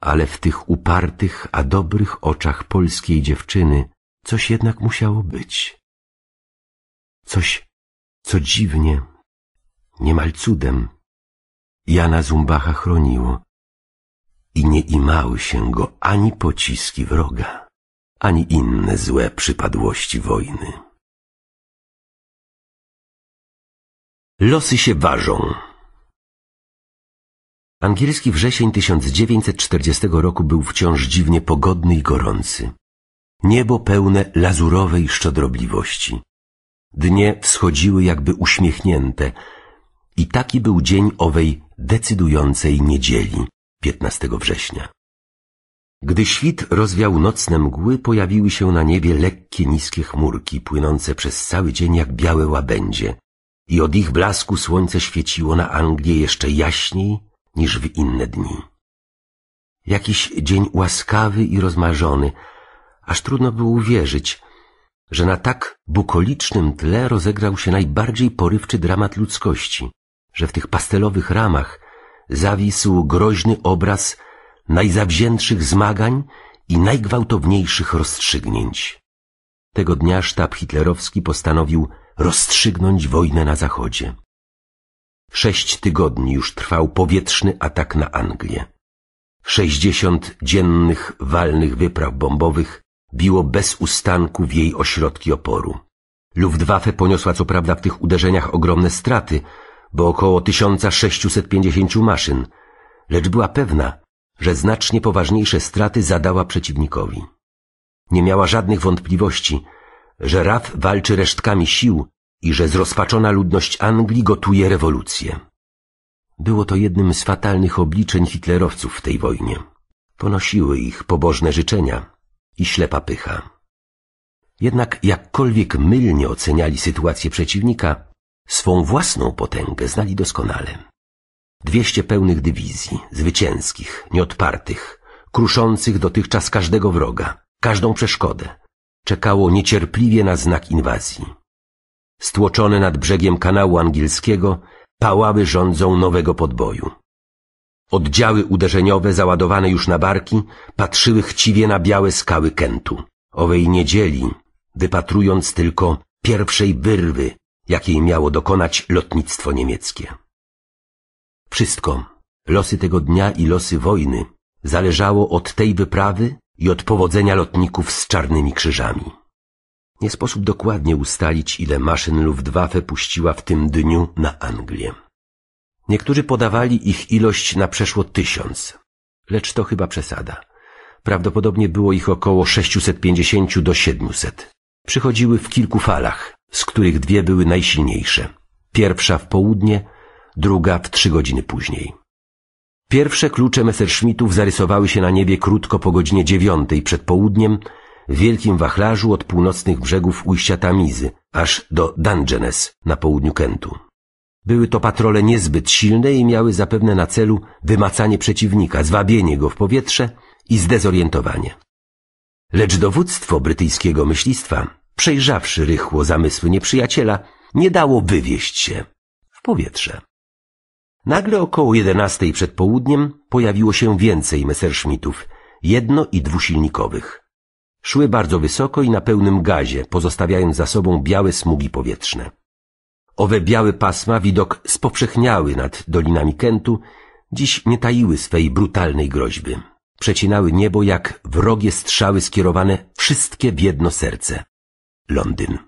ale w tych upartych, a dobrych oczach polskiej dziewczyny coś jednak musiało być. Coś, co dziwnie, niemal cudem, Jana Zumbacha chroniło i nie imały się go ani pociski wroga ani inne złe przypadłości wojny. Losy się ważą. Angielski wrzesień 1940 roku był wciąż dziwnie pogodny i gorący. Niebo pełne lazurowej szczodrobliwości. Dnie wschodziły jakby uśmiechnięte i taki był dzień owej decydującej niedzieli 15 września. Gdy świt rozwiał nocne mgły, pojawiły się na niebie lekkie, niskie chmurki, płynące przez cały dzień jak białe łabędzie i od ich blasku słońce świeciło na Anglię jeszcze jaśniej niż w inne dni. Jakiś dzień łaskawy i rozmarzony, aż trudno było uwierzyć, że na tak bukolicznym tle rozegrał się najbardziej porywczy dramat ludzkości, że w tych pastelowych ramach zawisł groźny obraz najzawziętszych zmagań i najgwałtowniejszych rozstrzygnięć. Tego dnia sztab hitlerowski postanowił rozstrzygnąć wojnę na zachodzie. Sześć tygodni już trwał powietrzny atak na Anglię. Sześćdziesiąt dziennych walnych wypraw bombowych biło bez ustanku w jej ośrodki oporu. Luftwaffe poniosła co prawda w tych uderzeniach ogromne straty, bo około 1650 maszyn, lecz była pewna, że znacznie poważniejsze straty zadała przeciwnikowi. Nie miała żadnych wątpliwości, że RAF walczy resztkami sił i że zrozpaczona ludność Anglii gotuje rewolucję. Było to jednym z fatalnych obliczeń hitlerowców w tej wojnie. Ponosiły ich pobożne życzenia i ślepa pycha. Jednak jakkolwiek mylnie oceniali sytuację przeciwnika, swą własną potęgę znali doskonale. Dwieście pełnych dywizji, zwycięskich, nieodpartych, kruszących dotychczas każdego wroga, każdą przeszkodę, czekało niecierpliwie na znak inwazji. Stłoczone nad brzegiem kanału angielskiego pałały rządzą nowego podboju. Oddziały uderzeniowe załadowane już na barki patrzyły chciwie na białe skały Kentu. Owej niedzieli, wypatrując tylko pierwszej wyrwy, jakiej miało dokonać lotnictwo niemieckie. Wszystko, losy tego dnia i losy wojny, zależało od tej wyprawy i od powodzenia lotników z czarnymi krzyżami. Nie sposób dokładnie ustalić, ile maszyn Luftwaffe puściła w tym dniu na Anglię. Niektórzy podawali ich ilość na przeszło tysiąc, lecz to chyba przesada. Prawdopodobnie było ich około 650 do 700. Przychodziły w kilku falach, z których dwie były najsilniejsze. Pierwsza w południe, druga w trzy godziny później. Pierwsze klucze Messerschmittów zarysowały się na niebie krótko po godzinie dziewiątej przed południem w wielkim wachlarzu od północnych brzegów ujścia Tamizy aż do Dungeness na południu Kentu. Były to patrole niezbyt silne i miały zapewne na celu wymacanie przeciwnika, zwabienie go w powietrze i zdezorientowanie. Lecz dowództwo brytyjskiego myślistwa, przejrzawszy rychło zamysły nieprzyjaciela, nie dało wywieść się w powietrze. Nagle około jedenastej przed południem pojawiło się więcej Messerschmittów, jedno i dwusilnikowych. Szły bardzo wysoko i na pełnym gazie, pozostawiając za sobą białe smugi powietrzne. Owe białe pasma widok spowszechniały nad dolinami Kentu, dziś nie taiły swej brutalnej groźby. Przecinały niebo jak wrogie strzały skierowane wszystkie w jedno serce. Londyn.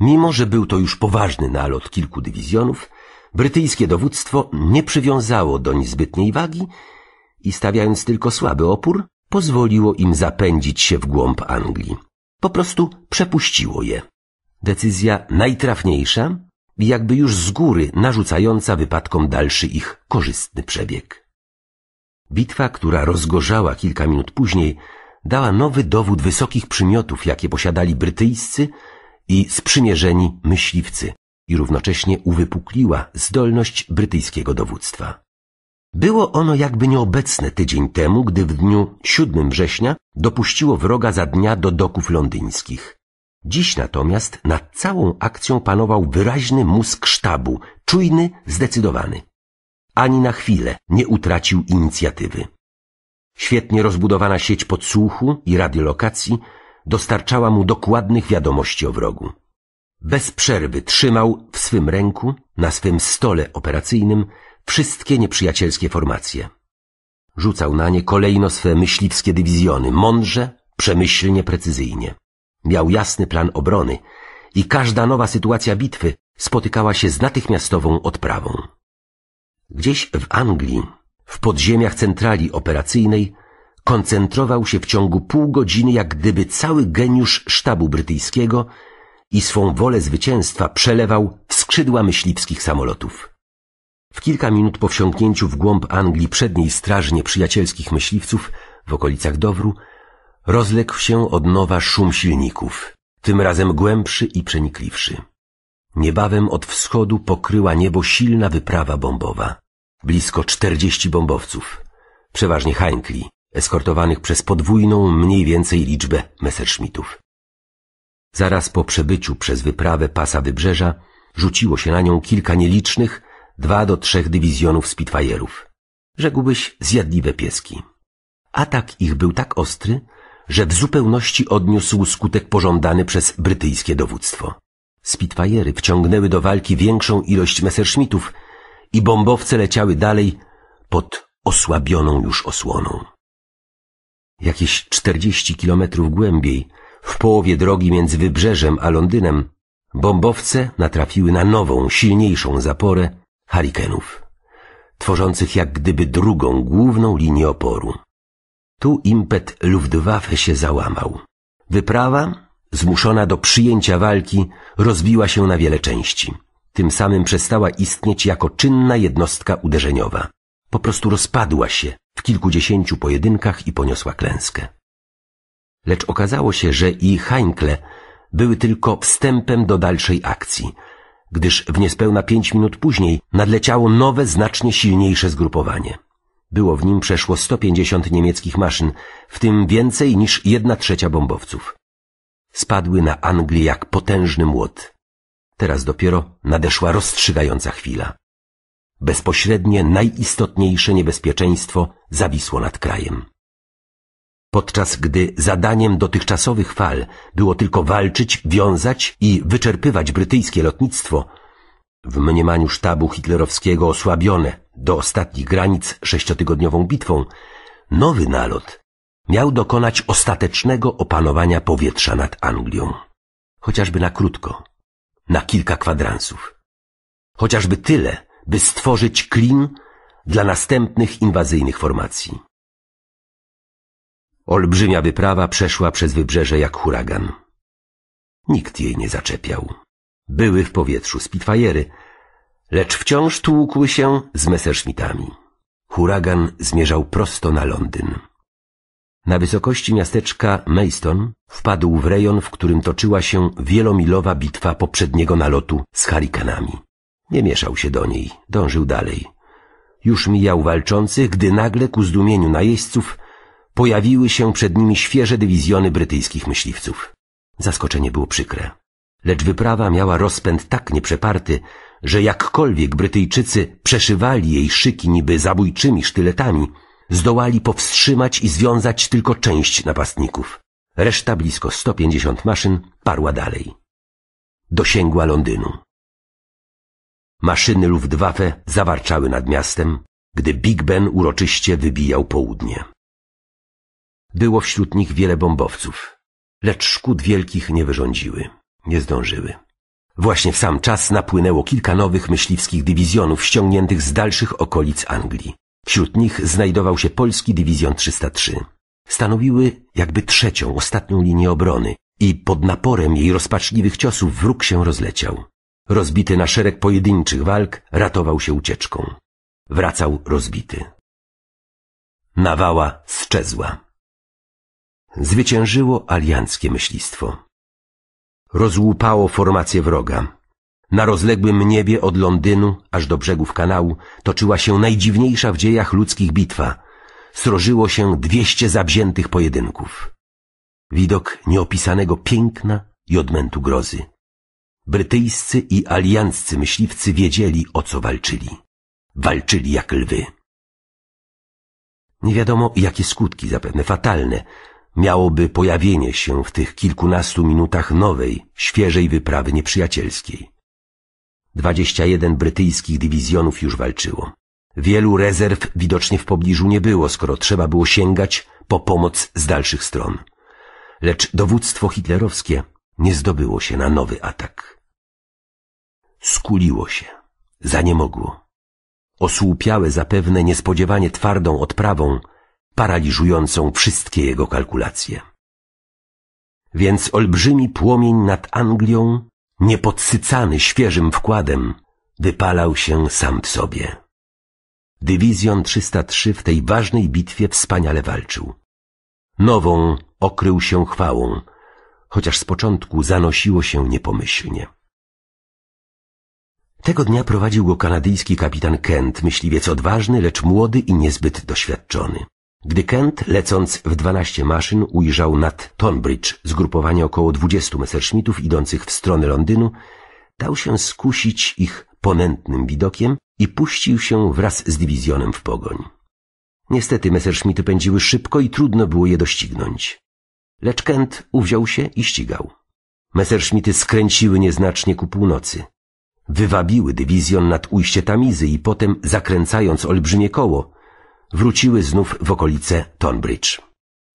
Mimo, że był to już poważny nalot kilku dywizjonów, Brytyjskie dowództwo nie przywiązało doń zbytniej wagi i stawiając tylko słaby opór, pozwoliło im zapędzić się w głąb Anglii. Po prostu przepuściło je. Decyzja najtrafniejsza i jakby już z góry narzucająca wypadkom dalszy ich korzystny przebieg. Bitwa, która rozgorzała kilka minut później, dała nowy dowód wysokich przymiotów, jakie posiadali brytyjscy i sprzymierzeni myśliwcy, i równocześnie uwypukliła zdolność brytyjskiego dowództwa. Było ono jakby nieobecne tydzień temu, gdy w dniu 7 września dopuściło wroga za dnia do doków londyńskich. Dziś natomiast nad całą akcją panował wyraźny mózg sztabu, czujny, zdecydowany. Ani na chwilę nie utracił inicjatywy. Świetnie rozbudowana sieć podsłuchu i radiolokacji dostarczała mu dokładnych wiadomości o wrogu. Bez przerwy trzymał w swym ręku, na swym stole operacyjnym, wszystkie nieprzyjacielskie formacje. Rzucał na nie kolejno swe myśliwskie dywizjony, mądrze, przemyślnie, precyzyjnie. Miał jasny plan obrony i każda nowa sytuacja bitwy spotykała się z natychmiastową odprawą. Gdzieś w Anglii, w podziemiach centrali operacyjnej, koncentrował się w ciągu pół godziny jak gdyby cały geniusz sztabu brytyjskiego i swą wolę zwycięstwa przelewał w skrzydła myśliwskich samolotów. W kilka minut po wsiąknięciu w głąb Anglii przedniej straży nieprzyjacielskich myśliwców w okolicach Dowru rozległ się od nowa szum silników, tym razem głębszy i przenikliwszy. Niebawem od wschodu pokryła niebo silna wyprawa bombowa. Blisko czterdzieści bombowców, przeważnie Heinkli, eskortowanych przez podwójną mniej więcej liczbę Messerschmittów. Zaraz po przebyciu przez wyprawę pasa wybrzeża rzuciło się na nią kilka nielicznych, dwa do trzech dywizjonów Spitfire'ów. Rzekłbyś zjadliwe pieski. Atak ich był tak ostry, że w zupełności odniósł skutek pożądany przez brytyjskie dowództwo. Spitfire'y wciągnęły do walki większą ilość Messerschmittów i bombowce leciały dalej pod osłabioną już osłoną. Jakieś czterdzieści kilometrów głębiej – w połowie drogi między Wybrzeżem a Londynem bombowce natrafiły na nową, silniejszą zaporę harikenów, tworzących jak gdyby drugą, główną linię oporu. Tu impet Luftwaffe się załamał. Wyprawa, zmuszona do przyjęcia walki, rozbiła się na wiele części. Tym samym przestała istnieć jako czynna jednostka uderzeniowa. Po prostu rozpadła się w kilkudziesięciu pojedynkach i poniosła klęskę lecz okazało się, że i Heinkle były tylko wstępem do dalszej akcji, gdyż w niespełna pięć minut później nadleciało nowe, znacznie silniejsze zgrupowanie. Było w nim przeszło 150 niemieckich maszyn, w tym więcej niż jedna trzecia bombowców. Spadły na Anglię jak potężny młot. Teraz dopiero nadeszła rozstrzygająca chwila. Bezpośrednie najistotniejsze niebezpieczeństwo zawisło nad krajem podczas gdy zadaniem dotychczasowych fal było tylko walczyć, wiązać i wyczerpywać brytyjskie lotnictwo, w mniemaniu sztabu hitlerowskiego osłabione do ostatnich granic sześciotygodniową bitwą, nowy nalot miał dokonać ostatecznego opanowania powietrza nad Anglią. Chociażby na krótko, na kilka kwadransów. Chociażby tyle, by stworzyć klin dla następnych inwazyjnych formacji. Olbrzymia wyprawa przeszła przez wybrzeże jak huragan. Nikt jej nie zaczepiał. Były w powietrzu spitfajery, lecz wciąż tłukły się z Messerschmittami. Huragan zmierzał prosto na Londyn. Na wysokości miasteczka Mayston wpadł w rejon, w którym toczyła się wielomilowa bitwa poprzedniego nalotu z harikanami. Nie mieszał się do niej, dążył dalej. Już mijał walczących, gdy nagle ku zdumieniu najeźdźców pojawiły się przed nimi świeże dywizjony brytyjskich myśliwców. Zaskoczenie było przykre. Lecz wyprawa miała rozpęd tak nieprzeparty, że jakkolwiek Brytyjczycy przeszywali jej szyki niby zabójczymi sztyletami, zdołali powstrzymać i związać tylko część napastników. Reszta blisko 150 maszyn parła dalej. Dosięgła Londynu. Maszyny Luftwaffe zawarczały nad miastem, gdy Big Ben uroczyście wybijał południe. Było wśród nich wiele bombowców, lecz szkód wielkich nie wyrządziły, nie zdążyły. Właśnie w sam czas napłynęło kilka nowych myśliwskich dywizjonów ściągniętych z dalszych okolic Anglii. Wśród nich znajdował się polski dywizjon 303. Stanowiły jakby trzecią, ostatnią linię obrony i pod naporem jej rozpaczliwych ciosów wróg się rozleciał. Rozbity na szereg pojedynczych walk, ratował się ucieczką. Wracał rozbity. Nawała zczezła zwyciężyło alianckie myślistwo. Rozłupało formację wroga. Na rozległym niebie od Londynu aż do brzegów kanału toczyła się najdziwniejsza w dziejach ludzkich bitwa. Srożyło się dwieście zabziętych pojedynków. Widok nieopisanego piękna i odmętu grozy. Brytyjscy i alianccy myśliwcy wiedzieli, o co walczyli. Walczyli jak lwy. Nie wiadomo, jakie skutki, zapewne fatalne, miałoby pojawienie się w tych kilkunastu minutach nowej, świeżej wyprawy nieprzyjacielskiej. 21 brytyjskich dywizjonów już walczyło. Wielu rezerw widocznie w pobliżu nie było, skoro trzeba było sięgać po pomoc z dalszych stron. Lecz dowództwo hitlerowskie nie zdobyło się na nowy atak. Skuliło się, zaniemogło. Osłupiałe zapewne niespodziewanie twardą odprawą paraliżującą wszystkie jego kalkulacje. Więc olbrzymi płomień nad Anglią, niepodsycany świeżym wkładem, wypalał się sam w sobie. Dywizjon 303 w tej ważnej bitwie wspaniale walczył. Nową okrył się chwałą, chociaż z początku zanosiło się niepomyślnie. Tego dnia prowadził go kanadyjski kapitan Kent, myśliwiec odważny, lecz młody i niezbyt doświadczony. Gdy Kent, lecąc w 12 maszyn, ujrzał nad Tonbridge zgrupowanie około 20 Messerschmittów idących w stronę Londynu, dał się skusić ich ponętnym widokiem i puścił się wraz z dywizjonem w pogoń. Niestety Messerschmitty pędziły szybko i trudno było je doścignąć. Lecz Kent uwziął się i ścigał. Messerschmitty skręciły nieznacznie ku północy. Wywabiły dywizjon nad ujście Tamizy i potem, zakręcając olbrzymie koło, wróciły znów w okolice Tonbridge.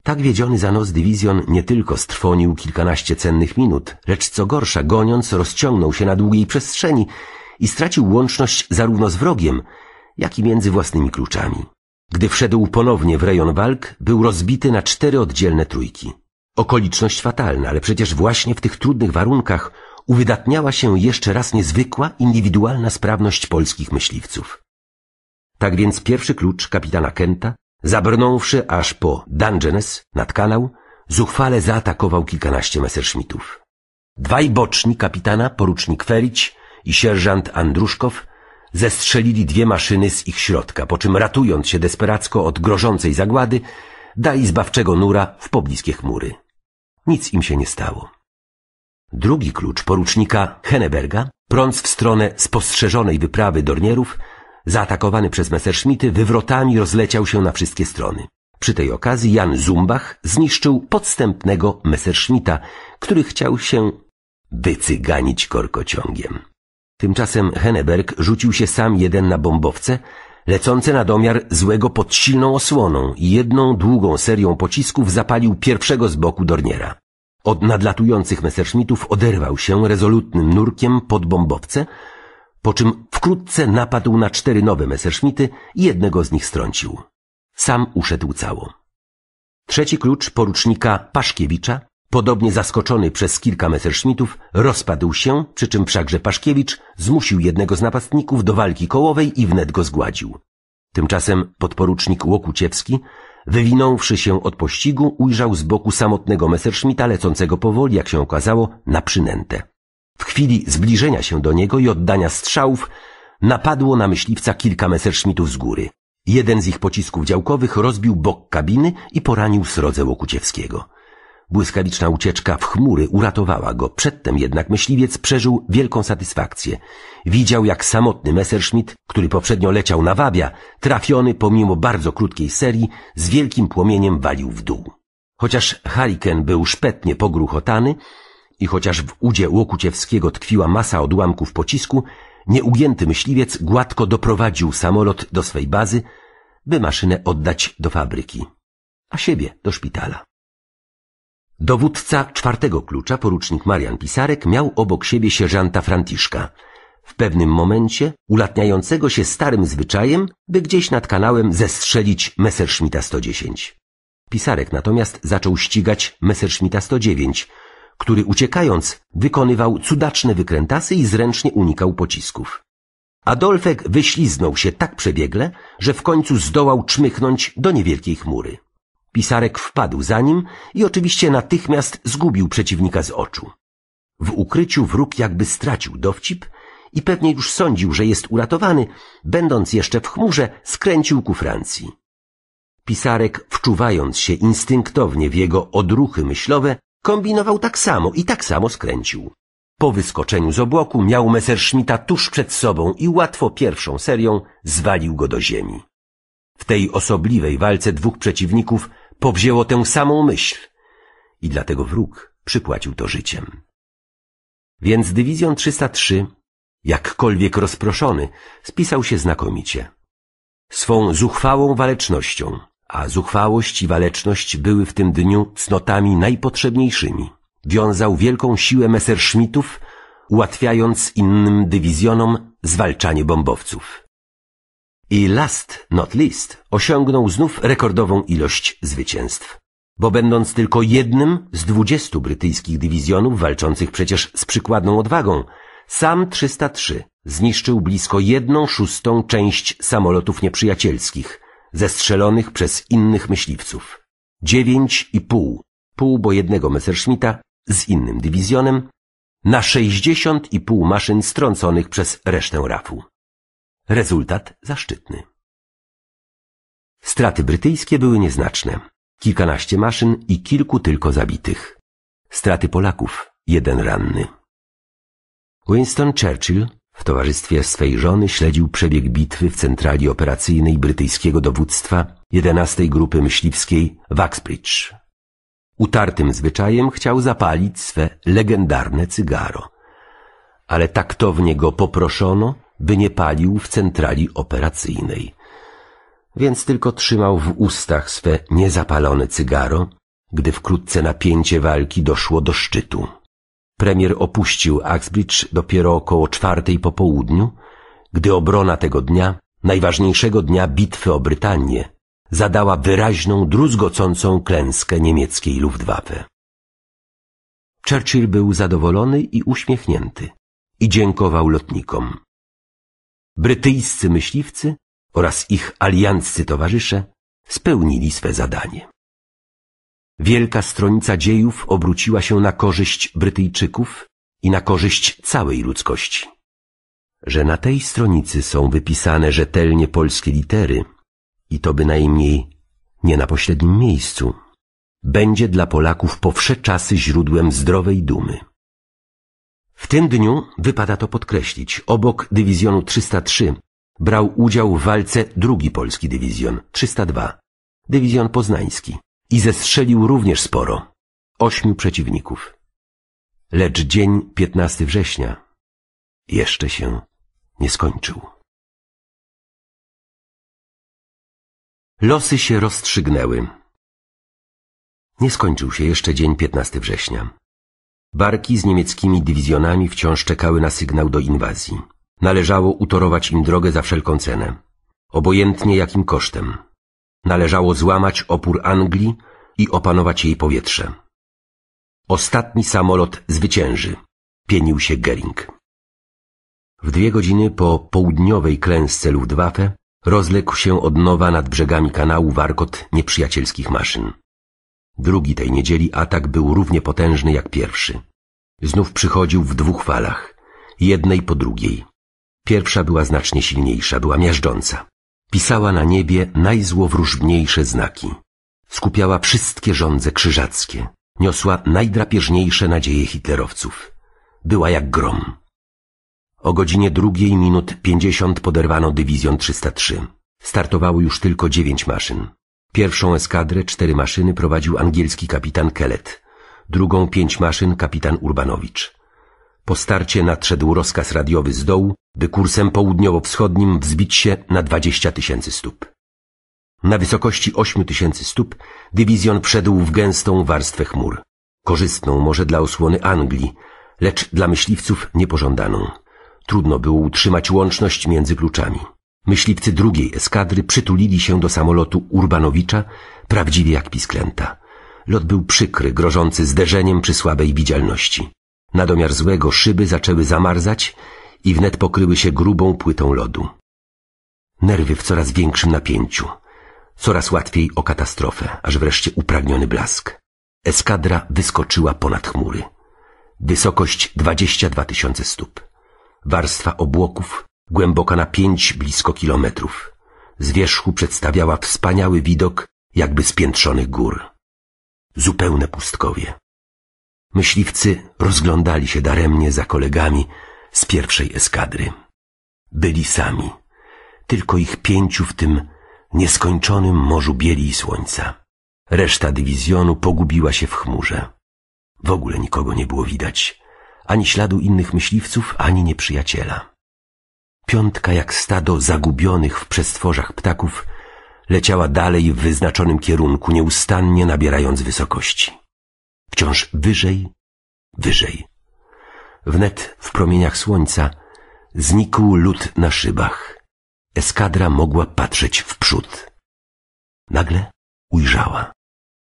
Tak wiedziony za nos dywizjon nie tylko strwonił kilkanaście cennych minut, lecz co gorsza, goniąc, rozciągnął się na długiej przestrzeni i stracił łączność zarówno z wrogiem, jak i między własnymi kluczami. Gdy wszedł ponownie w rejon walk, był rozbity na cztery oddzielne trójki. Okoliczność fatalna, ale przecież właśnie w tych trudnych warunkach uwydatniała się jeszcze raz niezwykła indywidualna sprawność polskich myśliwców. Tak więc pierwszy klucz kapitana Kenta, zabrnąwszy aż po Dungeness nad kanał, zuchwale zaatakował kilkanaście Messerschmittów. Dwaj boczni kapitana, porucznik Felić i sierżant Andruszkow, zestrzelili dwie maszyny z ich środka, po czym ratując się desperacko od grożącej zagłady, dali zbawczego nura w pobliskie chmury. Nic im się nie stało. Drugi klucz porucznika Henneberga, prąc w stronę spostrzeżonej wyprawy Dornierów, zaatakowany przez Messerschmitty, wywrotami rozleciał się na wszystkie strony. Przy tej okazji Jan Zumbach zniszczył podstępnego Messerschmitta, który chciał się wycyganić korkociągiem. Tymczasem Henneberg rzucił się sam jeden na bombowce, lecące na domiar złego pod silną osłoną i jedną długą serią pocisków zapalił pierwszego z boku Dorniera. Od nadlatujących Messerschmittów oderwał się rezolutnym nurkiem pod bombowce, po czym wkrótce napadł na cztery nowe Messerschmitty i jednego z nich strącił. Sam uszedł cało. Trzeci klucz porucznika Paszkiewicza, podobnie zaskoczony przez kilka Messerschmittów, rozpadł się, przy czym wszakże Paszkiewicz zmusił jednego z napastników do walki kołowej i wnet go zgładził. Tymczasem podporucznik Łokuciewski, wywinąwszy się od pościgu, ujrzał z boku samotnego Messerschmitta lecącego powoli, jak się okazało, na przynętę. W chwili zbliżenia się do niego i oddania strzałów napadło na myśliwca kilka Messerschmittów z góry. Jeden z ich pocisków działkowych rozbił bok kabiny i poranił srodze Łokuciewskiego. Błyskawiczna ucieczka w chmury uratowała go. Przedtem jednak myśliwiec przeżył wielką satysfakcję. Widział, jak samotny Messerschmitt, który poprzednio leciał na wabia, trafiony pomimo bardzo krótkiej serii, z wielkim płomieniem walił w dół. Chociaż Hariken był szpetnie pogruchotany, i chociaż w udzie Łokuciewskiego tkwiła masa odłamków pocisku, nieugięty myśliwiec gładko doprowadził samolot do swej bazy, by maszynę oddać do fabryki, a siebie do szpitala. Dowódca czwartego klucza, porucznik Marian Pisarek, miał obok siebie sierżanta Franciszka, w pewnym momencie ulatniającego się starym zwyczajem, by gdzieś nad kanałem zestrzelić Messerschmitta 110. Pisarek natomiast zaczął ścigać Messerschmitta 109, który uciekając wykonywał cudaczne wykrętasy i zręcznie unikał pocisków. Adolfek wyśliznął się tak przebiegle, że w końcu zdołał czmychnąć do niewielkiej chmury. Pisarek wpadł za nim i oczywiście natychmiast zgubił przeciwnika z oczu. W ukryciu wróg jakby stracił dowcip i pewnie już sądził, że jest uratowany, będąc jeszcze w chmurze, skręcił ku Francji. Pisarek, wczuwając się instynktownie w jego odruchy myślowe, Kombinował tak samo i tak samo skręcił. Po wyskoczeniu z obłoku miał Messerschmitta tuż przed sobą i łatwo pierwszą serią zwalił go do ziemi. W tej osobliwej walce dwóch przeciwników powzięło tę samą myśl i dlatego wróg przypłacił to życiem. Więc dywizjon 303, jakkolwiek rozproszony, spisał się znakomicie. Swą zuchwałą walecznością, a zuchwałość i waleczność były w tym dniu cnotami najpotrzebniejszymi. Wiązał wielką siłę Messerschmittów, ułatwiając innym dywizjonom zwalczanie bombowców. I last not least osiągnął znów rekordową ilość zwycięstw. Bo będąc tylko jednym z dwudziestu brytyjskich dywizjonów walczących przecież z przykładną odwagą, sam 303 zniszczył blisko jedną szóstą część samolotów nieprzyjacielskich – zestrzelonych przez innych myśliwców. Dziewięć i pół, pół bo jednego Messerschmitta z innym dywizjonem, na sześćdziesiąt i pół maszyn strąconych przez resztę rafu. Rezultat zaszczytny. Straty brytyjskie były nieznaczne. Kilkanaście maszyn i kilku tylko zabitych. Straty Polaków, jeden ranny. Winston Churchill w towarzystwie swej żony śledził przebieg bitwy w centrali operacyjnej brytyjskiego dowództwa 11 Grupy Myśliwskiej w Utartym zwyczajem chciał zapalić swe legendarne cygaro, ale taktownie go poproszono, by nie palił w centrali operacyjnej. Więc tylko trzymał w ustach swe niezapalone cygaro, gdy wkrótce napięcie walki doszło do szczytu. Premier opuścił Axbridge dopiero około czwartej po południu, gdy obrona tego dnia, najważniejszego dnia bitwy o Brytanię, zadała wyraźną, druzgocącą klęskę niemieckiej Luftwaffe. Churchill był zadowolony i uśmiechnięty i dziękował lotnikom. Brytyjscy myśliwcy oraz ich alianccy towarzysze spełnili swe zadanie. Wielka stronica dziejów obróciła się na korzyść Brytyjczyków i na korzyść całej ludzkości. Że na tej stronicy są wypisane rzetelnie polskie litery, i to bynajmniej nie na pośrednim miejscu, będzie dla Polaków po wsze czasy źródłem zdrowej dumy. W tym dniu, wypada to podkreślić, obok dywizjonu 303 brał udział w walce drugi polski dywizjon 302, dywizjon poznański i zestrzelił również sporo, ośmiu przeciwników. Lecz dzień 15 września jeszcze się nie skończył. Losy się rozstrzygnęły. Nie skończył się jeszcze dzień 15 września. Barki z niemieckimi dywizjonami wciąż czekały na sygnał do inwazji. Należało utorować im drogę za wszelką cenę, obojętnie jakim kosztem. Należało złamać opór Anglii i opanować jej powietrze. Ostatni samolot zwycięży, pienił się Gering. W dwie godziny po południowej klęsce Luftwaffe rozległ się od nowa nad brzegami kanału warkot nieprzyjacielskich maszyn. Drugi tej niedzieli atak był równie potężny jak pierwszy. Znów przychodził w dwóch falach, jednej po drugiej. Pierwsza była znacznie silniejsza, była miażdżąca. Pisała na niebie najzłowróżbniejsze znaki. Skupiała wszystkie żądze krzyżackie. Niosła najdrapieżniejsze nadzieje hitlerowców. Była jak grom. O godzinie drugiej minut pięćdziesiąt poderwano dywizjon 303. Startowało już tylko dziewięć maszyn. Pierwszą eskadrę cztery maszyny prowadził angielski kapitan Kellet, drugą pięć maszyn kapitan Urbanowicz. Po starcie nadszedł rozkaz radiowy z dołu, by kursem południowo-wschodnim wzbić się na 20 tysięcy stóp. Na wysokości 8 tysięcy stóp dywizjon wszedł w gęstą warstwę chmur, korzystną może dla osłony Anglii, lecz dla myśliwców niepożądaną. Trudno było utrzymać łączność między kluczami. Myśliwcy drugiej eskadry przytulili się do samolotu Urbanowicza, prawdziwie jak pisklęta. Lot był przykry, grożący zderzeniem przy słabej widzialności. Na domiar złego szyby zaczęły zamarzać i wnet pokryły się grubą płytą lodu. Nerwy w coraz większym napięciu. Coraz łatwiej o katastrofę, aż wreszcie upragniony blask. Eskadra wyskoczyła ponad chmury. Wysokość 22 tysiące stóp. Warstwa obłoków, głęboka na pięć blisko kilometrów. Z wierzchu przedstawiała wspaniały widok jakby spiętrzonych gór. Zupełne pustkowie. Myśliwcy rozglądali się daremnie za kolegami z pierwszej eskadry. Byli sami, tylko ich pięciu w tym nieskończonym morzu bieli i słońca. Reszta dywizjonu pogubiła się w chmurze. W ogóle nikogo nie było widać, ani śladu innych myśliwców, ani nieprzyjaciela. Piątka jak stado zagubionych w przestworzach ptaków leciała dalej w wyznaczonym kierunku, nieustannie nabierając wysokości. Wciąż wyżej, wyżej. Wnet w promieniach słońca znikł lód na szybach. Eskadra mogła patrzeć w przód. Nagle ujrzała.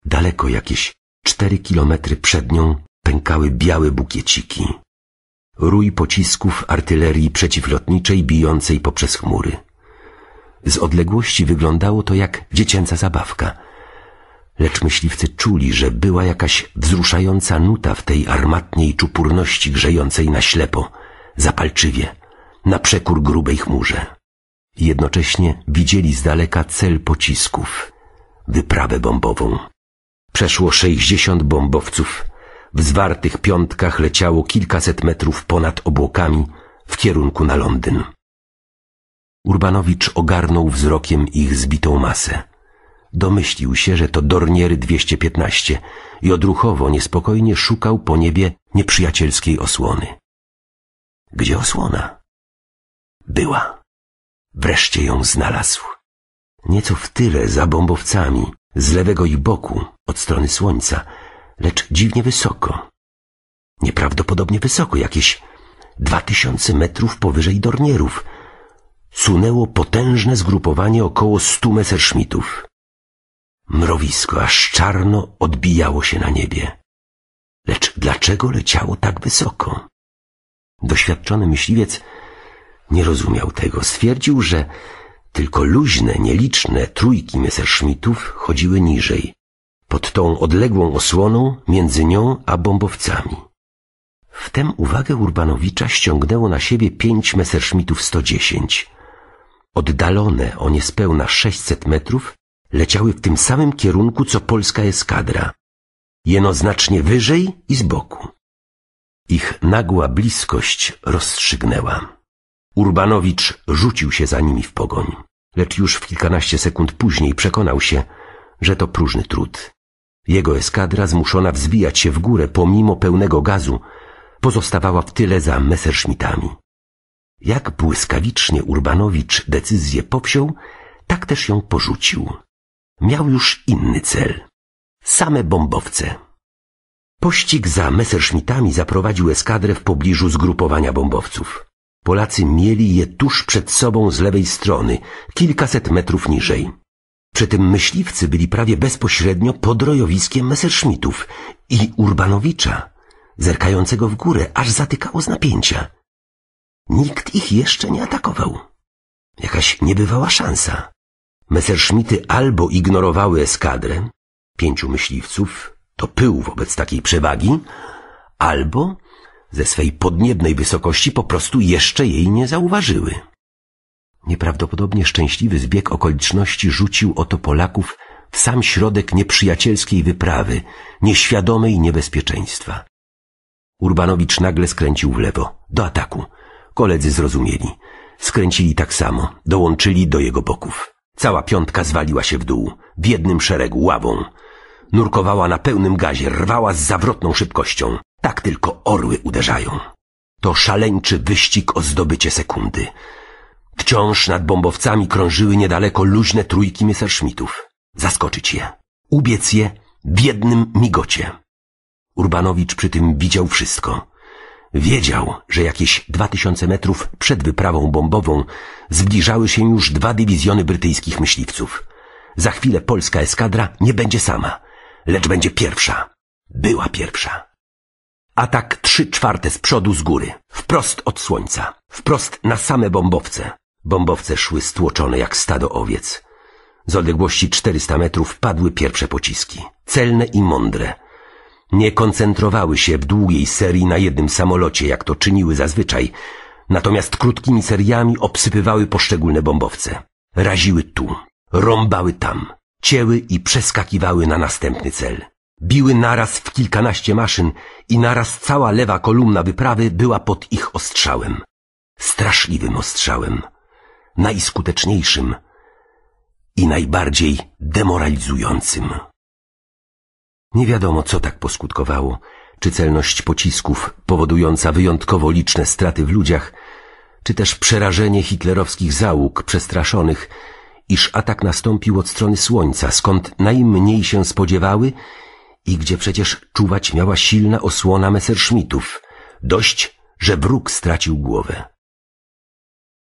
Daleko jakieś cztery kilometry przed nią pękały białe bukieciki. Rój pocisków artylerii przeciwlotniczej bijącej poprzez chmury. Z odległości wyglądało to jak dziecięca zabawka – lecz myśliwcy czuli, że była jakaś wzruszająca nuta w tej armatniej czupurności grzejącej na ślepo, zapalczywie, na przekór grubej chmurze. Jednocześnie widzieli z daleka cel pocisków, wyprawę bombową. Przeszło sześćdziesiąt bombowców, w zwartych piątkach leciało kilkaset metrów ponad obłokami w kierunku na Londyn. Urbanowicz ogarnął wzrokiem ich zbitą masę. Domyślił się, że to Dorniery 215 i odruchowo niespokojnie szukał po niebie nieprzyjacielskiej osłony. Gdzie osłona? Była. Wreszcie ją znalazł. Nieco w tyle za bombowcami, z lewego ich boku, od strony słońca, lecz dziwnie wysoko. Nieprawdopodobnie wysoko, jakieś dwa tysiące metrów powyżej Dornierów – sunęło potężne zgrupowanie około stu Messerschmittów. Mrowisko aż czarno odbijało się na niebie. Lecz dlaczego leciało tak wysoko? Doświadczony myśliwiec nie rozumiał tego. Stwierdził, że tylko luźne, nieliczne trójki Messerschmittów chodziły niżej, pod tą odległą osłoną między nią a bombowcami. Wtem uwagę Urbanowicza ściągnęło na siebie pięć Messerschmittów 110. Oddalone o niespełna 600 metrów leciały w tym samym kierunku co polska eskadra, jeno znacznie wyżej i z boku. Ich nagła bliskość rozstrzygnęła. Urbanowicz rzucił się za nimi w pogoń, lecz już w kilkanaście sekund później przekonał się, że to próżny trud. Jego eskadra, zmuszona wzbijać się w górę pomimo pełnego gazu, pozostawała w tyle za Messerschmittami. Jak błyskawicznie Urbanowicz decyzję powziął, tak też ją porzucił miał już inny cel. Same bombowce. Pościg za Messerschmittami zaprowadził eskadrę w pobliżu zgrupowania bombowców. Polacy mieli je tuż przed sobą z lewej strony, kilkaset metrów niżej. Przy tym myśliwcy byli prawie bezpośrednio pod rojowiskiem Messerschmittów i Urbanowicza, zerkającego w górę, aż zatykało z napięcia. Nikt ich jeszcze nie atakował. Jakaś niebywała szansa. Messerschmitty albo ignorowały eskadrę, pięciu myśliwców, to pył wobec takiej przewagi, albo ze swej podniebnej wysokości po prostu jeszcze jej nie zauważyły. Nieprawdopodobnie szczęśliwy zbieg okoliczności rzucił oto Polaków w sam środek nieprzyjacielskiej wyprawy, nieświadomej niebezpieczeństwa. Urbanowicz nagle skręcił w lewo, do ataku. Koledzy zrozumieli. Skręcili tak samo, dołączyli do jego boków. Cała piątka zwaliła się w dół, w jednym szeregu ławą. Nurkowała na pełnym gazie, rwała z zawrotną szybkością. Tak tylko orły uderzają. To szaleńczy wyścig o zdobycie sekundy. Wciąż nad bombowcami krążyły niedaleko luźne trójki Messerschmittów. Zaskoczyć je, ubiec je w jednym migocie. Urbanowicz przy tym widział wszystko. Wiedział, że jakieś dwa tysiące metrów przed wyprawą bombową zbliżały się już dwa dywizjony brytyjskich myśliwców. Za chwilę polska eskadra nie będzie sama, lecz będzie pierwsza. Była pierwsza. Atak trzy czwarte z przodu z góry, wprost od słońca, wprost na same bombowce. Bombowce szły stłoczone jak stado owiec. Z odległości 400 metrów padły pierwsze pociski. Celne i mądre – nie koncentrowały się w długiej serii na jednym samolocie, jak to czyniły zazwyczaj, natomiast krótkimi seriami obsypywały poszczególne bombowce. Raziły tu, rąbały tam, cięły i przeskakiwały na następny cel. Biły naraz w kilkanaście maszyn i naraz cała lewa kolumna wyprawy była pod ich ostrzałem. Straszliwym ostrzałem, najskuteczniejszym i najbardziej demoralizującym. Nie wiadomo, co tak poskutkowało, czy celność pocisków powodująca wyjątkowo liczne straty w ludziach, czy też przerażenie hitlerowskich załóg przestraszonych, iż atak nastąpił od strony słońca, skąd najmniej się spodziewały i gdzie przecież czuwać miała silna osłona Messerschmittów. Dość, że wróg stracił głowę.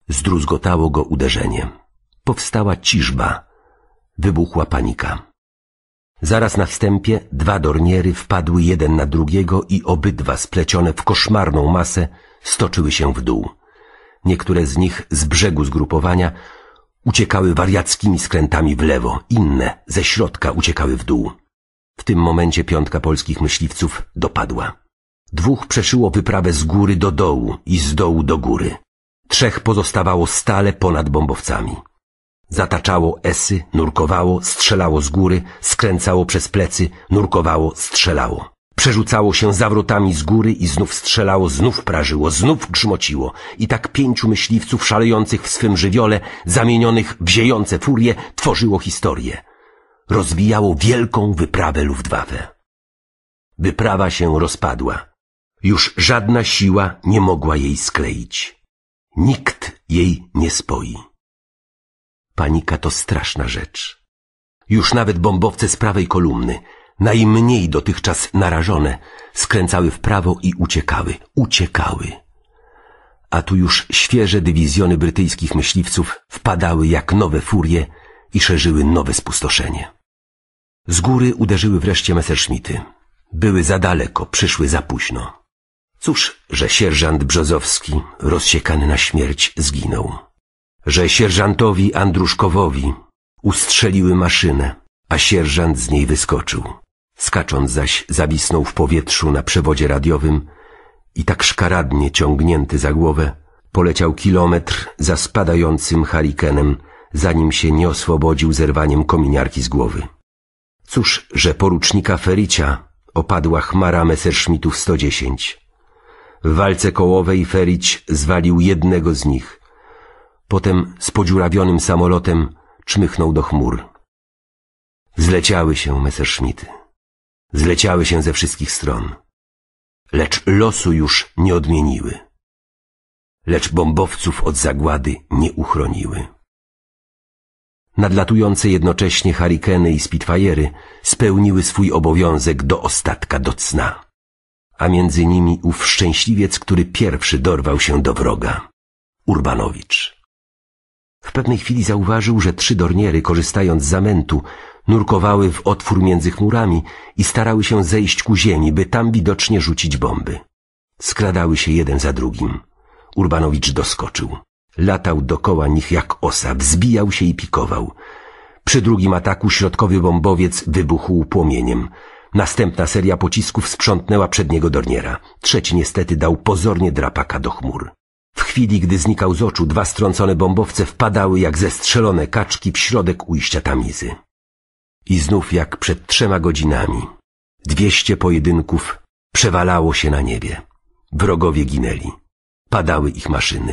Zdruzgotało go uderzenie, Powstała ciżba. Wybuchła panika. Zaraz na wstępie dwa dorniery wpadły jeden na drugiego i obydwa splecione w koszmarną masę stoczyły się w dół. Niektóre z nich z brzegu zgrupowania uciekały wariackimi skrętami w lewo, inne ze środka uciekały w dół. W tym momencie piątka polskich myśliwców dopadła. Dwóch przeszyło wyprawę z góry do dołu i z dołu do góry. Trzech pozostawało stale ponad bombowcami. Zataczało esy, nurkowało, strzelało z góry, skręcało przez plecy, nurkowało, strzelało. Przerzucało się zawrotami z góry i znów strzelało, znów prażyło, znów grzmociło. I tak pięciu myśliwców szalejących w swym żywiole, zamienionych w ziejące furie, tworzyło historię. Rozwijało wielką wyprawę Luftwaffe. Wyprawa się rozpadła. Już żadna siła nie mogła jej skleić. Nikt jej nie spoi. Panika to straszna rzecz. Już nawet bombowce z prawej kolumny, najmniej dotychczas narażone, skręcały w prawo i uciekały, uciekały. A tu już świeże dywizjony brytyjskich myśliwców wpadały jak nowe furie i szerzyły nowe spustoszenie. Z góry uderzyły wreszcie Messerschmitty. Były za daleko, przyszły za późno. Cóż, że sierżant Brzozowski, rozsiekany na śmierć, zginął że sierżantowi Andruszkowowi ustrzeliły maszynę, a sierżant z niej wyskoczył. Skacząc zaś zawisnął w powietrzu na przewodzie radiowym i tak szkaradnie ciągnięty za głowę poleciał kilometr za spadającym harikenem, zanim się nie oswobodził zerwaniem kominiarki z głowy. Cóż, że porucznika Fericia opadła chmara Messerschmittów 110. W walce kołowej Ferić zwalił jednego z nich, Potem z podziurawionym samolotem czmychnął do chmur. Zleciały się Messerschmitty. Zleciały się ze wszystkich stron. Lecz losu już nie odmieniły. Lecz bombowców od zagłady nie uchroniły. Nadlatujące jednocześnie harikeny i spitfajery spełniły swój obowiązek do ostatka do cna. A między nimi ów szczęśliwiec, który pierwszy dorwał się do wroga. Urbanowicz. W pewnej chwili zauważył, że trzy dorniery, korzystając z zamętu, nurkowały w otwór między chmurami i starały się zejść ku ziemi, by tam widocznie rzucić bomby. Skradały się jeden za drugim. Urbanowicz doskoczył. Latał dokoła nich jak osa, wzbijał się i pikował. Przy drugim ataku środkowy bombowiec wybuchł płomieniem. Następna seria pocisków sprzątnęła przedniego dorniera. Trzeci niestety dał pozornie drapaka do chmur chwili, gdy znikał z oczu, dwa strącone bombowce wpadały jak zestrzelone kaczki w środek ujścia Tamizy. I znów jak przed trzema godzinami. Dwieście pojedynków przewalało się na niebie. Wrogowie ginęli. Padały ich maszyny.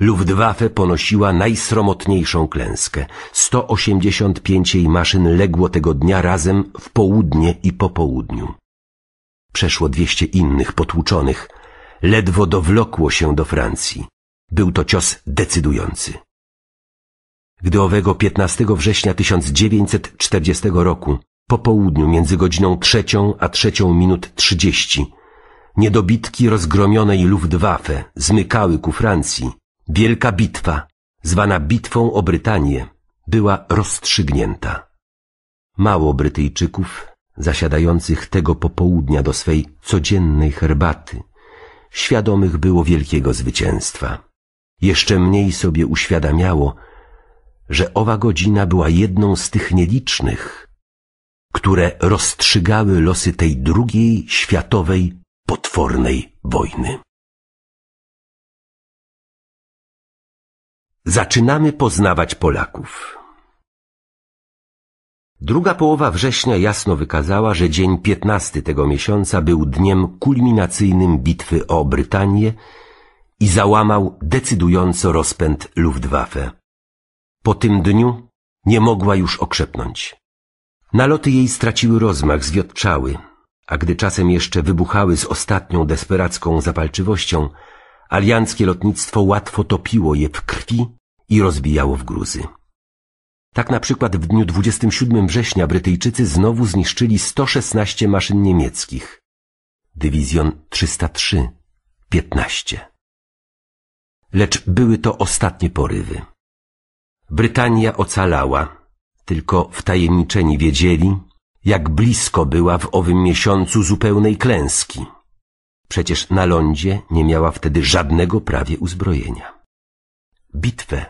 Luftwaffe ponosiła najsromotniejszą klęskę. 185 jej maszyn legło tego dnia razem w południe i po południu. Przeszło dwieście innych potłuczonych, ledwo dowlokło się do Francji. Był to cios decydujący. Gdy owego 15 września 1940 roku, po południu między godziną trzecią a trzecią minut trzydzieści, niedobitki rozgromionej Luftwaffe zmykały ku Francji, wielka bitwa, zwana bitwą o Brytanię, była rozstrzygnięta. Mało Brytyjczyków, zasiadających tego popołudnia do swej codziennej herbaty, świadomych było wielkiego zwycięstwa. Jeszcze mniej sobie uświadamiało, że owa godzina była jedną z tych nielicznych, które rozstrzygały losy tej drugiej światowej potwornej wojny. Zaczynamy poznawać Polaków. Druga połowa września jasno wykazała, że dzień 15 tego miesiąca był dniem kulminacyjnym bitwy o Brytanię i załamał decydująco rozpęd Luftwaffe. Po tym dniu nie mogła już okrzepnąć. Naloty jej straciły rozmach, zwiotczały, a gdy czasem jeszcze wybuchały z ostatnią desperacką zapalczywością, alianckie lotnictwo łatwo topiło je w krwi i rozbijało w gruzy. Tak na przykład w dniu 27 września Brytyjczycy znowu zniszczyli 116 maszyn niemieckich. Dywizjon 303 15. Lecz były to ostatnie porywy. Brytania ocalała, tylko wtajemniczeni wiedzieli, jak blisko była w owym miesiącu zupełnej klęski. Przecież na lądzie nie miała wtedy żadnego prawie uzbrojenia. Bitwę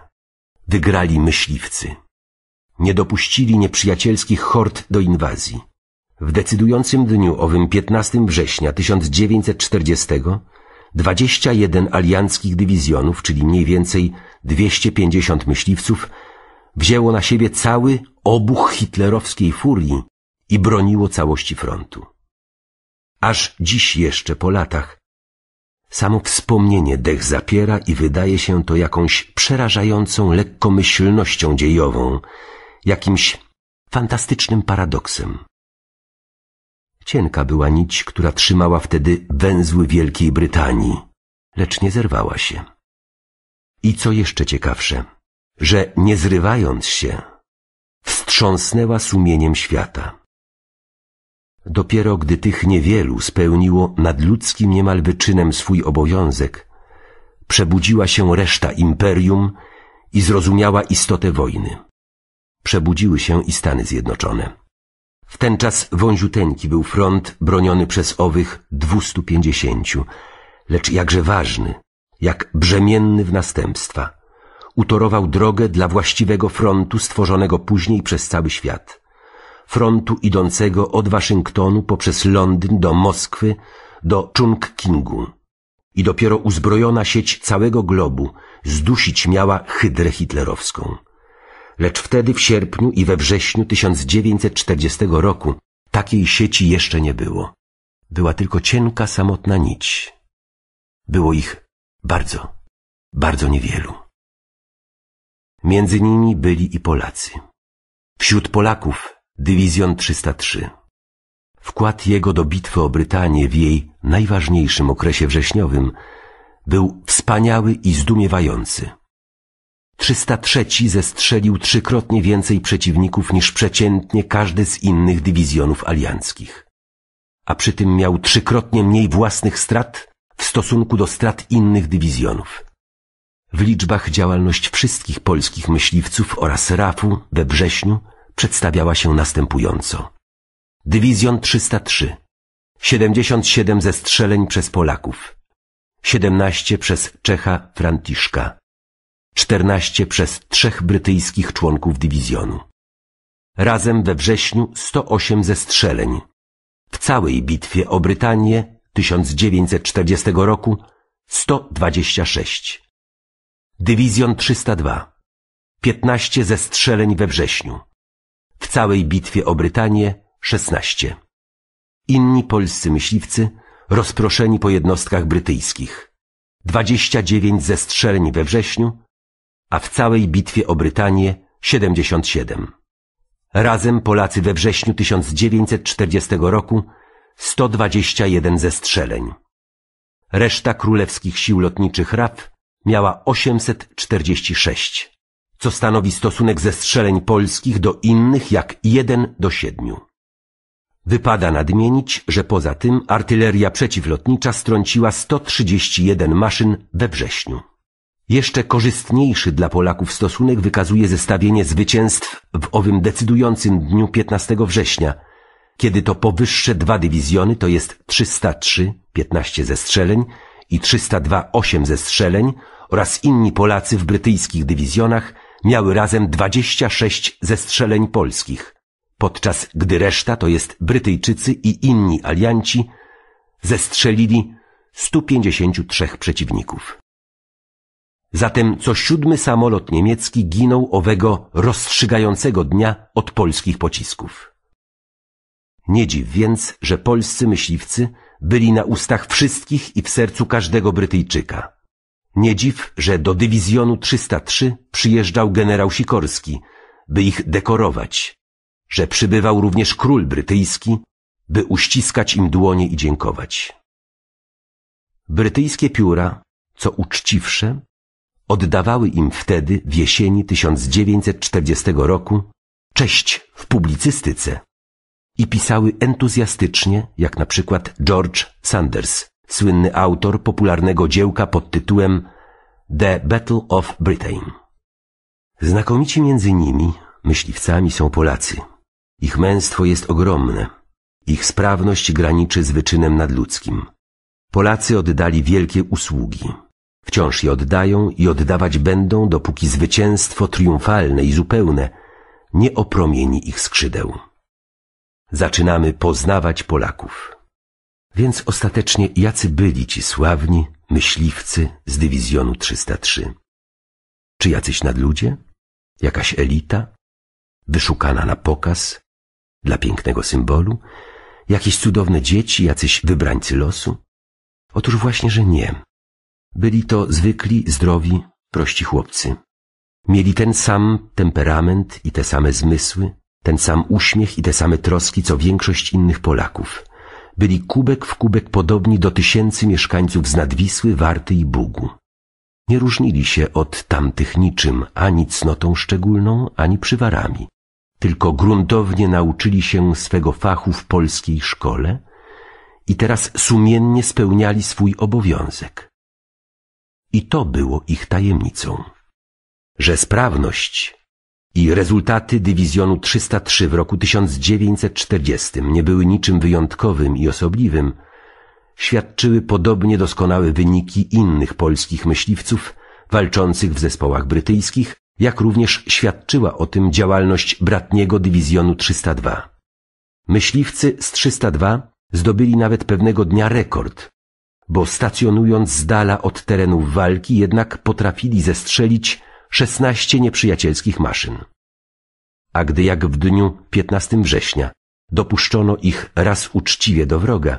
wygrali myśliwcy nie dopuścili nieprzyjacielskich hord do inwazji. W decydującym dniu owym 15 września 1940 21 alianckich dywizjonów, czyli mniej więcej 250 myśliwców, wzięło na siebie cały obuch hitlerowskiej furii i broniło całości frontu. Aż dziś jeszcze po latach samo wspomnienie dech zapiera i wydaje się to jakąś przerażającą lekkomyślnością dziejową, jakimś fantastycznym paradoksem. Cienka była nić, która trzymała wtedy węzły Wielkiej Brytanii, lecz nie zerwała się. I co jeszcze ciekawsze, że nie zrywając się, wstrząsnęła sumieniem świata. Dopiero gdy tych niewielu spełniło nadludzkim niemal wyczynem swój obowiązek, przebudziła się reszta imperium i zrozumiała istotę wojny. Przebudziły się i Stany Zjednoczone. W ten czas wąziuteńki był front broniony przez owych 250, lecz jakże ważny, jak brzemienny w następstwa. Utorował drogę dla właściwego frontu stworzonego później przez cały świat. Frontu idącego od Waszyngtonu poprzez Londyn do Moskwy, do Chungkingu. I dopiero uzbrojona sieć całego globu zdusić miała hydrę hitlerowską lecz wtedy w sierpniu i we wrześniu 1940 roku takiej sieci jeszcze nie było. Była tylko cienka, samotna nić. Było ich bardzo, bardzo niewielu. Między nimi byli i Polacy. Wśród Polaków Dywizjon 303. Wkład jego do bitwy o Brytanię w jej najważniejszym okresie wrześniowym był wspaniały i zdumiewający. 303 zestrzelił trzykrotnie więcej przeciwników niż przeciętnie każdy z innych dywizjonów alianckich. A przy tym miał trzykrotnie mniej własnych strat w stosunku do strat innych dywizjonów. W liczbach działalność wszystkich polskich myśliwców oraz RAF-u we wrześniu przedstawiała się następująco. Dywizjon 303 77 zestrzeleń przez Polaków 17 przez Czecha Franciszka 14 przez trzech brytyjskich członków dywizjonu. Razem we wrześniu 108 zestrzeleń. W całej bitwie o Brytanię 1940 roku 126. Dywizjon 302. 15 zestrzeleń we wrześniu. W całej bitwie o Brytanię 16. Inni polscy myśliwcy rozproszeni po jednostkach brytyjskich. 29 zestrzeleń we wrześniu a w całej bitwie o Brytanię 77. Razem Polacy we wrześniu 1940 roku 121 zestrzeleń. Reszta królewskich sił lotniczych RAF miała 846, co stanowi stosunek zestrzeleń polskich do innych jak 1 do 7. Wypada nadmienić, że poza tym artyleria przeciwlotnicza strąciła 131 maszyn we wrześniu. Jeszcze korzystniejszy dla Polaków stosunek wykazuje zestawienie zwycięstw w owym decydującym dniu 15 września, kiedy to powyższe dwa dywizjony, to jest 303, 15 zestrzeleń i 302, 8 zestrzeleń oraz inni Polacy w brytyjskich dywizjonach miały razem 26 zestrzeleń polskich, podczas gdy reszta, to jest Brytyjczycy i inni alianci, zestrzelili 153 przeciwników. Zatem co siódmy samolot niemiecki ginął owego rozstrzygającego dnia od polskich pocisków. Nie dziw więc, że polscy myśliwcy byli na ustach wszystkich i w sercu każdego Brytyjczyka. Nie dziw, że do dywizjonu 303 przyjeżdżał generał Sikorski, by ich dekorować, że przybywał również król brytyjski, by uściskać im dłonie i dziękować. Brytyjskie pióra, co uczciwsze, oddawały im wtedy w jesieni 1940 roku cześć w publicystyce i pisały entuzjastycznie, jak na przykład George Sanders, słynny autor popularnego dziełka pod tytułem The Battle of Britain. Znakomici między nimi myśliwcami są Polacy. Ich męstwo jest ogromne. Ich sprawność graniczy z wyczynem nadludzkim. Polacy oddali wielkie usługi. Wciąż je oddają i oddawać będą, dopóki zwycięstwo triumfalne i zupełne nie opromieni ich skrzydeł. Zaczynamy poznawać Polaków. Więc ostatecznie jacy byli ci sławni myśliwcy z dywizjonu 303? Czy jacyś nadludzie? Jakaś elita? Wyszukana na pokaz? Dla pięknego symbolu? Jakieś cudowne dzieci, jacyś wybrańcy losu? Otóż właśnie, że nie. Byli to zwykli, zdrowi, prości chłopcy. Mieli ten sam temperament i te same zmysły, ten sam uśmiech i te same troski, co większość innych Polaków. Byli kubek w kubek podobni do tysięcy mieszkańców z Nadwisły, Warty i Bugu. Nie różnili się od tamtych niczym, ani cnotą szczególną, ani przywarami. Tylko gruntownie nauczyli się swego fachu w polskiej szkole i teraz sumiennie spełniali swój obowiązek. I to było ich tajemnicą, że sprawność i rezultaty dywizjonu 303 w roku 1940 nie były niczym wyjątkowym i osobliwym, świadczyły podobnie doskonałe wyniki innych polskich myśliwców walczących w zespołach brytyjskich, jak również świadczyła o tym działalność bratniego dywizjonu 302. Myśliwcy z 302 zdobyli nawet pewnego dnia rekord bo stacjonując z dala od terenów walki jednak potrafili zestrzelić szesnaście nieprzyjacielskich maszyn. A gdy jak w dniu 15 września dopuszczono ich raz uczciwie do wroga,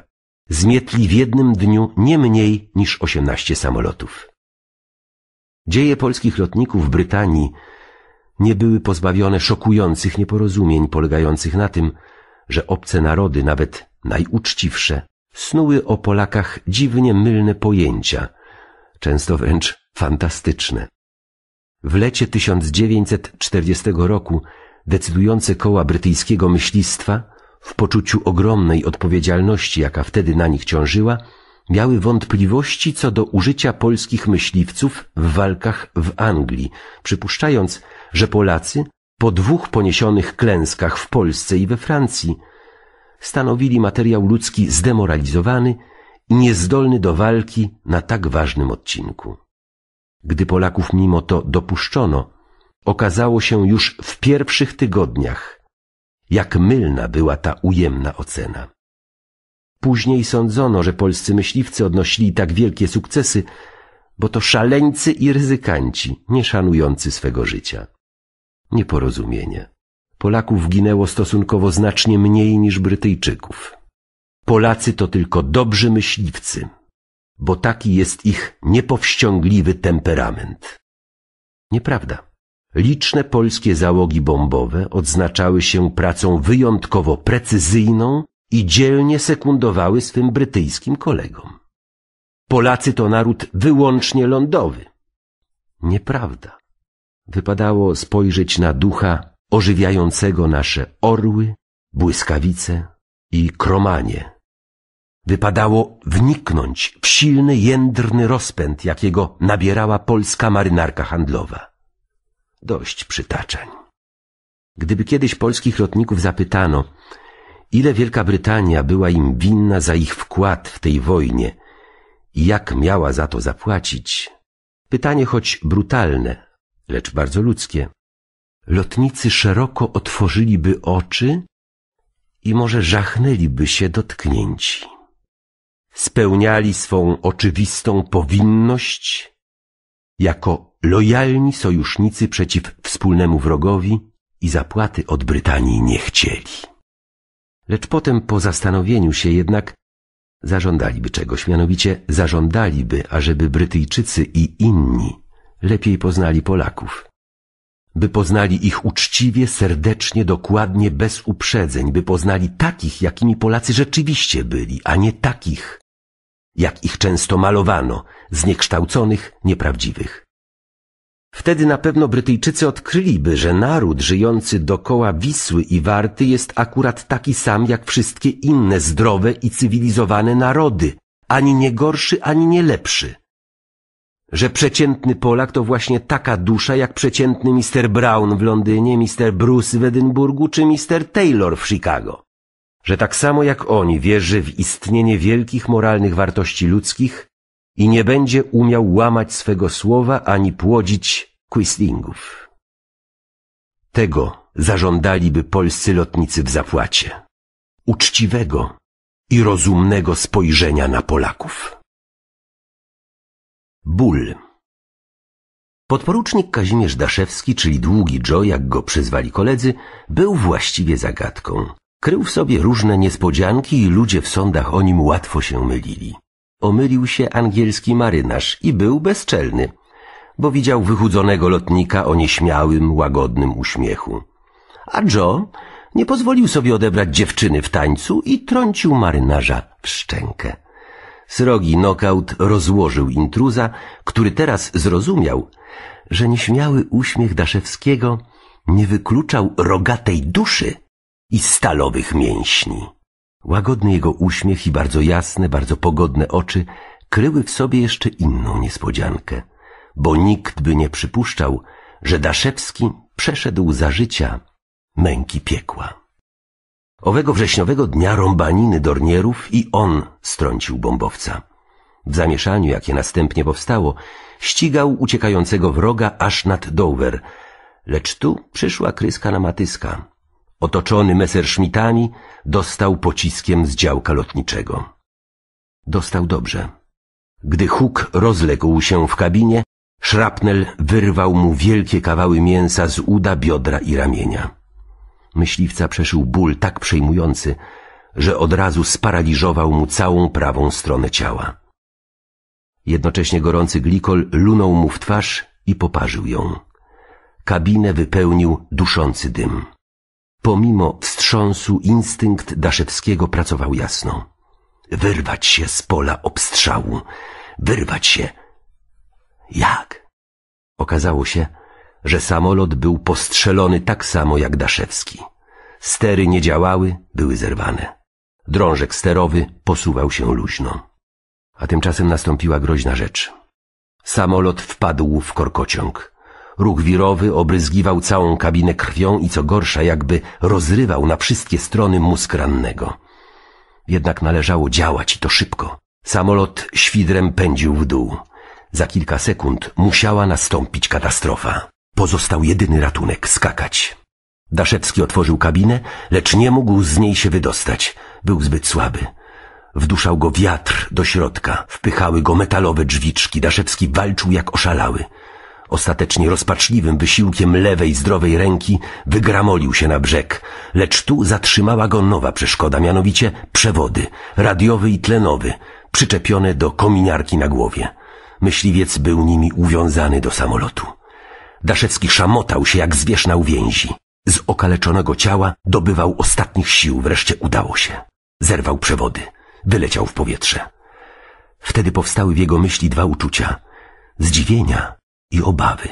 zmietli w jednym dniu nie mniej niż 18 samolotów. Dzieje polskich lotników w Brytanii nie były pozbawione szokujących nieporozumień polegających na tym, że obce narody, nawet najuczciwsze, snuły o Polakach dziwnie mylne pojęcia, często wręcz fantastyczne. W lecie 1940 roku decydujące koła brytyjskiego myślistwa, w poczuciu ogromnej odpowiedzialności, jaka wtedy na nich ciążyła, miały wątpliwości co do użycia polskich myśliwców w walkach w Anglii, przypuszczając, że Polacy po dwóch poniesionych klęskach w Polsce i we Francji – stanowili materiał ludzki zdemoralizowany i niezdolny do walki na tak ważnym odcinku. Gdy Polaków mimo to dopuszczono, okazało się już w pierwszych tygodniach, jak mylna była ta ujemna ocena. Później sądzono, że polscy myśliwcy odnosili tak wielkie sukcesy, bo to szaleńcy i ryzykanci, nie szanujący swego życia. Nieporozumienie. Polaków ginęło stosunkowo znacznie mniej niż Brytyjczyków. Polacy to tylko dobrzy myśliwcy, bo taki jest ich niepowściągliwy temperament. Nieprawda. Liczne polskie załogi bombowe odznaczały się pracą wyjątkowo precyzyjną i dzielnie sekundowały swym brytyjskim kolegom. Polacy to naród wyłącznie lądowy. Nieprawda. Wypadało spojrzeć na ducha ożywiającego nasze orły, błyskawice i kromanie. Wypadało wniknąć w silny, jędrny rozpęd, jakiego nabierała polska marynarka handlowa. Dość przytaczań. Gdyby kiedyś polskich lotników zapytano, ile Wielka Brytania była im winna za ich wkład w tej wojnie i jak miała za to zapłacić, pytanie choć brutalne, lecz bardzo ludzkie, lotnicy szeroko otworzyliby oczy i może żachnęliby się dotknięci. Spełniali swą oczywistą powinność jako lojalni sojusznicy przeciw wspólnemu wrogowi i zapłaty od Brytanii nie chcieli. Lecz potem po zastanowieniu się jednak zażądaliby czegoś, mianowicie zażądaliby, ażeby Brytyjczycy i inni lepiej poznali Polaków – by poznali ich uczciwie, serdecznie, dokładnie, bez uprzedzeń, by poznali takich, jakimi Polacy rzeczywiście byli, a nie takich, jak ich często malowano, zniekształconych, nieprawdziwych. Wtedy na pewno Brytyjczycy odkryliby, że naród żyjący dokoła Wisły i Warty jest akurat taki sam jak wszystkie inne zdrowe i cywilizowane narody, ani nie gorszy, ani nie lepszy że przeciętny Polak to właśnie taka dusza jak przeciętny Mr. Brown w Londynie, Mr. Bruce w Edynburgu czy Mr. Taylor w Chicago. Że tak samo jak oni wierzy w istnienie wielkich moralnych wartości ludzkich i nie będzie umiał łamać swego słowa ani płodzić quislingów. Tego zażądaliby polscy lotnicy w zapłacie. Uczciwego i rozumnego spojrzenia na Polaków. Ból. Podporucznik Kazimierz Daszewski, czyli długi Joe, jak go przyzwali koledzy, był właściwie zagadką. Krył w sobie różne niespodzianki i ludzie w sądach o nim łatwo się mylili. Omylił się angielski marynarz i był bezczelny, bo widział wychudzonego lotnika o nieśmiałym, łagodnym uśmiechu. A Joe nie pozwolił sobie odebrać dziewczyny w tańcu i trącił marynarza w szczękę. Srogi nokaut rozłożył intruza, który teraz zrozumiał, że nieśmiały uśmiech Daszewskiego nie wykluczał rogatej duszy i stalowych mięśni. Łagodny jego uśmiech i bardzo jasne, bardzo pogodne oczy kryły w sobie jeszcze inną niespodziankę, bo nikt by nie przypuszczał, że Daszewski przeszedł za życia męki piekła. Owego wrześniowego dnia rąbaniny Dornierów i on strącił bombowca. W zamieszaniu, jakie następnie powstało, ścigał uciekającego wroga aż nad Dover, lecz tu przyszła kryska na matyska. Otoczony Messerschmittami dostał pociskiem z działka lotniczego. Dostał dobrze. Gdy huk rozległ się w kabinie, szrapnel wyrwał mu wielkie kawały mięsa z uda, biodra i ramienia. Myśliwca przeszył ból tak przejmujący, że od razu sparaliżował mu całą prawą stronę ciała. Jednocześnie gorący glikol lunął mu w twarz i poparzył ją. Kabinę wypełnił duszący dym. Pomimo wstrząsu instynkt Daszewskiego pracował jasno. Wyrwać się z pola obstrzału. Wyrwać się. Jak? Okazało się, że samolot był postrzelony tak samo jak Daszewski. Stery nie działały, były zerwane. Drążek sterowy posuwał się luźno. A tymczasem nastąpiła groźna rzecz. Samolot wpadł w korkociąg. Ruch wirowy obryzgiwał całą kabinę krwią i co gorsza, jakby rozrywał na wszystkie strony mózg rannego. Jednak należało działać i to szybko. Samolot świdrem pędził w dół. Za kilka sekund musiała nastąpić katastrofa. Pozostał jedyny ratunek – skakać. Daszewski otworzył kabinę, lecz nie mógł z niej się wydostać. Był zbyt słaby. Wduszał go wiatr do środka, wpychały go metalowe drzwiczki. Daszewski walczył jak oszalały. Ostatecznie rozpaczliwym wysiłkiem lewej, zdrowej ręki wygramolił się na brzeg, lecz tu zatrzymała go nowa przeszkoda, mianowicie przewody, radiowy i tlenowy, przyczepione do kominiarki na głowie. Myśliwiec był nimi uwiązany do samolotu. Daszewski szamotał się jak zwierz na uwięzi. Z okaleczonego ciała dobywał ostatnich sił, wreszcie udało się. Zerwał przewody, wyleciał w powietrze. Wtedy powstały w jego myśli dwa uczucia. Zdziwienia i obawy.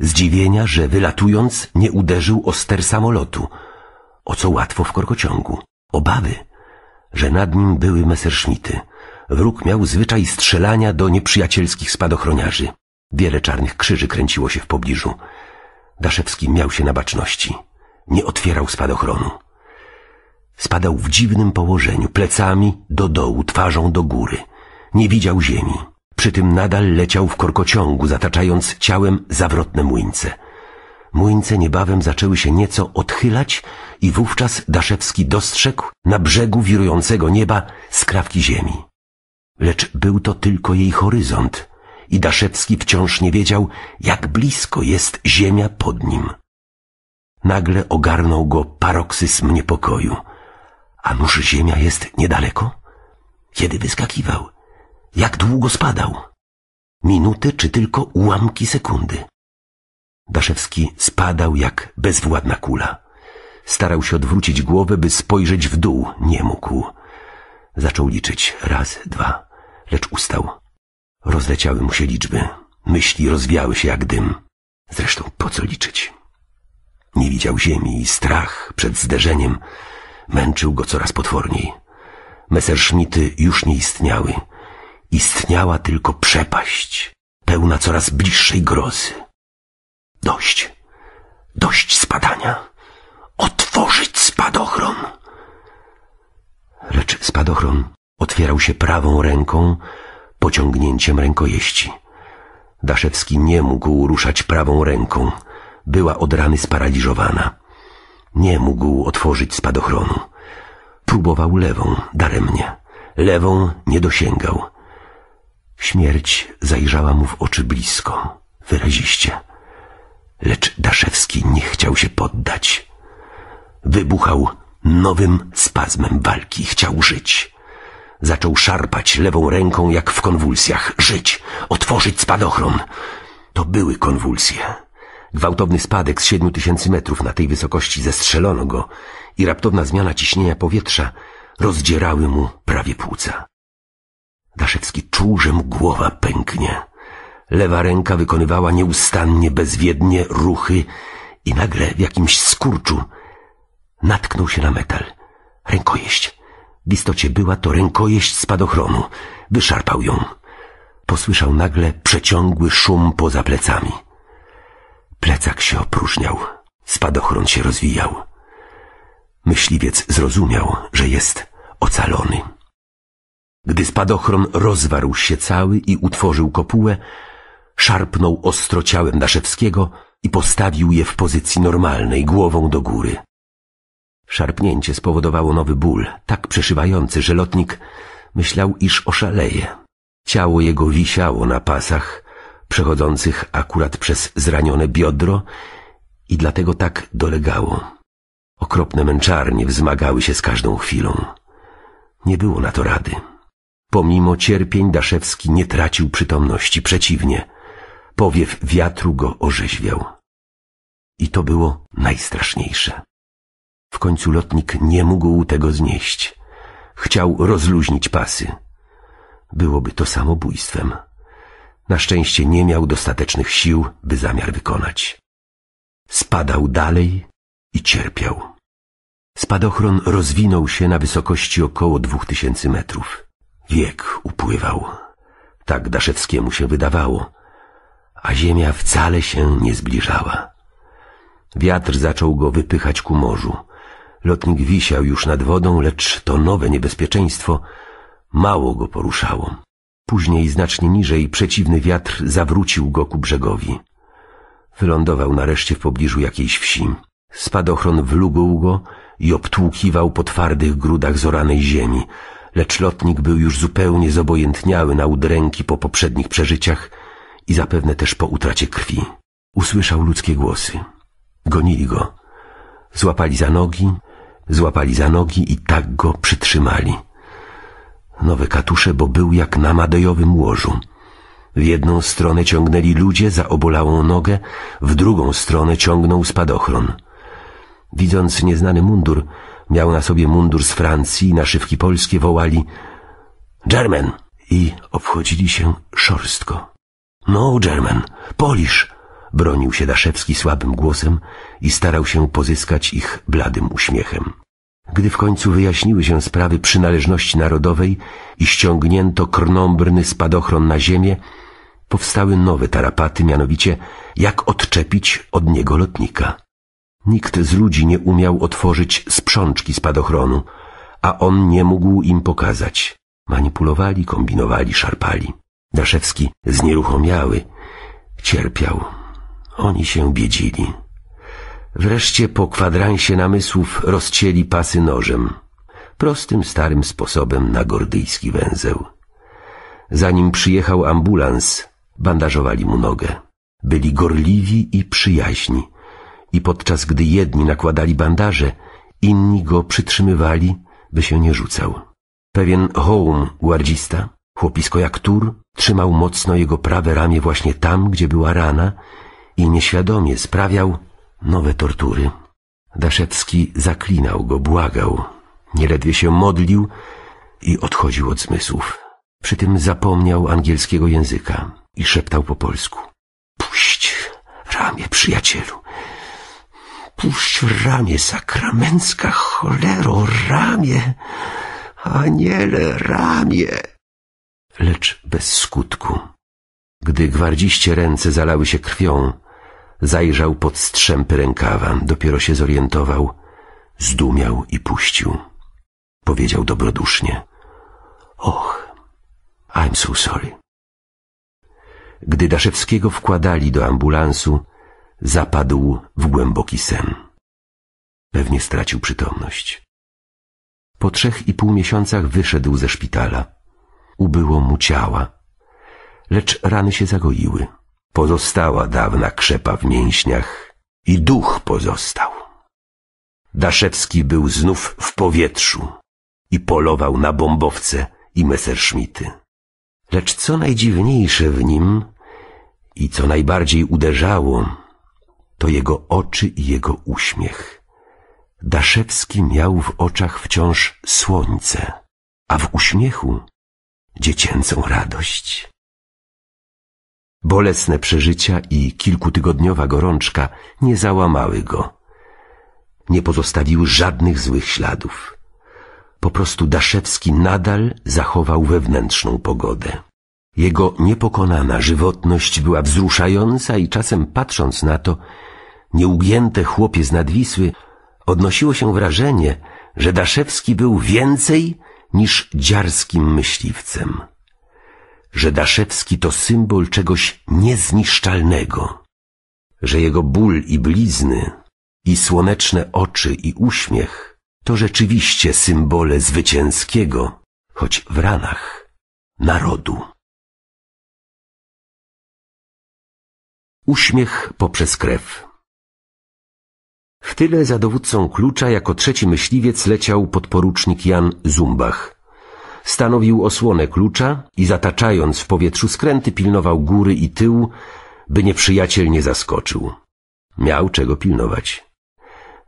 Zdziwienia, że wylatując nie uderzył o ster samolotu, o co łatwo w korkociągu. Obawy, że nad nim były Messerschmitty. Wróg miał zwyczaj strzelania do nieprzyjacielskich spadochroniarzy. Wiele czarnych krzyży kręciło się w pobliżu. Daszewski miał się na baczności. Nie otwierał spadochronu. Spadał w dziwnym położeniu, plecami do dołu, twarzą do góry. Nie widział ziemi. Przy tym nadal leciał w korkociągu, zataczając ciałem zawrotne młyńce. Młyńce niebawem zaczęły się nieco odchylać i wówczas Daszewski dostrzegł na brzegu wirującego nieba skrawki ziemi. Lecz był to tylko jej horyzont, i Daszewski wciąż nie wiedział, jak blisko jest ziemia pod nim. Nagle ogarnął go paroksyzm niepokoju. A nuż ziemia jest niedaleko? Kiedy wyskakiwał? Jak długo spadał? Minuty czy tylko ułamki sekundy? Daszewski spadał jak bezwładna kula. Starał się odwrócić głowę, by spojrzeć w dół. Nie mógł. Zaczął liczyć. Raz, dwa. Lecz ustał. Rozleciały mu się liczby. Myśli rozwiały się jak dym. Zresztą po co liczyć? Nie widział ziemi i strach przed zderzeniem męczył go coraz potworniej. Messerschmitty już nie istniały. Istniała tylko przepaść, pełna coraz bliższej grozy. Dość, dość spadania. Otworzyć spadochron! Lecz spadochron otwierał się prawą ręką, pociągnięciem rękojeści. Daszewski nie mógł ruszać prawą ręką. Była od rany sparaliżowana. Nie mógł otworzyć spadochronu. Próbował lewą, daremnie. Lewą nie dosięgał. Śmierć zajrzała mu w oczy blisko, wyraziście. Lecz Daszewski nie chciał się poddać. Wybuchał nowym spazmem walki. Chciał żyć. Zaczął szarpać lewą ręką jak w konwulsjach. Żyć! Otworzyć spadochron! To były konwulsje. Gwałtowny spadek z siedmiu tysięcy metrów na tej wysokości zestrzelono go i raptowna zmiana ciśnienia powietrza rozdzierały mu prawie płuca. Daszewski czuł, że mu głowa pęknie. Lewa ręka wykonywała nieustannie, bezwiednie ruchy i nagle w jakimś skurczu natknął się na metal. Rękojeść. W istocie była to rękojeść spadochronu. Wyszarpał ją. Posłyszał nagle przeciągły szum poza plecami. Plecak się opróżniał. Spadochron się rozwijał. Myśliwiec zrozumiał, że jest ocalony. Gdy spadochron rozwarł się cały i utworzył kopułę, szarpnął ostro ciałem Daszewskiego i postawił je w pozycji normalnej, głową do góry. Szarpnięcie spowodowało nowy ból, tak przeszywający, że lotnik myślał, iż oszaleje. Ciało jego wisiało na pasach, przechodzących akurat przez zranione biodro i dlatego tak dolegało. Okropne męczarnie wzmagały się z każdą chwilą. Nie było na to rady. Pomimo cierpień Daszewski nie tracił przytomności, przeciwnie. Powiew wiatru go orzeźwiał. I to było najstraszniejsze. W końcu lotnik nie mógł tego znieść. Chciał rozluźnić pasy. Byłoby to samobójstwem. Na szczęście nie miał dostatecznych sił, by zamiar wykonać. Spadał dalej i cierpiał. Spadochron rozwinął się na wysokości około dwóch tysięcy metrów. Wiek upływał. Tak Daszewskiemu się wydawało. A ziemia wcale się nie zbliżała. Wiatr zaczął go wypychać ku morzu. Lotnik wisiał już nad wodą, lecz to nowe niebezpieczeństwo mało go poruszało. Później znacznie niżej przeciwny wiatr zawrócił go ku brzegowi. Wylądował nareszcie w pobliżu jakiejś wsi. Spadochron wlugł go i obtłukiwał po twardych grudach zoranej ziemi, lecz lotnik był już zupełnie zobojętniały na udręki po poprzednich przeżyciach i zapewne też po utracie krwi. Usłyszał ludzkie głosy. Gonili go. Złapali za nogi, Złapali za nogi i tak go przytrzymali. Nowe katusze, bo był jak na madejowym łożu. W jedną stronę ciągnęli ludzie za obolałą nogę, w drugą stronę ciągnął spadochron. Widząc nieznany mundur, miał na sobie mundur z Francji, i naszywki polskie wołali German! I obchodzili się szorstko. No, German, Polisz! bronił się Daszewski słabym głosem i starał się pozyskać ich bladym uśmiechem. Gdy w końcu wyjaśniły się sprawy przynależności narodowej i ściągnięto krnąbrny spadochron na ziemię, powstały nowe tarapaty, mianowicie jak odczepić od niego lotnika. Nikt z ludzi nie umiał otworzyć sprzączki spadochronu, a on nie mógł im pokazać. Manipulowali, kombinowali, szarpali. Daszewski znieruchomiały, cierpiał. Oni się biedzili. Wreszcie po kwadransie namysłów rozcięli pasy nożem. Prostym, starym sposobem na gordyjski węzeł. Zanim przyjechał ambulans, bandażowali mu nogę. Byli gorliwi i przyjaźni. I podczas gdy jedni nakładali bandaże, inni go przytrzymywali, by się nie rzucał. Pewien hołm gwardzista, chłopisko jak tur, trzymał mocno jego prawe ramię właśnie tam, gdzie była rana i nieświadomie sprawiał nowe tortury. Daszewski zaklinał go, błagał, nieledwie się modlił i odchodził od zmysłów. Przy tym zapomniał angielskiego języka i szeptał po polsku. Puść w ramię, przyjacielu. Puść w ramię, sakramencka cholero, ramię. Aniele, ramię. Lecz bez skutku. Gdy gwardziście ręce zalały się krwią, Zajrzał pod strzępy rękawa, dopiero się zorientował, zdumiał i puścił. Powiedział dobrodusznie. Och, I'm so sorry. Gdy Daszewskiego wkładali do ambulansu, zapadł w głęboki sen. Pewnie stracił przytomność. Po trzech i pół miesiącach wyszedł ze szpitala. Ubyło mu ciała, lecz rany się zagoiły. Pozostała dawna krzepa w mięśniach i duch pozostał. Daszewski był znów w powietrzu i polował na bombowce i Messerschmitty. Lecz co najdziwniejsze w nim i co najbardziej uderzało, to jego oczy i jego uśmiech. Daszewski miał w oczach wciąż słońce, a w uśmiechu dziecięcą radość. Bolesne przeżycia i kilkutygodniowa gorączka nie załamały go. Nie pozostawiły żadnych złych śladów. Po prostu Daszewski nadal zachował wewnętrzną pogodę. Jego niepokonana żywotność była wzruszająca i czasem patrząc na to, nieugięte chłopie z Nadwisły, odnosiło się wrażenie, że Daszewski był więcej niż dziarskim myśliwcem że Daszewski to symbol czegoś niezniszczalnego, że jego ból i blizny, i słoneczne oczy i uśmiech to rzeczywiście symbole zwycięskiego, choć w ranach, narodu. Uśmiech poprzez krew. W tyle za dowódcą klucza jako trzeci myśliwiec leciał podporucznik Jan Zumbach – Stanowił osłonę klucza i zataczając w powietrzu skręty pilnował góry i tyłu, by nieprzyjaciel nie zaskoczył. Miał czego pilnować.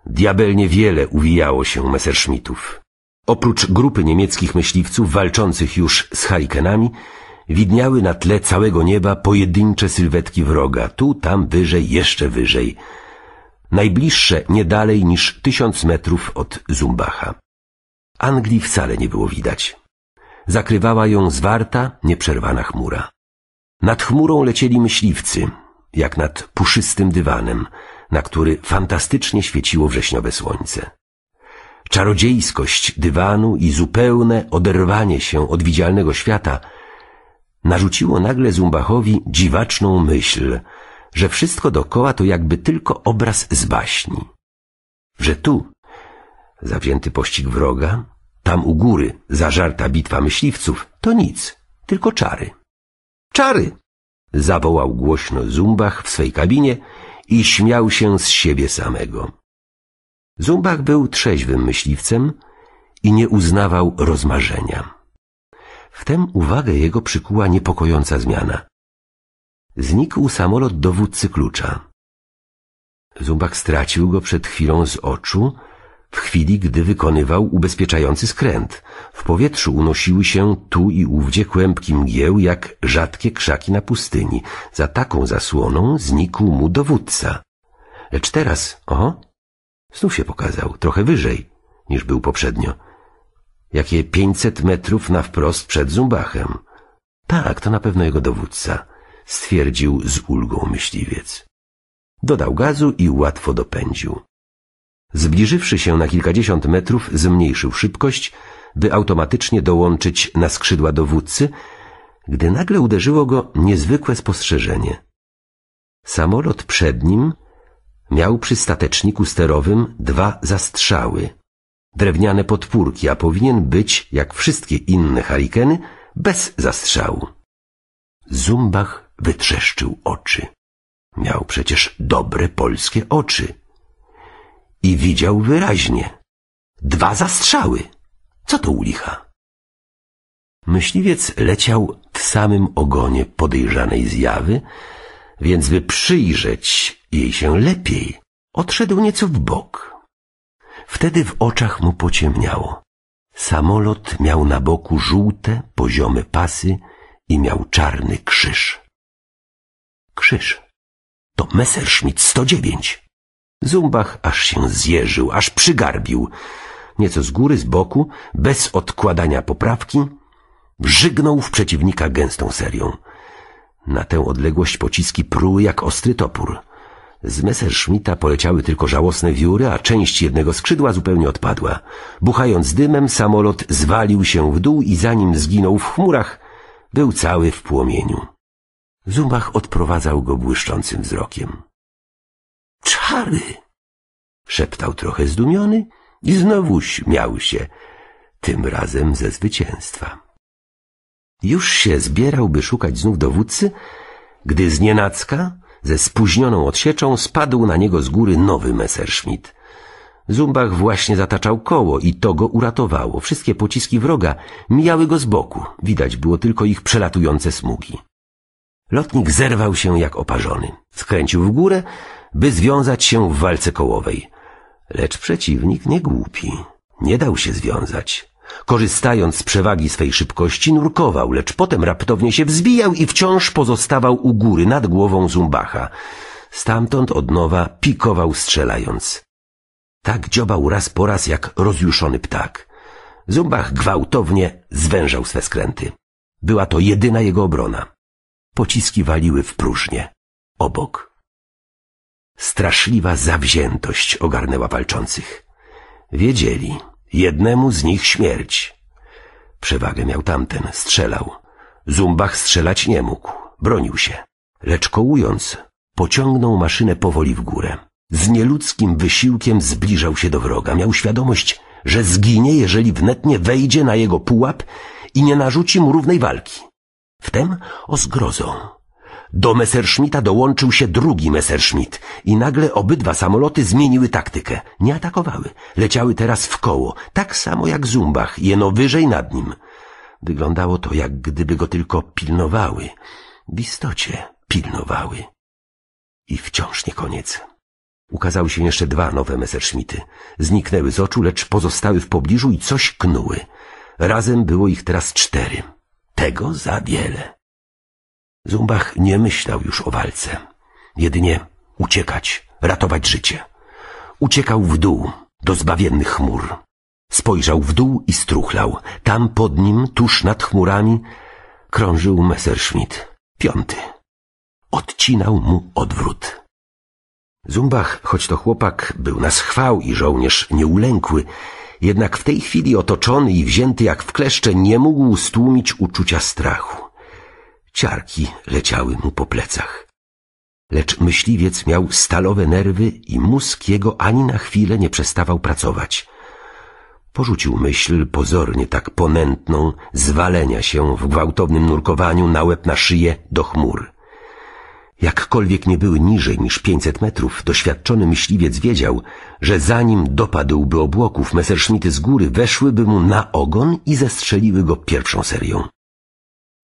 Diabelnie wiele uwijało się Messerschmittów. Oprócz grupy niemieckich myśliwców walczących już z harikenami, widniały na tle całego nieba pojedyncze sylwetki wroga, tu, tam, wyżej, jeszcze wyżej. Najbliższe nie dalej niż tysiąc metrów od Zumbacha. Anglii wcale nie było widać. Zakrywała ją zwarta, nieprzerwana chmura. Nad chmurą lecieli myśliwcy, jak nad puszystym dywanem, na który fantastycznie świeciło wrześniowe słońce. Czarodziejskość dywanu i zupełne oderwanie się od widzialnego świata narzuciło nagle Zumbachowi dziwaczną myśl, że wszystko dokoła to jakby tylko obraz z baśni. Że tu, zawzięty pościg wroga, tam u góry zażarta bitwa myśliwców to nic, tylko czary. Czary! zawołał głośno Zumbach w swej kabinie i śmiał się z siebie samego. Zumbach był trzeźwym myśliwcem i nie uznawał rozmarzenia. Wtem uwagę jego przykuła niepokojąca zmiana. Znikł samolot dowódcy klucza. Zumbach stracił go przed chwilą z oczu w chwili gdy wykonywał ubezpieczający skręt. W powietrzu unosiły się tu i ówdzie kłębki mgieł jak rzadkie krzaki na pustyni. Za taką zasłoną znikł mu dowódca. Lecz teraz, o, znów się pokazał, trochę wyżej niż był poprzednio. Jakie pięćset metrów na wprost przed Zumbachem. Tak, to na pewno jego dowódca, stwierdził z ulgą myśliwiec. Dodał gazu i łatwo dopędził. Zbliżywszy się na kilkadziesiąt metrów, zmniejszył szybkość, by automatycznie dołączyć na skrzydła dowódcy, gdy nagle uderzyło go niezwykłe spostrzeżenie. Samolot przed nim miał przy stateczniku sterowym dwa zastrzały, drewniane podpórki, a powinien być, jak wszystkie inne harikeny, bez zastrzału. Zumbach wytrzeszczył oczy. Miał przecież dobre polskie oczy i widział wyraźnie. Dwa zastrzały. Co to u licha? Myśliwiec leciał w samym ogonie podejrzanej zjawy, więc by przyjrzeć jej się lepiej, odszedł nieco w bok. Wtedy w oczach mu pociemniało. Samolot miał na boku żółte, poziome pasy i miał czarny krzyż. Krzyż. To Messerschmitt 109. Zumbach aż się zjeżył, aż przygarbił. Nieco z góry, z boku, bez odkładania poprawki, brzygnął w przeciwnika gęstą serią. Na tę odległość pociski pruły jak ostry topór. Z Messerschmitta poleciały tylko żałosne wióry, a część jednego skrzydła zupełnie odpadła. Buchając dymem, samolot zwalił się w dół i zanim zginął w chmurach, był cały w płomieniu. Zumbach odprowadzał go błyszczącym wzrokiem. Czary! Szeptał trochę zdumiony i znowu śmiał się, tym razem ze zwycięstwa. Już się zbierał, by szukać znów dowódcy, gdy z nienacka, ze spóźnioną odsieczą, spadł na niego z góry nowy Messerschmitt. Zumbach właśnie zataczał koło i to go uratowało. Wszystkie pociski wroga mijały go z boku. Widać było tylko ich przelatujące smugi. Lotnik zerwał się jak oparzony. Skręcił w górę, by związać się w walce kołowej. Lecz przeciwnik nie głupi. Nie dał się związać. Korzystając z przewagi swej szybkości, nurkował, lecz potem raptownie się wzbijał i wciąż pozostawał u góry nad głową Zumbacha. Stamtąd od nowa pikował strzelając. Tak dziobał raz po raz jak rozjuszony ptak. Zumbach gwałtownie zwężał swe skręty. Była to jedyna jego obrona. Pociski waliły w próżnię. Obok Straszliwa zawziętość ogarnęła walczących. Wiedzieli, jednemu z nich śmierć. Przewagę miał tamten, strzelał. Zumbach strzelać nie mógł, bronił się. Lecz kołując, pociągnął maszynę powoli w górę. Z nieludzkim wysiłkiem zbliżał się do wroga. Miał świadomość, że zginie, jeżeli wnetnie wejdzie na jego pułap i nie narzuci mu równej walki. Wtem o zgrozą do Messerschmitta dołączył się drugi Messerschmitt i nagle obydwa samoloty zmieniły taktykę. Nie atakowały. Leciały teraz w koło, tak samo jak Zumbach, jeno wyżej nad nim. Wyglądało to, jak gdyby go tylko pilnowały. W istocie pilnowały. I wciąż nie koniec. Ukazały się jeszcze dwa nowe Messerschmitty. Zniknęły z oczu, lecz pozostały w pobliżu i coś knuły. Razem było ich teraz cztery. Tego za wiele. Zumbach nie myślał już o walce. Jedynie uciekać, ratować życie. Uciekał w dół, do zbawiennych chmur. Spojrzał w dół i struchlał. Tam pod nim, tuż nad chmurami, krążył Messerschmitt, piąty. Odcinał mu odwrót. Zumbach, choć to chłopak, był na schwał i żołnierz nieulękły, jednak w tej chwili otoczony i wzięty jak w kleszcze nie mógł stłumić uczucia strachu. Ciarki leciały mu po plecach. Lecz myśliwiec miał stalowe nerwy i mózg jego ani na chwilę nie przestawał pracować. Porzucił myśl pozornie tak ponętną zwalenia się w gwałtownym nurkowaniu na łeb na szyję do chmur. Jakkolwiek nie były niżej niż 500 metrów, doświadczony myśliwiec wiedział, że zanim dopadłby obłoków, meserszmity z góry weszłyby mu na ogon i zestrzeliły go pierwszą serią.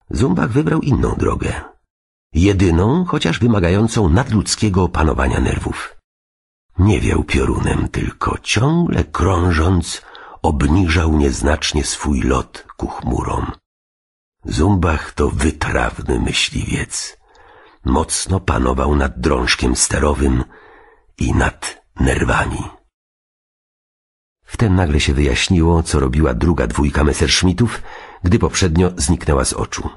Zumbach wybrał inną drogę. Jedyną, chociaż wymagającą nadludzkiego panowania nerwów. Nie wiał piorunem, tylko ciągle krążąc obniżał nieznacznie swój lot ku chmurom. Zumbach to wytrawny myśliwiec. Mocno panował nad drążkiem sterowym i nad nerwami. Wtem nagle się wyjaśniło, co robiła druga dwójka Messerschmittów, gdy poprzednio zniknęła z oczu.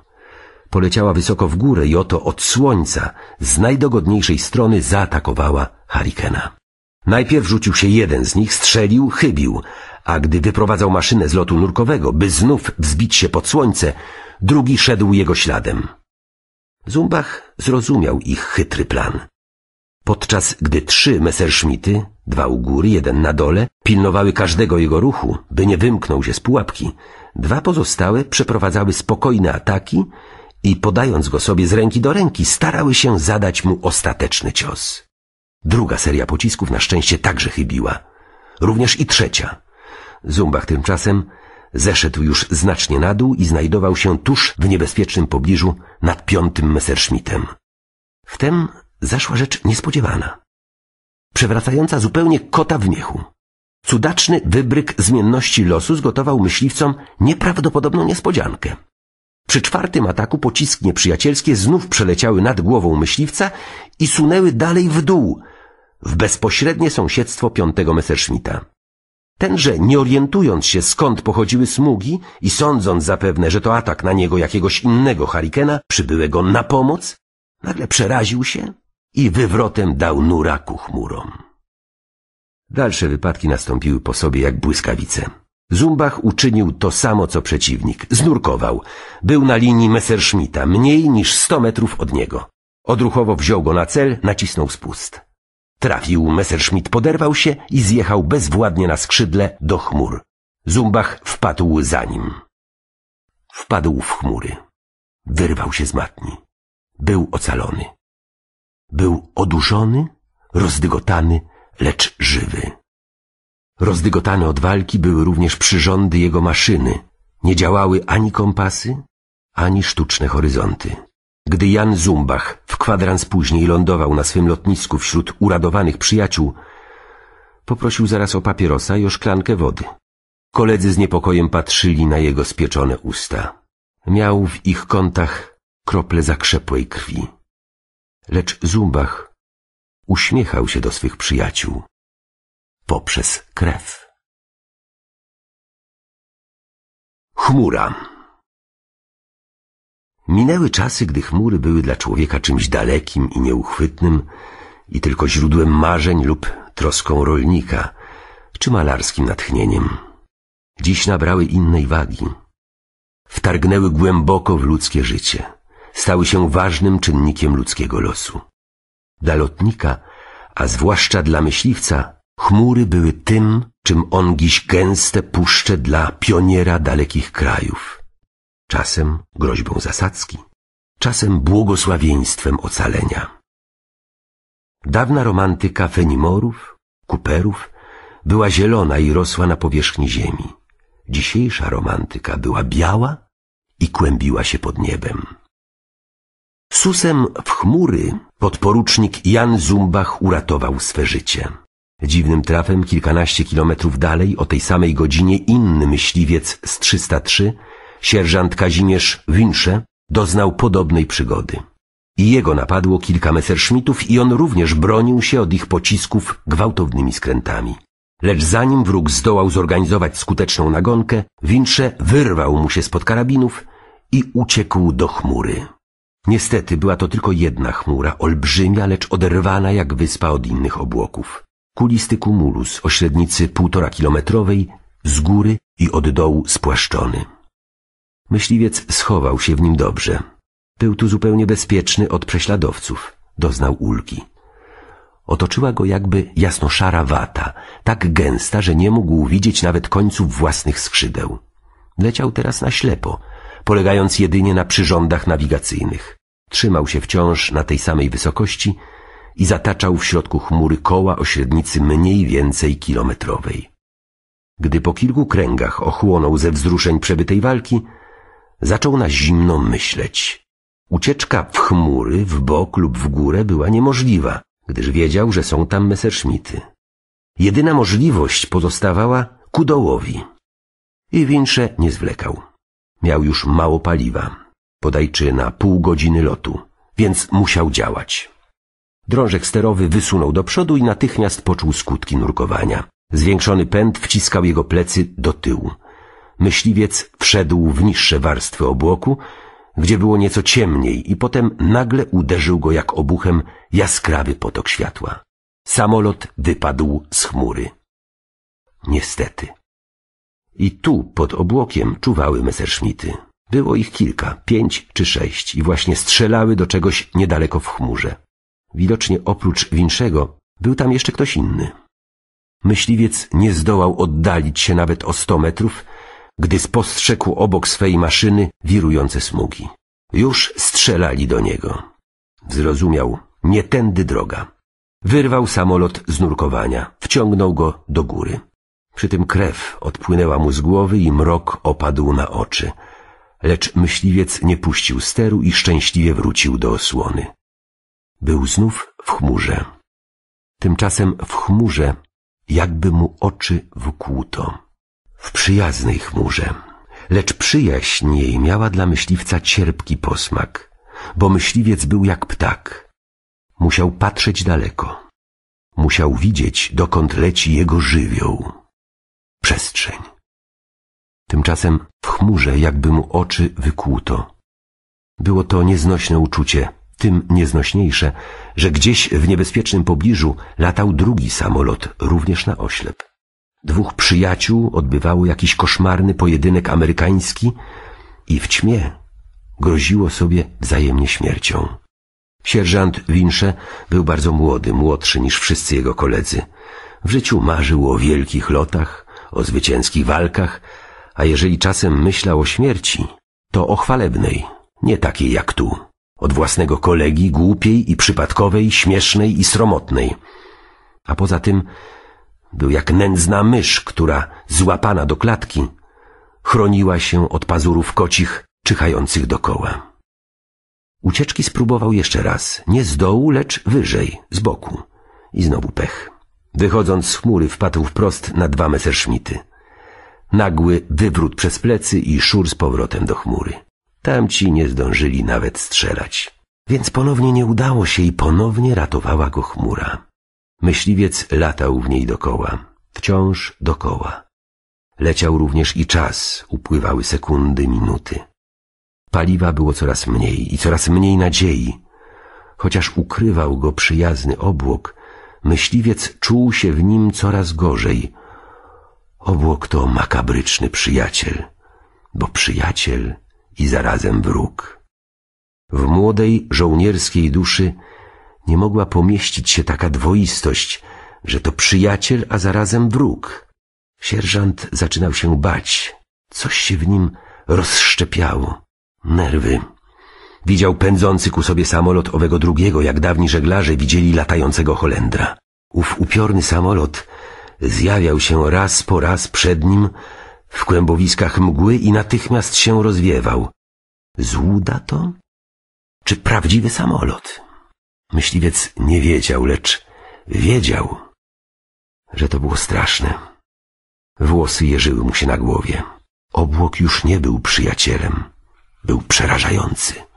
Poleciała wysoko w górę i oto od słońca z najdogodniejszej strony zaatakowała Harikena. Najpierw rzucił się jeden z nich, strzelił, chybił, a gdy wyprowadzał maszynę z lotu nurkowego, by znów wzbić się pod słońce, drugi szedł jego śladem. Zumbach zrozumiał ich chytry plan. Podczas gdy trzy Messerschmitty, dwa u góry, jeden na dole, pilnowały każdego jego ruchu, by nie wymknął się z pułapki, dwa pozostałe przeprowadzały spokojne ataki i podając go sobie z ręki do ręki, starały się zadać mu ostateczny cios. Druga seria pocisków na szczęście także chybiła. Również i trzecia. Zumbach tymczasem zeszedł już znacznie na dół i znajdował się tuż w niebezpiecznym pobliżu nad piątym Messerschmittem. Wtem zaszła rzecz niespodziewana. Przewracająca zupełnie kota w miechu. Cudaczny wybryk zmienności losu zgotował myśliwcom nieprawdopodobną niespodziankę. Przy czwartym ataku pociski nieprzyjacielskie znów przeleciały nad głową myśliwca i sunęły dalej w dół, w bezpośrednie sąsiedztwo piątego Messerschmitta. Tenże, nie orientując się skąd pochodziły smugi i sądząc zapewne, że to atak na niego jakiegoś innego harikena, przybyłego na pomoc, nagle przeraził się i wywrotem dał nura ku chmurom. Dalsze wypadki nastąpiły po sobie jak błyskawice. Zumbach uczynił to samo co przeciwnik. Znurkował. Był na linii Messerschmitta, mniej niż 100 metrów od niego. Odruchowo wziął go na cel, nacisnął spust. Trafił, Messerschmitt poderwał się i zjechał bezwładnie na skrzydle do chmur. Zumbach wpadł za nim. Wpadł w chmury. Wyrwał się z matni. Był ocalony. Był odurzony, rozdygotany, lecz żywy. Rozdygotane od walki były również przyrządy jego maszyny. Nie działały ani kompasy, ani sztuczne horyzonty. Gdy Jan Zumbach w kwadrans później lądował na swym lotnisku wśród uradowanych przyjaciół, poprosił zaraz o papierosa i o szklankę wody. Koledzy z niepokojem patrzyli na jego spieczone usta. Miał w ich kątach krople zakrzepłej krwi lecz Zumbach uśmiechał się do swych przyjaciół poprzez krew. Chmura Minęły czasy, gdy chmury były dla człowieka czymś dalekim i nieuchwytnym i tylko źródłem marzeń lub troską rolnika, czy malarskim natchnieniem. Dziś nabrały innej wagi. Wtargnęły głęboko w ludzkie życie – stały się ważnym czynnikiem ludzkiego losu. Dla lotnika, a zwłaszcza dla myśliwca, chmury były tym, czym on giś gęste puszcze dla pioniera dalekich krajów. Czasem groźbą zasadzki, czasem błogosławieństwem ocalenia. Dawna romantyka Fenimorów, Kuperów była zielona i rosła na powierzchni ziemi. Dzisiejsza romantyka była biała i kłębiła się pod niebem. Susem w chmury podporucznik Jan Zumbach uratował swe życie. Dziwnym trafem kilkanaście kilometrów dalej o tej samej godzinie inny myśliwiec z 303, sierżant Kazimierz Winsze, doznał podobnej przygody. I jego napadło kilka Messerschmittów i on również bronił się od ich pocisków gwałtownymi skrętami. Lecz zanim wróg zdołał zorganizować skuteczną nagonkę, Winsze wyrwał mu się spod karabinów i uciekł do chmury. Niestety była to tylko jedna chmura, olbrzymia, lecz oderwana jak wyspa od innych obłoków. Kulisty kumulus o średnicy półtora kilometrowej, z góry i od dołu spłaszczony. Myśliwiec schował się w nim dobrze. Był tu zupełnie bezpieczny od prześladowców. Doznał ulgi. Otoczyła go jakby jasnoszara wata, tak gęsta, że nie mógł widzieć nawet końców własnych skrzydeł. Leciał teraz na ślepo, polegając jedynie na przyrządach nawigacyjnych. Trzymał się wciąż na tej samej wysokości i zataczał w środku chmury koła o średnicy mniej więcej kilometrowej. Gdy po kilku kręgach ochłonął ze wzruszeń przebytej walki, zaczął na zimno myśleć. Ucieczka w chmury, w bok lub w górę była niemożliwa, gdyż wiedział, że są tam Messerschmitty. Jedyna możliwość pozostawała ku dołowi. I Winsze nie zwlekał. Miał już mało paliwa, podajczy na pół godziny lotu, więc musiał działać. Drążek sterowy wysunął do przodu i natychmiast poczuł skutki nurkowania. Zwiększony pęd wciskał jego plecy do tyłu. Myśliwiec wszedł w niższe warstwy obłoku, gdzie było nieco ciemniej i potem nagle uderzył go jak obuchem jaskrawy potok światła. Samolot wypadł z chmury. Niestety. I tu, pod obłokiem, czuwały Messerschmitty. Było ich kilka, pięć czy sześć i właśnie strzelały do czegoś niedaleko w chmurze. Widocznie oprócz Winszego był tam jeszcze ktoś inny. Myśliwiec nie zdołał oddalić się nawet o sto metrów, gdy spostrzegł obok swej maszyny wirujące smugi. Już strzelali do niego. Zrozumiał, nie tędy droga. Wyrwał samolot z nurkowania, wciągnął go do góry. Przy tym krew odpłynęła mu z głowy i mrok opadł na oczy. Lecz myśliwiec nie puścił steru i szczęśliwie wrócił do osłony. Był znów w chmurze. Tymczasem w chmurze jakby mu oczy wkłuto. W przyjaznej chmurze. Lecz przyjaźń jej miała dla myśliwca cierpki posmak, bo myśliwiec był jak ptak. Musiał patrzeć daleko. Musiał widzieć, dokąd leci jego żywioł przestrzeń. Tymczasem w chmurze jakby mu oczy wykłuto. Było to nieznośne uczucie, tym nieznośniejsze, że gdzieś w niebezpiecznym pobliżu latał drugi samolot, również na oślep. Dwóch przyjaciół odbywało jakiś koszmarny pojedynek amerykański i w ćmie groziło sobie wzajemnie śmiercią. Sierżant Winsze był bardzo młody, młodszy niż wszyscy jego koledzy. W życiu marzył o wielkich lotach, o zwycięskich walkach, a jeżeli czasem myślał o śmierci, to o chwalebnej, nie takiej jak tu, od własnego kolegi, głupiej i przypadkowej, śmiesznej i sromotnej. A poza tym był jak nędzna mysz, która, złapana do klatki, chroniła się od pazurów kocich czyhających dokoła. Ucieczki spróbował jeszcze raz, nie z dołu, lecz wyżej, z boku. I znowu pech. Wychodząc z chmury wpadł wprost na dwa meserszmity. Nagły wywrót przez plecy i szur z powrotem do chmury. Tamci nie zdążyli nawet strzelać. Więc ponownie nie udało się i ponownie ratowała go chmura. Myśliwiec latał w niej dokoła, wciąż dokoła. Leciał również i czas, upływały sekundy, minuty. Paliwa było coraz mniej i coraz mniej nadziei. Chociaż ukrywał go przyjazny obłok, Myśliwiec czuł się w nim coraz gorzej. Obłok to makabryczny przyjaciel, bo przyjaciel i zarazem wróg. W młodej, żołnierskiej duszy nie mogła pomieścić się taka dwoistość, że to przyjaciel, a zarazem wróg. Sierżant zaczynał się bać. Coś się w nim rozszczepiało. Nerwy. Widział pędzący ku sobie samolot owego drugiego, jak dawni żeglarze widzieli latającego Holendra. Ów upiorny samolot zjawiał się raz po raz przed nim w kłębowiskach mgły i natychmiast się rozwiewał. Złuda to? Czy prawdziwy samolot? Myśliwiec nie wiedział, lecz wiedział, że to było straszne. Włosy jeżyły mu się na głowie. Obłok już nie był przyjacielem. Był przerażający.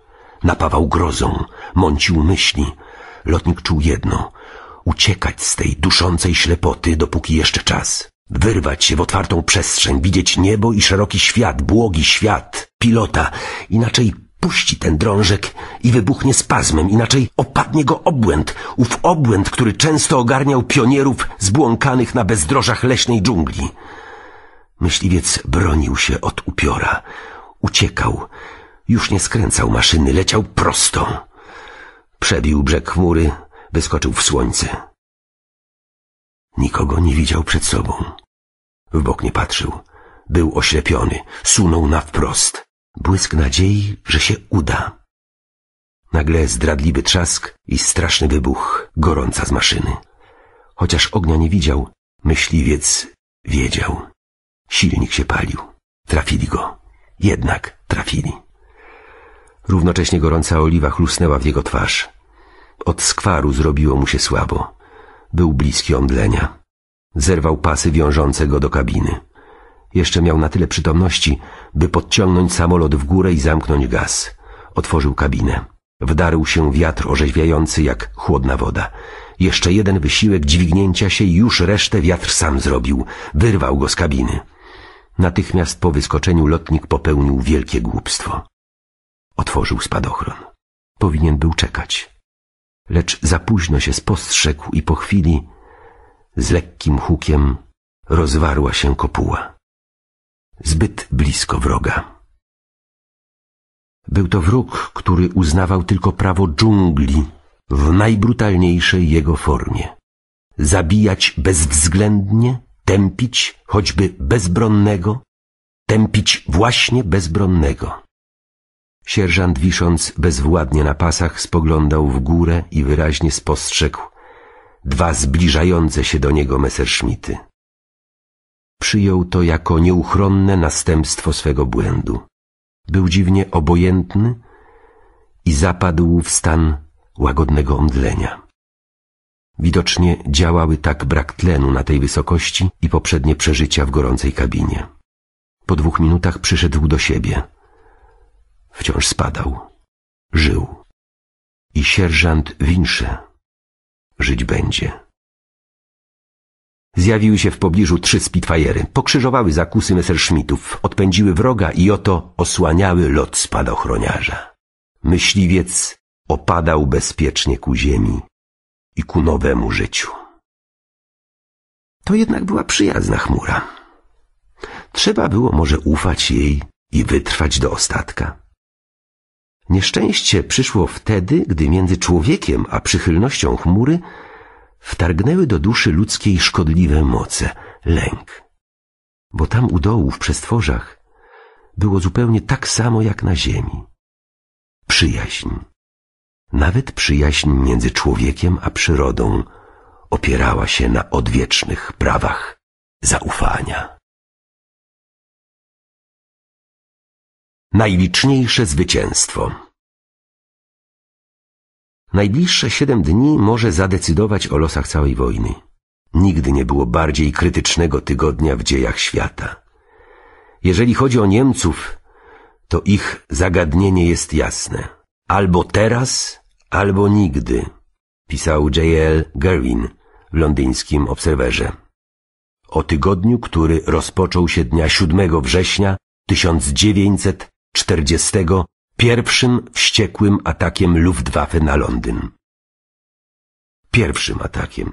Napawał grozą, mącił myśli. Lotnik czuł jedno — uciekać z tej duszącej ślepoty, dopóki jeszcze czas. Wyrwać się w otwartą przestrzeń, widzieć niebo i szeroki świat, błogi świat, pilota. Inaczej puści ten drążek i wybuchnie spazmem, inaczej opadnie go obłęd, ów obłęd, który często ogarniał pionierów zbłąkanych na bezdrożach leśnej dżungli. Myśliwiec bronił się od upiora, uciekał, już nie skręcał maszyny, leciał prosto. Przebił brzeg chmury, wyskoczył w słońce. Nikogo nie widział przed sobą. W bok nie patrzył. Był oślepiony, sunął na wprost. Błysk nadziei, że się uda. Nagle zdradliwy trzask i straszny wybuch gorąca z maszyny. Chociaż ognia nie widział, myśliwiec wiedział. Silnik się palił. Trafili go. Jednak trafili. Równocześnie gorąca oliwa chlusnęła w jego twarz. Od skwaru zrobiło mu się słabo. Był bliski omdlenia. Zerwał pasy wiążące go do kabiny. Jeszcze miał na tyle przytomności, by podciągnąć samolot w górę i zamknąć gaz. Otworzył kabinę. Wdarł się wiatr orzeźwiający jak chłodna woda. Jeszcze jeden wysiłek dźwignięcia się i już resztę wiatr sam zrobił. Wyrwał go z kabiny. Natychmiast po wyskoczeniu lotnik popełnił wielkie głupstwo. Otworzył spadochron. Powinien był czekać. Lecz za późno się spostrzegł i po chwili z lekkim hukiem rozwarła się kopuła. Zbyt blisko wroga. Był to wróg, który uznawał tylko prawo dżungli w najbrutalniejszej jego formie. Zabijać bezwzględnie, tępić choćby bezbronnego, tępić właśnie bezbronnego. Sierżant wisząc bezwładnie na pasach spoglądał w górę i wyraźnie spostrzegł dwa zbliżające się do niego Messerschmitty. Przyjął to jako nieuchronne następstwo swego błędu. Był dziwnie obojętny i zapadł w stan łagodnego omdlenia. Widocznie działały tak brak tlenu na tej wysokości i poprzednie przeżycia w gorącej kabinie. Po dwóch minutach przyszedł do siebie – wciąż spadał. Żył. I sierżant Winsze żyć będzie. Zjawiły się w pobliżu trzy spitfajery. Pokrzyżowały zakusy Messerschmittów, odpędziły wroga i oto osłaniały lot spadochroniarza. Myśliwiec opadał bezpiecznie ku ziemi i ku nowemu życiu. To jednak była przyjazna chmura. Trzeba było może ufać jej i wytrwać do ostatka. Nieszczęście przyszło wtedy, gdy między człowiekiem a przychylnością chmury wtargnęły do duszy ludzkiej szkodliwe moce, lęk. Bo tam u dołu, w przestworzach, było zupełnie tak samo jak na ziemi. Przyjaźń, nawet przyjaźń między człowiekiem a przyrodą, opierała się na odwiecznych prawach zaufania. Najliczniejsze zwycięstwo. Najbliższe siedem dni może zadecydować o losach całej wojny. Nigdy nie było bardziej krytycznego tygodnia w dziejach świata. Jeżeli chodzi o Niemców, to ich zagadnienie jest jasne. Albo teraz, albo nigdy, pisał J.L. Gerwin w londyńskim Obserwerze. O tygodniu, który rozpoczął się dnia 7 września 1900 40 pierwszym wściekłym atakiem Luftwaffe na Londyn. Pierwszym atakiem.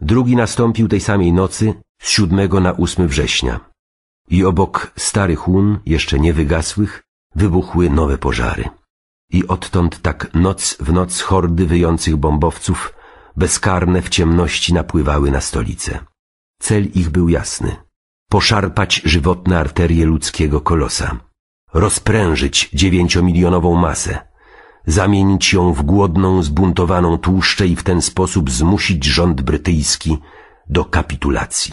Drugi nastąpił tej samej nocy z 7 na 8 września i obok starych hun, jeszcze nie wygasłych, wybuchły nowe pożary. I odtąd tak noc w noc hordy wyjących bombowców bezkarne w ciemności napływały na stolicę. Cel ich był jasny. Poszarpać żywotne arterie ludzkiego kolosa rozprężyć dziewięciomilionową masę, zamienić ją w głodną, zbuntowaną tłuszcze i w ten sposób zmusić rząd brytyjski do kapitulacji.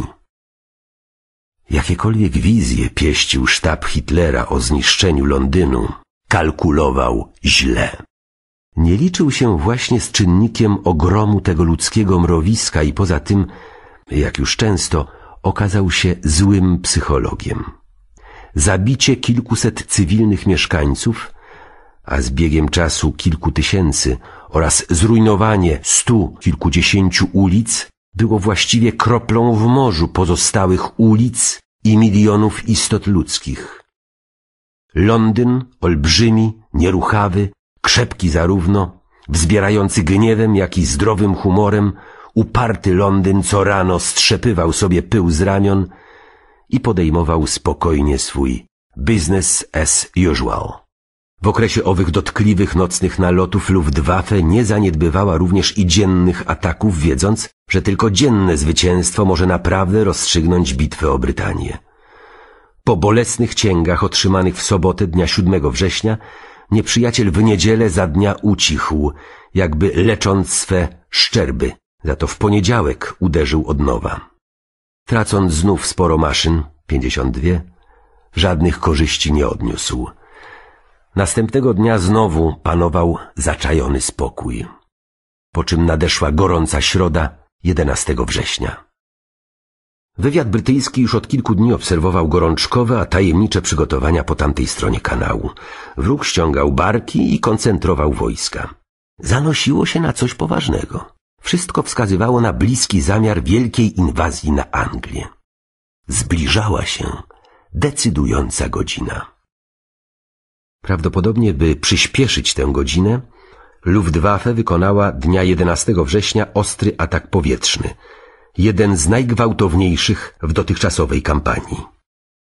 Jakiekolwiek wizje pieścił sztab Hitlera o zniszczeniu Londynu, kalkulował źle. Nie liczył się właśnie z czynnikiem ogromu tego ludzkiego mrowiska i poza tym, jak już często, okazał się złym psychologiem zabicie kilkuset cywilnych mieszkańców, a z biegiem czasu kilku tysięcy oraz zrujnowanie stu kilkudziesięciu ulic było właściwie kroplą w morzu pozostałych ulic i milionów istot ludzkich. Londyn, olbrzymi, nieruchawy, krzepki zarówno, wzbierający gniewem, jak i zdrowym humorem, uparty Londyn co rano strzepywał sobie pył z ramion i podejmował spokojnie swój business as usual. W okresie owych dotkliwych nocnych nalotów Luftwaffe nie zaniedbywała również i dziennych ataków, wiedząc, że tylko dzienne zwycięstwo może naprawdę rozstrzygnąć bitwę o Brytanię. Po bolesnych cięgach otrzymanych w sobotę dnia 7 września nieprzyjaciel w niedzielę za dnia ucichł, jakby lecząc swe szczerby. Za to w poniedziałek uderzył od nowa. Tracąc znów sporo maszyn, 52, żadnych korzyści nie odniósł. Następnego dnia znowu panował zaczajony spokój. Po czym nadeszła gorąca środa 11 września. Wywiad brytyjski już od kilku dni obserwował gorączkowe, a tajemnicze przygotowania po tamtej stronie kanału. Wróg ściągał barki i koncentrował wojska. Zanosiło się na coś poważnego. Wszystko wskazywało na bliski zamiar wielkiej inwazji na Anglię. Zbliżała się decydująca godzina. Prawdopodobnie, by przyspieszyć tę godzinę, Luftwaffe wykonała dnia 11 września ostry atak powietrzny, jeden z najgwałtowniejszych w dotychczasowej kampanii.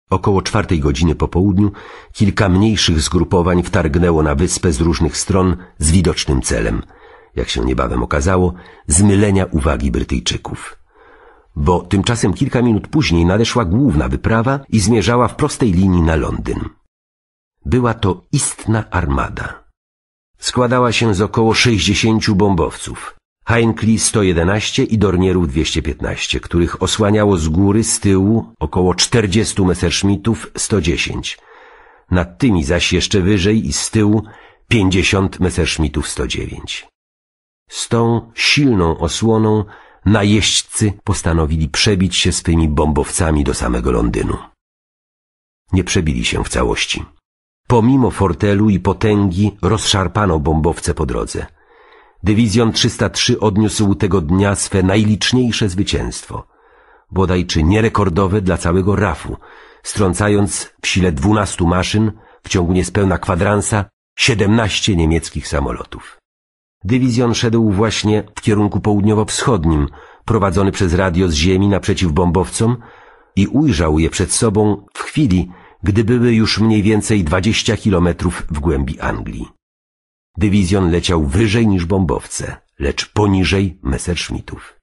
Około czwartej godziny po południu kilka mniejszych zgrupowań wtargnęło na wyspę z różnych stron z widocznym celem – jak się niebawem okazało, zmylenia uwagi Brytyjczyków. Bo tymczasem kilka minut później nadeszła główna wyprawa i zmierzała w prostej linii na Londyn. Była to istna armada. Składała się z około 60 bombowców, Heinkli 111 i Dornierów 215, których osłaniało z góry, z tyłu około 40 Messerschmittów 110. Nad tymi zaś jeszcze wyżej i z tyłu 50 Messerschmittów 109. Z tą silną osłoną najeźdźcy postanowili przebić się swymi bombowcami do samego Londynu. Nie przebili się w całości. Pomimo fortelu i potęgi rozszarpano bombowce po drodze. Dywizjon 303 odniósł tego dnia swe najliczniejsze zwycięstwo, bodaj czy nierekordowe dla całego rafu, strącając w sile 12 maszyn w ciągu niespełna kwadransa 17 niemieckich samolotów. Dywizjon szedł właśnie w kierunku południowo-wschodnim, prowadzony przez radio z ziemi naprzeciw bombowcom i ujrzał je przed sobą w chwili, gdy były już mniej więcej 20 kilometrów w głębi Anglii. Dywizjon leciał wyżej niż bombowce, lecz poniżej Messerschmittów.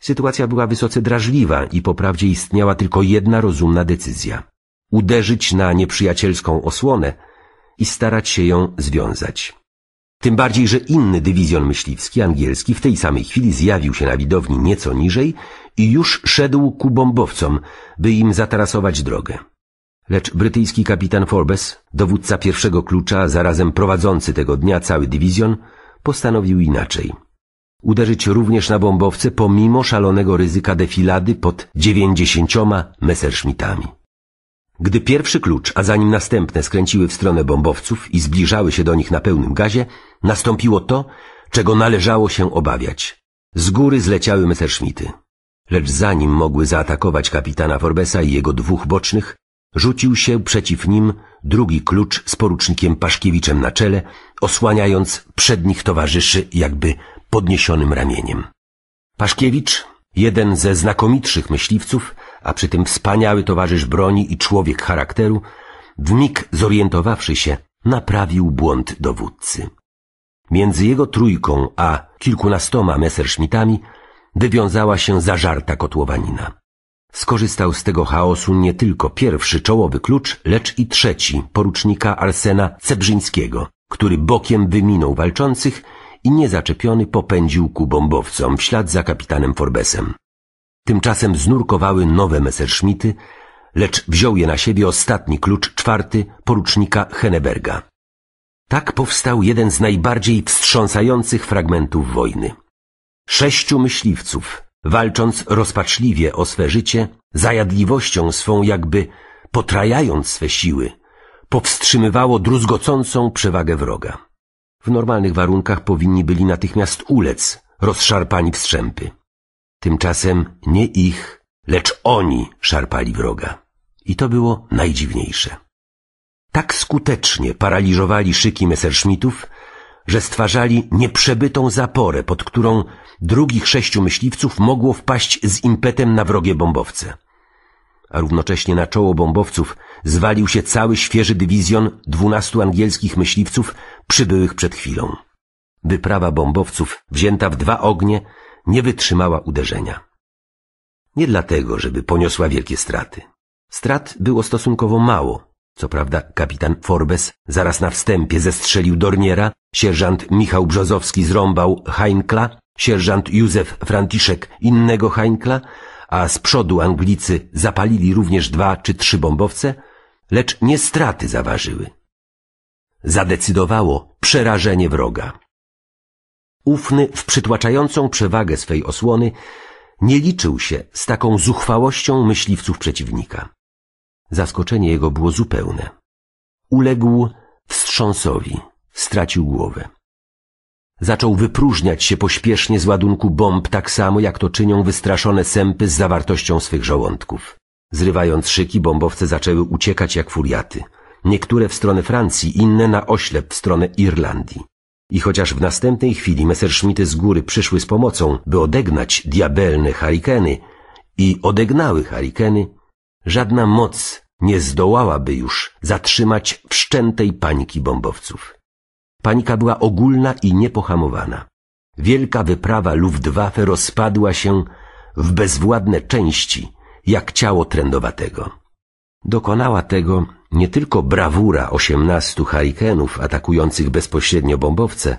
Sytuacja była wysoce drażliwa i po prawdzie istniała tylko jedna rozumna decyzja. Uderzyć na nieprzyjacielską osłonę i starać się ją związać. Tym bardziej, że inny dywizjon myśliwski, angielski, w tej samej chwili zjawił się na widowni nieco niżej i już szedł ku bombowcom, by im zatarasować drogę. Lecz brytyjski kapitan Forbes, dowódca pierwszego klucza, zarazem prowadzący tego dnia cały dywizjon, postanowił inaczej. Uderzyć również na bombowce pomimo szalonego ryzyka defilady pod dziewięćdziesięcioma Messerschmittami. Gdy pierwszy klucz, a za nim następne skręciły w stronę bombowców i zbliżały się do nich na pełnym gazie, nastąpiło to, czego należało się obawiać. Z góry zleciały Messerschmitty. Lecz zanim mogły zaatakować kapitana Forbesa i jego dwóch bocznych, rzucił się przeciw nim drugi klucz z porucznikiem Paszkiewiczem na czele, osłaniając przednich towarzyszy jakby podniesionym ramieniem. Paszkiewicz, jeden ze znakomitszych myśliwców, a przy tym wspaniały towarzysz broni i człowiek charakteru, mig zorientowawszy się, naprawił błąd dowódcy. Między jego trójką a kilkunastoma Messerschmittami wywiązała się zażarta kotłowanina. Skorzystał z tego chaosu nie tylko pierwszy czołowy klucz, lecz i trzeci, porucznika Arsena Cebrzyńskiego, który bokiem wyminął walczących i niezaczepiony popędził ku bombowcom w ślad za kapitanem Forbesem. Tymczasem znurkowały nowe Messerschmitty, lecz wziął je na siebie ostatni klucz czwarty porucznika Henneberga. Tak powstał jeden z najbardziej wstrząsających fragmentów wojny. Sześciu myśliwców, walcząc rozpaczliwie o swe życie, zajadliwością swą jakby potrajając swe siły, powstrzymywało druzgocącą przewagę wroga. W normalnych warunkach powinni byli natychmiast ulec, rozszarpani wstrzępy. strzępy. Tymczasem nie ich, lecz oni szarpali wroga. I to było najdziwniejsze. Tak skutecznie paraliżowali szyki Messerschmittów, że stwarzali nieprzebytą zaporę, pod którą drugich sześciu myśliwców mogło wpaść z impetem na wrogie bombowce. A równocześnie na czoło bombowców zwalił się cały świeży dywizjon dwunastu angielskich myśliwców przybyłych przed chwilą. Wyprawa bombowców, wzięta w dwa ognie, nie wytrzymała uderzenia. Nie dlatego, żeby poniosła wielkie straty. Strat było stosunkowo mało. Co prawda kapitan Forbes zaraz na wstępie zestrzelił Dorniera, sierżant Michał Brzozowski zrąbał Heinkla, sierżant Józef Franciszek innego Heinkla, a z przodu Anglicy zapalili również dwa czy trzy bombowce, lecz nie straty zaważyły. Zadecydowało przerażenie wroga. Ufny w przytłaczającą przewagę swej osłony nie liczył się z taką zuchwałością myśliwców przeciwnika. Zaskoczenie jego było zupełne. Uległ wstrząsowi, stracił głowę. Zaczął wypróżniać się pośpiesznie z ładunku bomb tak samo, jak to czynią wystraszone sępy z zawartością swych żołądków. Zrywając szyki, bombowce zaczęły uciekać jak furiaty. Niektóre w stronę Francji, inne na oślep w stronę Irlandii. I chociaż w następnej chwili Messerschmitty z góry przyszły z pomocą, by odegnać diabelne harikeny i odegnały harikeny, żadna moc nie zdołałaby już zatrzymać wszczętej paniki bombowców. Panika była ogólna i niepohamowana. Wielka wyprawa Luftwaffe rozpadła się w bezwładne części, jak ciało trędowatego. Dokonała tego nie tylko brawura 18 harikenów atakujących bezpośrednio bombowce,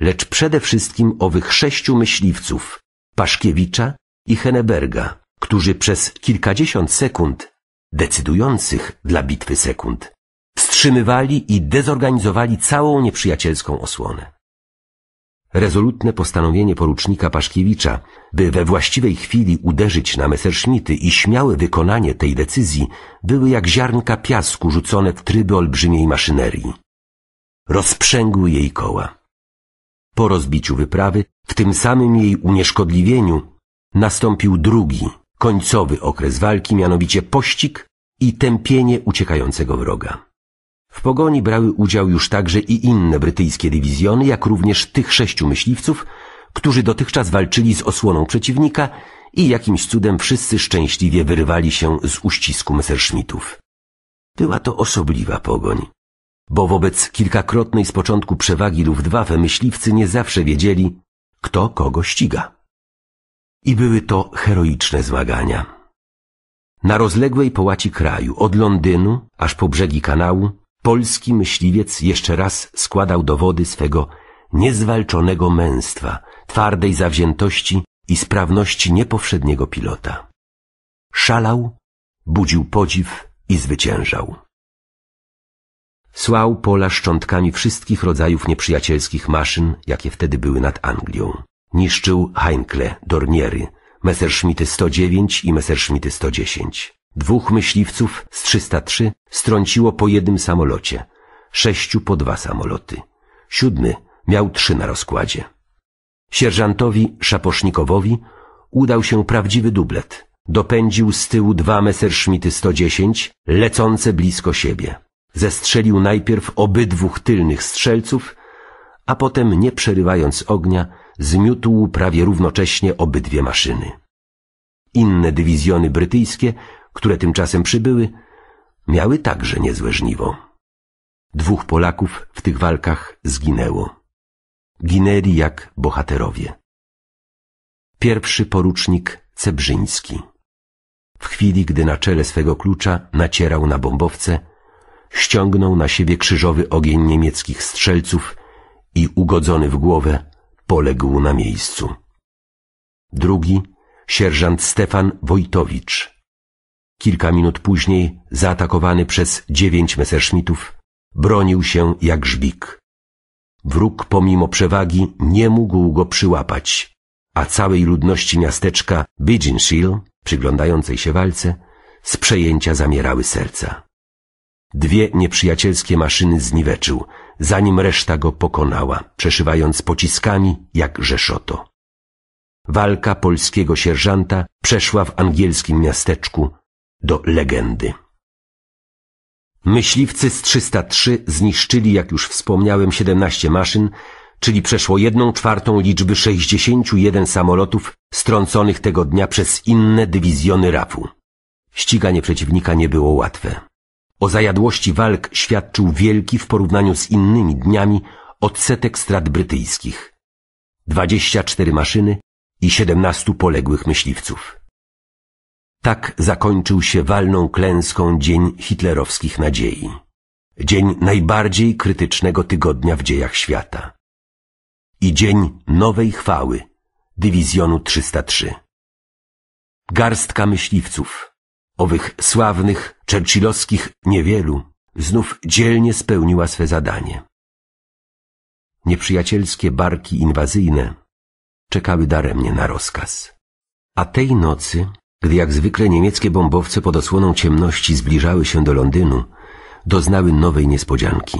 lecz przede wszystkim owych sześciu myśliwców, Paszkiewicza i Henneberga, którzy przez kilkadziesiąt sekund, decydujących dla bitwy sekund, wstrzymywali i dezorganizowali całą nieprzyjacielską osłonę rezolutne postanowienie porucznika Paszkiewicza, by we właściwej chwili uderzyć na Messerschmitty i śmiałe wykonanie tej decyzji były jak ziarnka piasku rzucone w tryby olbrzymiej maszynerii. Rozprzęgły jej koła. Po rozbiciu wyprawy, w tym samym jej unieszkodliwieniu, nastąpił drugi, końcowy okres walki, mianowicie pościg i tępienie uciekającego wroga. W pogoni brały udział już także i inne brytyjskie dywizjony, jak również tych sześciu myśliwców, którzy dotychczas walczyli z osłoną przeciwnika i jakimś cudem wszyscy szczęśliwie wyrwali się z uścisku Messerschmittów. Była to osobliwa pogoń, bo wobec kilkakrotnej z początku przewagi Luftwaffe myśliwcy nie zawsze wiedzieli, kto kogo ściga. I były to heroiczne zmagania. Na rozległej połaci kraju, od Londynu aż po brzegi kanału, polski myśliwiec jeszcze raz składał dowody swego niezwalczonego męstwa, twardej zawziętości i sprawności niepowszedniego pilota. Szalał, budził podziw i zwyciężał. Słał pola szczątkami wszystkich rodzajów nieprzyjacielskich maszyn, jakie wtedy były nad Anglią. Niszczył Heinkle, Dorniery, Messerschmitty 109 i Messerschmitty 110. Dwóch myśliwców z 303 strąciło po jednym samolocie, sześciu po dwa samoloty. Siódmy miał trzy na rozkładzie. Sierżantowi Szaposznikowowi udał się prawdziwy dublet. Dopędził z tyłu dwa Messerschmitty 110, lecące blisko siebie. Zestrzelił najpierw obydwóch tylnych strzelców, a potem, nie przerywając ognia, zmiótł prawie równocześnie obydwie maszyny. Inne dywizjony brytyjskie które tymczasem przybyły, miały także niezłe żniwo. Dwóch Polaków w tych walkach zginęło. Ginęli jak bohaterowie. Pierwszy porucznik Cebrzyński. W chwili, gdy na czele swego klucza nacierał na bombowce, ściągnął na siebie krzyżowy ogień niemieckich strzelców i ugodzony w głowę poległ na miejscu. Drugi, sierżant Stefan Wojtowicz, Kilka minut później, zaatakowany przez dziewięć Messerschmittów, bronił się jak żbik. Wróg pomimo przewagi nie mógł go przyłapać, a całej ludności miasteczka Bidzinshill, przyglądającej się walce, z przejęcia zamierały serca. Dwie nieprzyjacielskie maszyny zniweczył, zanim reszta go pokonała, przeszywając pociskami jak rzeszoto. Walka polskiego sierżanta przeszła w angielskim miasteczku do legendy. Myśliwcy z 303 zniszczyli, jak już wspomniałem, 17 maszyn, czyli przeszło jedną czwartą liczby 61 samolotów strąconych tego dnia przez inne dywizjony RAF-u. Ściganie przeciwnika nie było łatwe. O zajadłości walk świadczył wielki w porównaniu z innymi dniami odsetek strat brytyjskich. 24 maszyny i 17 poległych myśliwców. Tak zakończył się walną klęską dzień hitlerowskich nadziei. Dzień najbardziej krytycznego tygodnia w dziejach świata. I dzień nowej chwały, dywizjonu 303. Garstka myśliwców, owych sławnych, czerczilowskich niewielu, znów dzielnie spełniła swe zadanie. Nieprzyjacielskie barki inwazyjne czekały daremnie na rozkaz. A tej nocy gdy jak zwykle niemieckie bombowce pod osłoną ciemności zbliżały się do Londynu, doznały nowej niespodzianki.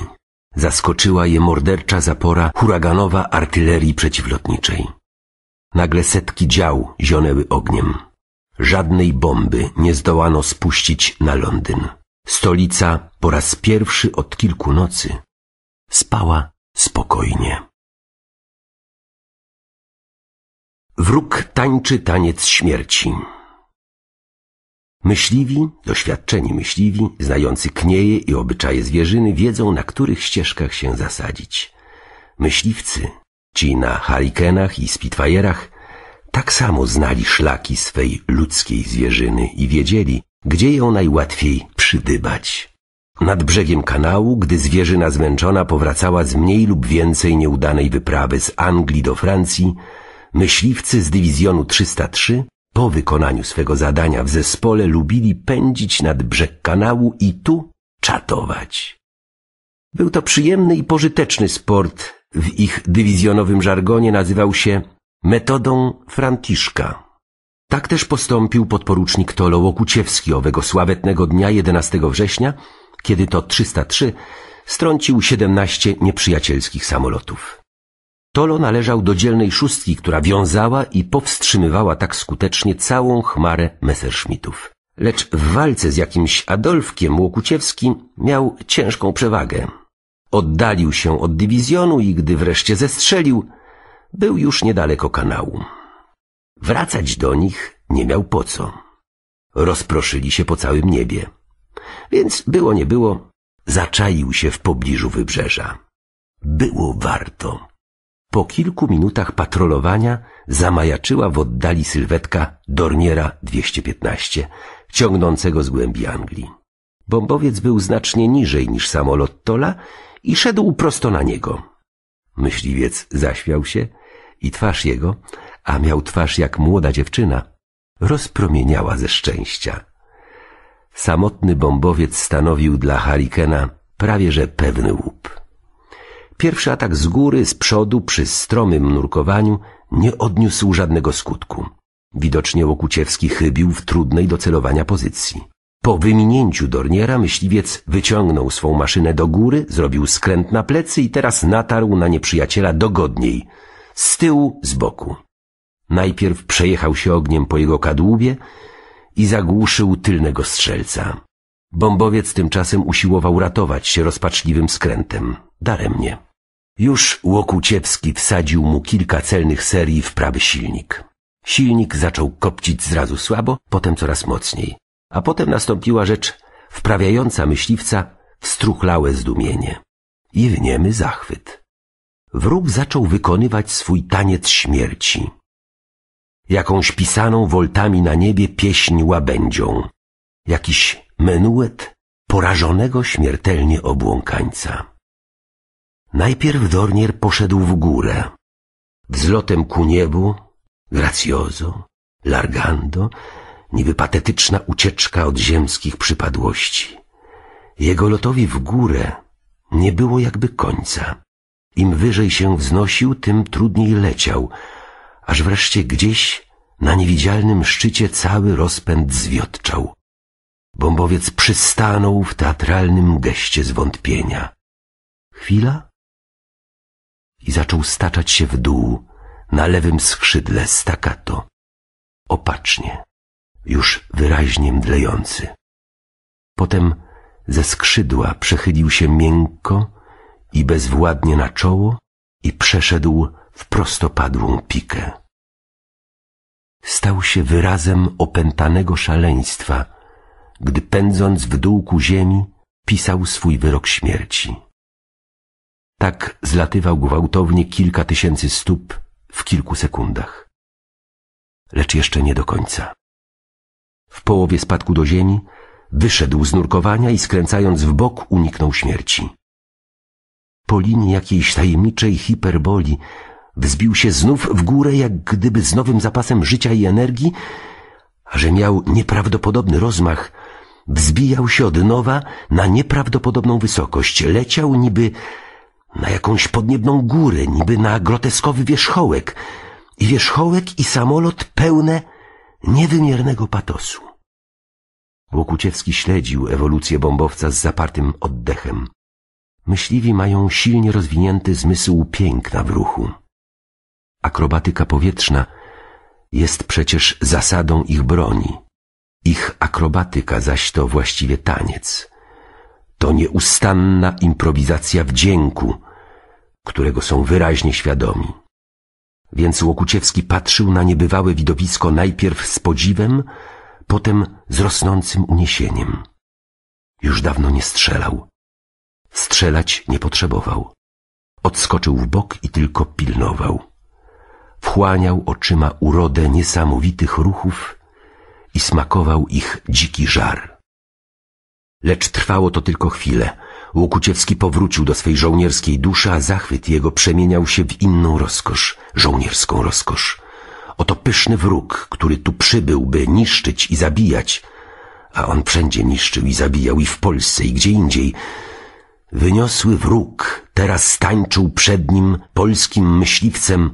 Zaskoczyła je mordercza zapora huraganowa artylerii przeciwlotniczej. Nagle setki dział zionęły ogniem. Żadnej bomby nie zdołano spuścić na Londyn. Stolica po raz pierwszy od kilku nocy spała spokojnie. Wróg tańczy taniec śmierci. Myśliwi, doświadczeni myśliwi, znający knieje i obyczaje zwierzyny, wiedzą, na których ścieżkach się zasadzić. Myśliwcy, ci na harikenach i spitfajerach, tak samo znali szlaki swej ludzkiej zwierzyny i wiedzieli, gdzie ją najłatwiej przydybać. Nad brzegiem kanału, gdy zwierzyna zmęczona powracała z mniej lub więcej nieudanej wyprawy z Anglii do Francji, myśliwcy z dywizjonu 303 po wykonaniu swego zadania w zespole lubili pędzić nad brzeg kanału i tu czatować. Był to przyjemny i pożyteczny sport, w ich dywizjonowym żargonie nazywał się metodą Franciszka. Tak też postąpił podporucznik Tolo Łokuciewski owego sławetnego dnia 11 września, kiedy to 303 strącił 17 nieprzyjacielskich samolotów. Tolo należał do dzielnej szóstki, która wiązała i powstrzymywała tak skutecznie całą chmarę Messerschmittów. Lecz w walce z jakimś Adolfkiem Łokuciewskim miał ciężką przewagę. Oddalił się od dywizjonu i gdy wreszcie zestrzelił, był już niedaleko kanału. Wracać do nich nie miał po co. Rozproszyli się po całym niebie. Więc było nie było, zaczaił się w pobliżu wybrzeża. Było warto. Po kilku minutach patrolowania zamajaczyła w oddali sylwetka Dorniera 215, ciągnącego z głębi Anglii. Bombowiec był znacznie niżej niż samolot Tola i szedł prosto na niego. Myśliwiec zaśmiał się i twarz jego, a miał twarz jak młoda dziewczyna, rozpromieniała ze szczęścia. Samotny bombowiec stanowił dla Harikena prawie że pewny łup. Pierwszy atak z góry, z przodu, przy stromym nurkowaniu nie odniósł żadnego skutku. Widocznie Łokuciewski chybił w trudnej do celowania pozycji. Po wyminięciu Dorniera myśliwiec wyciągnął swą maszynę do góry, zrobił skręt na plecy i teraz natarł na nieprzyjaciela dogodniej, z tyłu, z boku. Najpierw przejechał się ogniem po jego kadłubie i zagłuszył tylnego strzelca. Bombowiec tymczasem usiłował ratować się rozpaczliwym skrętem. Daremnie. Już Łokuciewski wsadził mu kilka celnych serii w prawy silnik. Silnik zaczął kopcić zrazu słabo, potem coraz mocniej. A potem nastąpiła rzecz wprawiająca myśliwca w struchlałe zdumienie i w niemy zachwyt. Wróg zaczął wykonywać swój taniec śmierci. Jakąś pisaną woltami na niebie pieśń łabędzią. Jakiś menuet porażonego śmiertelnie obłąkańca. Najpierw Dornier poszedł w górę. Wzlotem ku niebu, graciozo, largando, niby patetyczna ucieczka od ziemskich przypadłości. Jego lotowi w górę nie było jakby końca. Im wyżej się wznosił, tym trudniej leciał, aż wreszcie gdzieś na niewidzialnym szczycie cały rozpęd zwiotczał. Bombowiec przystanął w teatralnym geście zwątpienia. Chwila? i zaczął staczać się w dół, na lewym skrzydle staccato, opacznie, już wyraźnie mdlejący. Potem ze skrzydła przechylił się miękko i bezwładnie na czoło i przeszedł w prostopadłą pikę. Stał się wyrazem opętanego szaleństwa, gdy pędząc w dół ku ziemi pisał swój wyrok śmierci. Tak zlatywał gwałtownie kilka tysięcy stóp w kilku sekundach. Lecz jeszcze nie do końca. W połowie spadku do ziemi wyszedł z nurkowania i skręcając w bok uniknął śmierci. Po linii jakiejś tajemniczej hiperboli wzbił się znów w górę, jak gdyby z nowym zapasem życia i energii, a że miał nieprawdopodobny rozmach, wzbijał się od nowa na nieprawdopodobną wysokość, leciał niby na jakąś podniebną górę, niby na groteskowy wierzchołek. I wierzchołek i samolot pełne niewymiernego patosu. Łokuciewski śledził ewolucję bombowca z zapartym oddechem. Myśliwi mają silnie rozwinięty zmysł piękna w ruchu. Akrobatyka powietrzna jest przecież zasadą ich broni. Ich akrobatyka zaś to właściwie taniec to nieustanna improwizacja wdzięku, którego są wyraźnie świadomi. Więc Łokuciewski patrzył na niebywałe widowisko najpierw z podziwem, potem z rosnącym uniesieniem. Już dawno nie strzelał. Strzelać nie potrzebował. Odskoczył w bok i tylko pilnował. Wchłaniał oczyma urodę niesamowitych ruchów i smakował ich dziki żar. Lecz trwało to tylko chwilę. Łukuciewski powrócił do swej żołnierskiej duszy, a zachwyt jego przemieniał się w inną rozkosz, żołnierską rozkosz. Oto pyszny wróg, który tu przybył, by niszczyć i zabijać, a on wszędzie niszczył i zabijał i w Polsce i gdzie indziej. Wyniosły wróg teraz tańczył przed nim polskim myśliwcem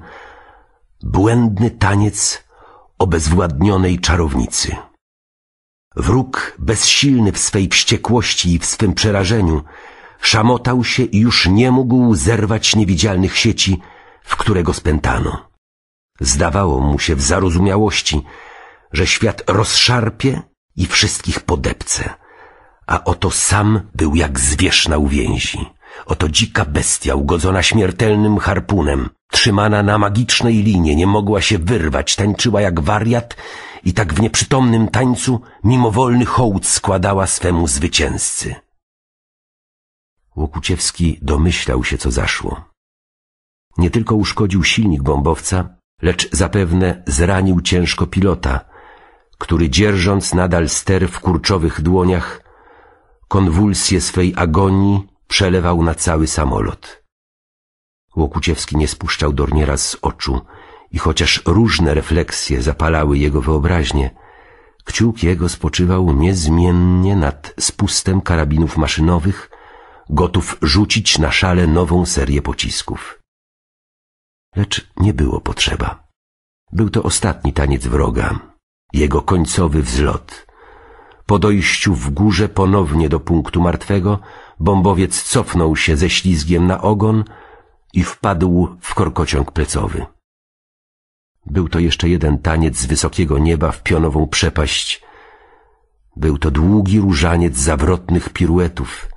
błędny taniec obezwładnionej czarownicy. Wróg, bezsilny w swej wściekłości i w swym przerażeniu, szamotał się i już nie mógł zerwać niewidzialnych sieci, w które go spętano. Zdawało mu się w zarozumiałości, że świat rozszarpie i wszystkich podepce, a oto sam był jak zwierz na uwięzi. Oto dzika bestia ugodzona śmiertelnym harpunem, trzymana na magicznej linie, nie mogła się wyrwać, tańczyła jak wariat i tak w nieprzytomnym tańcu mimowolny hołd składała swemu zwycięzcy. Łokuciewski domyślał się, co zaszło. Nie tylko uszkodził silnik bombowca, lecz zapewne zranił ciężko pilota, który dzierżąc nadal ster w kurczowych dłoniach, konwulsje swej agonii przelewał na cały samolot. Łokuciewski nie spuszczał Dorniera z oczu i chociaż różne refleksje zapalały jego wyobraźnię, kciuk jego spoczywał niezmiennie nad spustem karabinów maszynowych, gotów rzucić na szale nową serię pocisków. Lecz nie było potrzeba. Był to ostatni taniec wroga, jego końcowy wzlot. Po dojściu w górze ponownie do punktu martwego Bombowiec cofnął się ze ślizgiem na ogon i wpadł w korkociąg plecowy. Był to jeszcze jeden taniec z wysokiego nieba w pionową przepaść. Był to długi różaniec zawrotnych piruetów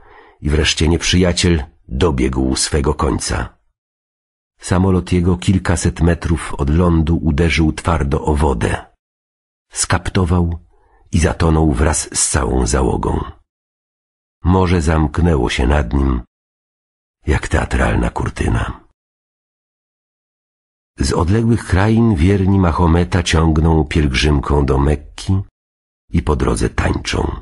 i wreszcie nieprzyjaciel dobiegł swego końca. Samolot jego kilkaset metrów od lądu uderzył twardo o wodę. Skaptował i zatonął wraz z całą załogą. Morze zamknęło się nad nim, jak teatralna kurtyna. Z odległych krain wierni Mahometa ciągną pielgrzymką do Mekki i po drodze tańczą.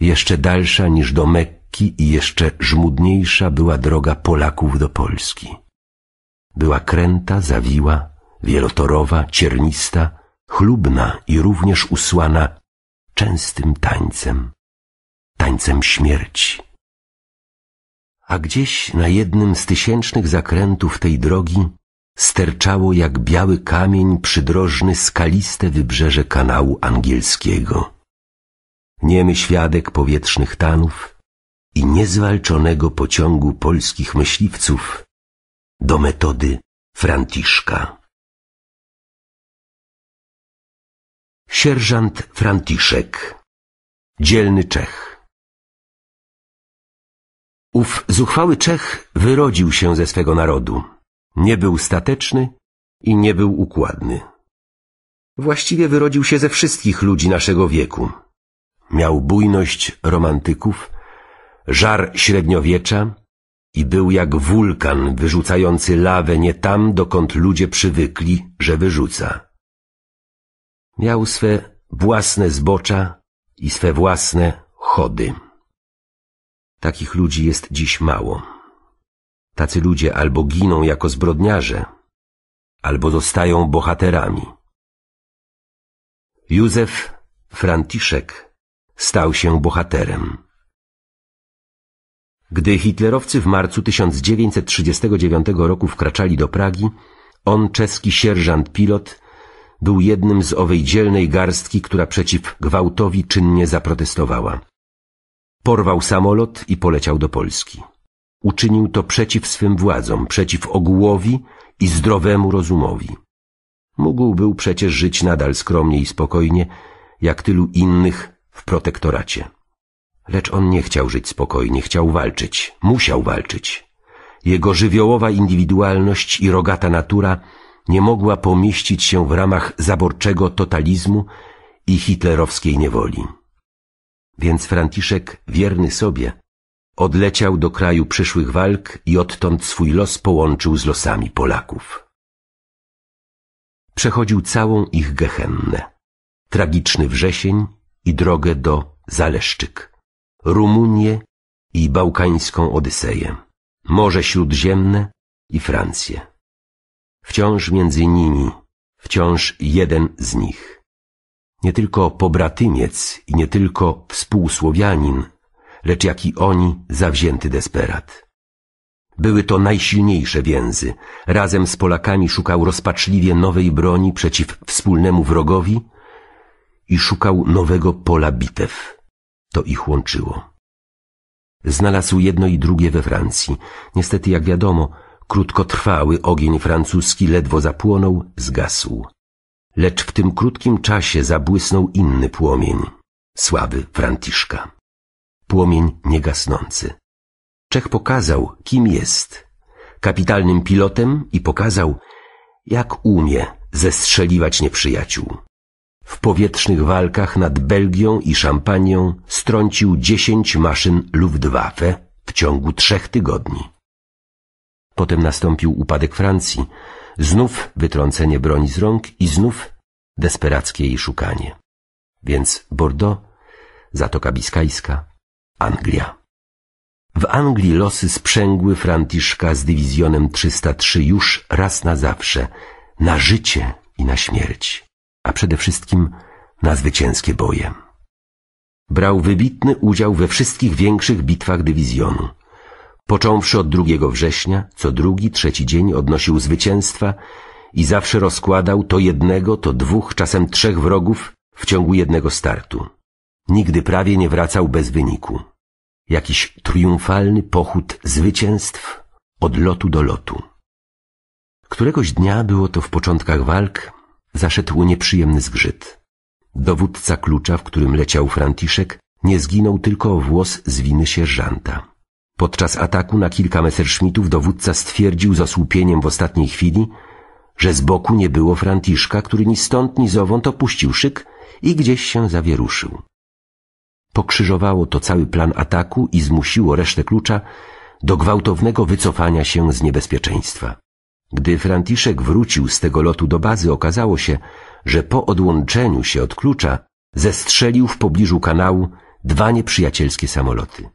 Jeszcze dalsza niż do Mekki i jeszcze żmudniejsza była droga Polaków do Polski. Była kręta, zawiła, wielotorowa, ciernista, chlubna i również usłana częstym tańcem tańcem śmierci. A gdzieś na jednym z tysięcznych zakrętów tej drogi sterczało jak biały kamień przydrożny skaliste wybrzeże kanału angielskiego. Niemy świadek powietrznych tanów i niezwalczonego pociągu polskich myśliwców do metody Franciszka. Sierżant Franciszek, dzielny Czech. Ów zuchwały Czech wyrodził się ze swego narodu. Nie był stateczny i nie był układny. Właściwie wyrodził się ze wszystkich ludzi naszego wieku. Miał bujność romantyków, żar średniowiecza i był jak wulkan wyrzucający lawę nie tam, dokąd ludzie przywykli, że wyrzuca. Miał swe własne zbocza i swe własne chody. Takich ludzi jest dziś mało. Tacy ludzie albo giną jako zbrodniarze, albo zostają bohaterami. Józef Franciszek stał się bohaterem. Gdy hitlerowcy w marcu 1939 roku wkraczali do Pragi, on, czeski sierżant pilot, był jednym z owej dzielnej garstki, która przeciw gwałtowi czynnie zaprotestowała. Porwał samolot i poleciał do Polski. Uczynił to przeciw swym władzom, przeciw ogółowi i zdrowemu rozumowi. Mógł był przecież żyć nadal skromnie i spokojnie, jak tylu innych w protektoracie. Lecz on nie chciał żyć spokojnie, chciał walczyć, musiał walczyć. Jego żywiołowa indywidualność i rogata natura nie mogła pomieścić się w ramach zaborczego totalizmu i hitlerowskiej niewoli. Więc Franciszek, wierny sobie, odleciał do kraju przyszłych walk i odtąd swój los połączył z losami Polaków. Przechodził całą ich gehennę, tragiczny wrzesień i drogę do Zaleszczyk, Rumunię i bałkańską Odyseję, Morze Śródziemne i Francję. Wciąż między nimi, wciąż jeden z nich nie tylko pobratymiec i nie tylko współsłowianin, lecz jak i oni zawzięty desperat. Były to najsilniejsze więzy. Razem z Polakami szukał rozpaczliwie nowej broni przeciw wspólnemu wrogowi i szukał nowego pola bitew. To ich łączyło. Znalazł jedno i drugie we Francji. Niestety, jak wiadomo, krótkotrwały ogień francuski ledwo zapłonął, zgasł lecz w tym krótkim czasie zabłysnął inny płomień, sławy Franciszka. Płomień niegasnący. Czech pokazał, kim jest. Kapitalnym pilotem i pokazał, jak umie zestrzeliwać nieprzyjaciół. W powietrznych walkach nad Belgią i Szampanią strącił dziesięć maszyn Luftwaffe w ciągu trzech tygodni. Potem nastąpił upadek Francji, znów wytrącenie broni z rąk i znów desperackie jej szukanie. Więc Bordeaux, Zatoka Biskajska, Anglia. W Anglii losy sprzęgły Franciszka z dywizjonem 303 już raz na zawsze, na życie i na śmierć, a przede wszystkim na zwycięskie boje. Brał wybitny udział we wszystkich większych bitwach dywizjonu – Począwszy od 2 września, co drugi, trzeci dzień odnosił zwycięstwa i zawsze rozkładał to jednego, to dwóch, czasem trzech wrogów w ciągu jednego startu. Nigdy prawie nie wracał bez wyniku. Jakiś triumfalny pochód zwycięstw od lotu do lotu. Któregoś dnia, było to w początkach walk, zaszedł nieprzyjemny zgrzyt. Dowódca klucza, w którym leciał Franciszek, nie zginął tylko o włos z winy sierżanta. Podczas ataku na kilka Messerschmittów dowódca stwierdził z osłupieniem w ostatniej chwili, że z boku nie było Franciszka, który ni stąd ni zowąd opuścił szyk i gdzieś się zawieruszył. Pokrzyżowało to cały plan ataku i zmusiło resztę klucza do gwałtownego wycofania się z niebezpieczeństwa. Gdy Franciszek wrócił z tego lotu do bazy, okazało się, że po odłączeniu się od klucza zestrzelił w pobliżu kanału dwa nieprzyjacielskie samoloty.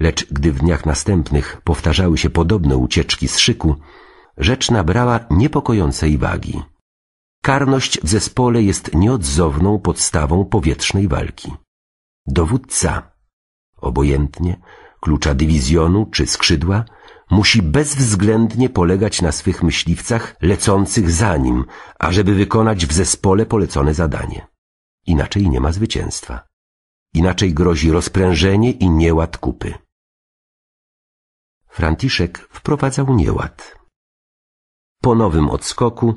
Lecz gdy w dniach następnych powtarzały się podobne ucieczki z szyku, rzecz nabrała niepokojącej wagi. Karność w zespole jest nieodzowną podstawą powietrznej walki. Dowódca, obojętnie, klucza dywizjonu czy skrzydła, musi bezwzględnie polegać na swych myśliwcach lecących za nim, ażeby wykonać w zespole polecone zadanie. Inaczej nie ma zwycięstwa. Inaczej grozi rozprężenie i nieład kupy. Franciszek wprowadzał nieład. Po nowym odskoku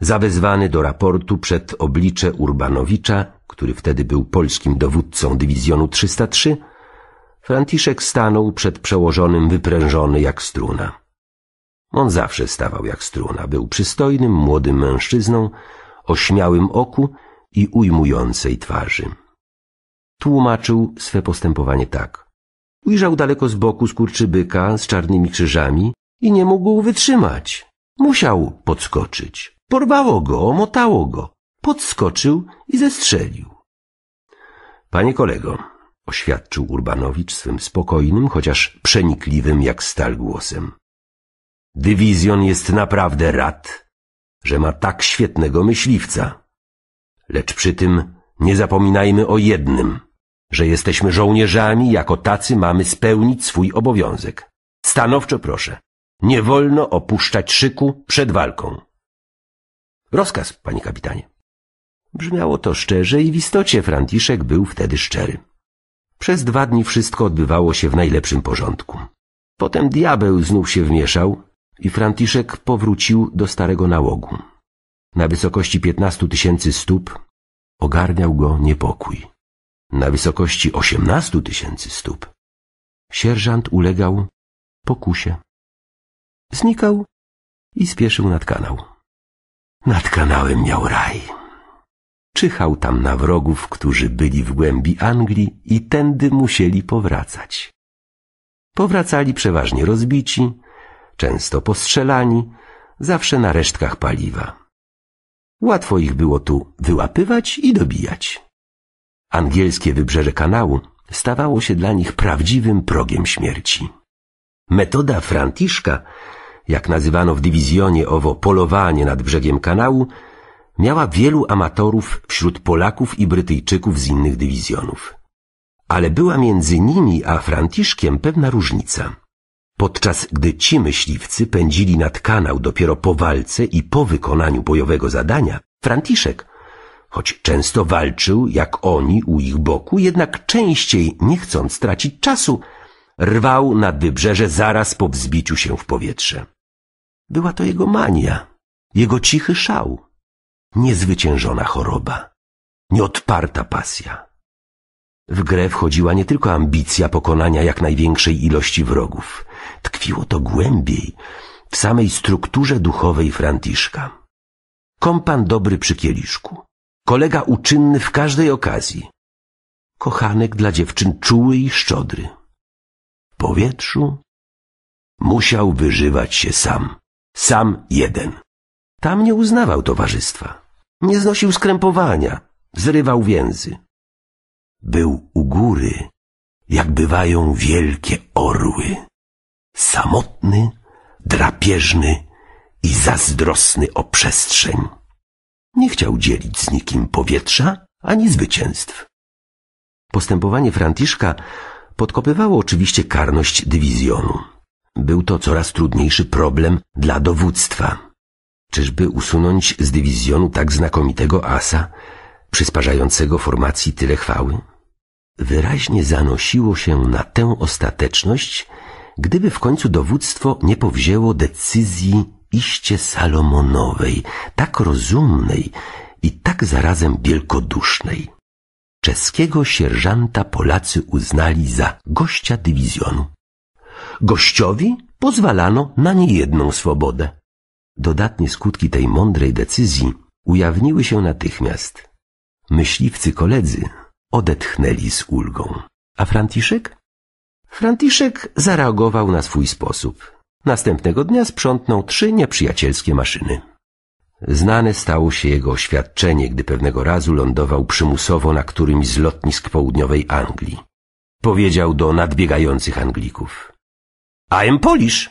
zawezwany do raportu przed oblicze Urbanowicza, który wtedy był polskim dowódcą dywizjonu 303, Franciszek stanął przed przełożonym wyprężony jak struna. On zawsze stawał jak struna, był przystojnym, młodym mężczyzną, o śmiałym oku i ujmującej twarzy. Tłumaczył swe postępowanie tak. Ujrzał daleko z boku skurczybyka z czarnymi krzyżami i nie mógł wytrzymać. Musiał podskoczyć. Porwało go, omotało go. Podskoczył i zestrzelił. Panie kolego, oświadczył Urbanowicz swym spokojnym, chociaż przenikliwym jak stal głosem. Dywizjon jest naprawdę rad, że ma tak świetnego myśliwca. Lecz przy tym nie zapominajmy o jednym – że jesteśmy żołnierzami, jako tacy mamy spełnić swój obowiązek. Stanowczo proszę, nie wolno opuszczać szyku przed walką. Rozkaz, panie kapitanie. Brzmiało to szczerze i w istocie Franciszek był wtedy szczery. Przez dwa dni wszystko odbywało się w najlepszym porządku. Potem diabeł znów się wmieszał i Franciszek powrócił do starego nałogu. Na wysokości piętnastu tysięcy stóp ogarniał go niepokój na wysokości osiemnastu tysięcy stóp, sierżant ulegał pokusie. Znikał i spieszył nad kanał. Nad kanałem miał raj. Czyhał tam na wrogów, którzy byli w głębi Anglii i tędy musieli powracać. Powracali przeważnie rozbici, często postrzelani, zawsze na resztkach paliwa. Łatwo ich było tu wyłapywać i dobijać. Angielskie wybrzeże kanału stawało się dla nich prawdziwym progiem śmierci. Metoda Franciszka, jak nazywano w dywizjonie owo polowanie nad brzegiem kanału, miała wielu amatorów wśród Polaków i Brytyjczyków z innych dywizjonów. Ale była między nimi a Franciszkiem pewna różnica. Podczas gdy ci myśliwcy pędzili nad kanał dopiero po walce i po wykonaniu bojowego zadania, Franciszek Choć często walczył, jak oni, u ich boku, jednak częściej, nie chcąc tracić czasu, rwał na wybrzeże zaraz po wzbiciu się w powietrze. Była to jego mania, jego cichy szał, niezwyciężona choroba, nieodparta pasja. W grę wchodziła nie tylko ambicja pokonania jak największej ilości wrogów. Tkwiło to głębiej, w samej strukturze duchowej Franciszka. Kompan dobry przy kieliszku kolega uczynny w każdej okazji. Kochanek dla dziewczyn czuły i szczodry. W powietrzu musiał wyżywać się sam, sam jeden. Tam nie uznawał towarzystwa, nie znosił skrępowania, zrywał więzy. Był u góry, jak bywają wielkie orły, samotny, drapieżny i zazdrosny o przestrzeń. Nie chciał dzielić z nikim powietrza ani zwycięstw. Postępowanie Franciszka podkopywało oczywiście karność dywizjonu. Był to coraz trudniejszy problem dla dowództwa. Czyżby usunąć z dywizjonu tak znakomitego asa, przysparzającego formacji tyle chwały? Wyraźnie zanosiło się na tę ostateczność, gdyby w końcu dowództwo nie powzięło decyzji iście Salomonowej, tak rozumnej i tak zarazem wielkodusznej. Czeskiego sierżanta Polacy uznali za gościa dywizjonu. Gościowi pozwalano na niejedną swobodę. Dodatnie skutki tej mądrej decyzji ujawniły się natychmiast. Myśliwcy koledzy odetchnęli z ulgą. A Franciszek? Franciszek zareagował na swój sposób. Następnego dnia sprzątnął trzy nieprzyjacielskie maszyny. Znane stało się jego oświadczenie, gdy pewnego razu lądował przymusowo na którymś z lotnisk południowej Anglii. Powiedział do nadbiegających Anglików. I'm Polish!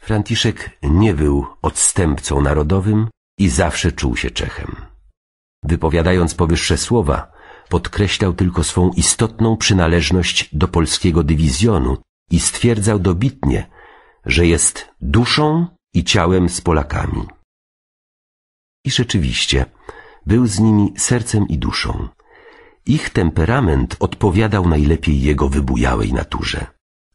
Franciszek nie był odstępcą narodowym i zawsze czuł się Czechem. Wypowiadając powyższe słowa, podkreślał tylko swą istotną przynależność do polskiego dywizjonu i stwierdzał dobitnie, że jest duszą i ciałem z Polakami. I rzeczywiście, był z nimi sercem i duszą. Ich temperament odpowiadał najlepiej jego wybujałej naturze.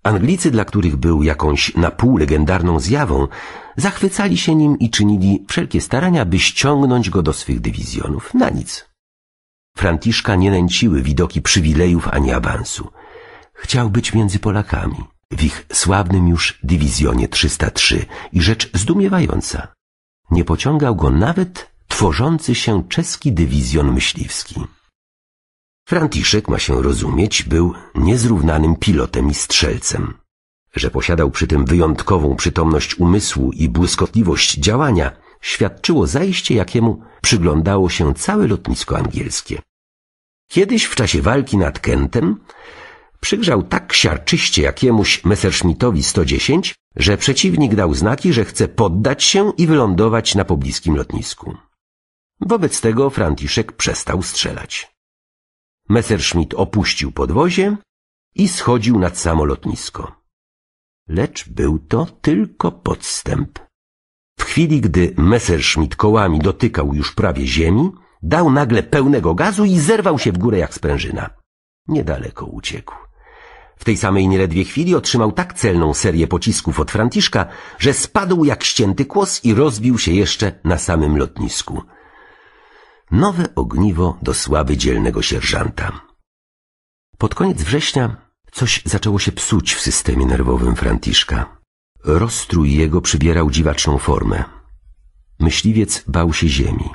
Anglicy, dla których był jakąś na pół legendarną zjawą, zachwycali się nim i czynili wszelkie starania, by ściągnąć go do swych dywizjonów. Na nic. Franciszka nie nęciły widoki przywilejów ani awansu. Chciał być między Polakami w ich sławnym już dywizjonie 303 i rzecz zdumiewająca. Nie pociągał go nawet tworzący się czeski dywizjon myśliwski. Franciszek, ma się rozumieć, był niezrównanym pilotem i strzelcem. Że posiadał przy tym wyjątkową przytomność umysłu i błyskotliwość działania, świadczyło zajście, jakiemu przyglądało się całe lotnisko angielskie. Kiedyś w czasie walki nad Kentem przygrzał tak siarczyście jakiemuś Messerschmittowi 110, że przeciwnik dał znaki, że chce poddać się i wylądować na pobliskim lotnisku. Wobec tego Franciszek przestał strzelać. Messerschmitt opuścił podwozie i schodził nad samo lotnisko. Lecz był to tylko podstęp. W chwili, gdy Messerschmitt kołami dotykał już prawie ziemi, dał nagle pełnego gazu i zerwał się w górę jak sprężyna. Niedaleko uciekł. W tej samej nieledwie chwili otrzymał tak celną serię pocisków od Franciszka, że spadł jak ścięty kłos i rozbił się jeszcze na samym lotnisku. Nowe ogniwo do sławy dzielnego sierżanta. Pod koniec września coś zaczęło się psuć w systemie nerwowym Franciszka. Rozstrój jego przybierał dziwaczną formę. Myśliwiec bał się ziemi.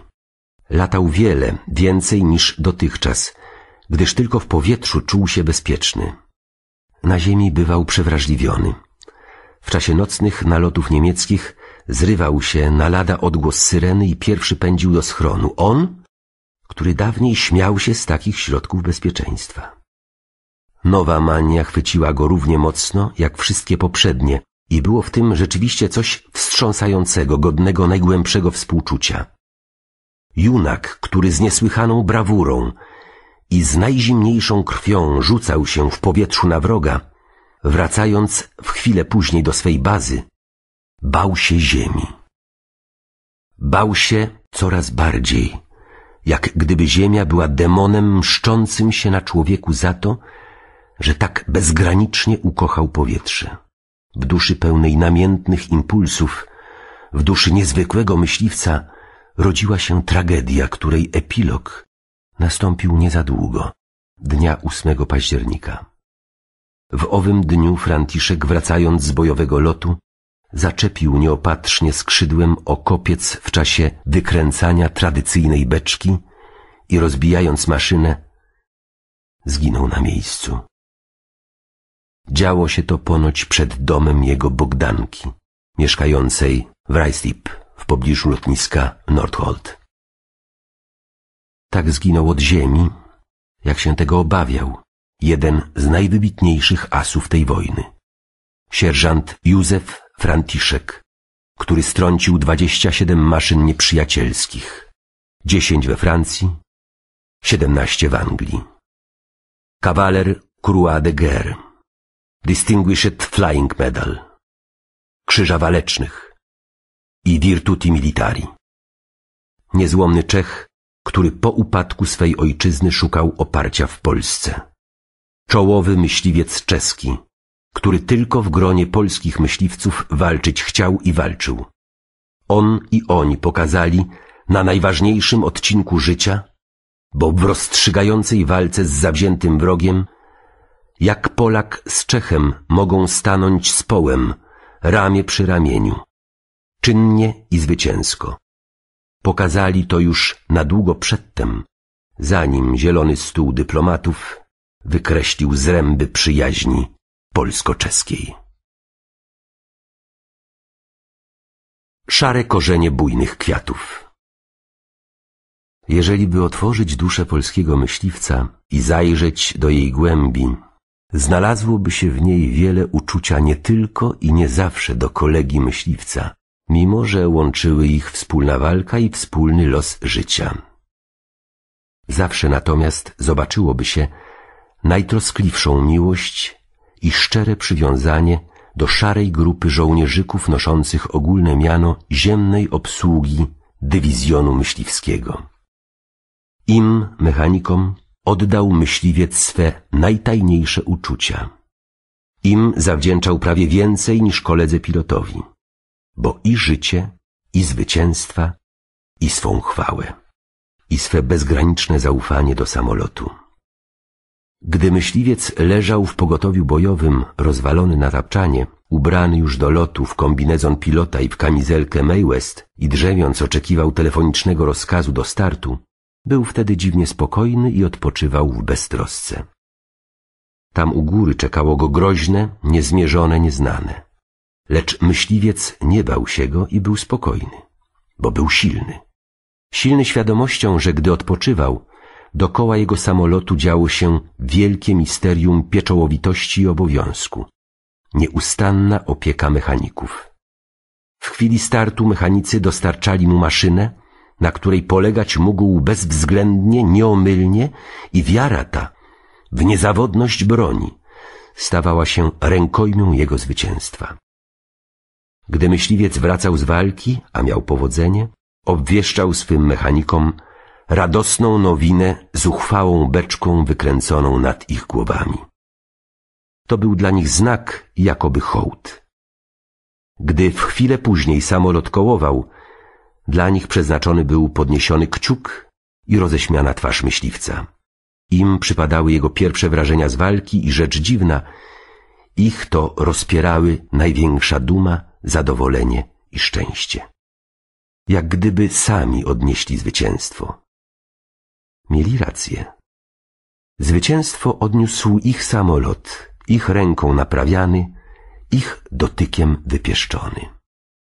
Latał wiele, więcej niż dotychczas, gdyż tylko w powietrzu czuł się bezpieczny na ziemi bywał przewrażliwiony. W czasie nocnych nalotów niemieckich zrywał się na lada odgłos syreny i pierwszy pędził do schronu. On, który dawniej śmiał się z takich środków bezpieczeństwa. Nowa mania chwyciła go równie mocno jak wszystkie poprzednie i było w tym rzeczywiście coś wstrząsającego, godnego najgłębszego współczucia. Junak, który z niesłychaną brawurą i z najzimniejszą krwią rzucał się w powietrzu na wroga, wracając w chwilę później do swej bazy, bał się ziemi. Bał się coraz bardziej, jak gdyby ziemia była demonem mszczącym się na człowieku za to, że tak bezgranicznie ukochał powietrze. W duszy pełnej namiętnych impulsów, w duszy niezwykłego myśliwca rodziła się tragedia, której epilog nastąpił nie za długo, dnia 8 października. W owym dniu Franciszek, wracając z bojowego lotu, zaczepił nieopatrznie skrzydłem o kopiec w czasie wykręcania tradycyjnej beczki i rozbijając maszynę, zginął na miejscu. Działo się to ponoć przed domem jego Bogdanki, mieszkającej w Reislip w pobliżu lotniska Nordholt tak zginął od ziemi, jak się tego obawiał, jeden z najwybitniejszych asów tej wojny. Sierżant Józef Franciszek, który strącił 27 maszyn nieprzyjacielskich, 10 we Francji, 17 w Anglii. Kawaler Croix de Guerre, Distinguished Flying Medal, Krzyża Walecznych i Virtuti Militari. Niezłomny Czech który po upadku swej ojczyzny szukał oparcia w Polsce. Czołowy myśliwiec czeski, który tylko w gronie polskich myśliwców walczyć chciał i walczył. On i oni pokazali na najważniejszym odcinku życia, bo w rozstrzygającej walce z zawziętym wrogiem, jak Polak z Czechem mogą stanąć z połem, ramię przy ramieniu, czynnie i zwycięsko pokazali to już na długo przedtem, zanim zielony stół dyplomatów wykreślił zręby przyjaźni polsko-czeskiej. Szare korzenie bujnych kwiatów Jeżeli by otworzyć duszę polskiego myśliwca i zajrzeć do jej głębi, znalazłoby się w niej wiele uczucia nie tylko i nie zawsze do kolegi myśliwca, mimo że łączyły ich wspólna walka i wspólny los życia. Zawsze natomiast zobaczyłoby się najtroskliwszą miłość i szczere przywiązanie do szarej grupy żołnierzyków noszących ogólne miano ziemnej obsługi dywizjonu myśliwskiego. Im, mechanikom, oddał myśliwiec swe najtajniejsze uczucia. Im zawdzięczał prawie więcej niż koledze pilotowi bo i życie, i zwycięstwa, i swą chwałę, i swe bezgraniczne zaufanie do samolotu. Gdy myśliwiec leżał w pogotowiu bojowym, rozwalony na tapczanie, ubrany już do lotu w kombinezon pilota i w kamizelkę Maywest i drzewiąc oczekiwał telefonicznego rozkazu do startu, był wtedy dziwnie spokojny i odpoczywał w beztrosce. Tam u góry czekało go groźne, niezmierzone, nieznane. Lecz myśliwiec nie bał się go i był spokojny, bo był silny. Silny świadomością, że gdy odpoczywał, dokoła jego samolotu działo się wielkie misterium pieczołowitości i obowiązku. Nieustanna opieka mechaników. W chwili startu mechanicy dostarczali mu maszynę, na której polegać mógł bezwzględnie, nieomylnie i wiara ta w niezawodność broni stawała się rękojmią jego zwycięstwa. Gdy myśliwiec wracał z walki, a miał powodzenie, obwieszczał swym mechanikom radosną nowinę z uchwałą beczką wykręconą nad ich głowami. To był dla nich znak jakoby hołd. Gdy w chwilę później samolot kołował, dla nich przeznaczony był podniesiony kciuk i roześmiana twarz myśliwca. Im przypadały jego pierwsze wrażenia z walki i rzecz dziwna – ich to rozpierały największa duma, zadowolenie i szczęście. Jak gdyby sami odnieśli zwycięstwo. Mieli rację. Zwycięstwo odniósł ich samolot, ich ręką naprawiany, ich dotykiem wypieszczony.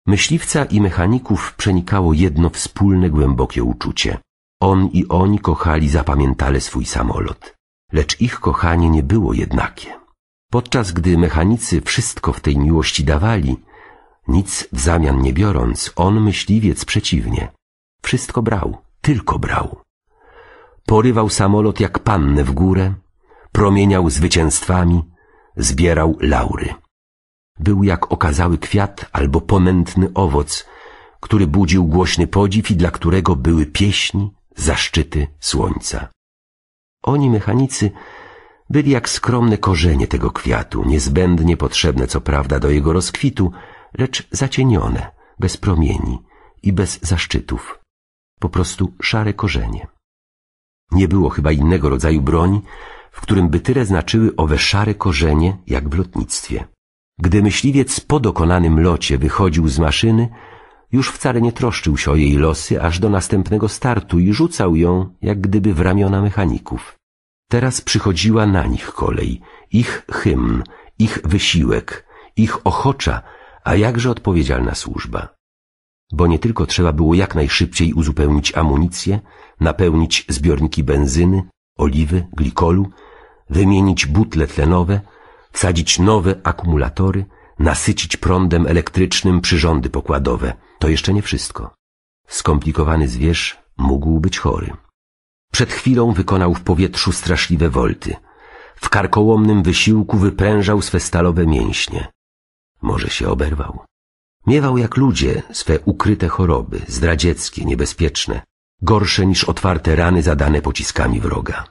Myśliwca i mechaników przenikało jedno wspólne głębokie uczucie. On i oni kochali zapamiętale swój samolot, lecz ich kochanie nie było jednakie. Podczas gdy mechanicy wszystko w tej miłości dawali, nic w zamian nie biorąc, on myśliwiec przeciwnie. Wszystko brał, tylko brał. Porywał samolot jak pannę w górę, promieniał zwycięstwami, zbierał laury. Był jak okazały kwiat albo ponętny owoc, który budził głośny podziw i dla którego były pieśni, zaszczyty słońca. Oni mechanicy byli jak skromne korzenie tego kwiatu, niezbędnie potrzebne co prawda do jego rozkwitu, lecz zacienione, bez promieni i bez zaszczytów. Po prostu szare korzenie. Nie było chyba innego rodzaju broni, w którym by tyle znaczyły owe szare korzenie, jak w lotnictwie. Gdy myśliwiec po dokonanym locie wychodził z maszyny, już wcale nie troszczył się o jej losy aż do następnego startu i rzucał ją, jak gdyby w ramiona mechaników. Teraz przychodziła na nich kolej, ich hymn, ich wysiłek, ich ochocza, a jakże odpowiedzialna służba. Bo nie tylko trzeba było jak najszybciej uzupełnić amunicję, napełnić zbiorniki benzyny, oliwy, glikolu, wymienić butle tlenowe, wsadzić nowe akumulatory, nasycić prądem elektrycznym przyrządy pokładowe. To jeszcze nie wszystko. Skomplikowany zwierz mógł być chory. Przed chwilą wykonał w powietrzu straszliwe wolty. W karkołomnym wysiłku wyprężał swe stalowe mięśnie. Może się oberwał. Miewał jak ludzie swe ukryte choroby, zdradzieckie, niebezpieczne, gorsze niż otwarte rany zadane pociskami wroga.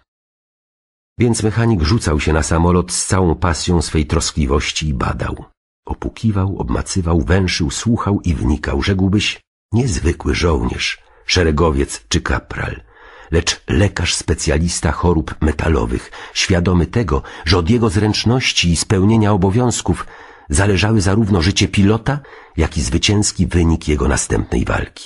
Więc mechanik rzucał się na samolot z całą pasją swej troskliwości i badał. Opukiwał, obmacywał, węszył, słuchał i wnikał, rzekłbyś, niezwykły żołnierz, szeregowiec czy kapral – lecz lekarz specjalista chorób metalowych, świadomy tego, że od jego zręczności i spełnienia obowiązków zależały zarówno życie pilota, jak i zwycięski wynik jego następnej walki.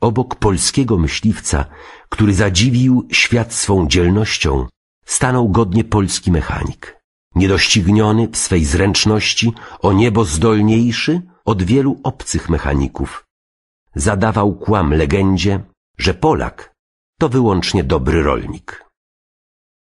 Obok polskiego myśliwca, który zadziwił świat swą dzielnością, stanął godnie polski mechanik. Niedościgniony w swej zręczności, o niebo zdolniejszy od wielu obcych mechaników. Zadawał kłam legendzie, że Polak to wyłącznie dobry rolnik.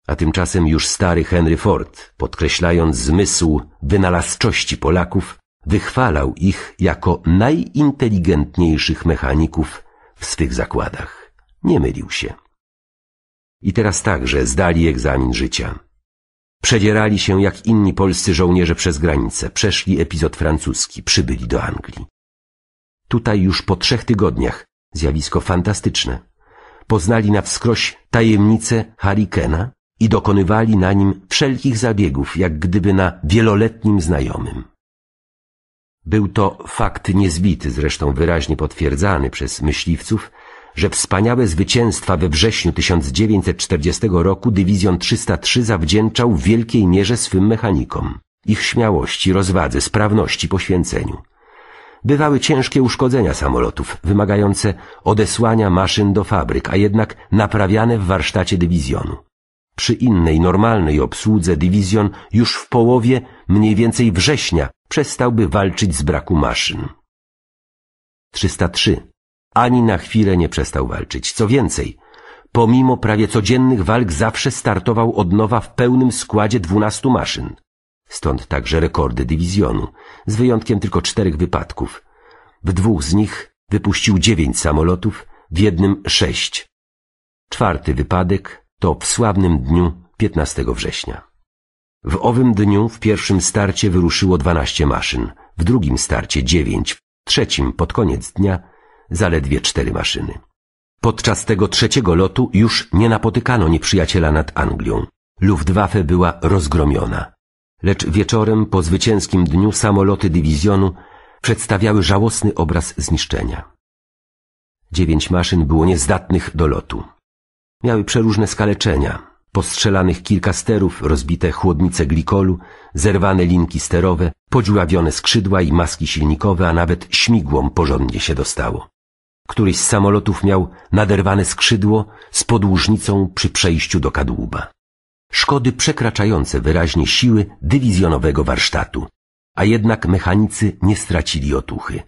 A tymczasem już stary Henry Ford, podkreślając zmysł wynalazczości Polaków, wychwalał ich jako najinteligentniejszych mechaników w swych zakładach. Nie mylił się. I teraz także zdali egzamin życia. Przedzierali się jak inni polscy żołnierze przez granicę, przeszli epizod francuski, przybyli do Anglii. Tutaj już po trzech tygodniach zjawisko fantastyczne poznali na wskroś tajemnicę Harikena i dokonywali na nim wszelkich zabiegów, jak gdyby na wieloletnim znajomym. Był to fakt niezbity, zresztą wyraźnie potwierdzany przez myśliwców, że wspaniałe zwycięstwa we wrześniu 1940 roku Dywizjon 303 zawdzięczał w wielkiej mierze swym mechanikom, ich śmiałości, rozwadze, sprawności, poświęceniu bywały ciężkie uszkodzenia samolotów, wymagające odesłania maszyn do fabryk, a jednak naprawiane w warsztacie dywizjonu. Przy innej, normalnej obsłudze dywizjon już w połowie, mniej więcej września, przestałby walczyć z braku maszyn. 303. Ani na chwilę nie przestał walczyć. Co więcej, pomimo prawie codziennych walk zawsze startował od nowa w pełnym składzie 12 maszyn. Stąd także rekordy dywizjonu, z wyjątkiem tylko czterech wypadków. W dwóch z nich wypuścił dziewięć samolotów, w jednym sześć. Czwarty wypadek to w sławnym dniu 15 września. W owym dniu w pierwszym starcie wyruszyło 12 maszyn, w drugim starcie 9, w trzecim pod koniec dnia zaledwie 4 maszyny. Podczas tego trzeciego lotu już nie napotykano nieprzyjaciela nad Anglią. Luftwaffe była rozgromiona lecz wieczorem po zwycięskim dniu samoloty dywizjonu przedstawiały żałosny obraz zniszczenia. Dziewięć maszyn było niezdatnych do lotu. Miały przeróżne skaleczenia, postrzelanych kilka sterów, rozbite chłodnice glikolu, zerwane linki sterowe, podziławione skrzydła i maski silnikowe, a nawet śmigłom porządnie się dostało. Któryś z samolotów miał naderwane skrzydło z podłużnicą przy przejściu do kadłuba szkody przekraczające wyraźnie siły dywizjonowego warsztatu, a jednak mechanicy nie stracili otuchy.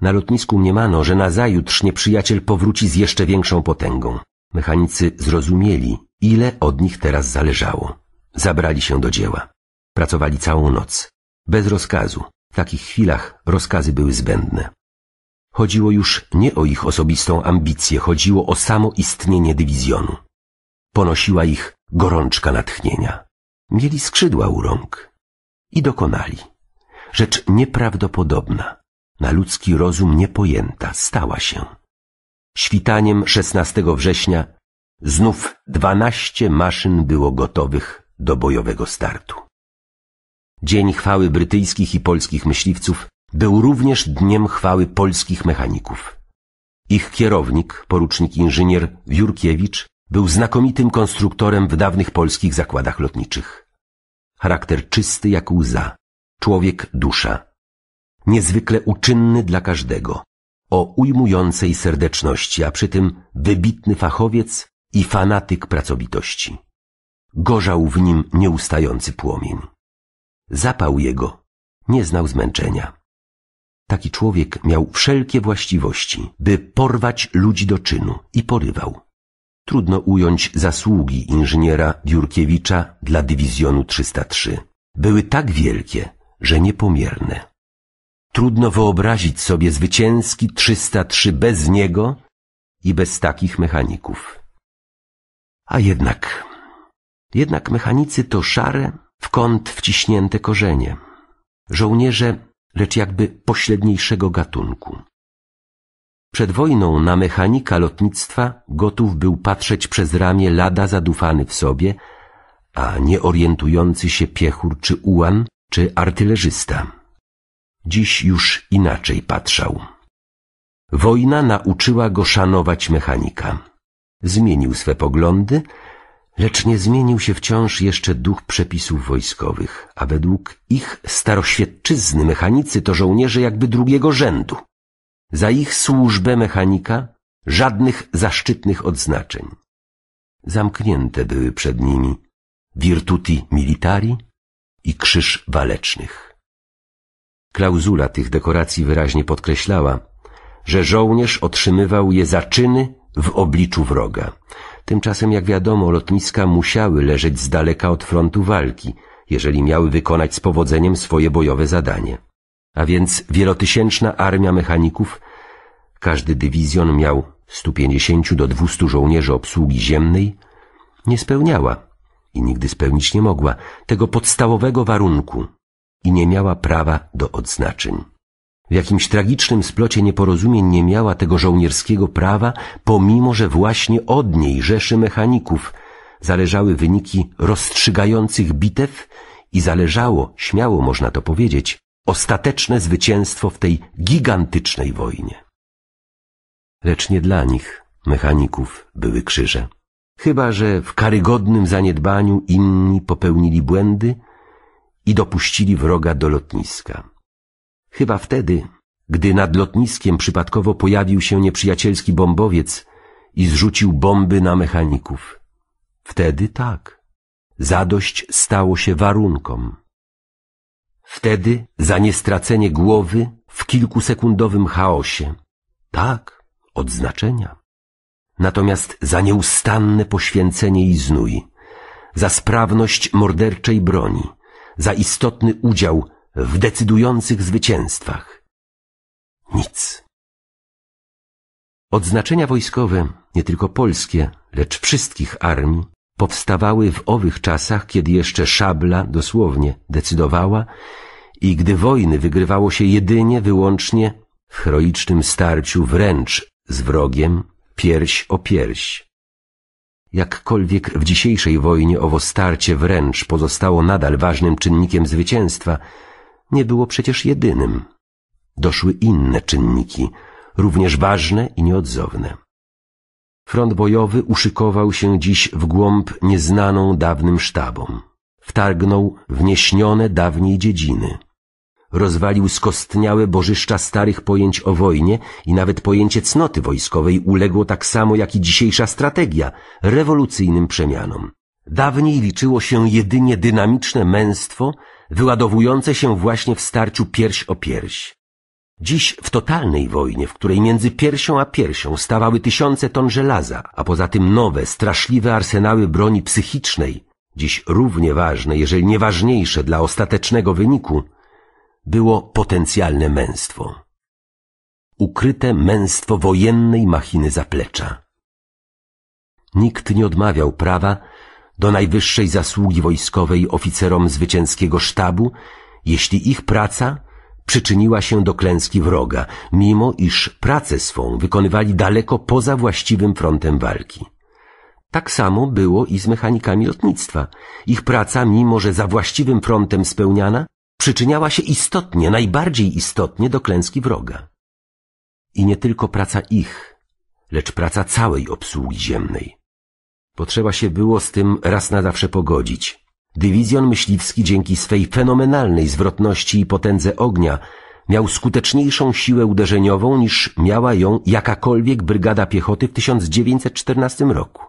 Na lotnisku mniemano, że nazajutrz nieprzyjaciel powróci z jeszcze większą potęgą. Mechanicy zrozumieli, ile od nich teraz zależało. Zabrali się do dzieła. Pracowali całą noc. Bez rozkazu. W takich chwilach rozkazy były zbędne. Chodziło już nie o ich osobistą ambicję, chodziło o samo istnienie dywizjonu. Ponosiła ich gorączka natchnienia. Mieli skrzydła u rąk i dokonali. Rzecz nieprawdopodobna, na ludzki rozum niepojęta, stała się. Świtaniem 16 września znów dwanaście maszyn było gotowych do bojowego startu. Dzień chwały brytyjskich i polskich myśliwców był również dniem chwały polskich mechaników. Ich kierownik, porucznik inżynier Jurkiewicz, był znakomitym konstruktorem w dawnych polskich zakładach lotniczych. Charakter czysty jak łza, człowiek dusza. Niezwykle uczynny dla każdego, o ujmującej serdeczności, a przy tym wybitny fachowiec i fanatyk pracowitości. Gorzał w nim nieustający płomień. Zapał jego nie znał zmęczenia. Taki człowiek miał wszelkie właściwości, by porwać ludzi do czynu i porywał trudno ująć zasługi inżyniera Dziurkiewicza dla Dywizjonu 303. Były tak wielkie, że niepomierne. Trudno wyobrazić sobie zwycięski 303 bez niego i bez takich mechaników. A jednak, jednak mechanicy to szare, w kąt wciśnięte korzenie. Żołnierze, lecz jakby pośledniejszego gatunku. Przed wojną na mechanika lotnictwa gotów był patrzeć przez ramię lada zadufany w sobie, a nie orientujący się piechur czy ułan, czy artylerzysta. Dziś już inaczej patrzał. Wojna nauczyła go szanować mechanika. Zmienił swe poglądy, lecz nie zmienił się wciąż jeszcze duch przepisów wojskowych, a według ich staroświadczyzny mechanicy to żołnierze jakby drugiego rzędu za ich służbę mechanika żadnych zaszczytnych odznaczeń. Zamknięte były przed nimi virtuti militari i krzyż walecznych. Klauzula tych dekoracji wyraźnie podkreślała, że żołnierz otrzymywał je za czyny w obliczu wroga. Tymczasem, jak wiadomo, lotniska musiały leżeć z daleka od frontu walki, jeżeli miały wykonać z powodzeniem swoje bojowe zadanie a więc wielotysięczna armia mechaników. Każdy dywizjon miał 150 do 200 żołnierzy obsługi ziemnej. Nie spełniała i nigdy spełnić nie mogła tego podstawowego warunku i nie miała prawa do odznaczeń. W jakimś tragicznym splocie nieporozumień nie miała tego żołnierskiego prawa, pomimo że właśnie od niej rzeszy mechaników zależały wyniki rozstrzygających bitew i zależało, śmiało można to powiedzieć, ostateczne zwycięstwo w tej gigantycznej wojnie. Lecz nie dla nich, mechaników, były krzyże. Chyba, że w karygodnym zaniedbaniu inni popełnili błędy i dopuścili wroga do lotniska. Chyba wtedy, gdy nad lotniskiem przypadkowo pojawił się nieprzyjacielski bombowiec i zrzucił bomby na mechaników. Wtedy tak. Zadość stało się warunkom, Wtedy, za niestracenie głowy, w kilkusekundowym chaosie. Tak, odznaczenia. Natomiast za nieustanne poświęcenie i znój, za sprawność morderczej broni, za istotny udział w decydujących zwycięstwach. Nic. Odznaczenia wojskowe, nie tylko polskie, lecz wszystkich armii, powstawały w owych czasach, kiedy jeszcze szabla dosłownie decydowała i gdy wojny wygrywało się jedynie, wyłącznie w heroicznym starciu wręcz z wrogiem, pierś o pierś. Jakkolwiek w dzisiejszej wojnie owo starcie wręcz pozostało nadal ważnym czynnikiem zwycięstwa, nie było przecież jedynym. Doszły inne czynniki, również ważne i nieodzowne. Front bojowy uszykował się dziś w głąb nieznaną dawnym sztabom. Wtargnął w nieśnione dawniej dziedziny. Rozwalił skostniałe bożyszcza starych pojęć o wojnie i nawet pojęcie cnoty wojskowej uległo tak samo jak i dzisiejsza strategia rewolucyjnym przemianom. Dawniej liczyło się jedynie dynamiczne męstwo, wyładowujące się właśnie w starciu pierś o pierś. Dziś w totalnej wojnie, w której między piersią a piersią stawały tysiące ton żelaza, a poza tym nowe, straszliwe arsenały broni psychicznej, dziś równie ważne, jeżeli nie ważniejsze dla ostatecznego wyniku, było potencjalne męstwo. Ukryte męstwo wojennej machiny zaplecza. Nikt nie odmawiał prawa do najwyższej zasługi wojskowej oficerom zwycięskiego sztabu, jeśli ich praca – przyczyniła się do klęski wroga, mimo iż pracę swą wykonywali daleko poza właściwym frontem walki. Tak samo było i z mechanikami lotnictwa. Ich praca, mimo że za właściwym frontem spełniana, przyczyniała się istotnie, najbardziej istotnie do klęski wroga. I nie tylko praca ich, lecz praca całej obsługi ziemnej. Potrzeba się było z tym raz na zawsze pogodzić, Dywizjon myśliwski dzięki swej fenomenalnej zwrotności i potędze ognia miał skuteczniejszą siłę uderzeniową niż miała ją jakakolwiek brygada piechoty w 1914 roku.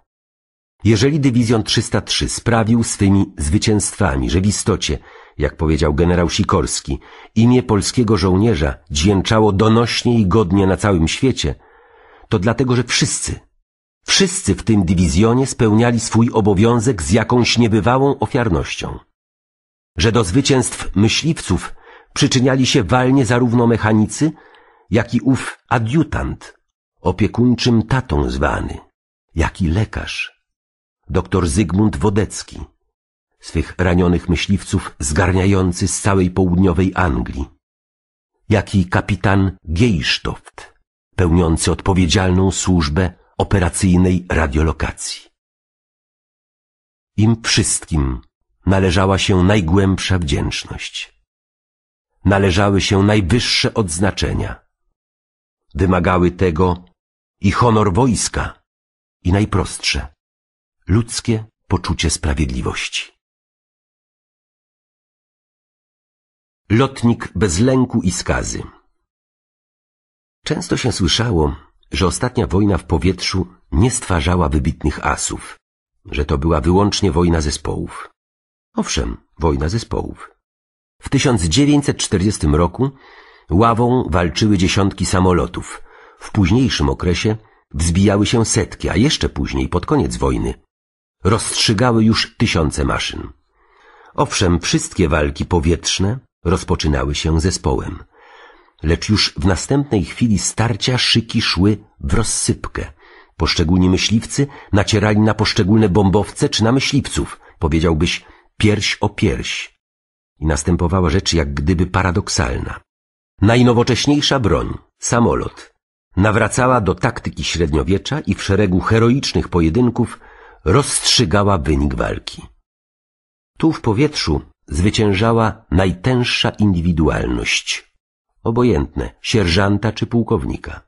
Jeżeli dywizjon 303 sprawił swymi zwycięstwami, że w istocie, jak powiedział generał Sikorski, imię polskiego żołnierza dźwięczało donośnie i godnie na całym świecie, to dlatego, że wszyscy Wszyscy w tym dywizjonie spełniali swój obowiązek z jakąś niebywałą ofiarnością. Że do zwycięstw myśliwców przyczyniali się walnie zarówno mechanicy, jak i ów adiutant, opiekuńczym tatą zwany, jak i lekarz, doktor Zygmunt Wodecki, swych ranionych myśliwców zgarniający z całej południowej Anglii, jak i kapitan Geisztoft, pełniący odpowiedzialną służbę operacyjnej radiolokacji. Im wszystkim należała się najgłębsza wdzięczność. Należały się najwyższe odznaczenia. Wymagały tego i honor wojska, i najprostsze ludzkie poczucie sprawiedliwości. Lotnik bez lęku i skazy. Często się słyszało, że ostatnia wojna w powietrzu nie stwarzała wybitnych asów, że to była wyłącznie wojna zespołów. Owszem, wojna zespołów. W 1940 roku ławą walczyły dziesiątki samolotów. W późniejszym okresie wzbijały się setki, a jeszcze później, pod koniec wojny, rozstrzygały już tysiące maszyn. Owszem, wszystkie walki powietrzne rozpoczynały się zespołem – lecz już w następnej chwili starcia szyki szły w rozsypkę. Poszczególni myśliwcy nacierali na poszczególne bombowce czy na myśliwców, powiedziałbyś pierś o pierś. I następowała rzecz jak gdyby paradoksalna. Najnowocześniejsza broń, samolot, nawracała do taktyki średniowiecza i w szeregu heroicznych pojedynków rozstrzygała wynik walki. Tu w powietrzu zwyciężała najtęższa indywidualność – obojętne, sierżanta czy pułkownika.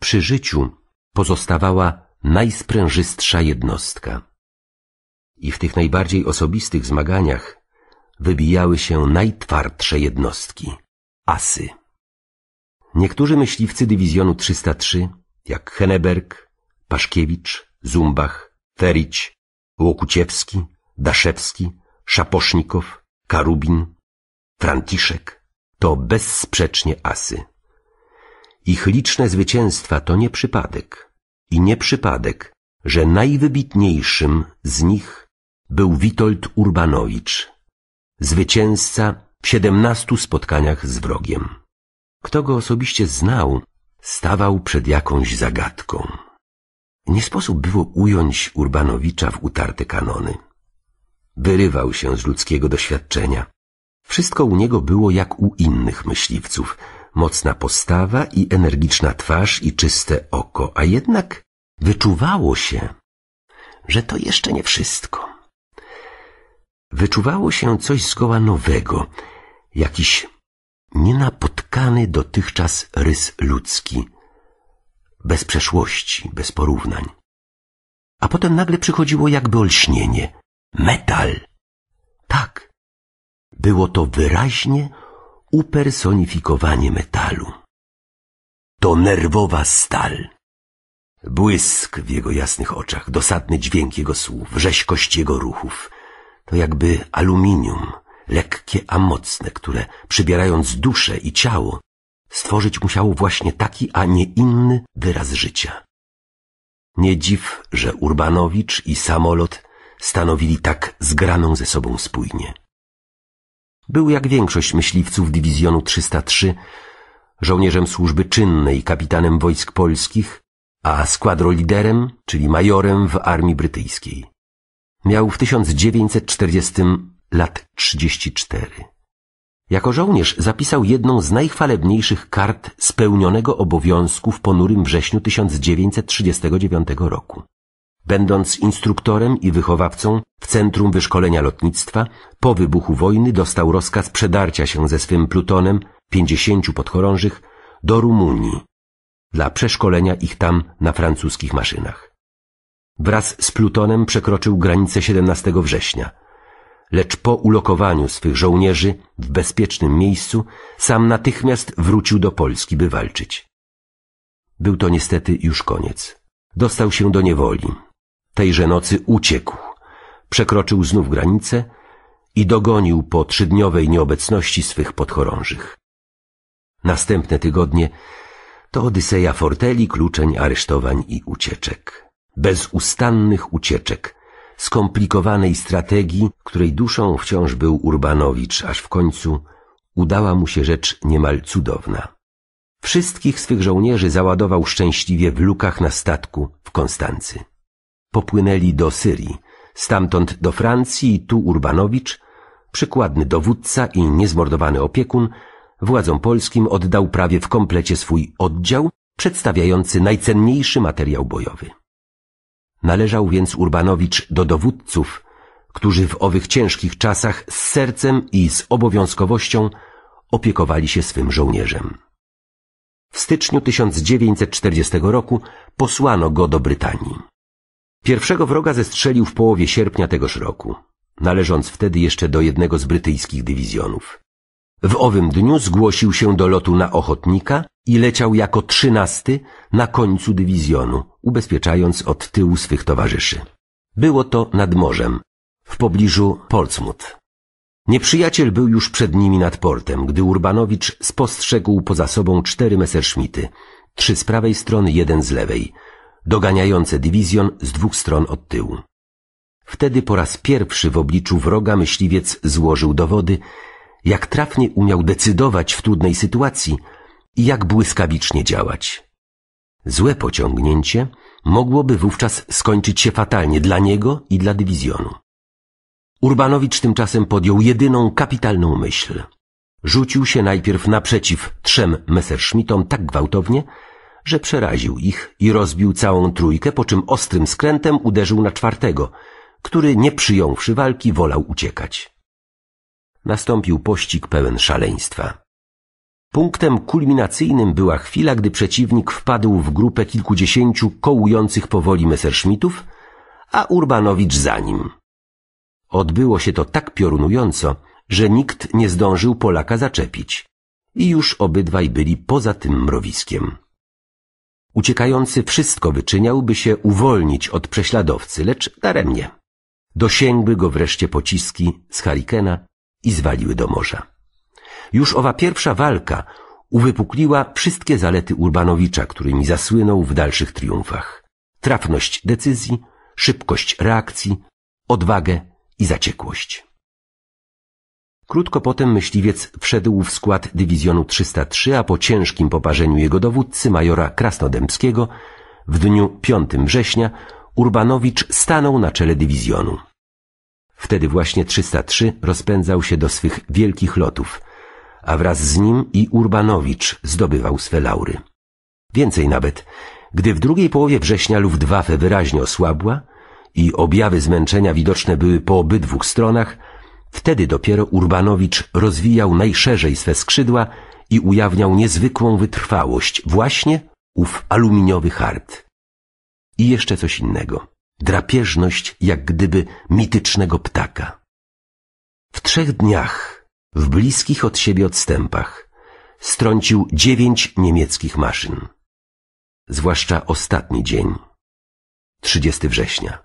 Przy życiu pozostawała najsprężystsza jednostka. I w tych najbardziej osobistych zmaganiach wybijały się najtwardsze jednostki asy. Niektórzy myśliwcy dywizjonu 303, jak Henneberg, Paszkiewicz, Zumbach, Ferić, Łokuciewski, Daszewski, Szaposznikow, Karubin, Franciszek, to bezsprzecznie asy. Ich liczne zwycięstwa to nie przypadek i nie przypadek, że najwybitniejszym z nich był Witold Urbanowicz, zwycięzca w siedemnastu spotkaniach z wrogiem. Kto go osobiście znał, stawał przed jakąś zagadką. Nie sposób było ująć Urbanowicza w utarte kanony. Wyrywał się z ludzkiego doświadczenia, wszystko u niego było jak u innych myśliwców. Mocna postawa i energiczna twarz i czyste oko, a jednak wyczuwało się, że to jeszcze nie wszystko. Wyczuwało się coś zgoła nowego, jakiś nienapotkany dotychczas rys ludzki, bez przeszłości, bez porównań. A potem nagle przychodziło jakby olśnienie. Metal! Tak, było to wyraźnie upersonifikowanie metalu. To nerwowa stal. Błysk w jego jasnych oczach, dosadny dźwięk jego słów, rzeźkość jego ruchów. To jakby aluminium, lekkie a mocne, które, przybierając duszę i ciało, stworzyć musiało właśnie taki, a nie inny wyraz życia. Nie dziw, że Urbanowicz i samolot stanowili tak zgraną ze sobą spójnie. Był jak większość myśliwców dywizjonu 303, żołnierzem służby czynnej, kapitanem wojsk polskich, a składroliderem, czyli majorem w armii brytyjskiej. Miał w 1940 lat 34. Jako żołnierz zapisał jedną z najchwalebniejszych kart spełnionego obowiązku w ponurym wrześniu 1939 roku. Będąc instruktorem i wychowawcą w Centrum Wyszkolenia Lotnictwa, po wybuchu wojny dostał rozkaz przedarcia się ze swym plutonem, pięćdziesięciu podchorążych, do Rumunii dla przeszkolenia ich tam na francuskich maszynach. Wraz z plutonem przekroczył granicę 17 września, lecz po ulokowaniu swych żołnierzy w bezpiecznym miejscu sam natychmiast wrócił do Polski, by walczyć. Był to niestety już koniec. Dostał się do niewoli, Tejże nocy uciekł. Przekroczył znów granicę i dogonił po trzydniowej nieobecności swych podchorążych. Następne tygodnie to Odyseja forteli, kluczeń, aresztowań i ucieczek. Bezustannych ucieczek, skomplikowanej strategii, której duszą wciąż był Urbanowicz, aż w końcu udała mu się rzecz niemal cudowna. Wszystkich swych żołnierzy załadował szczęśliwie w lukach na statku w Konstancy popłynęli do Syrii, stamtąd do Francji, tu Urbanowicz, przykładny dowódca i niezmordowany opiekun, władzom polskim oddał prawie w komplecie swój oddział przedstawiający najcenniejszy materiał bojowy. Należał więc Urbanowicz do dowódców, którzy w owych ciężkich czasach z sercem i z obowiązkowością opiekowali się swym żołnierzem. W styczniu 1940 roku posłano go do Brytanii. Pierwszego wroga zestrzelił w połowie sierpnia tegoż roku, należąc wtedy jeszcze do jednego z brytyjskich dywizjonów. W owym dniu zgłosił się do lotu na ochotnika i leciał jako trzynasty na końcu dywizjonu, ubezpieczając od tyłu swych towarzyszy. Było to nad morzem, w pobliżu Portsmouth. Nieprzyjaciel był już przed nimi nad portem, gdy Urbanowicz spostrzegł poza sobą cztery Messerschmitty, trzy z prawej strony, jeden z lewej – doganiające dywizjon z dwóch stron od tyłu. Wtedy po raz pierwszy w obliczu wroga myśliwiec złożył dowody, jak trafnie umiał decydować w trudnej sytuacji i jak błyskawicznie działać. Złe pociągnięcie mogłoby wówczas skończyć się fatalnie dla niego i dla dywizjonu. Urbanowicz tymczasem podjął jedyną kapitalną myśl. Rzucił się najpierw naprzeciw trzem Messerschmittom tak gwałtownie, że przeraził ich i rozbił całą trójkę, po czym ostrym skrętem uderzył na czwartego, który nie przyjąwszy walki wolał uciekać. Nastąpił pościg pełen szaleństwa. Punktem kulminacyjnym była chwila, gdy przeciwnik wpadł w grupę kilkudziesięciu kołujących powoli Messerschmittów, a Urbanowicz za nim. Odbyło się to tak piorunująco, że nikt nie zdążył Polaka zaczepić i już obydwaj byli poza tym mrowiskiem. Uciekający wszystko wyczyniał, by się uwolnić od prześladowcy, lecz daremnie. Dosięgły go wreszcie pociski z harikena i zwaliły do morza. Już owa pierwsza walka uwypukliła wszystkie zalety Urbanowicza, którymi zasłynął w dalszych triumfach. Trafność decyzji, szybkość reakcji, odwagę i zaciekłość. Krótko potem myśliwiec wszedł w skład dywizjonu 303, a po ciężkim poparzeniu jego dowódcy, majora Krasnodębskiego, w dniu 5 września Urbanowicz stanął na czele dywizjonu. Wtedy właśnie 303 rozpędzał się do swych wielkich lotów, a wraz z nim i Urbanowicz zdobywał swe laury. Więcej nawet, gdy w drugiej połowie września Luftwaffe wyraźnie osłabła i objawy zmęczenia widoczne były po obydwu stronach, Wtedy dopiero Urbanowicz rozwijał najszerzej swe skrzydła i ujawniał niezwykłą wytrwałość właśnie ów aluminiowy hart. I jeszcze coś innego. Drapieżność jak gdyby mitycznego ptaka. W trzech dniach, w bliskich od siebie odstępach, strącił dziewięć niemieckich maszyn. Zwłaszcza ostatni dzień, 30 września,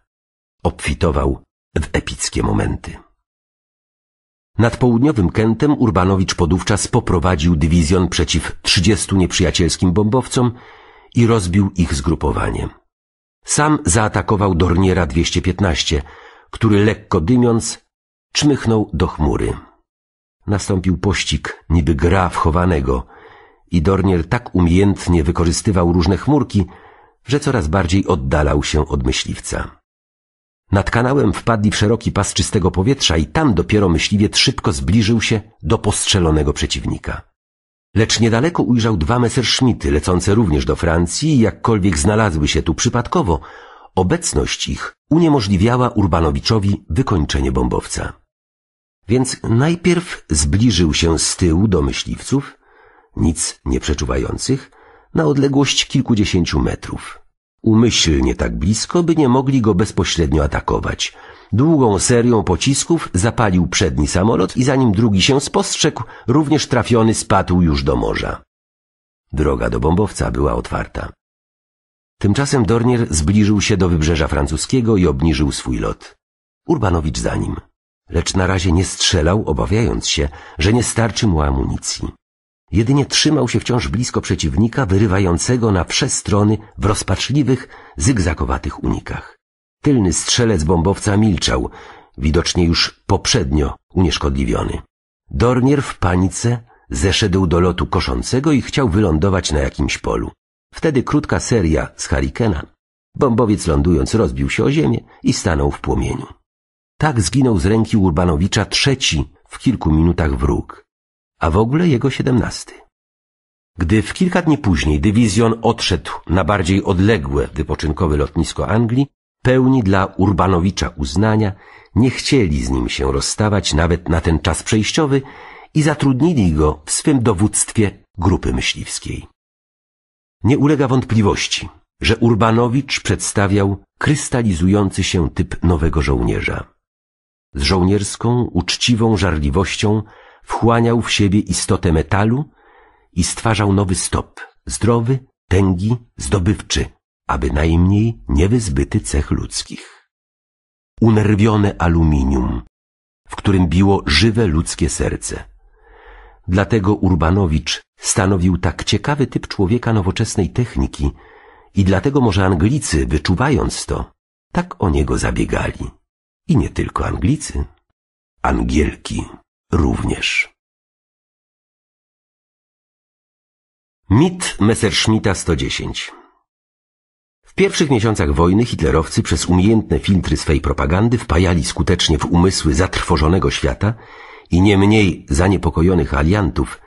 obfitował w epickie momenty. Nad południowym Kentem Urbanowicz podówczas poprowadził dywizjon przeciw 30 nieprzyjacielskim bombowcom i rozbił ich zgrupowanie. Sam zaatakował Dorniera 215, który lekko dymiąc czmychnął do chmury. Nastąpił pościg, niby gra wchowanego i Dornier tak umiejętnie wykorzystywał różne chmurki, że coraz bardziej oddalał się od myśliwca. Nad kanałem wpadli w szeroki pas czystego powietrza i tam dopiero myśliwiec szybko zbliżył się do postrzelonego przeciwnika. Lecz niedaleko ujrzał dwa Messerschmitty lecące również do Francji i jakkolwiek znalazły się tu przypadkowo, obecność ich uniemożliwiała Urbanowiczowi wykończenie bombowca. Więc najpierw zbliżył się z tyłu do myśliwców, nic nie przeczuwających, na odległość kilkudziesięciu metrów – Umyślnie tak blisko, by nie mogli go bezpośrednio atakować. Długą serią pocisków zapalił przedni samolot i zanim drugi się spostrzegł, również trafiony spadł już do morza. Droga do bombowca była otwarta. Tymczasem Dornier zbliżył się do wybrzeża francuskiego i obniżył swój lot. Urbanowicz za nim. Lecz na razie nie strzelał, obawiając się, że nie starczy mu amunicji jedynie trzymał się wciąż blisko przeciwnika, wyrywającego na strony w rozpaczliwych, zygzakowatych unikach. Tylny strzelec bombowca milczał, widocznie już poprzednio unieszkodliwiony. Dornier w panice zeszedł do lotu koszącego i chciał wylądować na jakimś polu. Wtedy krótka seria z harikena. Bombowiec lądując rozbił się o ziemię i stanął w płomieniu. Tak zginął z ręki Urbanowicza trzeci w kilku minutach wróg a w ogóle jego siedemnasty. Gdy w kilka dni później dywizjon odszedł na bardziej odległe wypoczynkowe lotnisko Anglii, pełni dla Urbanowicza uznania nie chcieli z nim się rozstawać nawet na ten czas przejściowy i zatrudnili go w swym dowództwie grupy myśliwskiej. Nie ulega wątpliwości, że Urbanowicz przedstawiał krystalizujący się typ nowego żołnierza. Z żołnierską, uczciwą żarliwością wchłaniał w siebie istotę metalu i stwarzał nowy stop, zdrowy, tęgi, zdobywczy, a bynajmniej niewyzbyty cech ludzkich. Unerwione aluminium, w którym biło żywe ludzkie serce. Dlatego Urbanowicz stanowił tak ciekawy typ człowieka nowoczesnej techniki i dlatego może Anglicy, wyczuwając to, tak o niego zabiegali. I nie tylko Anglicy, Angielki również. Mit Messerschmitta 110 W pierwszych miesiącach wojny hitlerowcy przez umiejętne filtry swej propagandy wpajali skutecznie w umysły zatrwożonego świata i nie mniej zaniepokojonych aliantów,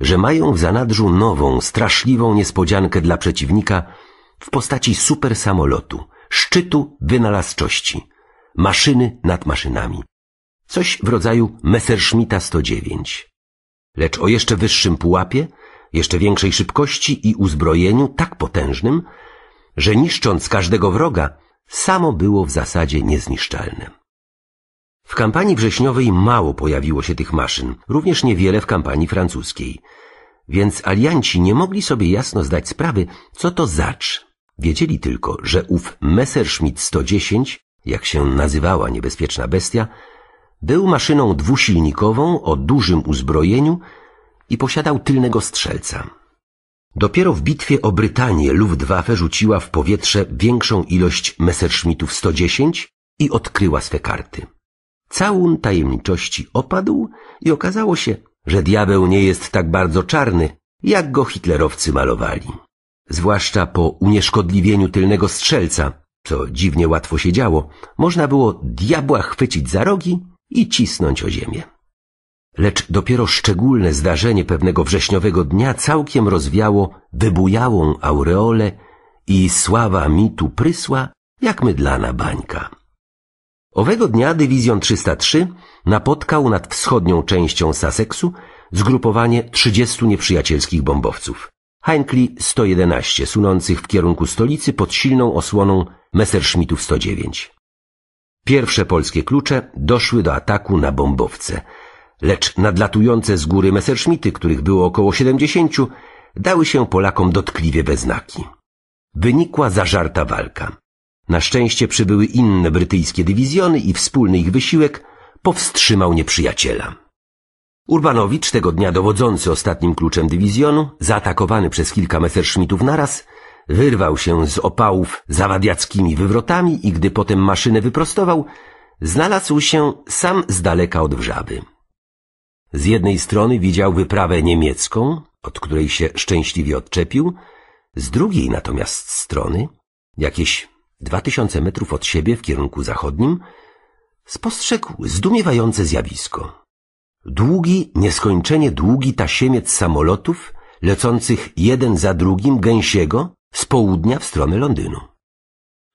że mają w zanadrzu nową, straszliwą niespodziankę dla przeciwnika w postaci supersamolotu, szczytu wynalazczości, maszyny nad maszynami. Coś w rodzaju Messerschmitta 109. Lecz o jeszcze wyższym pułapie, jeszcze większej szybkości i uzbrojeniu tak potężnym, że niszcząc każdego wroga, samo było w zasadzie niezniszczalne. W kampanii wrześniowej mało pojawiło się tych maszyn, również niewiele w kampanii francuskiej. Więc alianci nie mogli sobie jasno zdać sprawy, co to zacz. Wiedzieli tylko, że ów Messerschmitt 110, jak się nazywała niebezpieczna bestia, był maszyną dwusilnikową o dużym uzbrojeniu i posiadał tylnego strzelca. Dopiero w bitwie o Brytanię Luftwaffe rzuciła w powietrze większą ilość Messerschmittów 110 i odkryła swe karty. Całun tajemniczości opadł i okazało się, że diabeł nie jest tak bardzo czarny, jak go hitlerowcy malowali. Zwłaszcza po unieszkodliwieniu tylnego strzelca, co dziwnie łatwo się działo, można było diabła chwycić za rogi i cisnąć o ziemię. Lecz dopiero szczególne zdarzenie pewnego wrześniowego dnia całkiem rozwiało wybujałą aureolę i sława Mitu prysła, jak mydlana bańka. Owego dnia dywizjon 303 napotkał nad wschodnią częścią Saseksu zgrupowanie 30 nieprzyjacielskich bombowców. Heinkli 111 sunących w kierunku stolicy pod silną osłoną Messerschmittów 109. Pierwsze polskie klucze doszły do ataku na bombowce, lecz nadlatujące z góry Messerschmitty, których było około 70, dały się Polakom dotkliwie we znaki. Wynikła zażarta walka. Na szczęście przybyły inne brytyjskie dywizjony i wspólny ich wysiłek powstrzymał nieprzyjaciela. Urbanowicz, tego dnia dowodzący ostatnim kluczem dywizjonu, zaatakowany przez kilka Messerschmittów naraz, wyrwał się z opałów zawadiackimi wywrotami i gdy potem maszynę wyprostował, znalazł się sam z daleka od wrzaby. Z jednej strony widział wyprawę niemiecką, od której się szczęśliwie odczepił, z drugiej natomiast strony, jakieś dwa tysiące metrów od siebie w kierunku zachodnim, spostrzegł zdumiewające zjawisko. Długi, nieskończenie długi tasiemiec samolotów, lecących jeden za drugim gęsiego, z południa w stronę Londynu.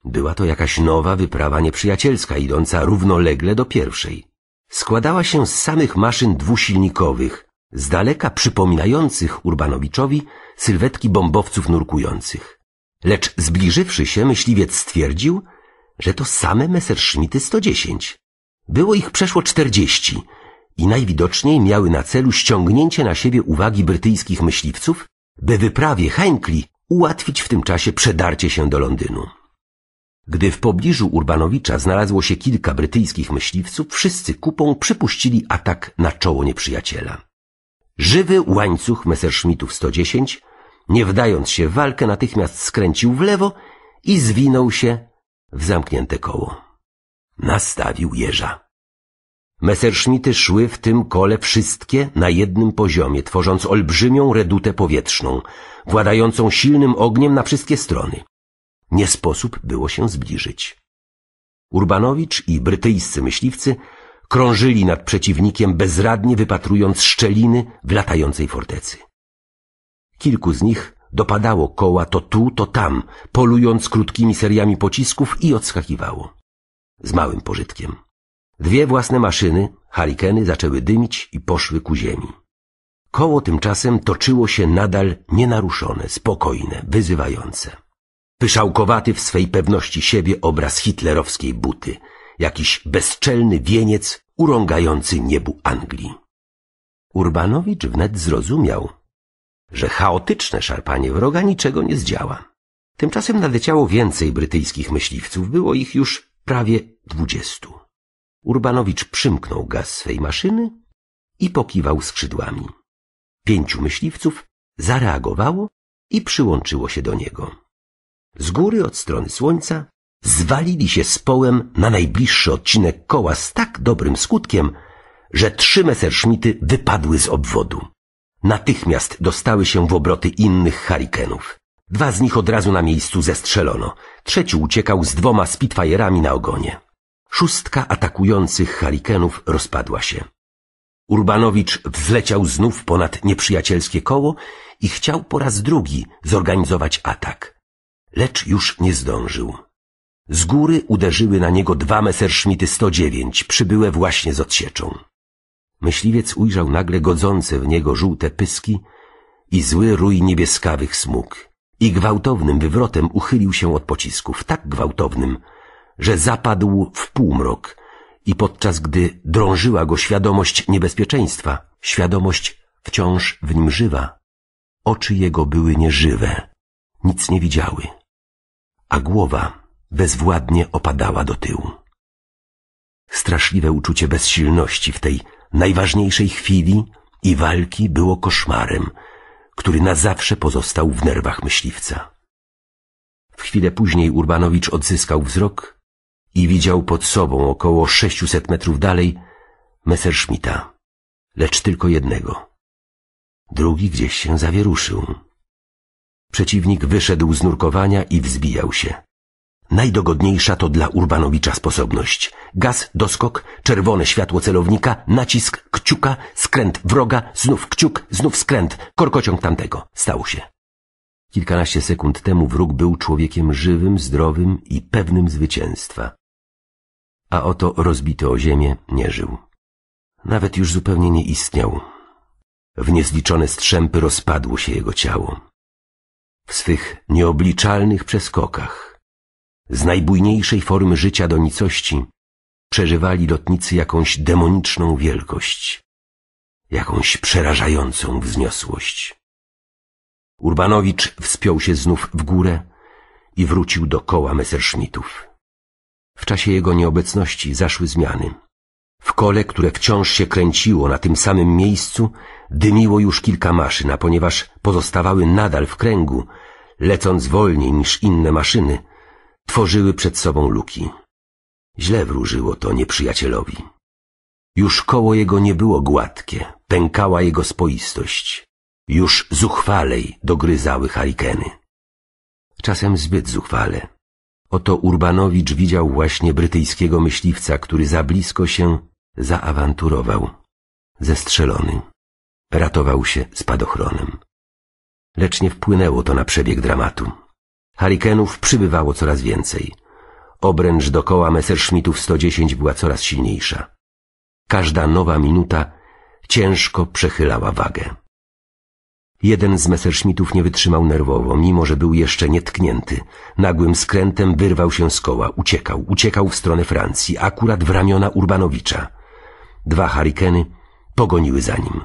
Była to jakaś nowa wyprawa nieprzyjacielska, idąca równolegle do pierwszej. Składała się z samych maszyn dwusilnikowych, z daleka przypominających Urbanowiczowi sylwetki bombowców nurkujących. Lecz zbliżywszy się, myśliwiec stwierdził, że to same Messerschmitty 110. Było ich przeszło 40 i najwidoczniej miały na celu ściągnięcie na siebie uwagi brytyjskich myśliwców, by wyprawie Henkli ułatwić w tym czasie przedarcie się do Londynu. Gdy w pobliżu Urbanowicza znalazło się kilka brytyjskich myśliwców, wszyscy kupą przypuścili atak na czoło nieprzyjaciela. Żywy łańcuch Messerschmittów 110, nie wdając się w walkę, natychmiast skręcił w lewo i zwinął się w zamknięte koło. Nastawił jeża. Messerschmitty szły w tym kole wszystkie na jednym poziomie, tworząc olbrzymią redutę powietrzną, władającą silnym ogniem na wszystkie strony. Nie sposób było się zbliżyć. Urbanowicz i brytyjscy myśliwcy krążyli nad przeciwnikiem, bezradnie wypatrując szczeliny w latającej fortecy. Kilku z nich dopadało koła to tu, to tam, polując krótkimi seriami pocisków i odskakiwało. Z małym pożytkiem. Dwie własne maszyny, harikeny, zaczęły dymić i poszły ku ziemi. Koło tymczasem toczyło się nadal nienaruszone, spokojne, wyzywające. Pyszałkowaty w swej pewności siebie obraz hitlerowskiej buty, jakiś bezczelny wieniec urągający niebu Anglii. Urbanowicz wnet zrozumiał, że chaotyczne szarpanie wroga niczego nie zdziała. Tymczasem nadeciało więcej brytyjskich myśliwców, było ich już prawie dwudziestu. Urbanowicz przymknął gaz swej maszyny i pokiwał skrzydłami. Pięciu myśliwców zareagowało i przyłączyło się do niego. Z góry od strony słońca zwalili się z połem na najbliższy odcinek koła z tak dobrym skutkiem, że trzy Messerschmitty wypadły z obwodu. Natychmiast dostały się w obroty innych harikenów. Dwa z nich od razu na miejscu zestrzelono. Trzeci uciekał z dwoma Spitfire'ami na ogonie. Szóstka atakujących harikenów rozpadła się. Urbanowicz wzleciał znów ponad nieprzyjacielskie koło i chciał po raz drugi zorganizować atak, lecz już nie zdążył. Z góry uderzyły na niego dwa Messerschmitty 109, przybyłe właśnie z odsieczą. Myśliwiec ujrzał nagle godzące w niego żółte pyski i zły rój niebieskawych smug. I gwałtownym wywrotem uchylił się od pocisków, tak gwałtownym, że zapadł w półmrok i podczas gdy drążyła go świadomość niebezpieczeństwa, świadomość wciąż w nim żywa, oczy jego były nieżywe, nic nie widziały, a głowa bezwładnie opadała do tyłu. Straszliwe uczucie bezsilności w tej najważniejszej chwili i walki było koszmarem, który na zawsze pozostał w nerwach myśliwca. W chwilę później Urbanowicz odzyskał wzrok i widział pod sobą około 600 metrów dalej Messerschmitta, lecz tylko jednego. Drugi gdzieś się zawieruszył. Przeciwnik wyszedł z nurkowania i wzbijał się. Najdogodniejsza to dla Urbanowicza sposobność. Gaz, doskok, czerwone światło celownika, nacisk, kciuka, skręt wroga, znów kciuk, znów skręt, korkociąg tamtego. Stało się. Kilkanaście sekund temu wróg był człowiekiem żywym, zdrowym i pewnym zwycięstwa a oto rozbity o ziemię nie żył. Nawet już zupełnie nie istniał. W niezliczone strzępy rozpadło się jego ciało. W swych nieobliczalnych przeskokach, z najbujniejszej formy życia do nicości, przeżywali lotnicy jakąś demoniczną wielkość, jakąś przerażającą wzniosłość. Urbanowicz wspiął się znów w górę i wrócił do koła Messerschmittów. W czasie jego nieobecności zaszły zmiany. W kole, które wciąż się kręciło na tym samym miejscu, dymiło już kilka maszyn, a ponieważ pozostawały nadal w kręgu, lecąc wolniej niż inne maszyny, tworzyły przed sobą luki. Źle wróżyło to nieprzyjacielowi. Już koło jego nie było gładkie, pękała jego spoistość. Już zuchwalej dogryzały harikeny. Czasem zbyt zuchwale. Oto Urbanowicz widział właśnie brytyjskiego myśliwca, który za blisko się zaawanturował. Zestrzelony. Ratował się spadochronem. Lecz nie wpłynęło to na przebieg dramatu. Harikenów przybywało coraz więcej. Obręcz dokoła Messerschmittów 110 była coraz silniejsza. Każda nowa minuta ciężko przechylała wagę. Jeden z Messerschmittów nie wytrzymał nerwowo, mimo że był jeszcze nietknięty. Nagłym skrętem wyrwał się z koła, uciekał, uciekał w stronę Francji, akurat w ramiona Urbanowicza. Dwa harikeny pogoniły za nim.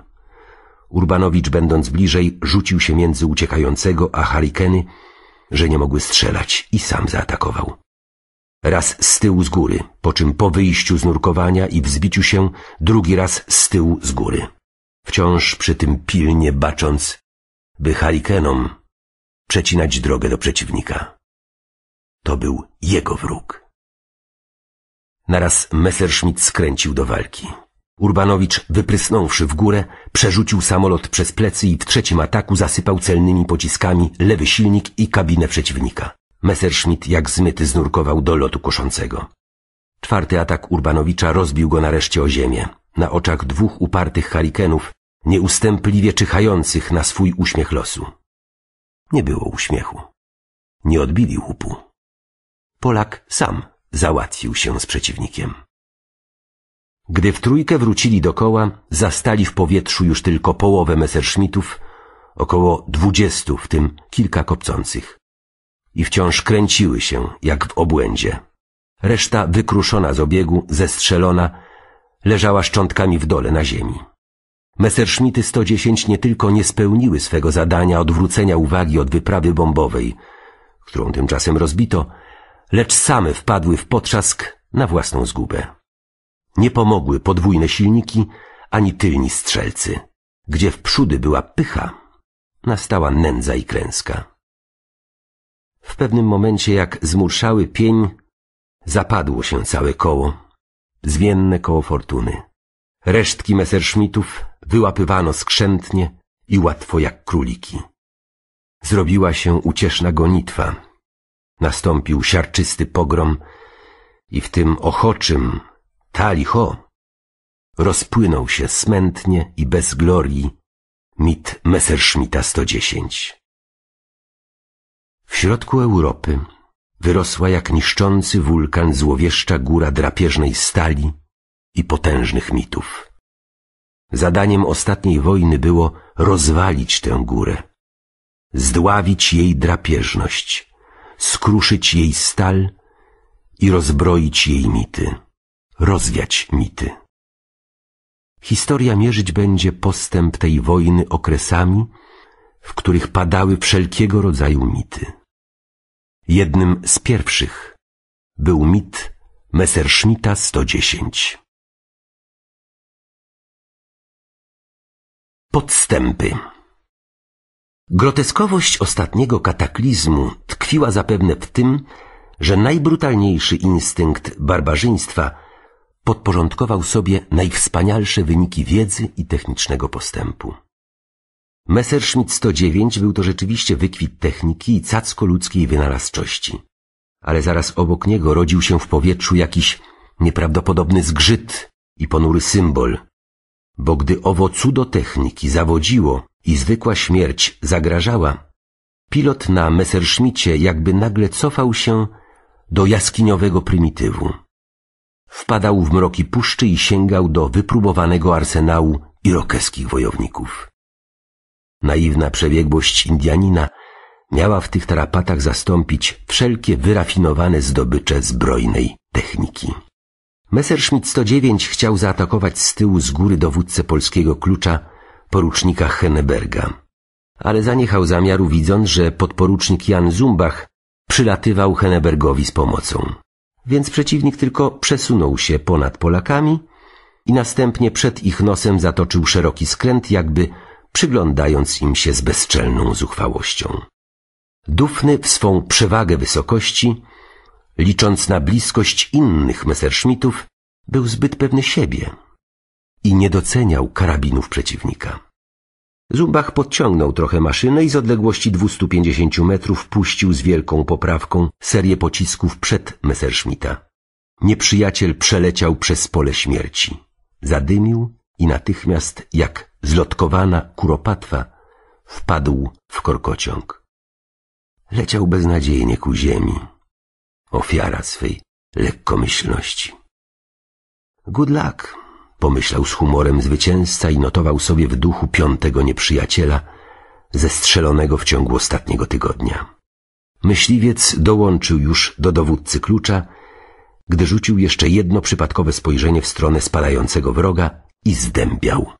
Urbanowicz, będąc bliżej, rzucił się między uciekającego a harikeny, że nie mogły strzelać i sam zaatakował. Raz z tyłu z góry, po czym po wyjściu z nurkowania i wzbiciu się, drugi raz z tyłu z góry. Wciąż przy tym pilnie bacząc by harikenom przecinać drogę do przeciwnika. To był jego wróg. Naraz Messerschmitt skręcił do walki. Urbanowicz, wyprysnąwszy w górę, przerzucił samolot przez plecy i w trzecim ataku zasypał celnymi pociskami lewy silnik i kabinę przeciwnika. Messerschmitt jak zmyty znurkował do lotu kuszącego. Czwarty atak Urbanowicza rozbił go nareszcie o ziemię. Na oczach dwóch upartych harikenów nieustępliwie czyhających na swój uśmiech losu. Nie było uśmiechu. Nie odbili łupu. Polak sam załatwił się z przeciwnikiem. Gdy w trójkę wrócili do koła, zastali w powietrzu już tylko połowę Messerschmittów, około dwudziestu, w tym kilka kopcących. I wciąż kręciły się, jak w obłędzie. Reszta wykruszona z obiegu, zestrzelona, leżała szczątkami w dole na ziemi. Messerschmitty 110 nie tylko nie spełniły swego zadania odwrócenia uwagi od wyprawy bombowej, którą tymczasem rozbito, lecz same wpadły w potrzask na własną zgubę. Nie pomogły podwójne silniki ani tylni strzelcy. Gdzie w przódy była pycha, nastała nędza i klęska. W pewnym momencie, jak zmurszały pień, zapadło się całe koło, zwienne koło fortuny. Resztki Messerschmittów wyłapywano skrzętnie i łatwo jak króliki. Zrobiła się ucieszna gonitwa. Nastąpił siarczysty pogrom i w tym ochoczym tali ho rozpłynął się smętnie i bez glorii mit Messerschmitta 110. W środku Europy wyrosła jak niszczący wulkan złowieszcza góra drapieżnej stali i potężnych mitów. Zadaniem ostatniej wojny było rozwalić tę górę, zdławić jej drapieżność, skruszyć jej stal i rozbroić jej mity, rozwiać mity. Historia mierzyć będzie postęp tej wojny okresami, w których padały wszelkiego rodzaju mity. Jednym z pierwszych był mit Messerschmitta 110. Podstępy Groteskowość ostatniego kataklizmu tkwiła zapewne w tym, że najbrutalniejszy instynkt barbarzyństwa podporządkował sobie najwspanialsze wyniki wiedzy i technicznego postępu. Messerschmitt 109 był to rzeczywiście wykwit techniki i cacko ludzkiej wynalazczości. Ale zaraz obok niego rodził się w powietrzu jakiś nieprawdopodobny zgrzyt i ponury symbol – bo gdy owo cudo techniki zawodziło i zwykła śmierć zagrażała, pilot na Messerschmittie jakby nagle cofał się do jaskiniowego prymitywu. Wpadał w mroki puszczy i sięgał do wypróbowanego arsenału irokeskich wojowników. Naiwna przebiegłość Indianina miała w tych tarapatach zastąpić wszelkie wyrafinowane zdobycze zbrojnej techniki. Messerschmitt 109 chciał zaatakować z tyłu z góry dowódcę polskiego klucza, porucznika Henneberga. Ale zaniechał zamiaru widząc, że podporucznik Jan Zumbach przylatywał Hennebergowi z pomocą. Więc przeciwnik tylko przesunął się ponad Polakami i następnie przed ich nosem zatoczył szeroki skręt, jakby przyglądając im się z bezczelną zuchwałością. Dufny w swą przewagę wysokości – licząc na bliskość innych Messerschmittów, był zbyt pewny siebie i nie doceniał karabinów przeciwnika. Zumbach podciągnął trochę maszynę i z odległości 250 metrów puścił z wielką poprawką serię pocisków przed Messerschmitta. Nieprzyjaciel przeleciał przez pole śmierci. Zadymił i natychmiast, jak zlotkowana kuropatwa, wpadł w korkociąg. Leciał beznadziejnie ku ziemi ofiara swej lekkomyślności. Good luck, pomyślał z humorem zwycięzca i notował sobie w duchu piątego nieprzyjaciela zestrzelonego w ciągu ostatniego tygodnia. Myśliwiec dołączył już do dowódcy klucza, gdy rzucił jeszcze jedno przypadkowe spojrzenie w stronę spalającego wroga i zdębiał.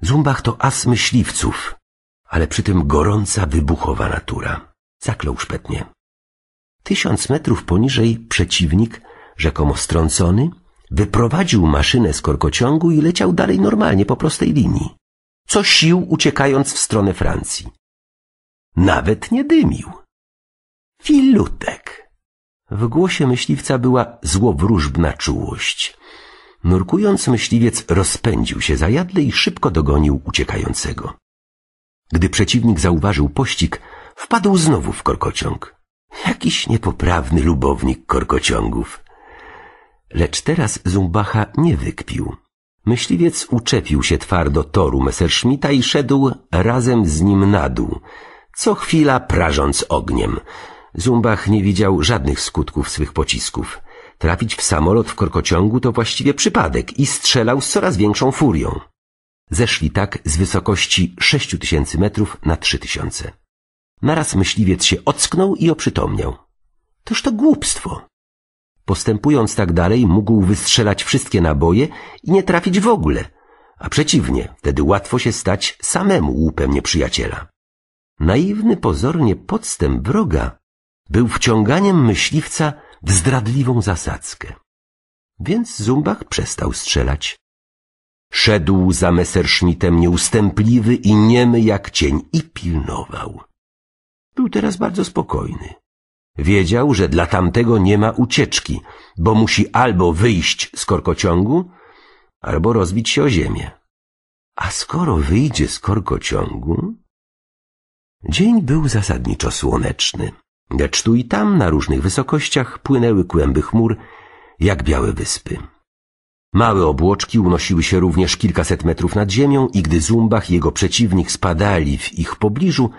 Zumbach to as myśliwców, ale przy tym gorąca, wybuchowa natura. Zaklął szpetnie. Tysiąc metrów poniżej przeciwnik, rzekomo strącony, wyprowadził maszynę z korkociągu i leciał dalej normalnie po prostej linii, co sił uciekając w stronę Francji. Nawet nie dymił. Filutek! W głosie myśliwca była złowróżbna czułość. Nurkując, myśliwiec rozpędził się zajadle i szybko dogonił uciekającego. Gdy przeciwnik zauważył pościg, wpadł znowu w korkociąg. Jakiś niepoprawny lubownik korkociągów. Lecz teraz Zumbacha nie wykpił. Myśliwiec uczepił się twardo toru Messerschmitta i szedł razem z nim na dół, co chwila prażąc ogniem. Zumbach nie widział żadnych skutków swych pocisków. Trafić w samolot w korkociągu to właściwie przypadek i strzelał z coraz większą furią. Zeszli tak z wysokości 6000 metrów na 3000. Naraz myśliwiec się ocknął i oprzytomniał. Toż to głupstwo. Postępując tak dalej, mógł wystrzelać wszystkie naboje i nie trafić w ogóle, a przeciwnie, wtedy łatwo się stać samemu łupem nieprzyjaciela. Naiwny pozornie podstęp wroga był wciąganiem myśliwca w zdradliwą zasadzkę. Więc Zumbach przestał strzelać. Szedł za Messerschmittem nieustępliwy i niemy jak cień i pilnował. Był teraz bardzo spokojny. Wiedział, że dla tamtego nie ma ucieczki, bo musi albo wyjść z korkociągu, albo rozbić się o ziemię. A skoro wyjdzie z korkociągu... Dzień był zasadniczo słoneczny, lecz tu i tam na różnych wysokościach płynęły kłęby chmur, jak białe wyspy. Małe obłoczki unosiły się również kilkaset metrów nad ziemią i gdy Zumbach i jego przeciwnik spadali w ich pobliżu,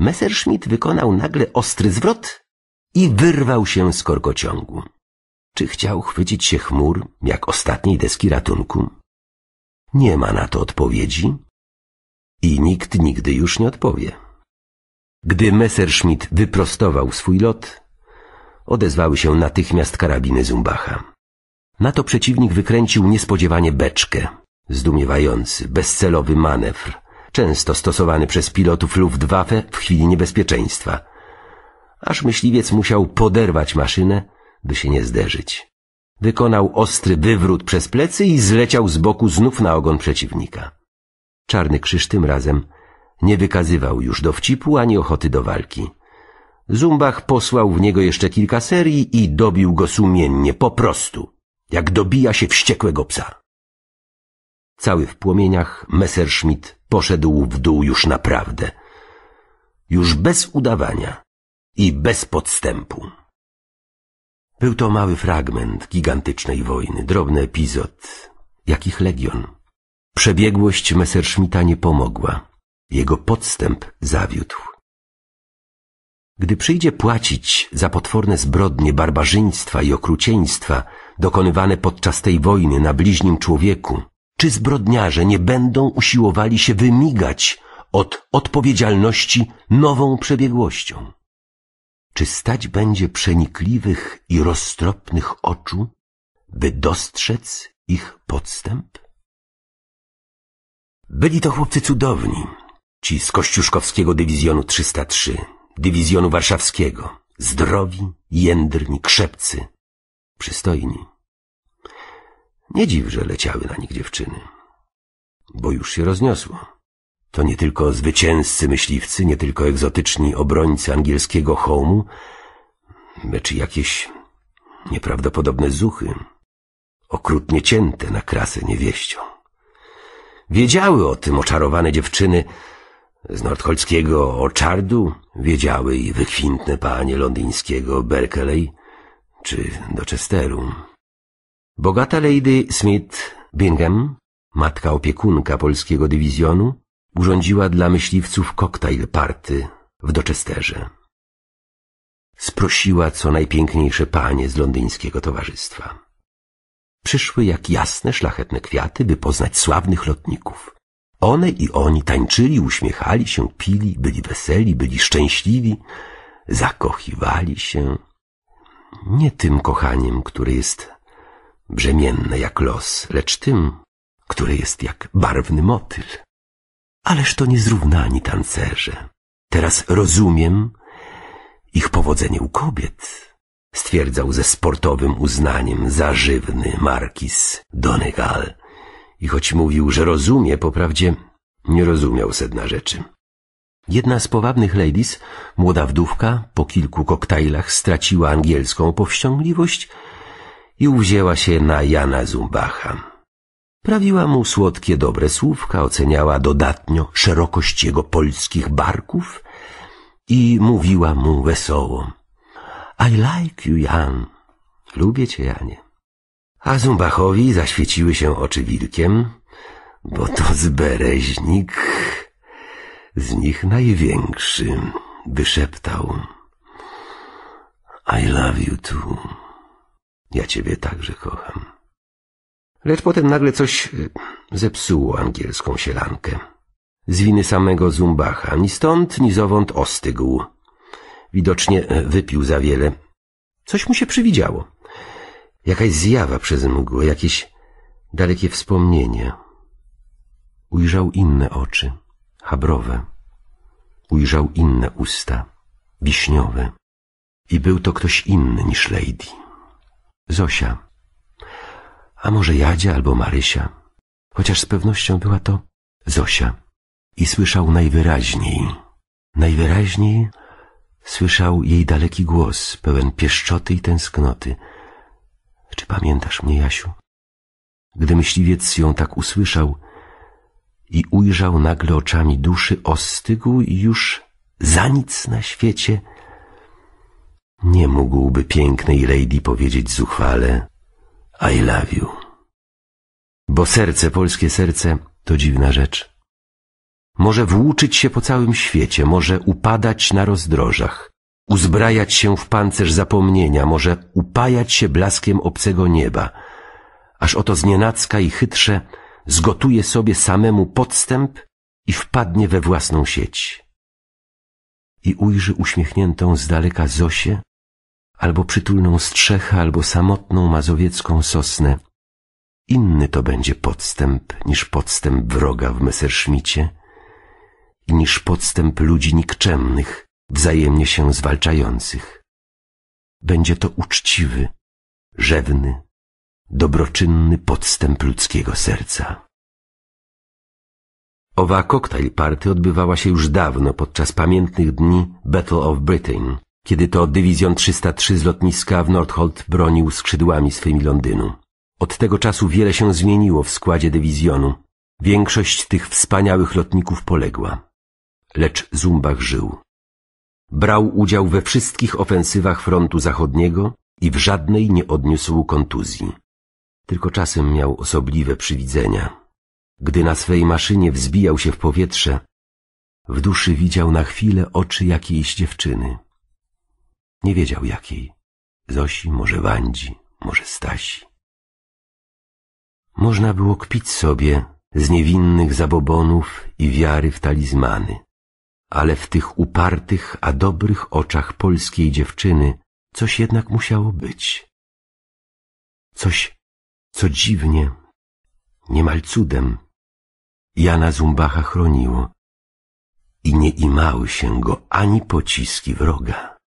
Messerschmitt wykonał nagle ostry zwrot i wyrwał się z korkociągu. Czy chciał chwycić się chmur, jak ostatniej deski ratunku? Nie ma na to odpowiedzi i nikt nigdy już nie odpowie. Gdy Messerschmitt wyprostował swój lot, odezwały się natychmiast karabiny Zumbacha. Na to przeciwnik wykręcił niespodziewanie beczkę. Zdumiewający, bezcelowy manewr – często stosowany przez pilotów Luftwaffe w chwili niebezpieczeństwa. Aż myśliwiec musiał poderwać maszynę, by się nie zderzyć. Wykonał ostry wywrót przez plecy i zleciał z boku znów na ogon przeciwnika. Czarny krzyż tym razem nie wykazywał już dowcipu ani ochoty do walki. Zumbach posłał w niego jeszcze kilka serii i dobił go sumiennie, po prostu, jak dobija się wściekłego psa. Cały w płomieniach, Messerschmitt poszedł w dół już naprawdę. Już bez udawania i bez podstępu. Był to mały fragment gigantycznej wojny, drobny epizod, jakich legion. Przebiegłość Messerschmitta nie pomogła. Jego podstęp zawiódł. Gdy przyjdzie płacić za potworne zbrodnie barbarzyństwa i okrucieństwa dokonywane podczas tej wojny na bliźnim człowieku, czy zbrodniarze nie będą usiłowali się wymigać od odpowiedzialności nową przebiegłością? Czy stać będzie przenikliwych i roztropnych oczu, by dostrzec ich podstęp? Byli to chłopcy cudowni, ci z Kościuszkowskiego Dywizjonu 303, Dywizjonu Warszawskiego, zdrowi, jędrni, krzepcy, przystojni. Nie dziw, że leciały na nich dziewczyny, bo już się rozniosło. To nie tylko zwycięzcy myśliwcy, nie tylko egzotyczni obrońcy angielskiego homu, lecz jakieś nieprawdopodobne zuchy, okrutnie cięte na krasę niewieścią. Wiedziały o tym oczarowane dziewczyny z nordholskiego oczardu, wiedziały i wykwintne panie londyńskiego Berkeley czy do Chesteru. Bogata Lady Smith Bingham, matka opiekunka polskiego dywizjonu, urządziła dla myśliwców koktajl party w Dochesterze. Sprosiła co najpiękniejsze panie z londyńskiego towarzystwa. Przyszły jak jasne, szlachetne kwiaty, by poznać sławnych lotników. One i oni tańczyli, uśmiechali się, pili, byli weseli, byli szczęśliwi, zakochiwali się. Nie tym kochaniem, które jest brzemienne jak los, lecz tym, który jest jak barwny motyl. Ależ to niezrównani tancerze. Teraz rozumiem ich powodzenie u kobiet, stwierdzał ze sportowym uznaniem zażywny markiz Donegal. I choć mówił, że rozumie, po prawdzie nie rozumiał sedna rzeczy. Jedna z powabnych ladies, młoda wdówka, po kilku koktajlach straciła angielską powściągliwość, i uwzięła się na Jana Zumbacha. Prawiła mu słodkie dobre słówka, oceniała dodatnio szerokość jego polskich barków i mówiła mu wesoło. I like you, Jan. Lubię cię, Janie. A Zumbachowi zaświeciły się oczy wilkiem, bo to zbereźnik, z nich największy, wyszeptał. I love you too. Ja ciebie także kocham. Lecz potem nagle coś y, zepsuło angielską sielankę. Z winy samego Zumbacha ni stąd, ni zowąd ostygł. Widocznie y, wypił za wiele. Coś mu się przywidziało. Jakaś zjawa przez mgłę, jakieś dalekie wspomnienie. Ujrzał inne oczy, habrowe. Ujrzał inne usta, wiśniowe. I był to ktoś inny niż Lady. Zosia. A może Jadzia albo Marysia? Chociaż z pewnością była to Zosia. I słyszał najwyraźniej. Najwyraźniej słyszał jej daleki głos, pełen pieszczoty i tęsknoty. Czy pamiętasz mnie, Jasiu? Gdy myśliwiec ją tak usłyszał i ujrzał nagle oczami duszy, ostygł i już za nic na świecie nie mógłby pięknej lady powiedzieć zuchwale I love you. Bo serce, polskie serce, to dziwna rzecz. Może włóczyć się po całym świecie, może upadać na rozdrożach, uzbrajać się w pancerz zapomnienia, może upajać się blaskiem obcego nieba, aż oto znienacka i chytrze zgotuje sobie samemu podstęp i wpadnie we własną sieć. I ujrzy uśmiechniętą z daleka Zosię, albo przytulną strzechę, albo samotną mazowiecką sosnę. Inny to będzie podstęp niż podstęp wroga w Messerschmittie i niż podstęp ludzi nikczemnych, wzajemnie się zwalczających. Będzie to uczciwy, rzewny, dobroczynny podstęp ludzkiego serca. Owa koktajl party odbywała się już dawno podczas pamiętnych dni Battle of Britain – kiedy to dywizjon 303 z lotniska w Northolt bronił skrzydłami swymi Londynu. Od tego czasu wiele się zmieniło w składzie dywizjonu. Większość tych wspaniałych lotników poległa. Lecz Zumbach żył. Brał udział we wszystkich ofensywach frontu zachodniego i w żadnej nie odniósł kontuzji. Tylko czasem miał osobliwe przywidzenia. Gdy na swej maszynie wzbijał się w powietrze, w duszy widział na chwilę oczy jakiejś dziewczyny. Nie wiedział jakiej. Zosi, może Wandzi, może Stasi. Można było kpić sobie z niewinnych zabobonów i wiary w talizmany, ale w tych upartych, a dobrych oczach polskiej dziewczyny coś jednak musiało być. Coś, co dziwnie, niemal cudem, Jana Zumbacha chroniło i nie imały się go ani pociski wroga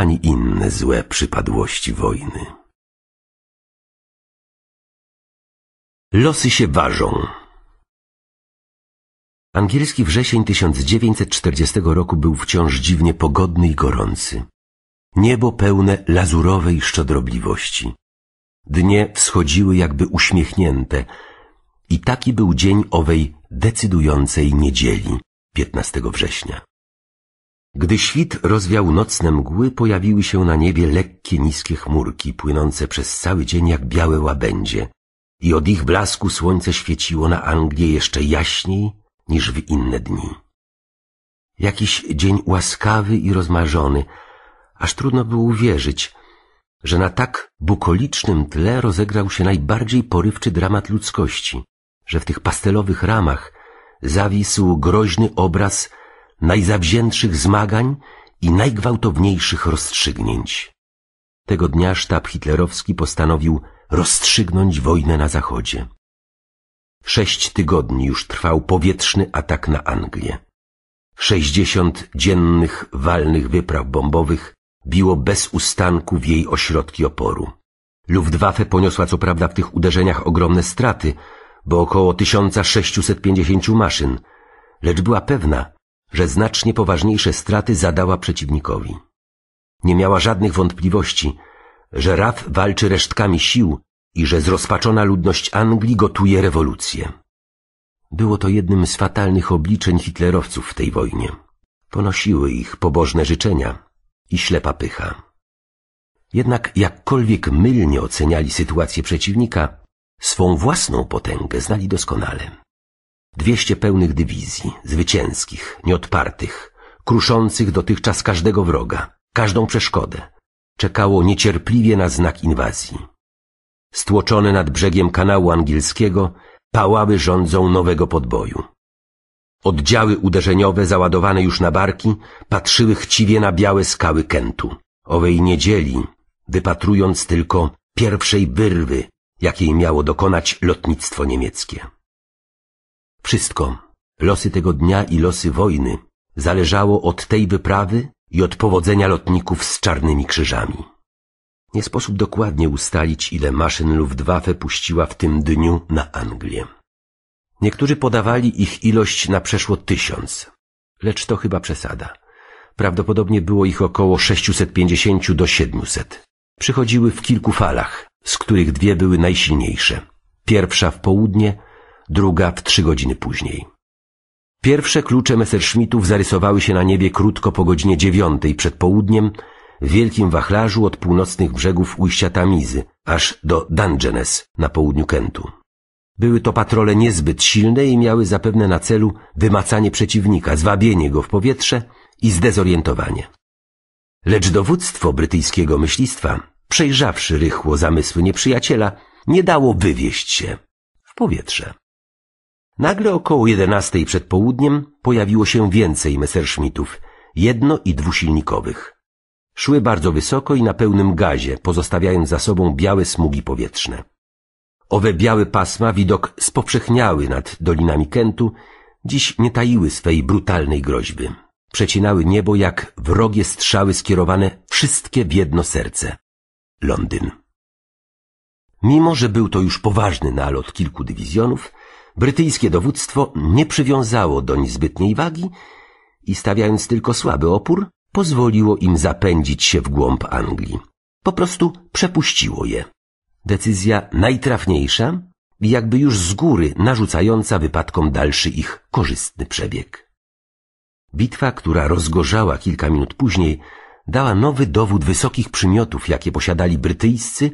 ani inne złe przypadłości wojny. Losy się ważą. Angielski wrzesień 1940 roku był wciąż dziwnie pogodny i gorący. Niebo pełne lazurowej szczodrobliwości. Dnie wschodziły jakby uśmiechnięte i taki był dzień owej decydującej niedzieli 15 września. Gdy świt rozwiał nocne mgły, pojawiły się na niebie lekkie, niskie chmurki, płynące przez cały dzień jak białe łabędzie i od ich blasku słońce świeciło na Anglię jeszcze jaśniej niż w inne dni. Jakiś dzień łaskawy i rozmarzony, aż trudno było uwierzyć, że na tak bukolicznym tle rozegrał się najbardziej porywczy dramat ludzkości, że w tych pastelowych ramach zawisł groźny obraz najzawziętszych zmagań i najgwałtowniejszych rozstrzygnięć. Tego dnia sztab hitlerowski postanowił rozstrzygnąć wojnę na zachodzie. Sześć tygodni już trwał powietrzny atak na Anglię. Sześćdziesiąt dziennych walnych wypraw bombowych biło bez ustanku w jej ośrodki oporu. Luftwaffe poniosła co prawda w tych uderzeniach ogromne straty, bo około 1650 maszyn, lecz była pewna, że znacznie poważniejsze straty zadała przeciwnikowi. Nie miała żadnych wątpliwości, że RAF walczy resztkami sił i że zrozpaczona ludność Anglii gotuje rewolucję. Było to jednym z fatalnych obliczeń hitlerowców w tej wojnie. Ponosiły ich pobożne życzenia i ślepa pycha. Jednak jakkolwiek mylnie oceniali sytuację przeciwnika, swą własną potęgę znali doskonale. Dwieście pełnych dywizji, zwycięskich, nieodpartych, kruszących dotychczas każdego wroga, każdą przeszkodę, czekało niecierpliwie na znak inwazji. Stłoczone nad brzegiem kanału angielskiego pałały rządzą nowego podboju. Oddziały uderzeniowe załadowane już na barki patrzyły chciwie na białe skały Kentu. Owej niedzieli, wypatrując tylko pierwszej wyrwy, jakiej miało dokonać lotnictwo niemieckie. Wszystko, losy tego dnia i losy wojny, zależało od tej wyprawy i od powodzenia lotników z czarnymi krzyżami. Nie sposób dokładnie ustalić, ile maszyn Luftwaffe puściła w tym dniu na Anglię. Niektórzy podawali ich ilość na przeszło tysiąc, lecz to chyba przesada. Prawdopodobnie było ich około 650 do 700. Przychodziły w kilku falach, z których dwie były najsilniejsze. Pierwsza w południe – druga w trzy godziny później. Pierwsze klucze Messerschmittów zarysowały się na niebie krótko po godzinie dziewiątej przed południem w wielkim wachlarzu od północnych brzegów ujścia Tamizy aż do Dungeness na południu Kentu. Były to patrole niezbyt silne i miały zapewne na celu wymacanie przeciwnika, zwabienie go w powietrze i zdezorientowanie. Lecz dowództwo brytyjskiego myślistwa, przejrzawszy rychło zamysły nieprzyjaciela, nie dało wywieźć się w powietrze. Nagle około jedenastej przed południem pojawiło się więcej Messerschmittów, jedno i dwusilnikowych. Szły bardzo wysoko i na pełnym gazie, pozostawiając za sobą białe smugi powietrzne. Owe białe pasma widok spowszechniały nad dolinami Kentu, dziś nie taiły swej brutalnej groźby. Przecinały niebo jak wrogie strzały skierowane wszystkie w jedno serce. Londyn. Mimo, że był to już poważny nalot kilku dywizjonów, Brytyjskie dowództwo nie przywiązało doń zbytniej wagi i stawiając tylko słaby opór, pozwoliło im zapędzić się w głąb Anglii. Po prostu przepuściło je. Decyzja najtrafniejsza i jakby już z góry narzucająca wypadkom dalszy ich korzystny przebieg. Bitwa, która rozgorzała kilka minut później, dała nowy dowód wysokich przymiotów, jakie posiadali brytyjscy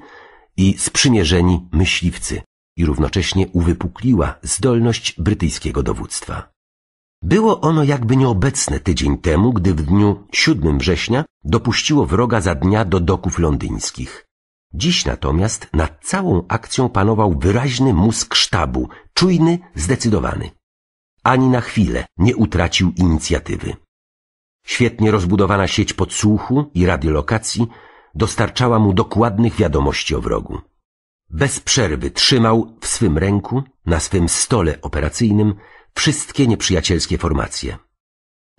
i sprzymierzeni myśliwcy, i równocześnie uwypukliła zdolność brytyjskiego dowództwa. Było ono jakby nieobecne tydzień temu, gdy w dniu 7 września dopuściło wroga za dnia do doków londyńskich. Dziś natomiast nad całą akcją panował wyraźny mózg sztabu, czujny, zdecydowany. Ani na chwilę nie utracił inicjatywy. Świetnie rozbudowana sieć podsłuchu i radiolokacji dostarczała mu dokładnych wiadomości o wrogu. Bez przerwy trzymał w swym ręku, na swym stole operacyjnym, wszystkie nieprzyjacielskie formacje.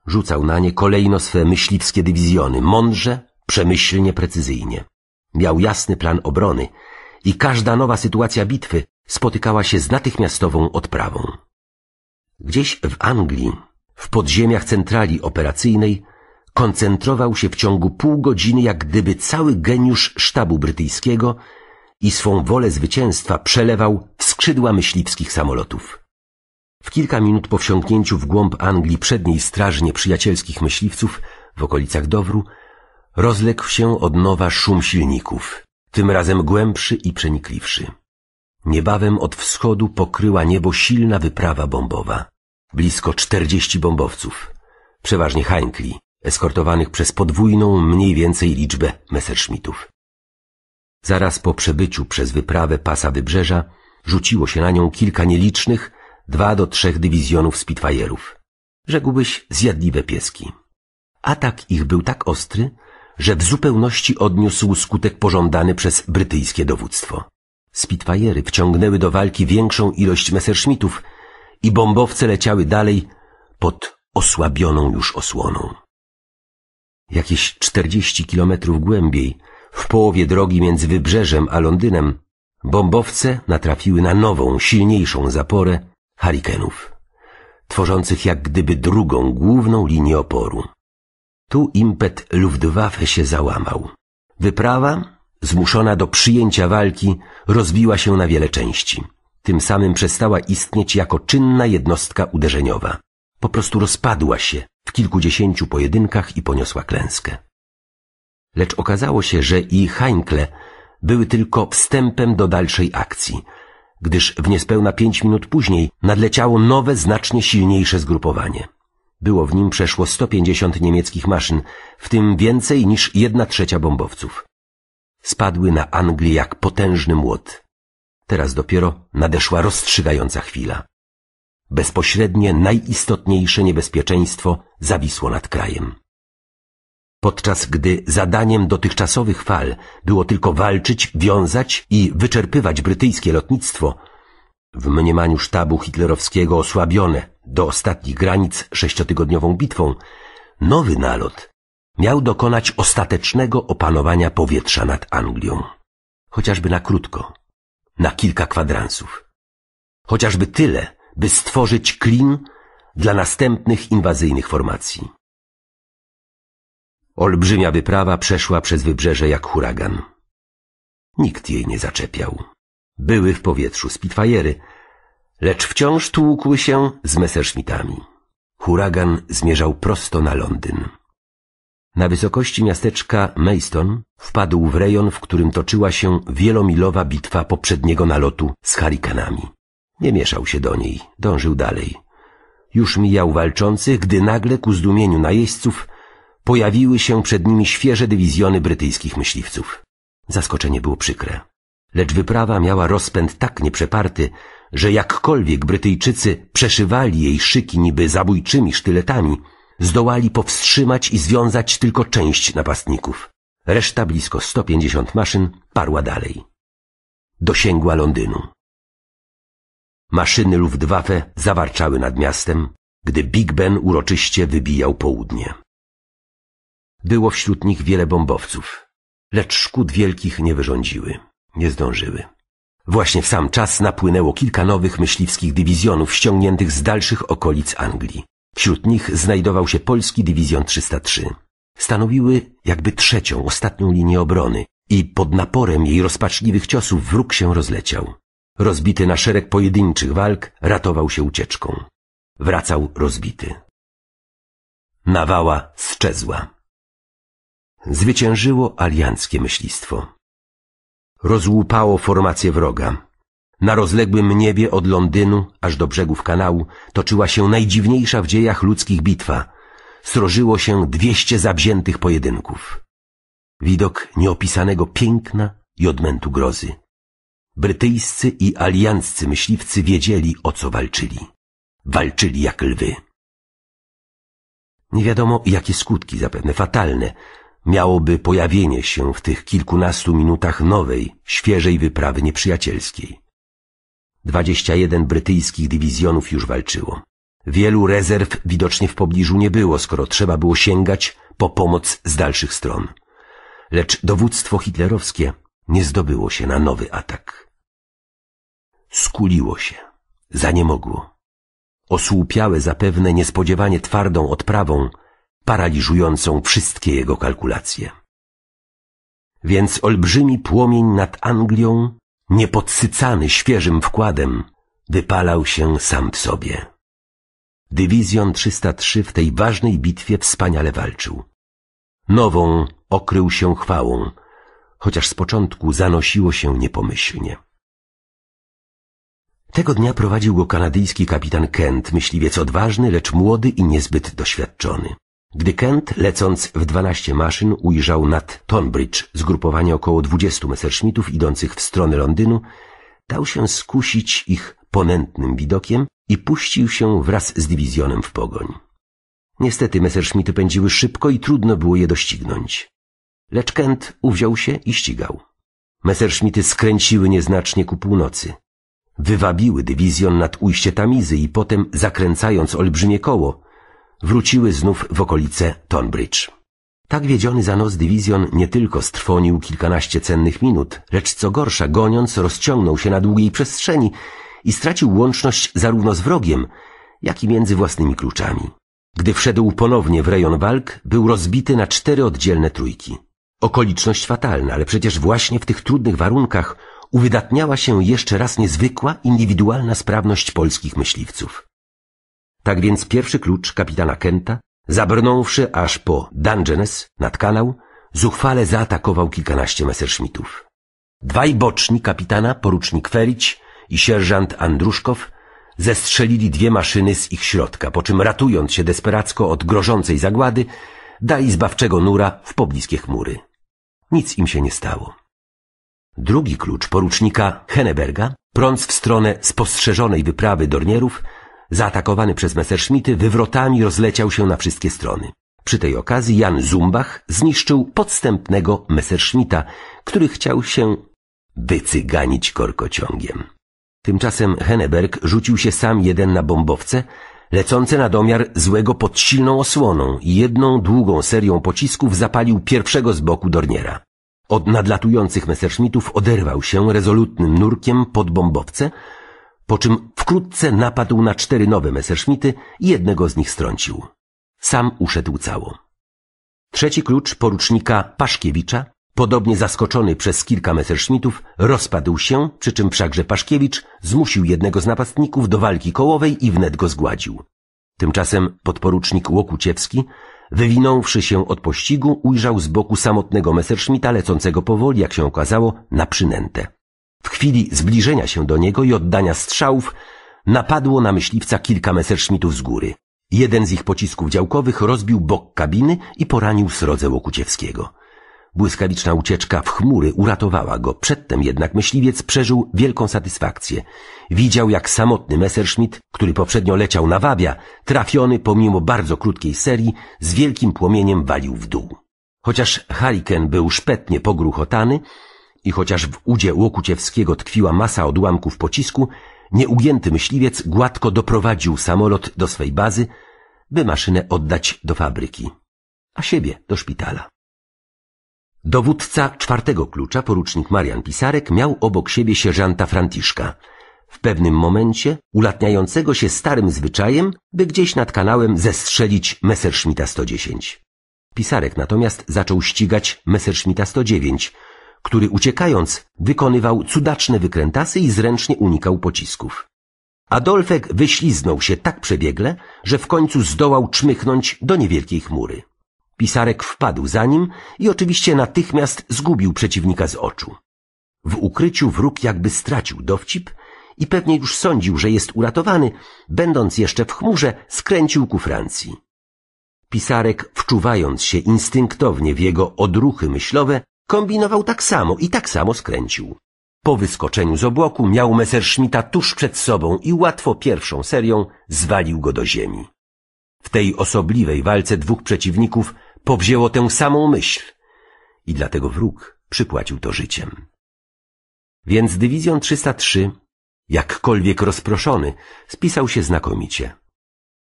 Rzucał na nie kolejno swe myśliwskie dywizjony, mądrze, przemyślnie, precyzyjnie. Miał jasny plan obrony i każda nowa sytuacja bitwy spotykała się z natychmiastową odprawą. Gdzieś w Anglii, w podziemiach centrali operacyjnej, koncentrował się w ciągu pół godziny jak gdyby cały geniusz sztabu brytyjskiego – i swą wolę zwycięstwa przelewał w skrzydła myśliwskich samolotów. W kilka minut po wsiąknięciu w głąb Anglii przedniej straży nieprzyjacielskich myśliwców w okolicach Dowru rozległ się od nowa szum silników, tym razem głębszy i przenikliwszy. Niebawem od wschodu pokryła niebo silna wyprawa bombowa. Blisko czterdzieści bombowców, przeważnie Heinkli, eskortowanych przez podwójną mniej więcej liczbę Messerschmittów. Zaraz po przebyciu przez wyprawę pasa wybrzeża rzuciło się na nią kilka nielicznych, dwa do trzech dywizjonów Spitfire'ów. Rzekłbyś zjadliwe pieski. Atak ich był tak ostry, że w zupełności odniósł skutek pożądany przez brytyjskie dowództwo. Spitfire'y wciągnęły do walki większą ilość Messerschmittów i bombowce leciały dalej pod osłabioną już osłoną. Jakieś czterdzieści kilometrów głębiej – w połowie drogi między Wybrzeżem a Londynem bombowce natrafiły na nową, silniejszą zaporę harikenów, tworzących jak gdyby drugą, główną linię oporu. Tu impet Luftwaffe się załamał. Wyprawa, zmuszona do przyjęcia walki, rozbiła się na wiele części. Tym samym przestała istnieć jako czynna jednostka uderzeniowa. Po prostu rozpadła się w kilkudziesięciu pojedynkach i poniosła klęskę lecz okazało się, że i Heinkle były tylko wstępem do dalszej akcji, gdyż w niespełna pięć minut później nadleciało nowe, znacznie silniejsze zgrupowanie. Było w nim przeszło 150 niemieckich maszyn, w tym więcej niż jedna trzecia bombowców. Spadły na Anglię jak potężny młot. Teraz dopiero nadeszła rozstrzygająca chwila. Bezpośrednie najistotniejsze niebezpieczeństwo zawisło nad krajem podczas gdy zadaniem dotychczasowych fal było tylko walczyć, wiązać i wyczerpywać brytyjskie lotnictwo, w mniemaniu sztabu hitlerowskiego osłabione do ostatnich granic sześciotygodniową bitwą, nowy nalot miał dokonać ostatecznego opanowania powietrza nad Anglią. Chociażby na krótko, na kilka kwadransów. Chociażby tyle, by stworzyć klin dla następnych inwazyjnych formacji. Olbrzymia wyprawa przeszła przez wybrzeże jak huragan. Nikt jej nie zaczepiał. Były w powietrzu spitfajery, lecz wciąż tłukły się z Messerschmittami. Huragan zmierzał prosto na Londyn. Na wysokości miasteczka Mayston wpadł w rejon, w którym toczyła się wielomilowa bitwa poprzedniego nalotu z harikanami. Nie mieszał się do niej, dążył dalej. Już mijał walczących, gdy nagle ku zdumieniu najeźdźców pojawiły się przed nimi świeże dywizjony brytyjskich myśliwców. Zaskoczenie było przykre. Lecz wyprawa miała rozpęd tak nieprzeparty, że jakkolwiek Brytyjczycy przeszywali jej szyki niby zabójczymi sztyletami, zdołali powstrzymać i związać tylko część napastników. Reszta blisko 150 maszyn parła dalej. Dosięgła Londynu. Maszyny Luftwaffe zawarczały nad miastem, gdy Big Ben uroczyście wybijał południe. Było wśród nich wiele bombowców, lecz szkód wielkich nie wyrządziły, nie zdążyły. Właśnie w sam czas napłynęło kilka nowych myśliwskich dywizjonów ściągniętych z dalszych okolic Anglii. Wśród nich znajdował się polski dywizjon 303. Stanowiły jakby trzecią, ostatnią linię obrony i pod naporem jej rozpaczliwych ciosów wróg się rozleciał. Rozbity na szereg pojedynczych walk, ratował się ucieczką. Wracał rozbity. Nawała sczezła zwyciężyło alianckie myślistwo. Rozłupało formację wroga. Na rozległym niebie od Londynu aż do brzegów kanału toczyła się najdziwniejsza w dziejach ludzkich bitwa. Srożyło się dwieście zabziętych pojedynków. Widok nieopisanego piękna i odmętu grozy. Brytyjscy i alianccy myśliwcy wiedzieli, o co walczyli. Walczyli jak lwy. Nie wiadomo, jakie skutki, zapewne fatalne, miałoby pojawienie się w tych kilkunastu minutach nowej, świeżej wyprawy nieprzyjacielskiej. 21 brytyjskich dywizjonów już walczyło. Wielu rezerw widocznie w pobliżu nie było, skoro trzeba było sięgać po pomoc z dalszych stron. Lecz dowództwo hitlerowskie nie zdobyło się na nowy atak. Skuliło się, zaniemogło. Osłupiałe zapewne niespodziewanie twardą odprawą paraliżującą wszystkie jego kalkulacje. Więc olbrzymi płomień nad Anglią, niepodsycany świeżym wkładem, wypalał się sam w sobie. Dywizjon 303 w tej ważnej bitwie wspaniale walczył. Nową okrył się chwałą, chociaż z początku zanosiło się niepomyślnie. Tego dnia prowadził go kanadyjski kapitan Kent, myśliwiec odważny, lecz młody i niezbyt doświadczony. Gdy Kent, lecąc w dwanaście maszyn, ujrzał nad Tonbridge zgrupowanie około dwudziestu Messerschmittów idących w stronę Londynu, dał się skusić ich ponętnym widokiem i puścił się wraz z dywizjonem w pogoń. Niestety Messerschmitty pędziły szybko i trudno było je doścignąć. Lecz Kent uwziął się i ścigał. Messerschmitty skręciły nieznacznie ku północy. Wywabiły dywizjon nad ujście Tamizy i potem, zakręcając olbrzymie koło, wróciły znów w okolice Tonbridge. Tak wiedziony za nos dywizjon nie tylko strwonił kilkanaście cennych minut, lecz co gorsza goniąc rozciągnął się na długiej przestrzeni i stracił łączność zarówno z wrogiem, jak i między własnymi kluczami. Gdy wszedł ponownie w rejon walk, był rozbity na cztery oddzielne trójki. Okoliczność fatalna, ale przecież właśnie w tych trudnych warunkach uwydatniała się jeszcze raz niezwykła indywidualna sprawność polskich myśliwców. Tak więc pierwszy klucz kapitana Kenta, zabrnąwszy aż po Dungeness nad kanał, zuchwale zaatakował kilkanaście Messerschmittów. Dwaj boczni kapitana, porucznik Ferić i sierżant Andruszkow, zestrzelili dwie maszyny z ich środka, po czym ratując się desperacko od grożącej zagłady, dali zbawczego nura w pobliskie chmury. Nic im się nie stało. Drugi klucz porucznika Henneberga, prąc w stronę spostrzeżonej wyprawy Dornierów, zaatakowany przez Messerschmitty, wywrotami rozleciał się na wszystkie strony. Przy tej okazji Jan Zumbach zniszczył podstępnego Messerschmitta, który chciał się wycyganić korkociągiem. Tymczasem Henneberg rzucił się sam jeden na bombowce, lecące na domiar złego pod silną osłoną i jedną długą serią pocisków zapalił pierwszego z boku Dorniera. Od nadlatujących Messerschmittów oderwał się rezolutnym nurkiem pod bombowce, po czym wkrótce napadł na cztery nowe Messerschmitty i jednego z nich strącił. Sam uszedł cało. Trzeci klucz porucznika Paszkiewicza, podobnie zaskoczony przez kilka Messerschmittów, rozpadł się, przy czym wszakże Paszkiewicz zmusił jednego z napastników do walki kołowej i wnet go zgładził. Tymczasem podporucznik Łokuciewski, wywinąwszy się od pościgu, ujrzał z boku samotnego Messerschmitta lecącego powoli, jak się okazało, na przynętę. W chwili zbliżenia się do niego i oddania strzałów napadło na myśliwca kilka Messerschmittów z góry. Jeden z ich pocisków działkowych rozbił bok kabiny i poranił srodze Łokuciewskiego. Błyskawiczna ucieczka w chmury uratowała go. Przedtem jednak myśliwiec przeżył wielką satysfakcję. Widział, jak samotny Messerschmitt, który poprzednio leciał na wabia, trafiony pomimo bardzo krótkiej serii, z wielkim płomieniem walił w dół. Chociaż Hurricane był szpetnie pogruchotany, i chociaż w udzie Łokuciewskiego tkwiła masa odłamków pocisku, nieugięty myśliwiec gładko doprowadził samolot do swej bazy, by maszynę oddać do fabryki, a siebie do szpitala. Dowódca czwartego klucza, porucznik Marian Pisarek, miał obok siebie sierżanta Franciszka, w pewnym momencie ulatniającego się starym zwyczajem, by gdzieś nad kanałem zestrzelić Messerschmitta 110. Pisarek natomiast zaczął ścigać Messerschmitta 109, który uciekając wykonywał cudaczne wykrętasy i zręcznie unikał pocisków. Adolfek wyśliznął się tak przebiegle, że w końcu zdołał czmychnąć do niewielkiej chmury. Pisarek wpadł za nim i oczywiście natychmiast zgubił przeciwnika z oczu. W ukryciu wróg jakby stracił dowcip i pewnie już sądził, że jest uratowany, będąc jeszcze w chmurze, skręcił ku Francji. Pisarek, wczuwając się instynktownie w jego odruchy myślowe, Kombinował tak samo i tak samo skręcił. Po wyskoczeniu z obłoku miał Messerschmitta tuż przed sobą i łatwo pierwszą serią zwalił go do ziemi. W tej osobliwej walce dwóch przeciwników powzięło tę samą myśl i dlatego wróg przypłacił to życiem. Więc dywizjon 303, jakkolwiek rozproszony, spisał się znakomicie.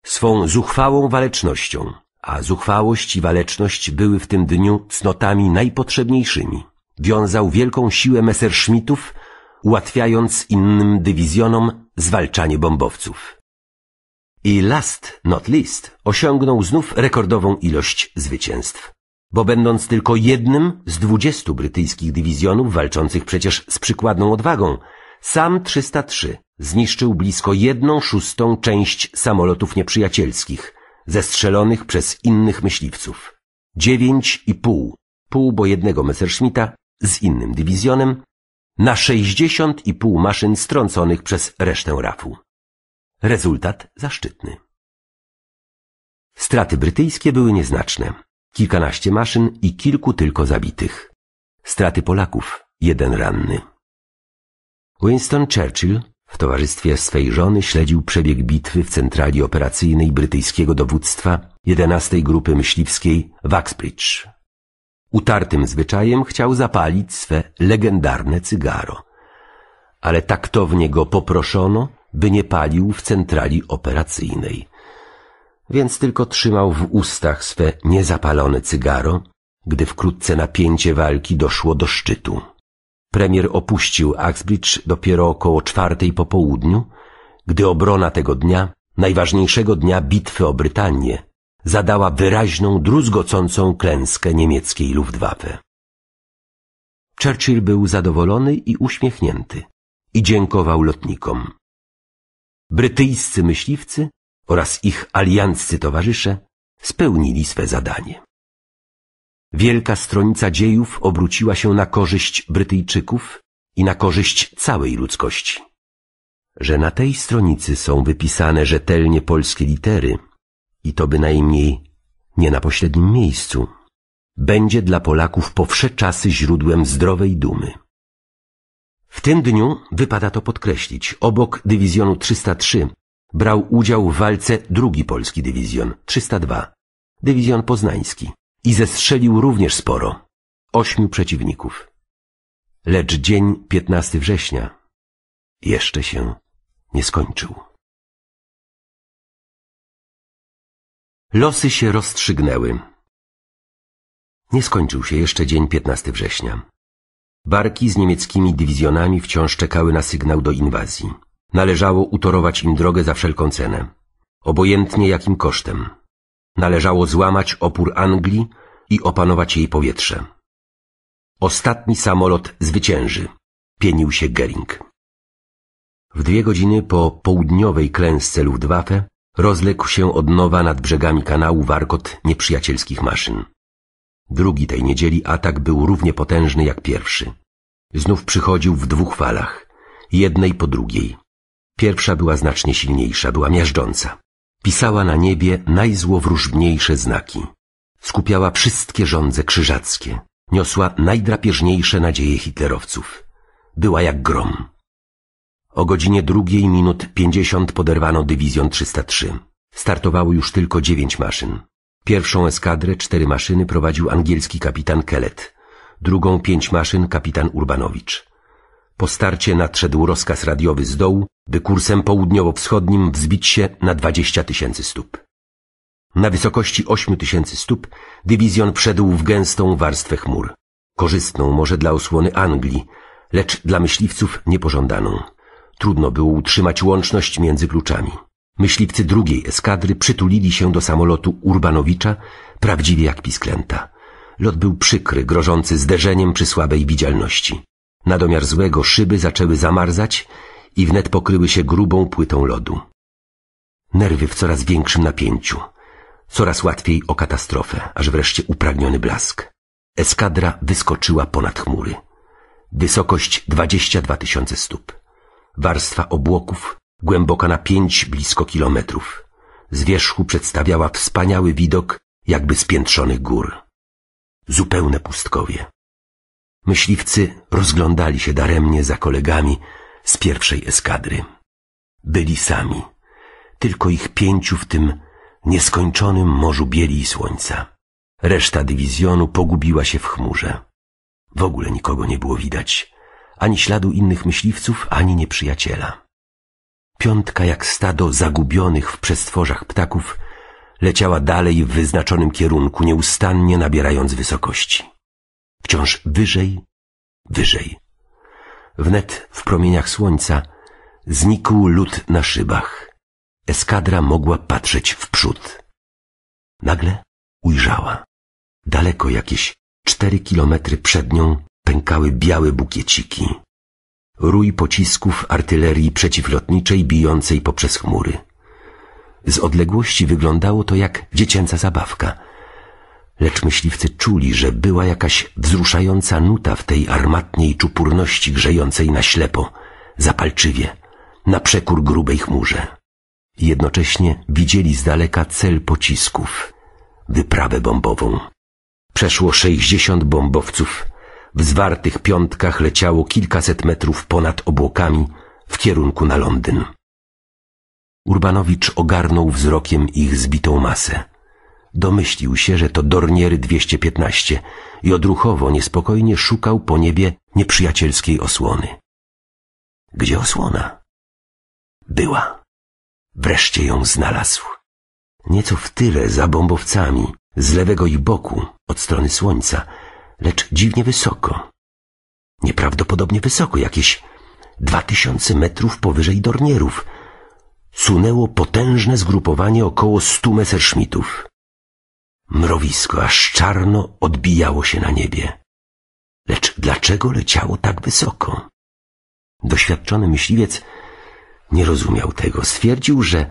Swą zuchwałą walecznością, a zuchwałość i waleczność były w tym dniu cnotami najpotrzebniejszymi. Wiązał wielką siłę Messerschmittów, ułatwiając innym dywizjonom zwalczanie bombowców. I last not least osiągnął znów rekordową ilość zwycięstw. Bo będąc tylko jednym z dwudziestu brytyjskich dywizjonów walczących przecież z przykładną odwagą, sam 303 zniszczył blisko jedną szóstą część samolotów nieprzyjacielskich – zestrzelonych przez innych myśliwców. Dziewięć i pół, pół bo jednego Messerschmitta z innym dywizjonem, na sześćdziesiąt i pół maszyn strąconych przez resztę rafu. Rezultat zaszczytny. Straty brytyjskie były nieznaczne. Kilkanaście maszyn i kilku tylko zabitych. Straty Polaków, jeden ranny. Winston Churchill w towarzystwie swej żony śledził przebieg bitwy w centrali operacyjnej brytyjskiego dowództwa 11 Grupy Myśliwskiej w Uxbridge. Utartym zwyczajem chciał zapalić swe legendarne cygaro, ale taktownie go poproszono, by nie palił w centrali operacyjnej. Więc tylko trzymał w ustach swe niezapalone cygaro, gdy wkrótce napięcie walki doszło do szczytu. Premier opuścił Axbridge dopiero około czwartej po południu, gdy obrona tego dnia, najważniejszego dnia bitwy o Brytanię, zadała wyraźną, druzgocącą klęskę niemieckiej Luftwaffe. Churchill był zadowolony i uśmiechnięty i dziękował lotnikom. Brytyjscy myśliwcy oraz ich alianccy towarzysze spełnili swe zadanie. Wielka stronica dziejów obróciła się na korzyść Brytyjczyków i na korzyść całej ludzkości. Że na tej stronicy są wypisane rzetelnie polskie litery, i to bynajmniej nie na pośrednim miejscu, będzie dla Polaków po wsze czasy źródłem zdrowej dumy. W tym dniu, wypada to podkreślić, obok dywizjonu 303 brał udział w walce drugi polski dywizjon 302, dywizjon poznański i zestrzelił również sporo, ośmiu przeciwników. Lecz dzień 15 września jeszcze się nie skończył. Losy się rozstrzygnęły. Nie skończył się jeszcze dzień 15 września. Barki z niemieckimi dywizjonami wciąż czekały na sygnał do inwazji. Należało utorować im drogę za wszelką cenę, obojętnie jakim kosztem. Należało złamać opór Anglii i opanować jej powietrze. Ostatni samolot zwycięży, pienił się Gering. W dwie godziny po południowej klęsce Luftwaffe rozległ się od nowa nad brzegami kanału warkot nieprzyjacielskich maszyn. Drugi tej niedzieli atak był równie potężny jak pierwszy. Znów przychodził w dwóch falach, jednej po drugiej. Pierwsza była znacznie silniejsza, była miażdżąca. Pisała na niebie najzłowróżbniejsze znaki. Skupiała wszystkie żądze krzyżackie. Niosła najdrapieżniejsze nadzieje hitlerowców. Była jak grom. O godzinie drugiej minut pięćdziesiąt poderwano dywizjon 303. Startowało już tylko dziewięć maszyn. Pierwszą eskadrę cztery maszyny prowadził angielski kapitan Kelet, drugą pięć maszyn kapitan Urbanowicz. Po starcie nadszedł rozkaz radiowy z dołu, by kursem południowo-wschodnim wzbić się na 20 tysięcy stóp. Na wysokości 8 tysięcy stóp dywizjon wszedł w gęstą warstwę chmur, korzystną może dla osłony Anglii, lecz dla myśliwców niepożądaną. Trudno było utrzymać łączność między kluczami. Myśliwcy drugiej eskadry przytulili się do samolotu Urbanowicza, prawdziwie jak pisklęta. Lot był przykry, grożący zderzeniem przy słabej widzialności. Na domiar złego szyby zaczęły zamarzać i wnet pokryły się grubą płytą lodu. Nerwy w coraz większym napięciu. Coraz łatwiej o katastrofę, aż wreszcie upragniony blask. Eskadra wyskoczyła ponad chmury. Wysokość 22 tysiące stóp. Warstwa obłoków, głęboka na pięć blisko kilometrów. Z wierzchu przedstawiała wspaniały widok jakby spiętrzonych gór. Zupełne pustkowie. Myśliwcy rozglądali się daremnie za kolegami, z pierwszej eskadry. Byli sami, tylko ich pięciu w tym nieskończonym morzu bieli i słońca. Reszta dywizjonu pogubiła się w chmurze. W ogóle nikogo nie było widać, ani śladu innych myśliwców, ani nieprzyjaciela. Piątka jak stado zagubionych w przestworzach ptaków leciała dalej w wyznaczonym kierunku, nieustannie nabierając wysokości. Wciąż wyżej, wyżej. Wnet w promieniach słońca znikł lód na szybach. Eskadra mogła patrzeć w przód. Nagle ujrzała. Daleko jakieś cztery kilometry przed nią pękały białe bukieciki. Rój pocisków artylerii przeciwlotniczej bijącej poprzez chmury. Z odległości wyglądało to jak dziecięca zabawka – lecz myśliwcy czuli, że była jakaś wzruszająca nuta w tej armatniej czupurności grzejącej na ślepo, zapalczywie, na przekór grubej chmurze. Jednocześnie widzieli z daleka cel pocisków, wyprawę bombową. Przeszło sześćdziesiąt bombowców, w zwartych piątkach leciało kilkaset metrów ponad obłokami w kierunku na Londyn. Urbanowicz ogarnął wzrokiem ich zbitą masę. Domyślił się, że to Dorniery 215 i odruchowo niespokojnie szukał po niebie nieprzyjacielskiej osłony. Gdzie osłona? Była. Wreszcie ją znalazł. Nieco w tyle za bombowcami, z lewego ich boku, od strony słońca, lecz dziwnie wysoko. Nieprawdopodobnie wysoko, jakieś dwa tysiące metrów powyżej Dornierów – sunęło potężne zgrupowanie około stu Messerschmittów. Mrowisko aż czarno odbijało się na niebie. Lecz dlaczego leciało tak wysoko? Doświadczony myśliwiec nie rozumiał tego. Stwierdził, że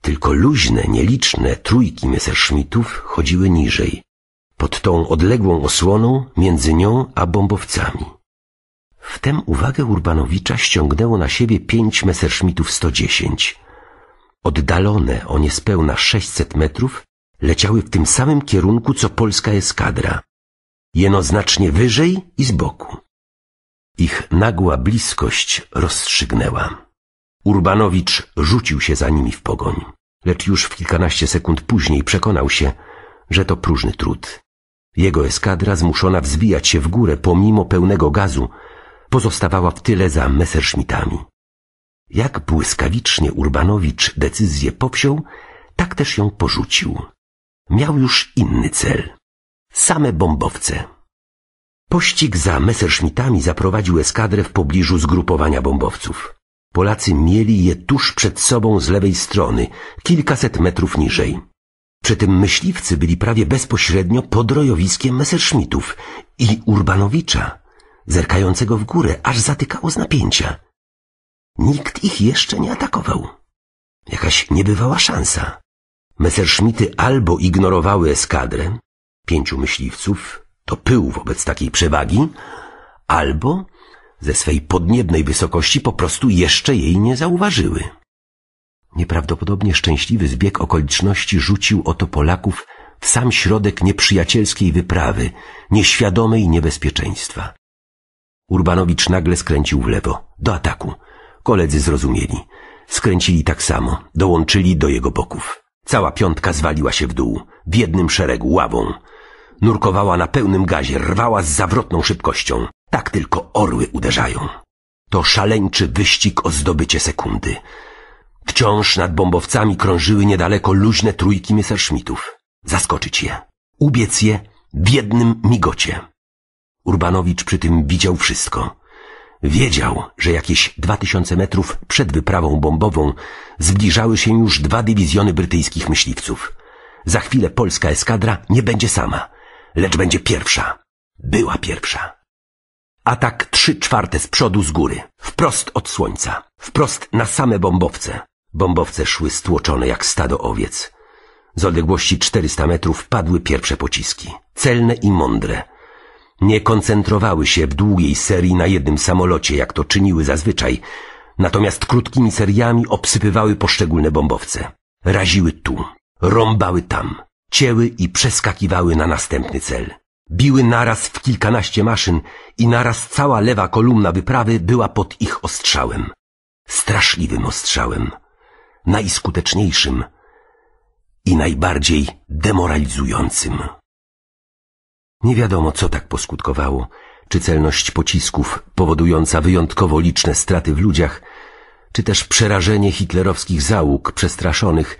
tylko luźne, nieliczne trójki Messerschmittów chodziły niżej, pod tą odległą osłoną między nią a bombowcami. Wtem uwagę Urbanowicza ściągnęło na siebie pięć Messerschmittów 110. Oddalone o niespełna sześćset metrów leciały w tym samym kierunku co polska eskadra, jeno znacznie wyżej i z boku. Ich nagła bliskość rozstrzygnęła. Urbanowicz rzucił się za nimi w pogoń, lecz już w kilkanaście sekund później przekonał się, że to próżny trud. Jego eskadra, zmuszona wzbijać się w górę pomimo pełnego gazu, pozostawała w tyle za Messerschmittami. Jak błyskawicznie Urbanowicz decyzję powziął, tak też ją porzucił miał już inny cel. Same bombowce. Pościg za Messerschmittami zaprowadził eskadrę w pobliżu zgrupowania bombowców. Polacy mieli je tuż przed sobą z lewej strony, kilkaset metrów niżej. Przy tym myśliwcy byli prawie bezpośrednio pod rojowiskiem Messerschmittów i Urbanowicza, zerkającego w górę, aż zatykało z napięcia. Nikt ich jeszcze nie atakował. Jakaś niebywała szansa. Messerschmitty albo ignorowały eskadrę, pięciu myśliwców, to pył wobec takiej przewagi, albo ze swej podniebnej wysokości po prostu jeszcze jej nie zauważyły. Nieprawdopodobnie szczęśliwy zbieg okoliczności rzucił oto Polaków w sam środek nieprzyjacielskiej wyprawy, nieświadomej niebezpieczeństwa. Urbanowicz nagle skręcił w lewo, do ataku. Koledzy zrozumieli. Skręcili tak samo, dołączyli do jego boków. Cała piątka zwaliła się w dół, w jednym szeregu ławą. Nurkowała na pełnym gazie, rwała z zawrotną szybkością. Tak tylko orły uderzają. To szaleńczy wyścig o zdobycie sekundy. Wciąż nad bombowcami krążyły niedaleko luźne trójki Messerschmittów. Zaskoczyć je, ubiec je w jednym migocie. Urbanowicz przy tym widział wszystko. Wiedział, że jakieś dwa tysiące metrów przed wyprawą bombową zbliżały się już dwa dywizjony brytyjskich myśliwców. Za chwilę polska eskadra nie będzie sama, lecz będzie pierwsza. Była pierwsza. Atak trzy czwarte z przodu z góry, wprost od słońca, wprost na same bombowce. Bombowce szły stłoczone jak stado owiec. Z odległości 400 metrów padły pierwsze pociski. Celne i mądre – nie koncentrowały się w długiej serii na jednym samolocie, jak to czyniły zazwyczaj, natomiast krótkimi seriami obsypywały poszczególne bombowce. Raziły tu, rąbały tam, cięły i przeskakiwały na następny cel. Biły naraz w kilkanaście maszyn i naraz cała lewa kolumna wyprawy była pod ich ostrzałem. Straszliwym ostrzałem, najskuteczniejszym i najbardziej demoralizującym. Nie wiadomo, co tak poskutkowało, czy celność pocisków powodująca wyjątkowo liczne straty w ludziach, czy też przerażenie hitlerowskich załóg przestraszonych,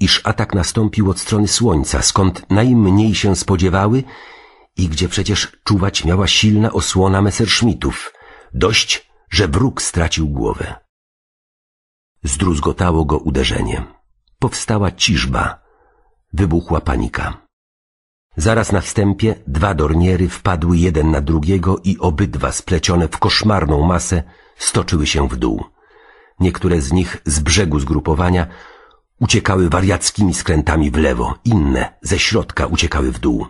iż atak nastąpił od strony słońca, skąd najmniej się spodziewały i gdzie przecież czuwać miała silna osłona Messerschmittów. Dość, że wróg stracił głowę. Zdruzgotało go uderzenie, Powstała ciżba. Wybuchła panika. Zaraz na wstępie dwa dorniery wpadły jeden na drugiego i obydwa splecione w koszmarną masę stoczyły się w dół. Niektóre z nich z brzegu zgrupowania uciekały wariackimi skrętami w lewo, inne ze środka uciekały w dół.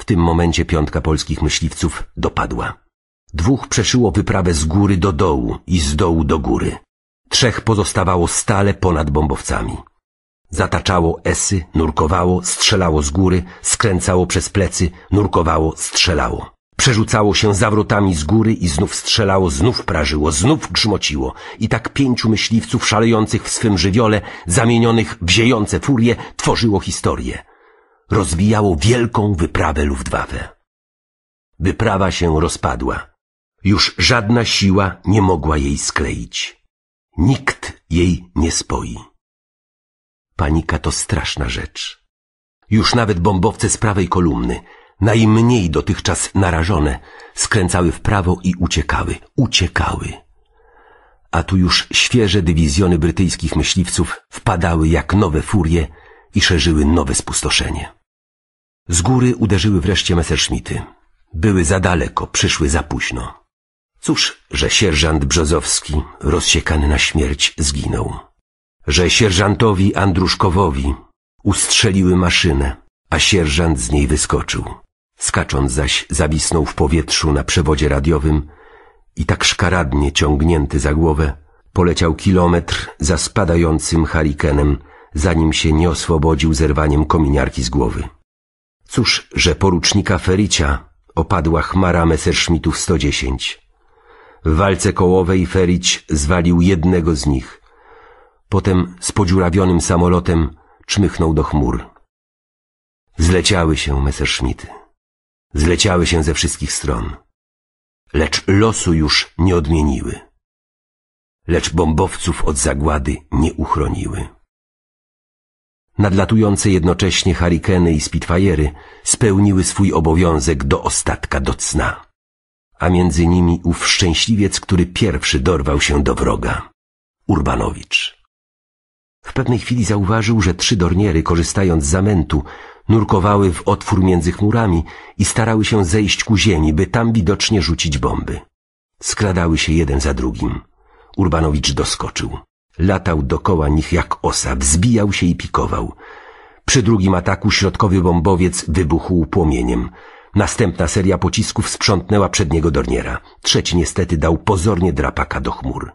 W tym momencie piątka polskich myśliwców dopadła. Dwóch przeszyło wyprawę z góry do dołu i z dołu do góry. Trzech pozostawało stale ponad bombowcami. Zataczało esy, nurkowało, strzelało z góry, skręcało przez plecy, nurkowało, strzelało. Przerzucało się zawrotami z góry i znów strzelało, znów prażyło, znów grzmociło. I tak pięciu myśliwców szalejących w swym żywiole, zamienionych w ziejące furie, tworzyło historię. Rozwijało wielką wyprawę Luftwaffe. Wyprawa się rozpadła. Już żadna siła nie mogła jej skleić. Nikt jej nie spoi. Panika to straszna rzecz. Już nawet bombowce z prawej kolumny, najmniej dotychczas narażone, skręcały w prawo i uciekały, uciekały. A tu już świeże dywizjony brytyjskich myśliwców wpadały jak nowe furie i szerzyły nowe spustoszenie. Z góry uderzyły wreszcie Messerschmitty. Były za daleko, przyszły za późno. Cóż, że sierżant Brzozowski, rozsiekany na śmierć, zginął że sierżantowi Andruszkowowi ustrzeliły maszynę, a sierżant z niej wyskoczył. Skacząc zaś zawisnął w powietrzu na przewodzie radiowym i tak szkaradnie ciągnięty za głowę poleciał kilometr za spadającym harikenem, zanim się nie oswobodził zerwaniem kominiarki z głowy. Cóż, że porucznika Fericia opadła chmara Messerschmittów 110. W walce kołowej Ferić zwalił jednego z nich – Potem z podziurawionym samolotem czmychnął do chmur. Zleciały się Messerschmitty. Zleciały się ze wszystkich stron. Lecz losu już nie odmieniły. Lecz bombowców od zagłady nie uchroniły. Nadlatujące jednocześnie harikeny i spitfajery spełniły swój obowiązek do ostatka do cna. A między nimi ów szczęśliwiec, który pierwszy dorwał się do wroga. Urbanowicz. W pewnej chwili zauważył, że trzy dorniery, korzystając z zamętu, nurkowały w otwór między chmurami i starały się zejść ku ziemi, by tam widocznie rzucić bomby. Skradały się jeden za drugim. Urbanowicz doskoczył. Latał dokoła nich jak osa, wzbijał się i pikował. Przy drugim ataku środkowy bombowiec wybuchł płomieniem. Następna seria pocisków sprzątnęła przedniego Dorniera. Trzeci niestety dał pozornie drapaka do chmur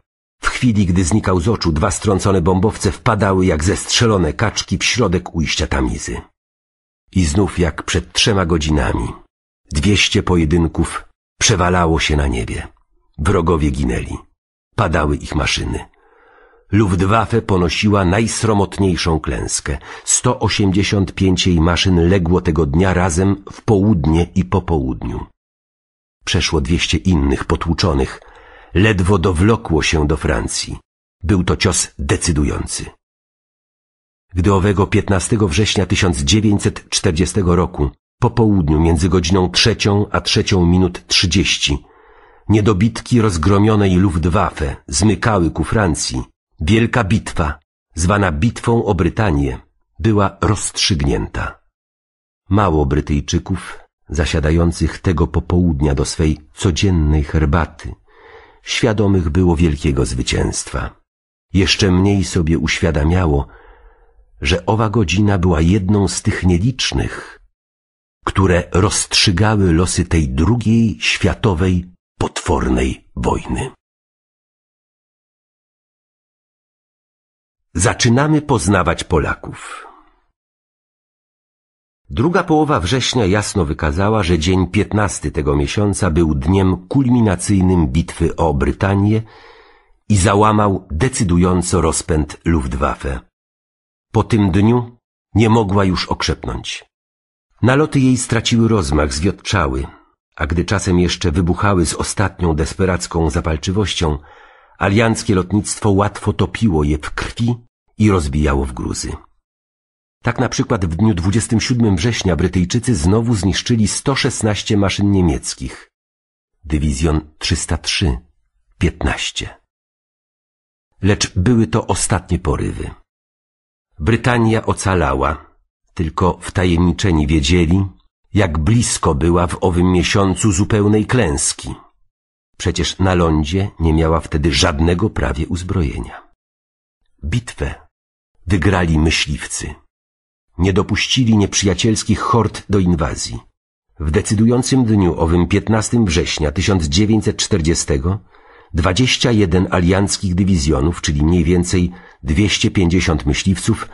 chwili, gdy znikał z oczu, dwa strącone bombowce wpadały jak zestrzelone kaczki w środek ujścia Tamizy. I znów jak przed trzema godzinami. Dwieście pojedynków przewalało się na niebie. Wrogowie ginęli. Padały ich maszyny. Luftwaffe ponosiła najsromotniejszą klęskę. 185 jej maszyn legło tego dnia razem w południe i po południu. Przeszło dwieście innych potłuczonych, ledwo dowlokło się do Francji. Był to cios decydujący. Gdy owego 15 września 1940 roku, po południu między godziną trzecią a trzecią minut trzydzieści, niedobitki rozgromionej Luftwaffe zmykały ku Francji, wielka bitwa, zwana bitwą o Brytanię, była rozstrzygnięta. Mało Brytyjczyków, zasiadających tego popołudnia do swej codziennej herbaty, świadomych było wielkiego zwycięstwa. Jeszcze mniej sobie uświadamiało, że owa godzina była jedną z tych nielicznych, które rozstrzygały losy tej drugiej światowej potwornej wojny. Zaczynamy poznawać Polaków. Druga połowa września jasno wykazała, że dzień 15 tego miesiąca był dniem kulminacyjnym bitwy o Brytanię i załamał decydująco rozpęd Luftwaffe. Po tym dniu nie mogła już okrzepnąć. Naloty jej straciły rozmach, zwiotczały, a gdy czasem jeszcze wybuchały z ostatnią desperacką zapalczywością, alianckie lotnictwo łatwo topiło je w krwi i rozbijało w gruzy. Tak na przykład w dniu 27 września Brytyjczycy znowu zniszczyli 116 maszyn niemieckich. Dywizjon 303 15. Lecz były to ostatnie porywy. Brytania ocalała, tylko wtajemniczeni wiedzieli, jak blisko była w owym miesiącu zupełnej klęski. Przecież na lądzie nie miała wtedy żadnego prawie uzbrojenia. Bitwę wygrali myśliwcy nie dopuścili nieprzyjacielskich hord do inwazji. W decydującym dniu owym 15 września 1940 21 alianckich dywizjonów, czyli mniej więcej 250 myśliwców,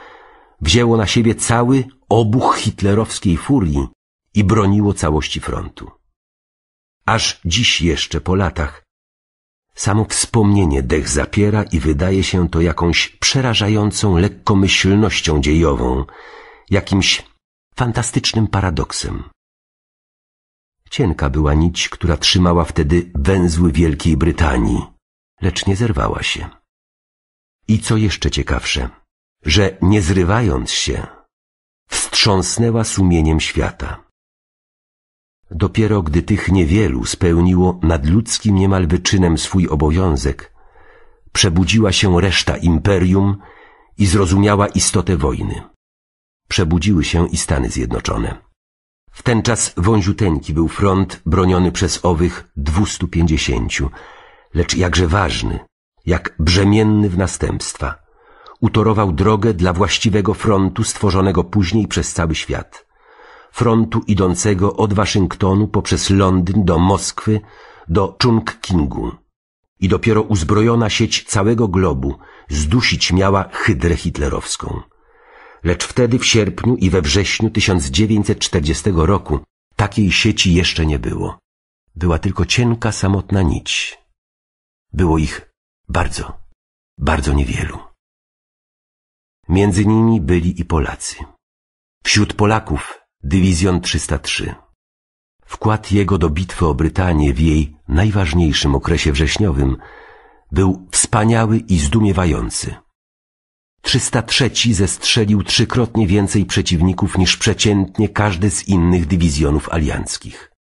wzięło na siebie cały obuch hitlerowskiej furii i broniło całości frontu. Aż dziś jeszcze po latach samo wspomnienie dech zapiera i wydaje się to jakąś przerażającą lekkomyślnością dziejową, jakimś fantastycznym paradoksem. Cienka była nić, która trzymała wtedy węzły Wielkiej Brytanii, lecz nie zerwała się. I co jeszcze ciekawsze, że nie zrywając się, wstrząsnęła sumieniem świata. Dopiero gdy tych niewielu spełniło nadludzkim niemal wyczynem swój obowiązek, przebudziła się reszta imperium i zrozumiała istotę wojny przebudziły się i Stany Zjednoczone. Wtenczas wąziuteńki był front broniony przez owych dwustu pięćdziesięciu, lecz jakże ważny, jak brzemienny w następstwa. Utorował drogę dla właściwego frontu stworzonego później przez cały świat. Frontu idącego od Waszyngtonu poprzez Londyn do Moskwy, do Chungkingu. I dopiero uzbrojona sieć całego globu zdusić miała hydrę hitlerowską lecz wtedy w sierpniu i we wrześniu 1940 roku takiej sieci jeszcze nie było. Była tylko cienka, samotna nić. Było ich bardzo, bardzo niewielu. Między nimi byli i Polacy. Wśród Polaków Dywizjon 303. Wkład jego do bitwy o Brytanię w jej najważniejszym okresie wrześniowym był wspaniały i zdumiewający. 303 zestrzelił trzykrotnie więcej przeciwników niż przeciętnie każdy z innych dywizjonów alianckich.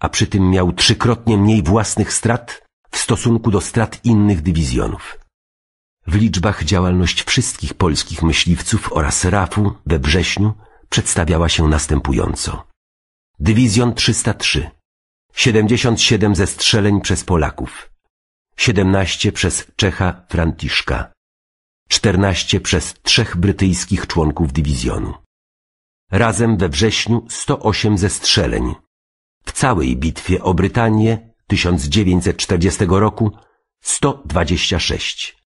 A przy tym miał trzykrotnie mniej własnych strat w stosunku do strat innych dywizjonów. W liczbach działalność wszystkich polskich myśliwców oraz RAF-u we wrześniu przedstawiała się następująco. Dywizjon 303 77 zestrzeleń przez Polaków 17 przez Czecha Franciszka 14 przez trzech brytyjskich członków dywizjonu. Razem we wrześniu 108 zestrzeleń. W całej bitwie o Brytanię 1940 roku 126.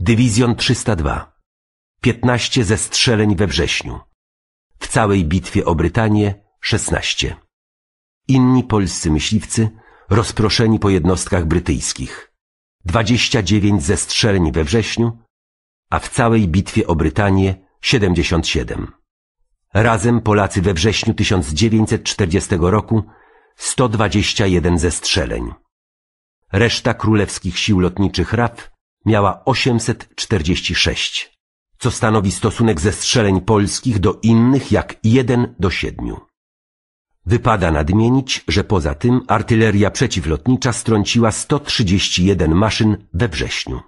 Dywizjon 302. 15 zestrzeleń we wrześniu. W całej bitwie o Brytanię 16. Inni polscy myśliwcy rozproszeni po jednostkach brytyjskich. 29 zestrzeleń we wrześniu a w całej bitwie o Brytanię 77. Razem Polacy we wrześniu 1940 roku 121 zestrzeleń. Reszta królewskich sił lotniczych RAF miała 846, co stanowi stosunek zestrzeleń polskich do innych jak 1 do 7. Wypada nadmienić, że poza tym artyleria przeciwlotnicza strąciła 131 maszyn we wrześniu.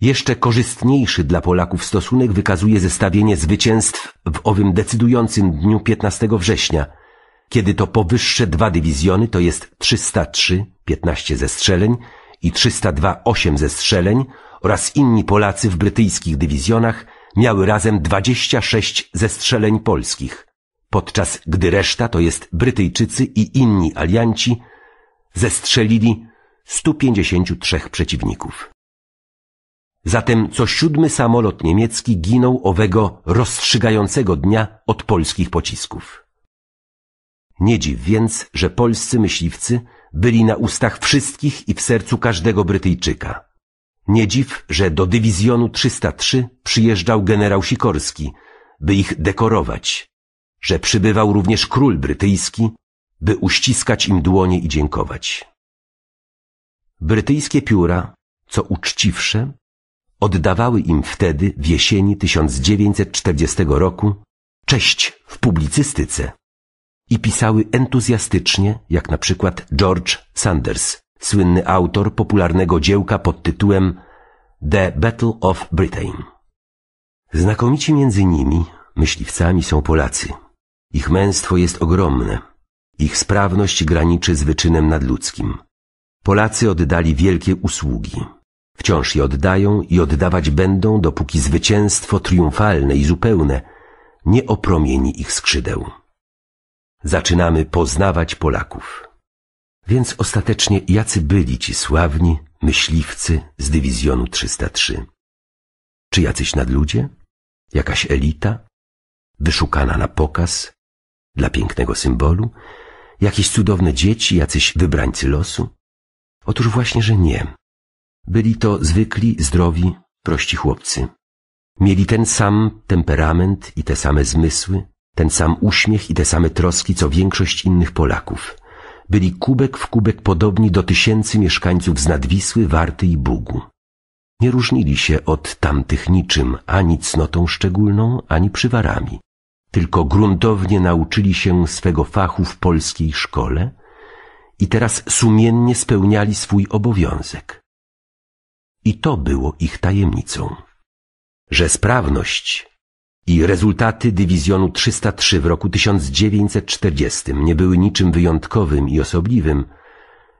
Jeszcze korzystniejszy dla Polaków stosunek wykazuje zestawienie zwycięstw w owym decydującym dniu 15 września, kiedy to powyższe dwa dywizjony, to jest 303, 15 zestrzeleń i 302, 8 zestrzeleń oraz inni Polacy w brytyjskich dywizjonach miały razem 26 zestrzeleń polskich, podczas gdy reszta, to jest Brytyjczycy i inni alianci, zestrzelili 153 przeciwników. Zatem co siódmy samolot niemiecki ginął owego rozstrzygającego dnia od polskich pocisków. Nie dziw więc, że polscy myśliwcy byli na ustach wszystkich i w sercu każdego Brytyjczyka. Nie dziw, że do dywizjonu 303 przyjeżdżał generał Sikorski, by ich dekorować, że przybywał również król brytyjski, by uściskać im dłonie i dziękować. Brytyjskie pióra, co uczciwsze, oddawały im wtedy w jesieni 1940 roku cześć w publicystyce i pisały entuzjastycznie, jak na przykład George Sanders, słynny autor popularnego dziełka pod tytułem The Battle of Britain. Znakomici między nimi myśliwcami są Polacy. Ich męstwo jest ogromne. Ich sprawność graniczy z wyczynem nadludzkim. Polacy oddali wielkie usługi, Wciąż je oddają i oddawać będą, dopóki zwycięstwo triumfalne i zupełne nie opromieni ich skrzydeł. Zaczynamy poznawać Polaków. Więc ostatecznie jacy byli ci sławni myśliwcy z dywizjonu 303? Czy jacyś nadludzie? Jakaś elita? Wyszukana na pokaz? Dla pięknego symbolu? Jakieś cudowne dzieci, jacyś wybrańcy losu? Otóż właśnie, że nie. Byli to zwykli, zdrowi, prości chłopcy. Mieli ten sam temperament i te same zmysły, ten sam uśmiech i te same troski, co większość innych Polaków. Byli kubek w kubek podobni do tysięcy mieszkańców z Nadwisły, Warty i Bugu. Nie różnili się od tamtych niczym, ani cnotą szczególną, ani przywarami. Tylko gruntownie nauczyli się swego fachu w polskiej szkole i teraz sumiennie spełniali swój obowiązek. I to było ich tajemnicą. Że sprawność i rezultaty dywizjonu 303 w roku 1940 nie były niczym wyjątkowym i osobliwym,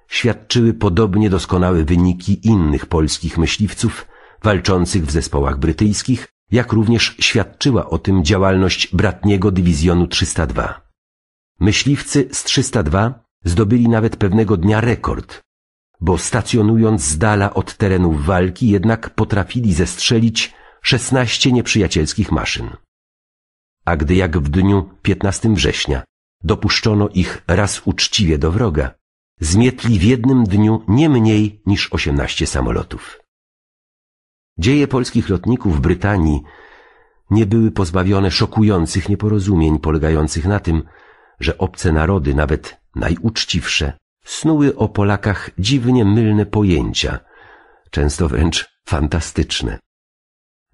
świadczyły podobnie doskonałe wyniki innych polskich myśliwców walczących w zespołach brytyjskich, jak również świadczyła o tym działalność bratniego dywizjonu 302. Myśliwcy z 302 zdobyli nawet pewnego dnia rekord, bo stacjonując z dala od terenów walki jednak potrafili zestrzelić 16 nieprzyjacielskich maszyn. A gdy jak w dniu 15 września dopuszczono ich raz uczciwie do wroga, zmietli w jednym dniu nie mniej niż 18 samolotów. Dzieje polskich lotników w Brytanii nie były pozbawione szokujących nieporozumień polegających na tym, że obce narody, nawet najuczciwsze, snuły o Polakach dziwnie mylne pojęcia, często wręcz fantastyczne.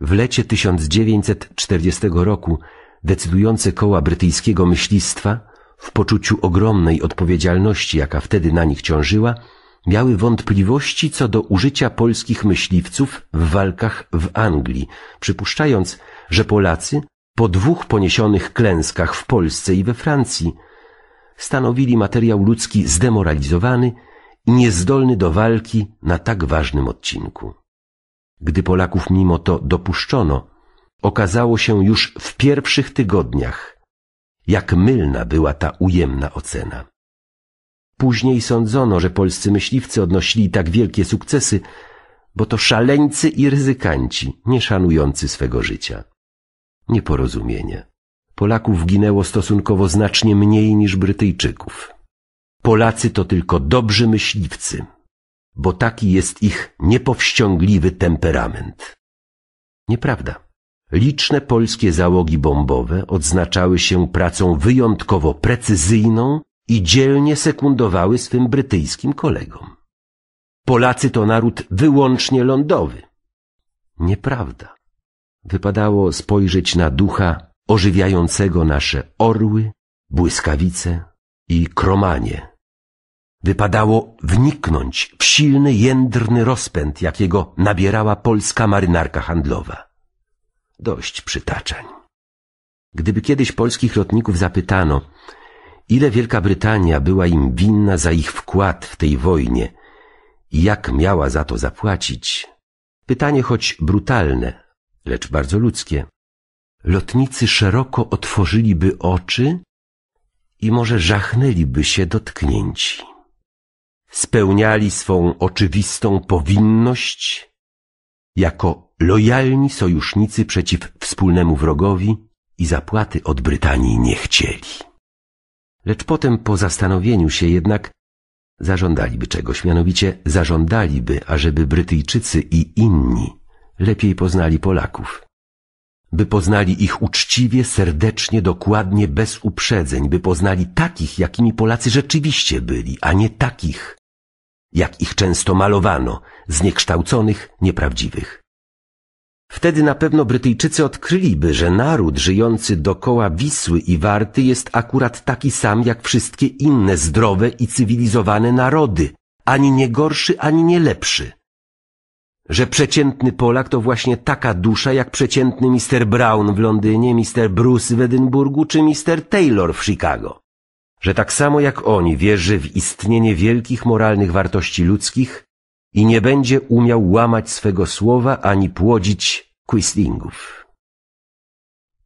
W lecie 1940 roku decydujące koła brytyjskiego myślistwa, w poczuciu ogromnej odpowiedzialności, jaka wtedy na nich ciążyła, miały wątpliwości co do użycia polskich myśliwców w walkach w Anglii, przypuszczając, że Polacy po dwóch poniesionych klęskach w Polsce i we Francji stanowili materiał ludzki zdemoralizowany i niezdolny do walki na tak ważnym odcinku. Gdy Polaków mimo to dopuszczono, okazało się już w pierwszych tygodniach, jak mylna była ta ujemna ocena. Później sądzono, że polscy myśliwcy odnosili tak wielkie sukcesy, bo to szaleńcy i ryzykanci, nie szanujący swego życia. Nieporozumienie. Polaków ginęło stosunkowo znacznie mniej niż Brytyjczyków. Polacy to tylko dobrzy myśliwcy, bo taki jest ich niepowściągliwy temperament. Nieprawda. Liczne polskie załogi bombowe odznaczały się pracą wyjątkowo precyzyjną i dzielnie sekundowały swym brytyjskim kolegom. Polacy to naród wyłącznie lądowy. Nieprawda. Wypadało spojrzeć na ducha ożywiającego nasze orły, błyskawice i kromanie. Wypadało wniknąć w silny, jędrny rozpęd, jakiego nabierała polska marynarka handlowa. Dość przytaczań. Gdyby kiedyś polskich lotników zapytano, ile Wielka Brytania była im winna za ich wkład w tej wojnie i jak miała za to zapłacić, pytanie choć brutalne, lecz bardzo ludzkie, lotnicy szeroko otworzyliby oczy i może żachnęliby się dotknięci. Spełniali swą oczywistą powinność jako lojalni sojusznicy przeciw wspólnemu wrogowi i zapłaty od Brytanii nie chcieli. Lecz potem po zastanowieniu się jednak zażądaliby czegoś, mianowicie zażądaliby, ażeby Brytyjczycy i inni lepiej poznali Polaków by poznali ich uczciwie, serdecznie, dokładnie, bez uprzedzeń, by poznali takich, jakimi Polacy rzeczywiście byli, a nie takich, jak ich często malowano, zniekształconych, nieprawdziwych. Wtedy na pewno Brytyjczycy odkryliby, że naród żyjący dokoła Wisły i Warty jest akurat taki sam jak wszystkie inne zdrowe i cywilizowane narody, ani nie gorszy, ani nie lepszy że przeciętny Polak to właśnie taka dusza jak przeciętny Mr. Brown w Londynie, Mr. Bruce w Edynburgu czy Mr. Taylor w Chicago. Że tak samo jak oni wierzy w istnienie wielkich moralnych wartości ludzkich i nie będzie umiał łamać swego słowa ani płodzić quislingów.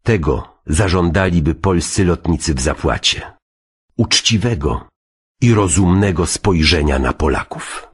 Tego zażądaliby polscy lotnicy w zapłacie. Uczciwego i rozumnego spojrzenia na Polaków.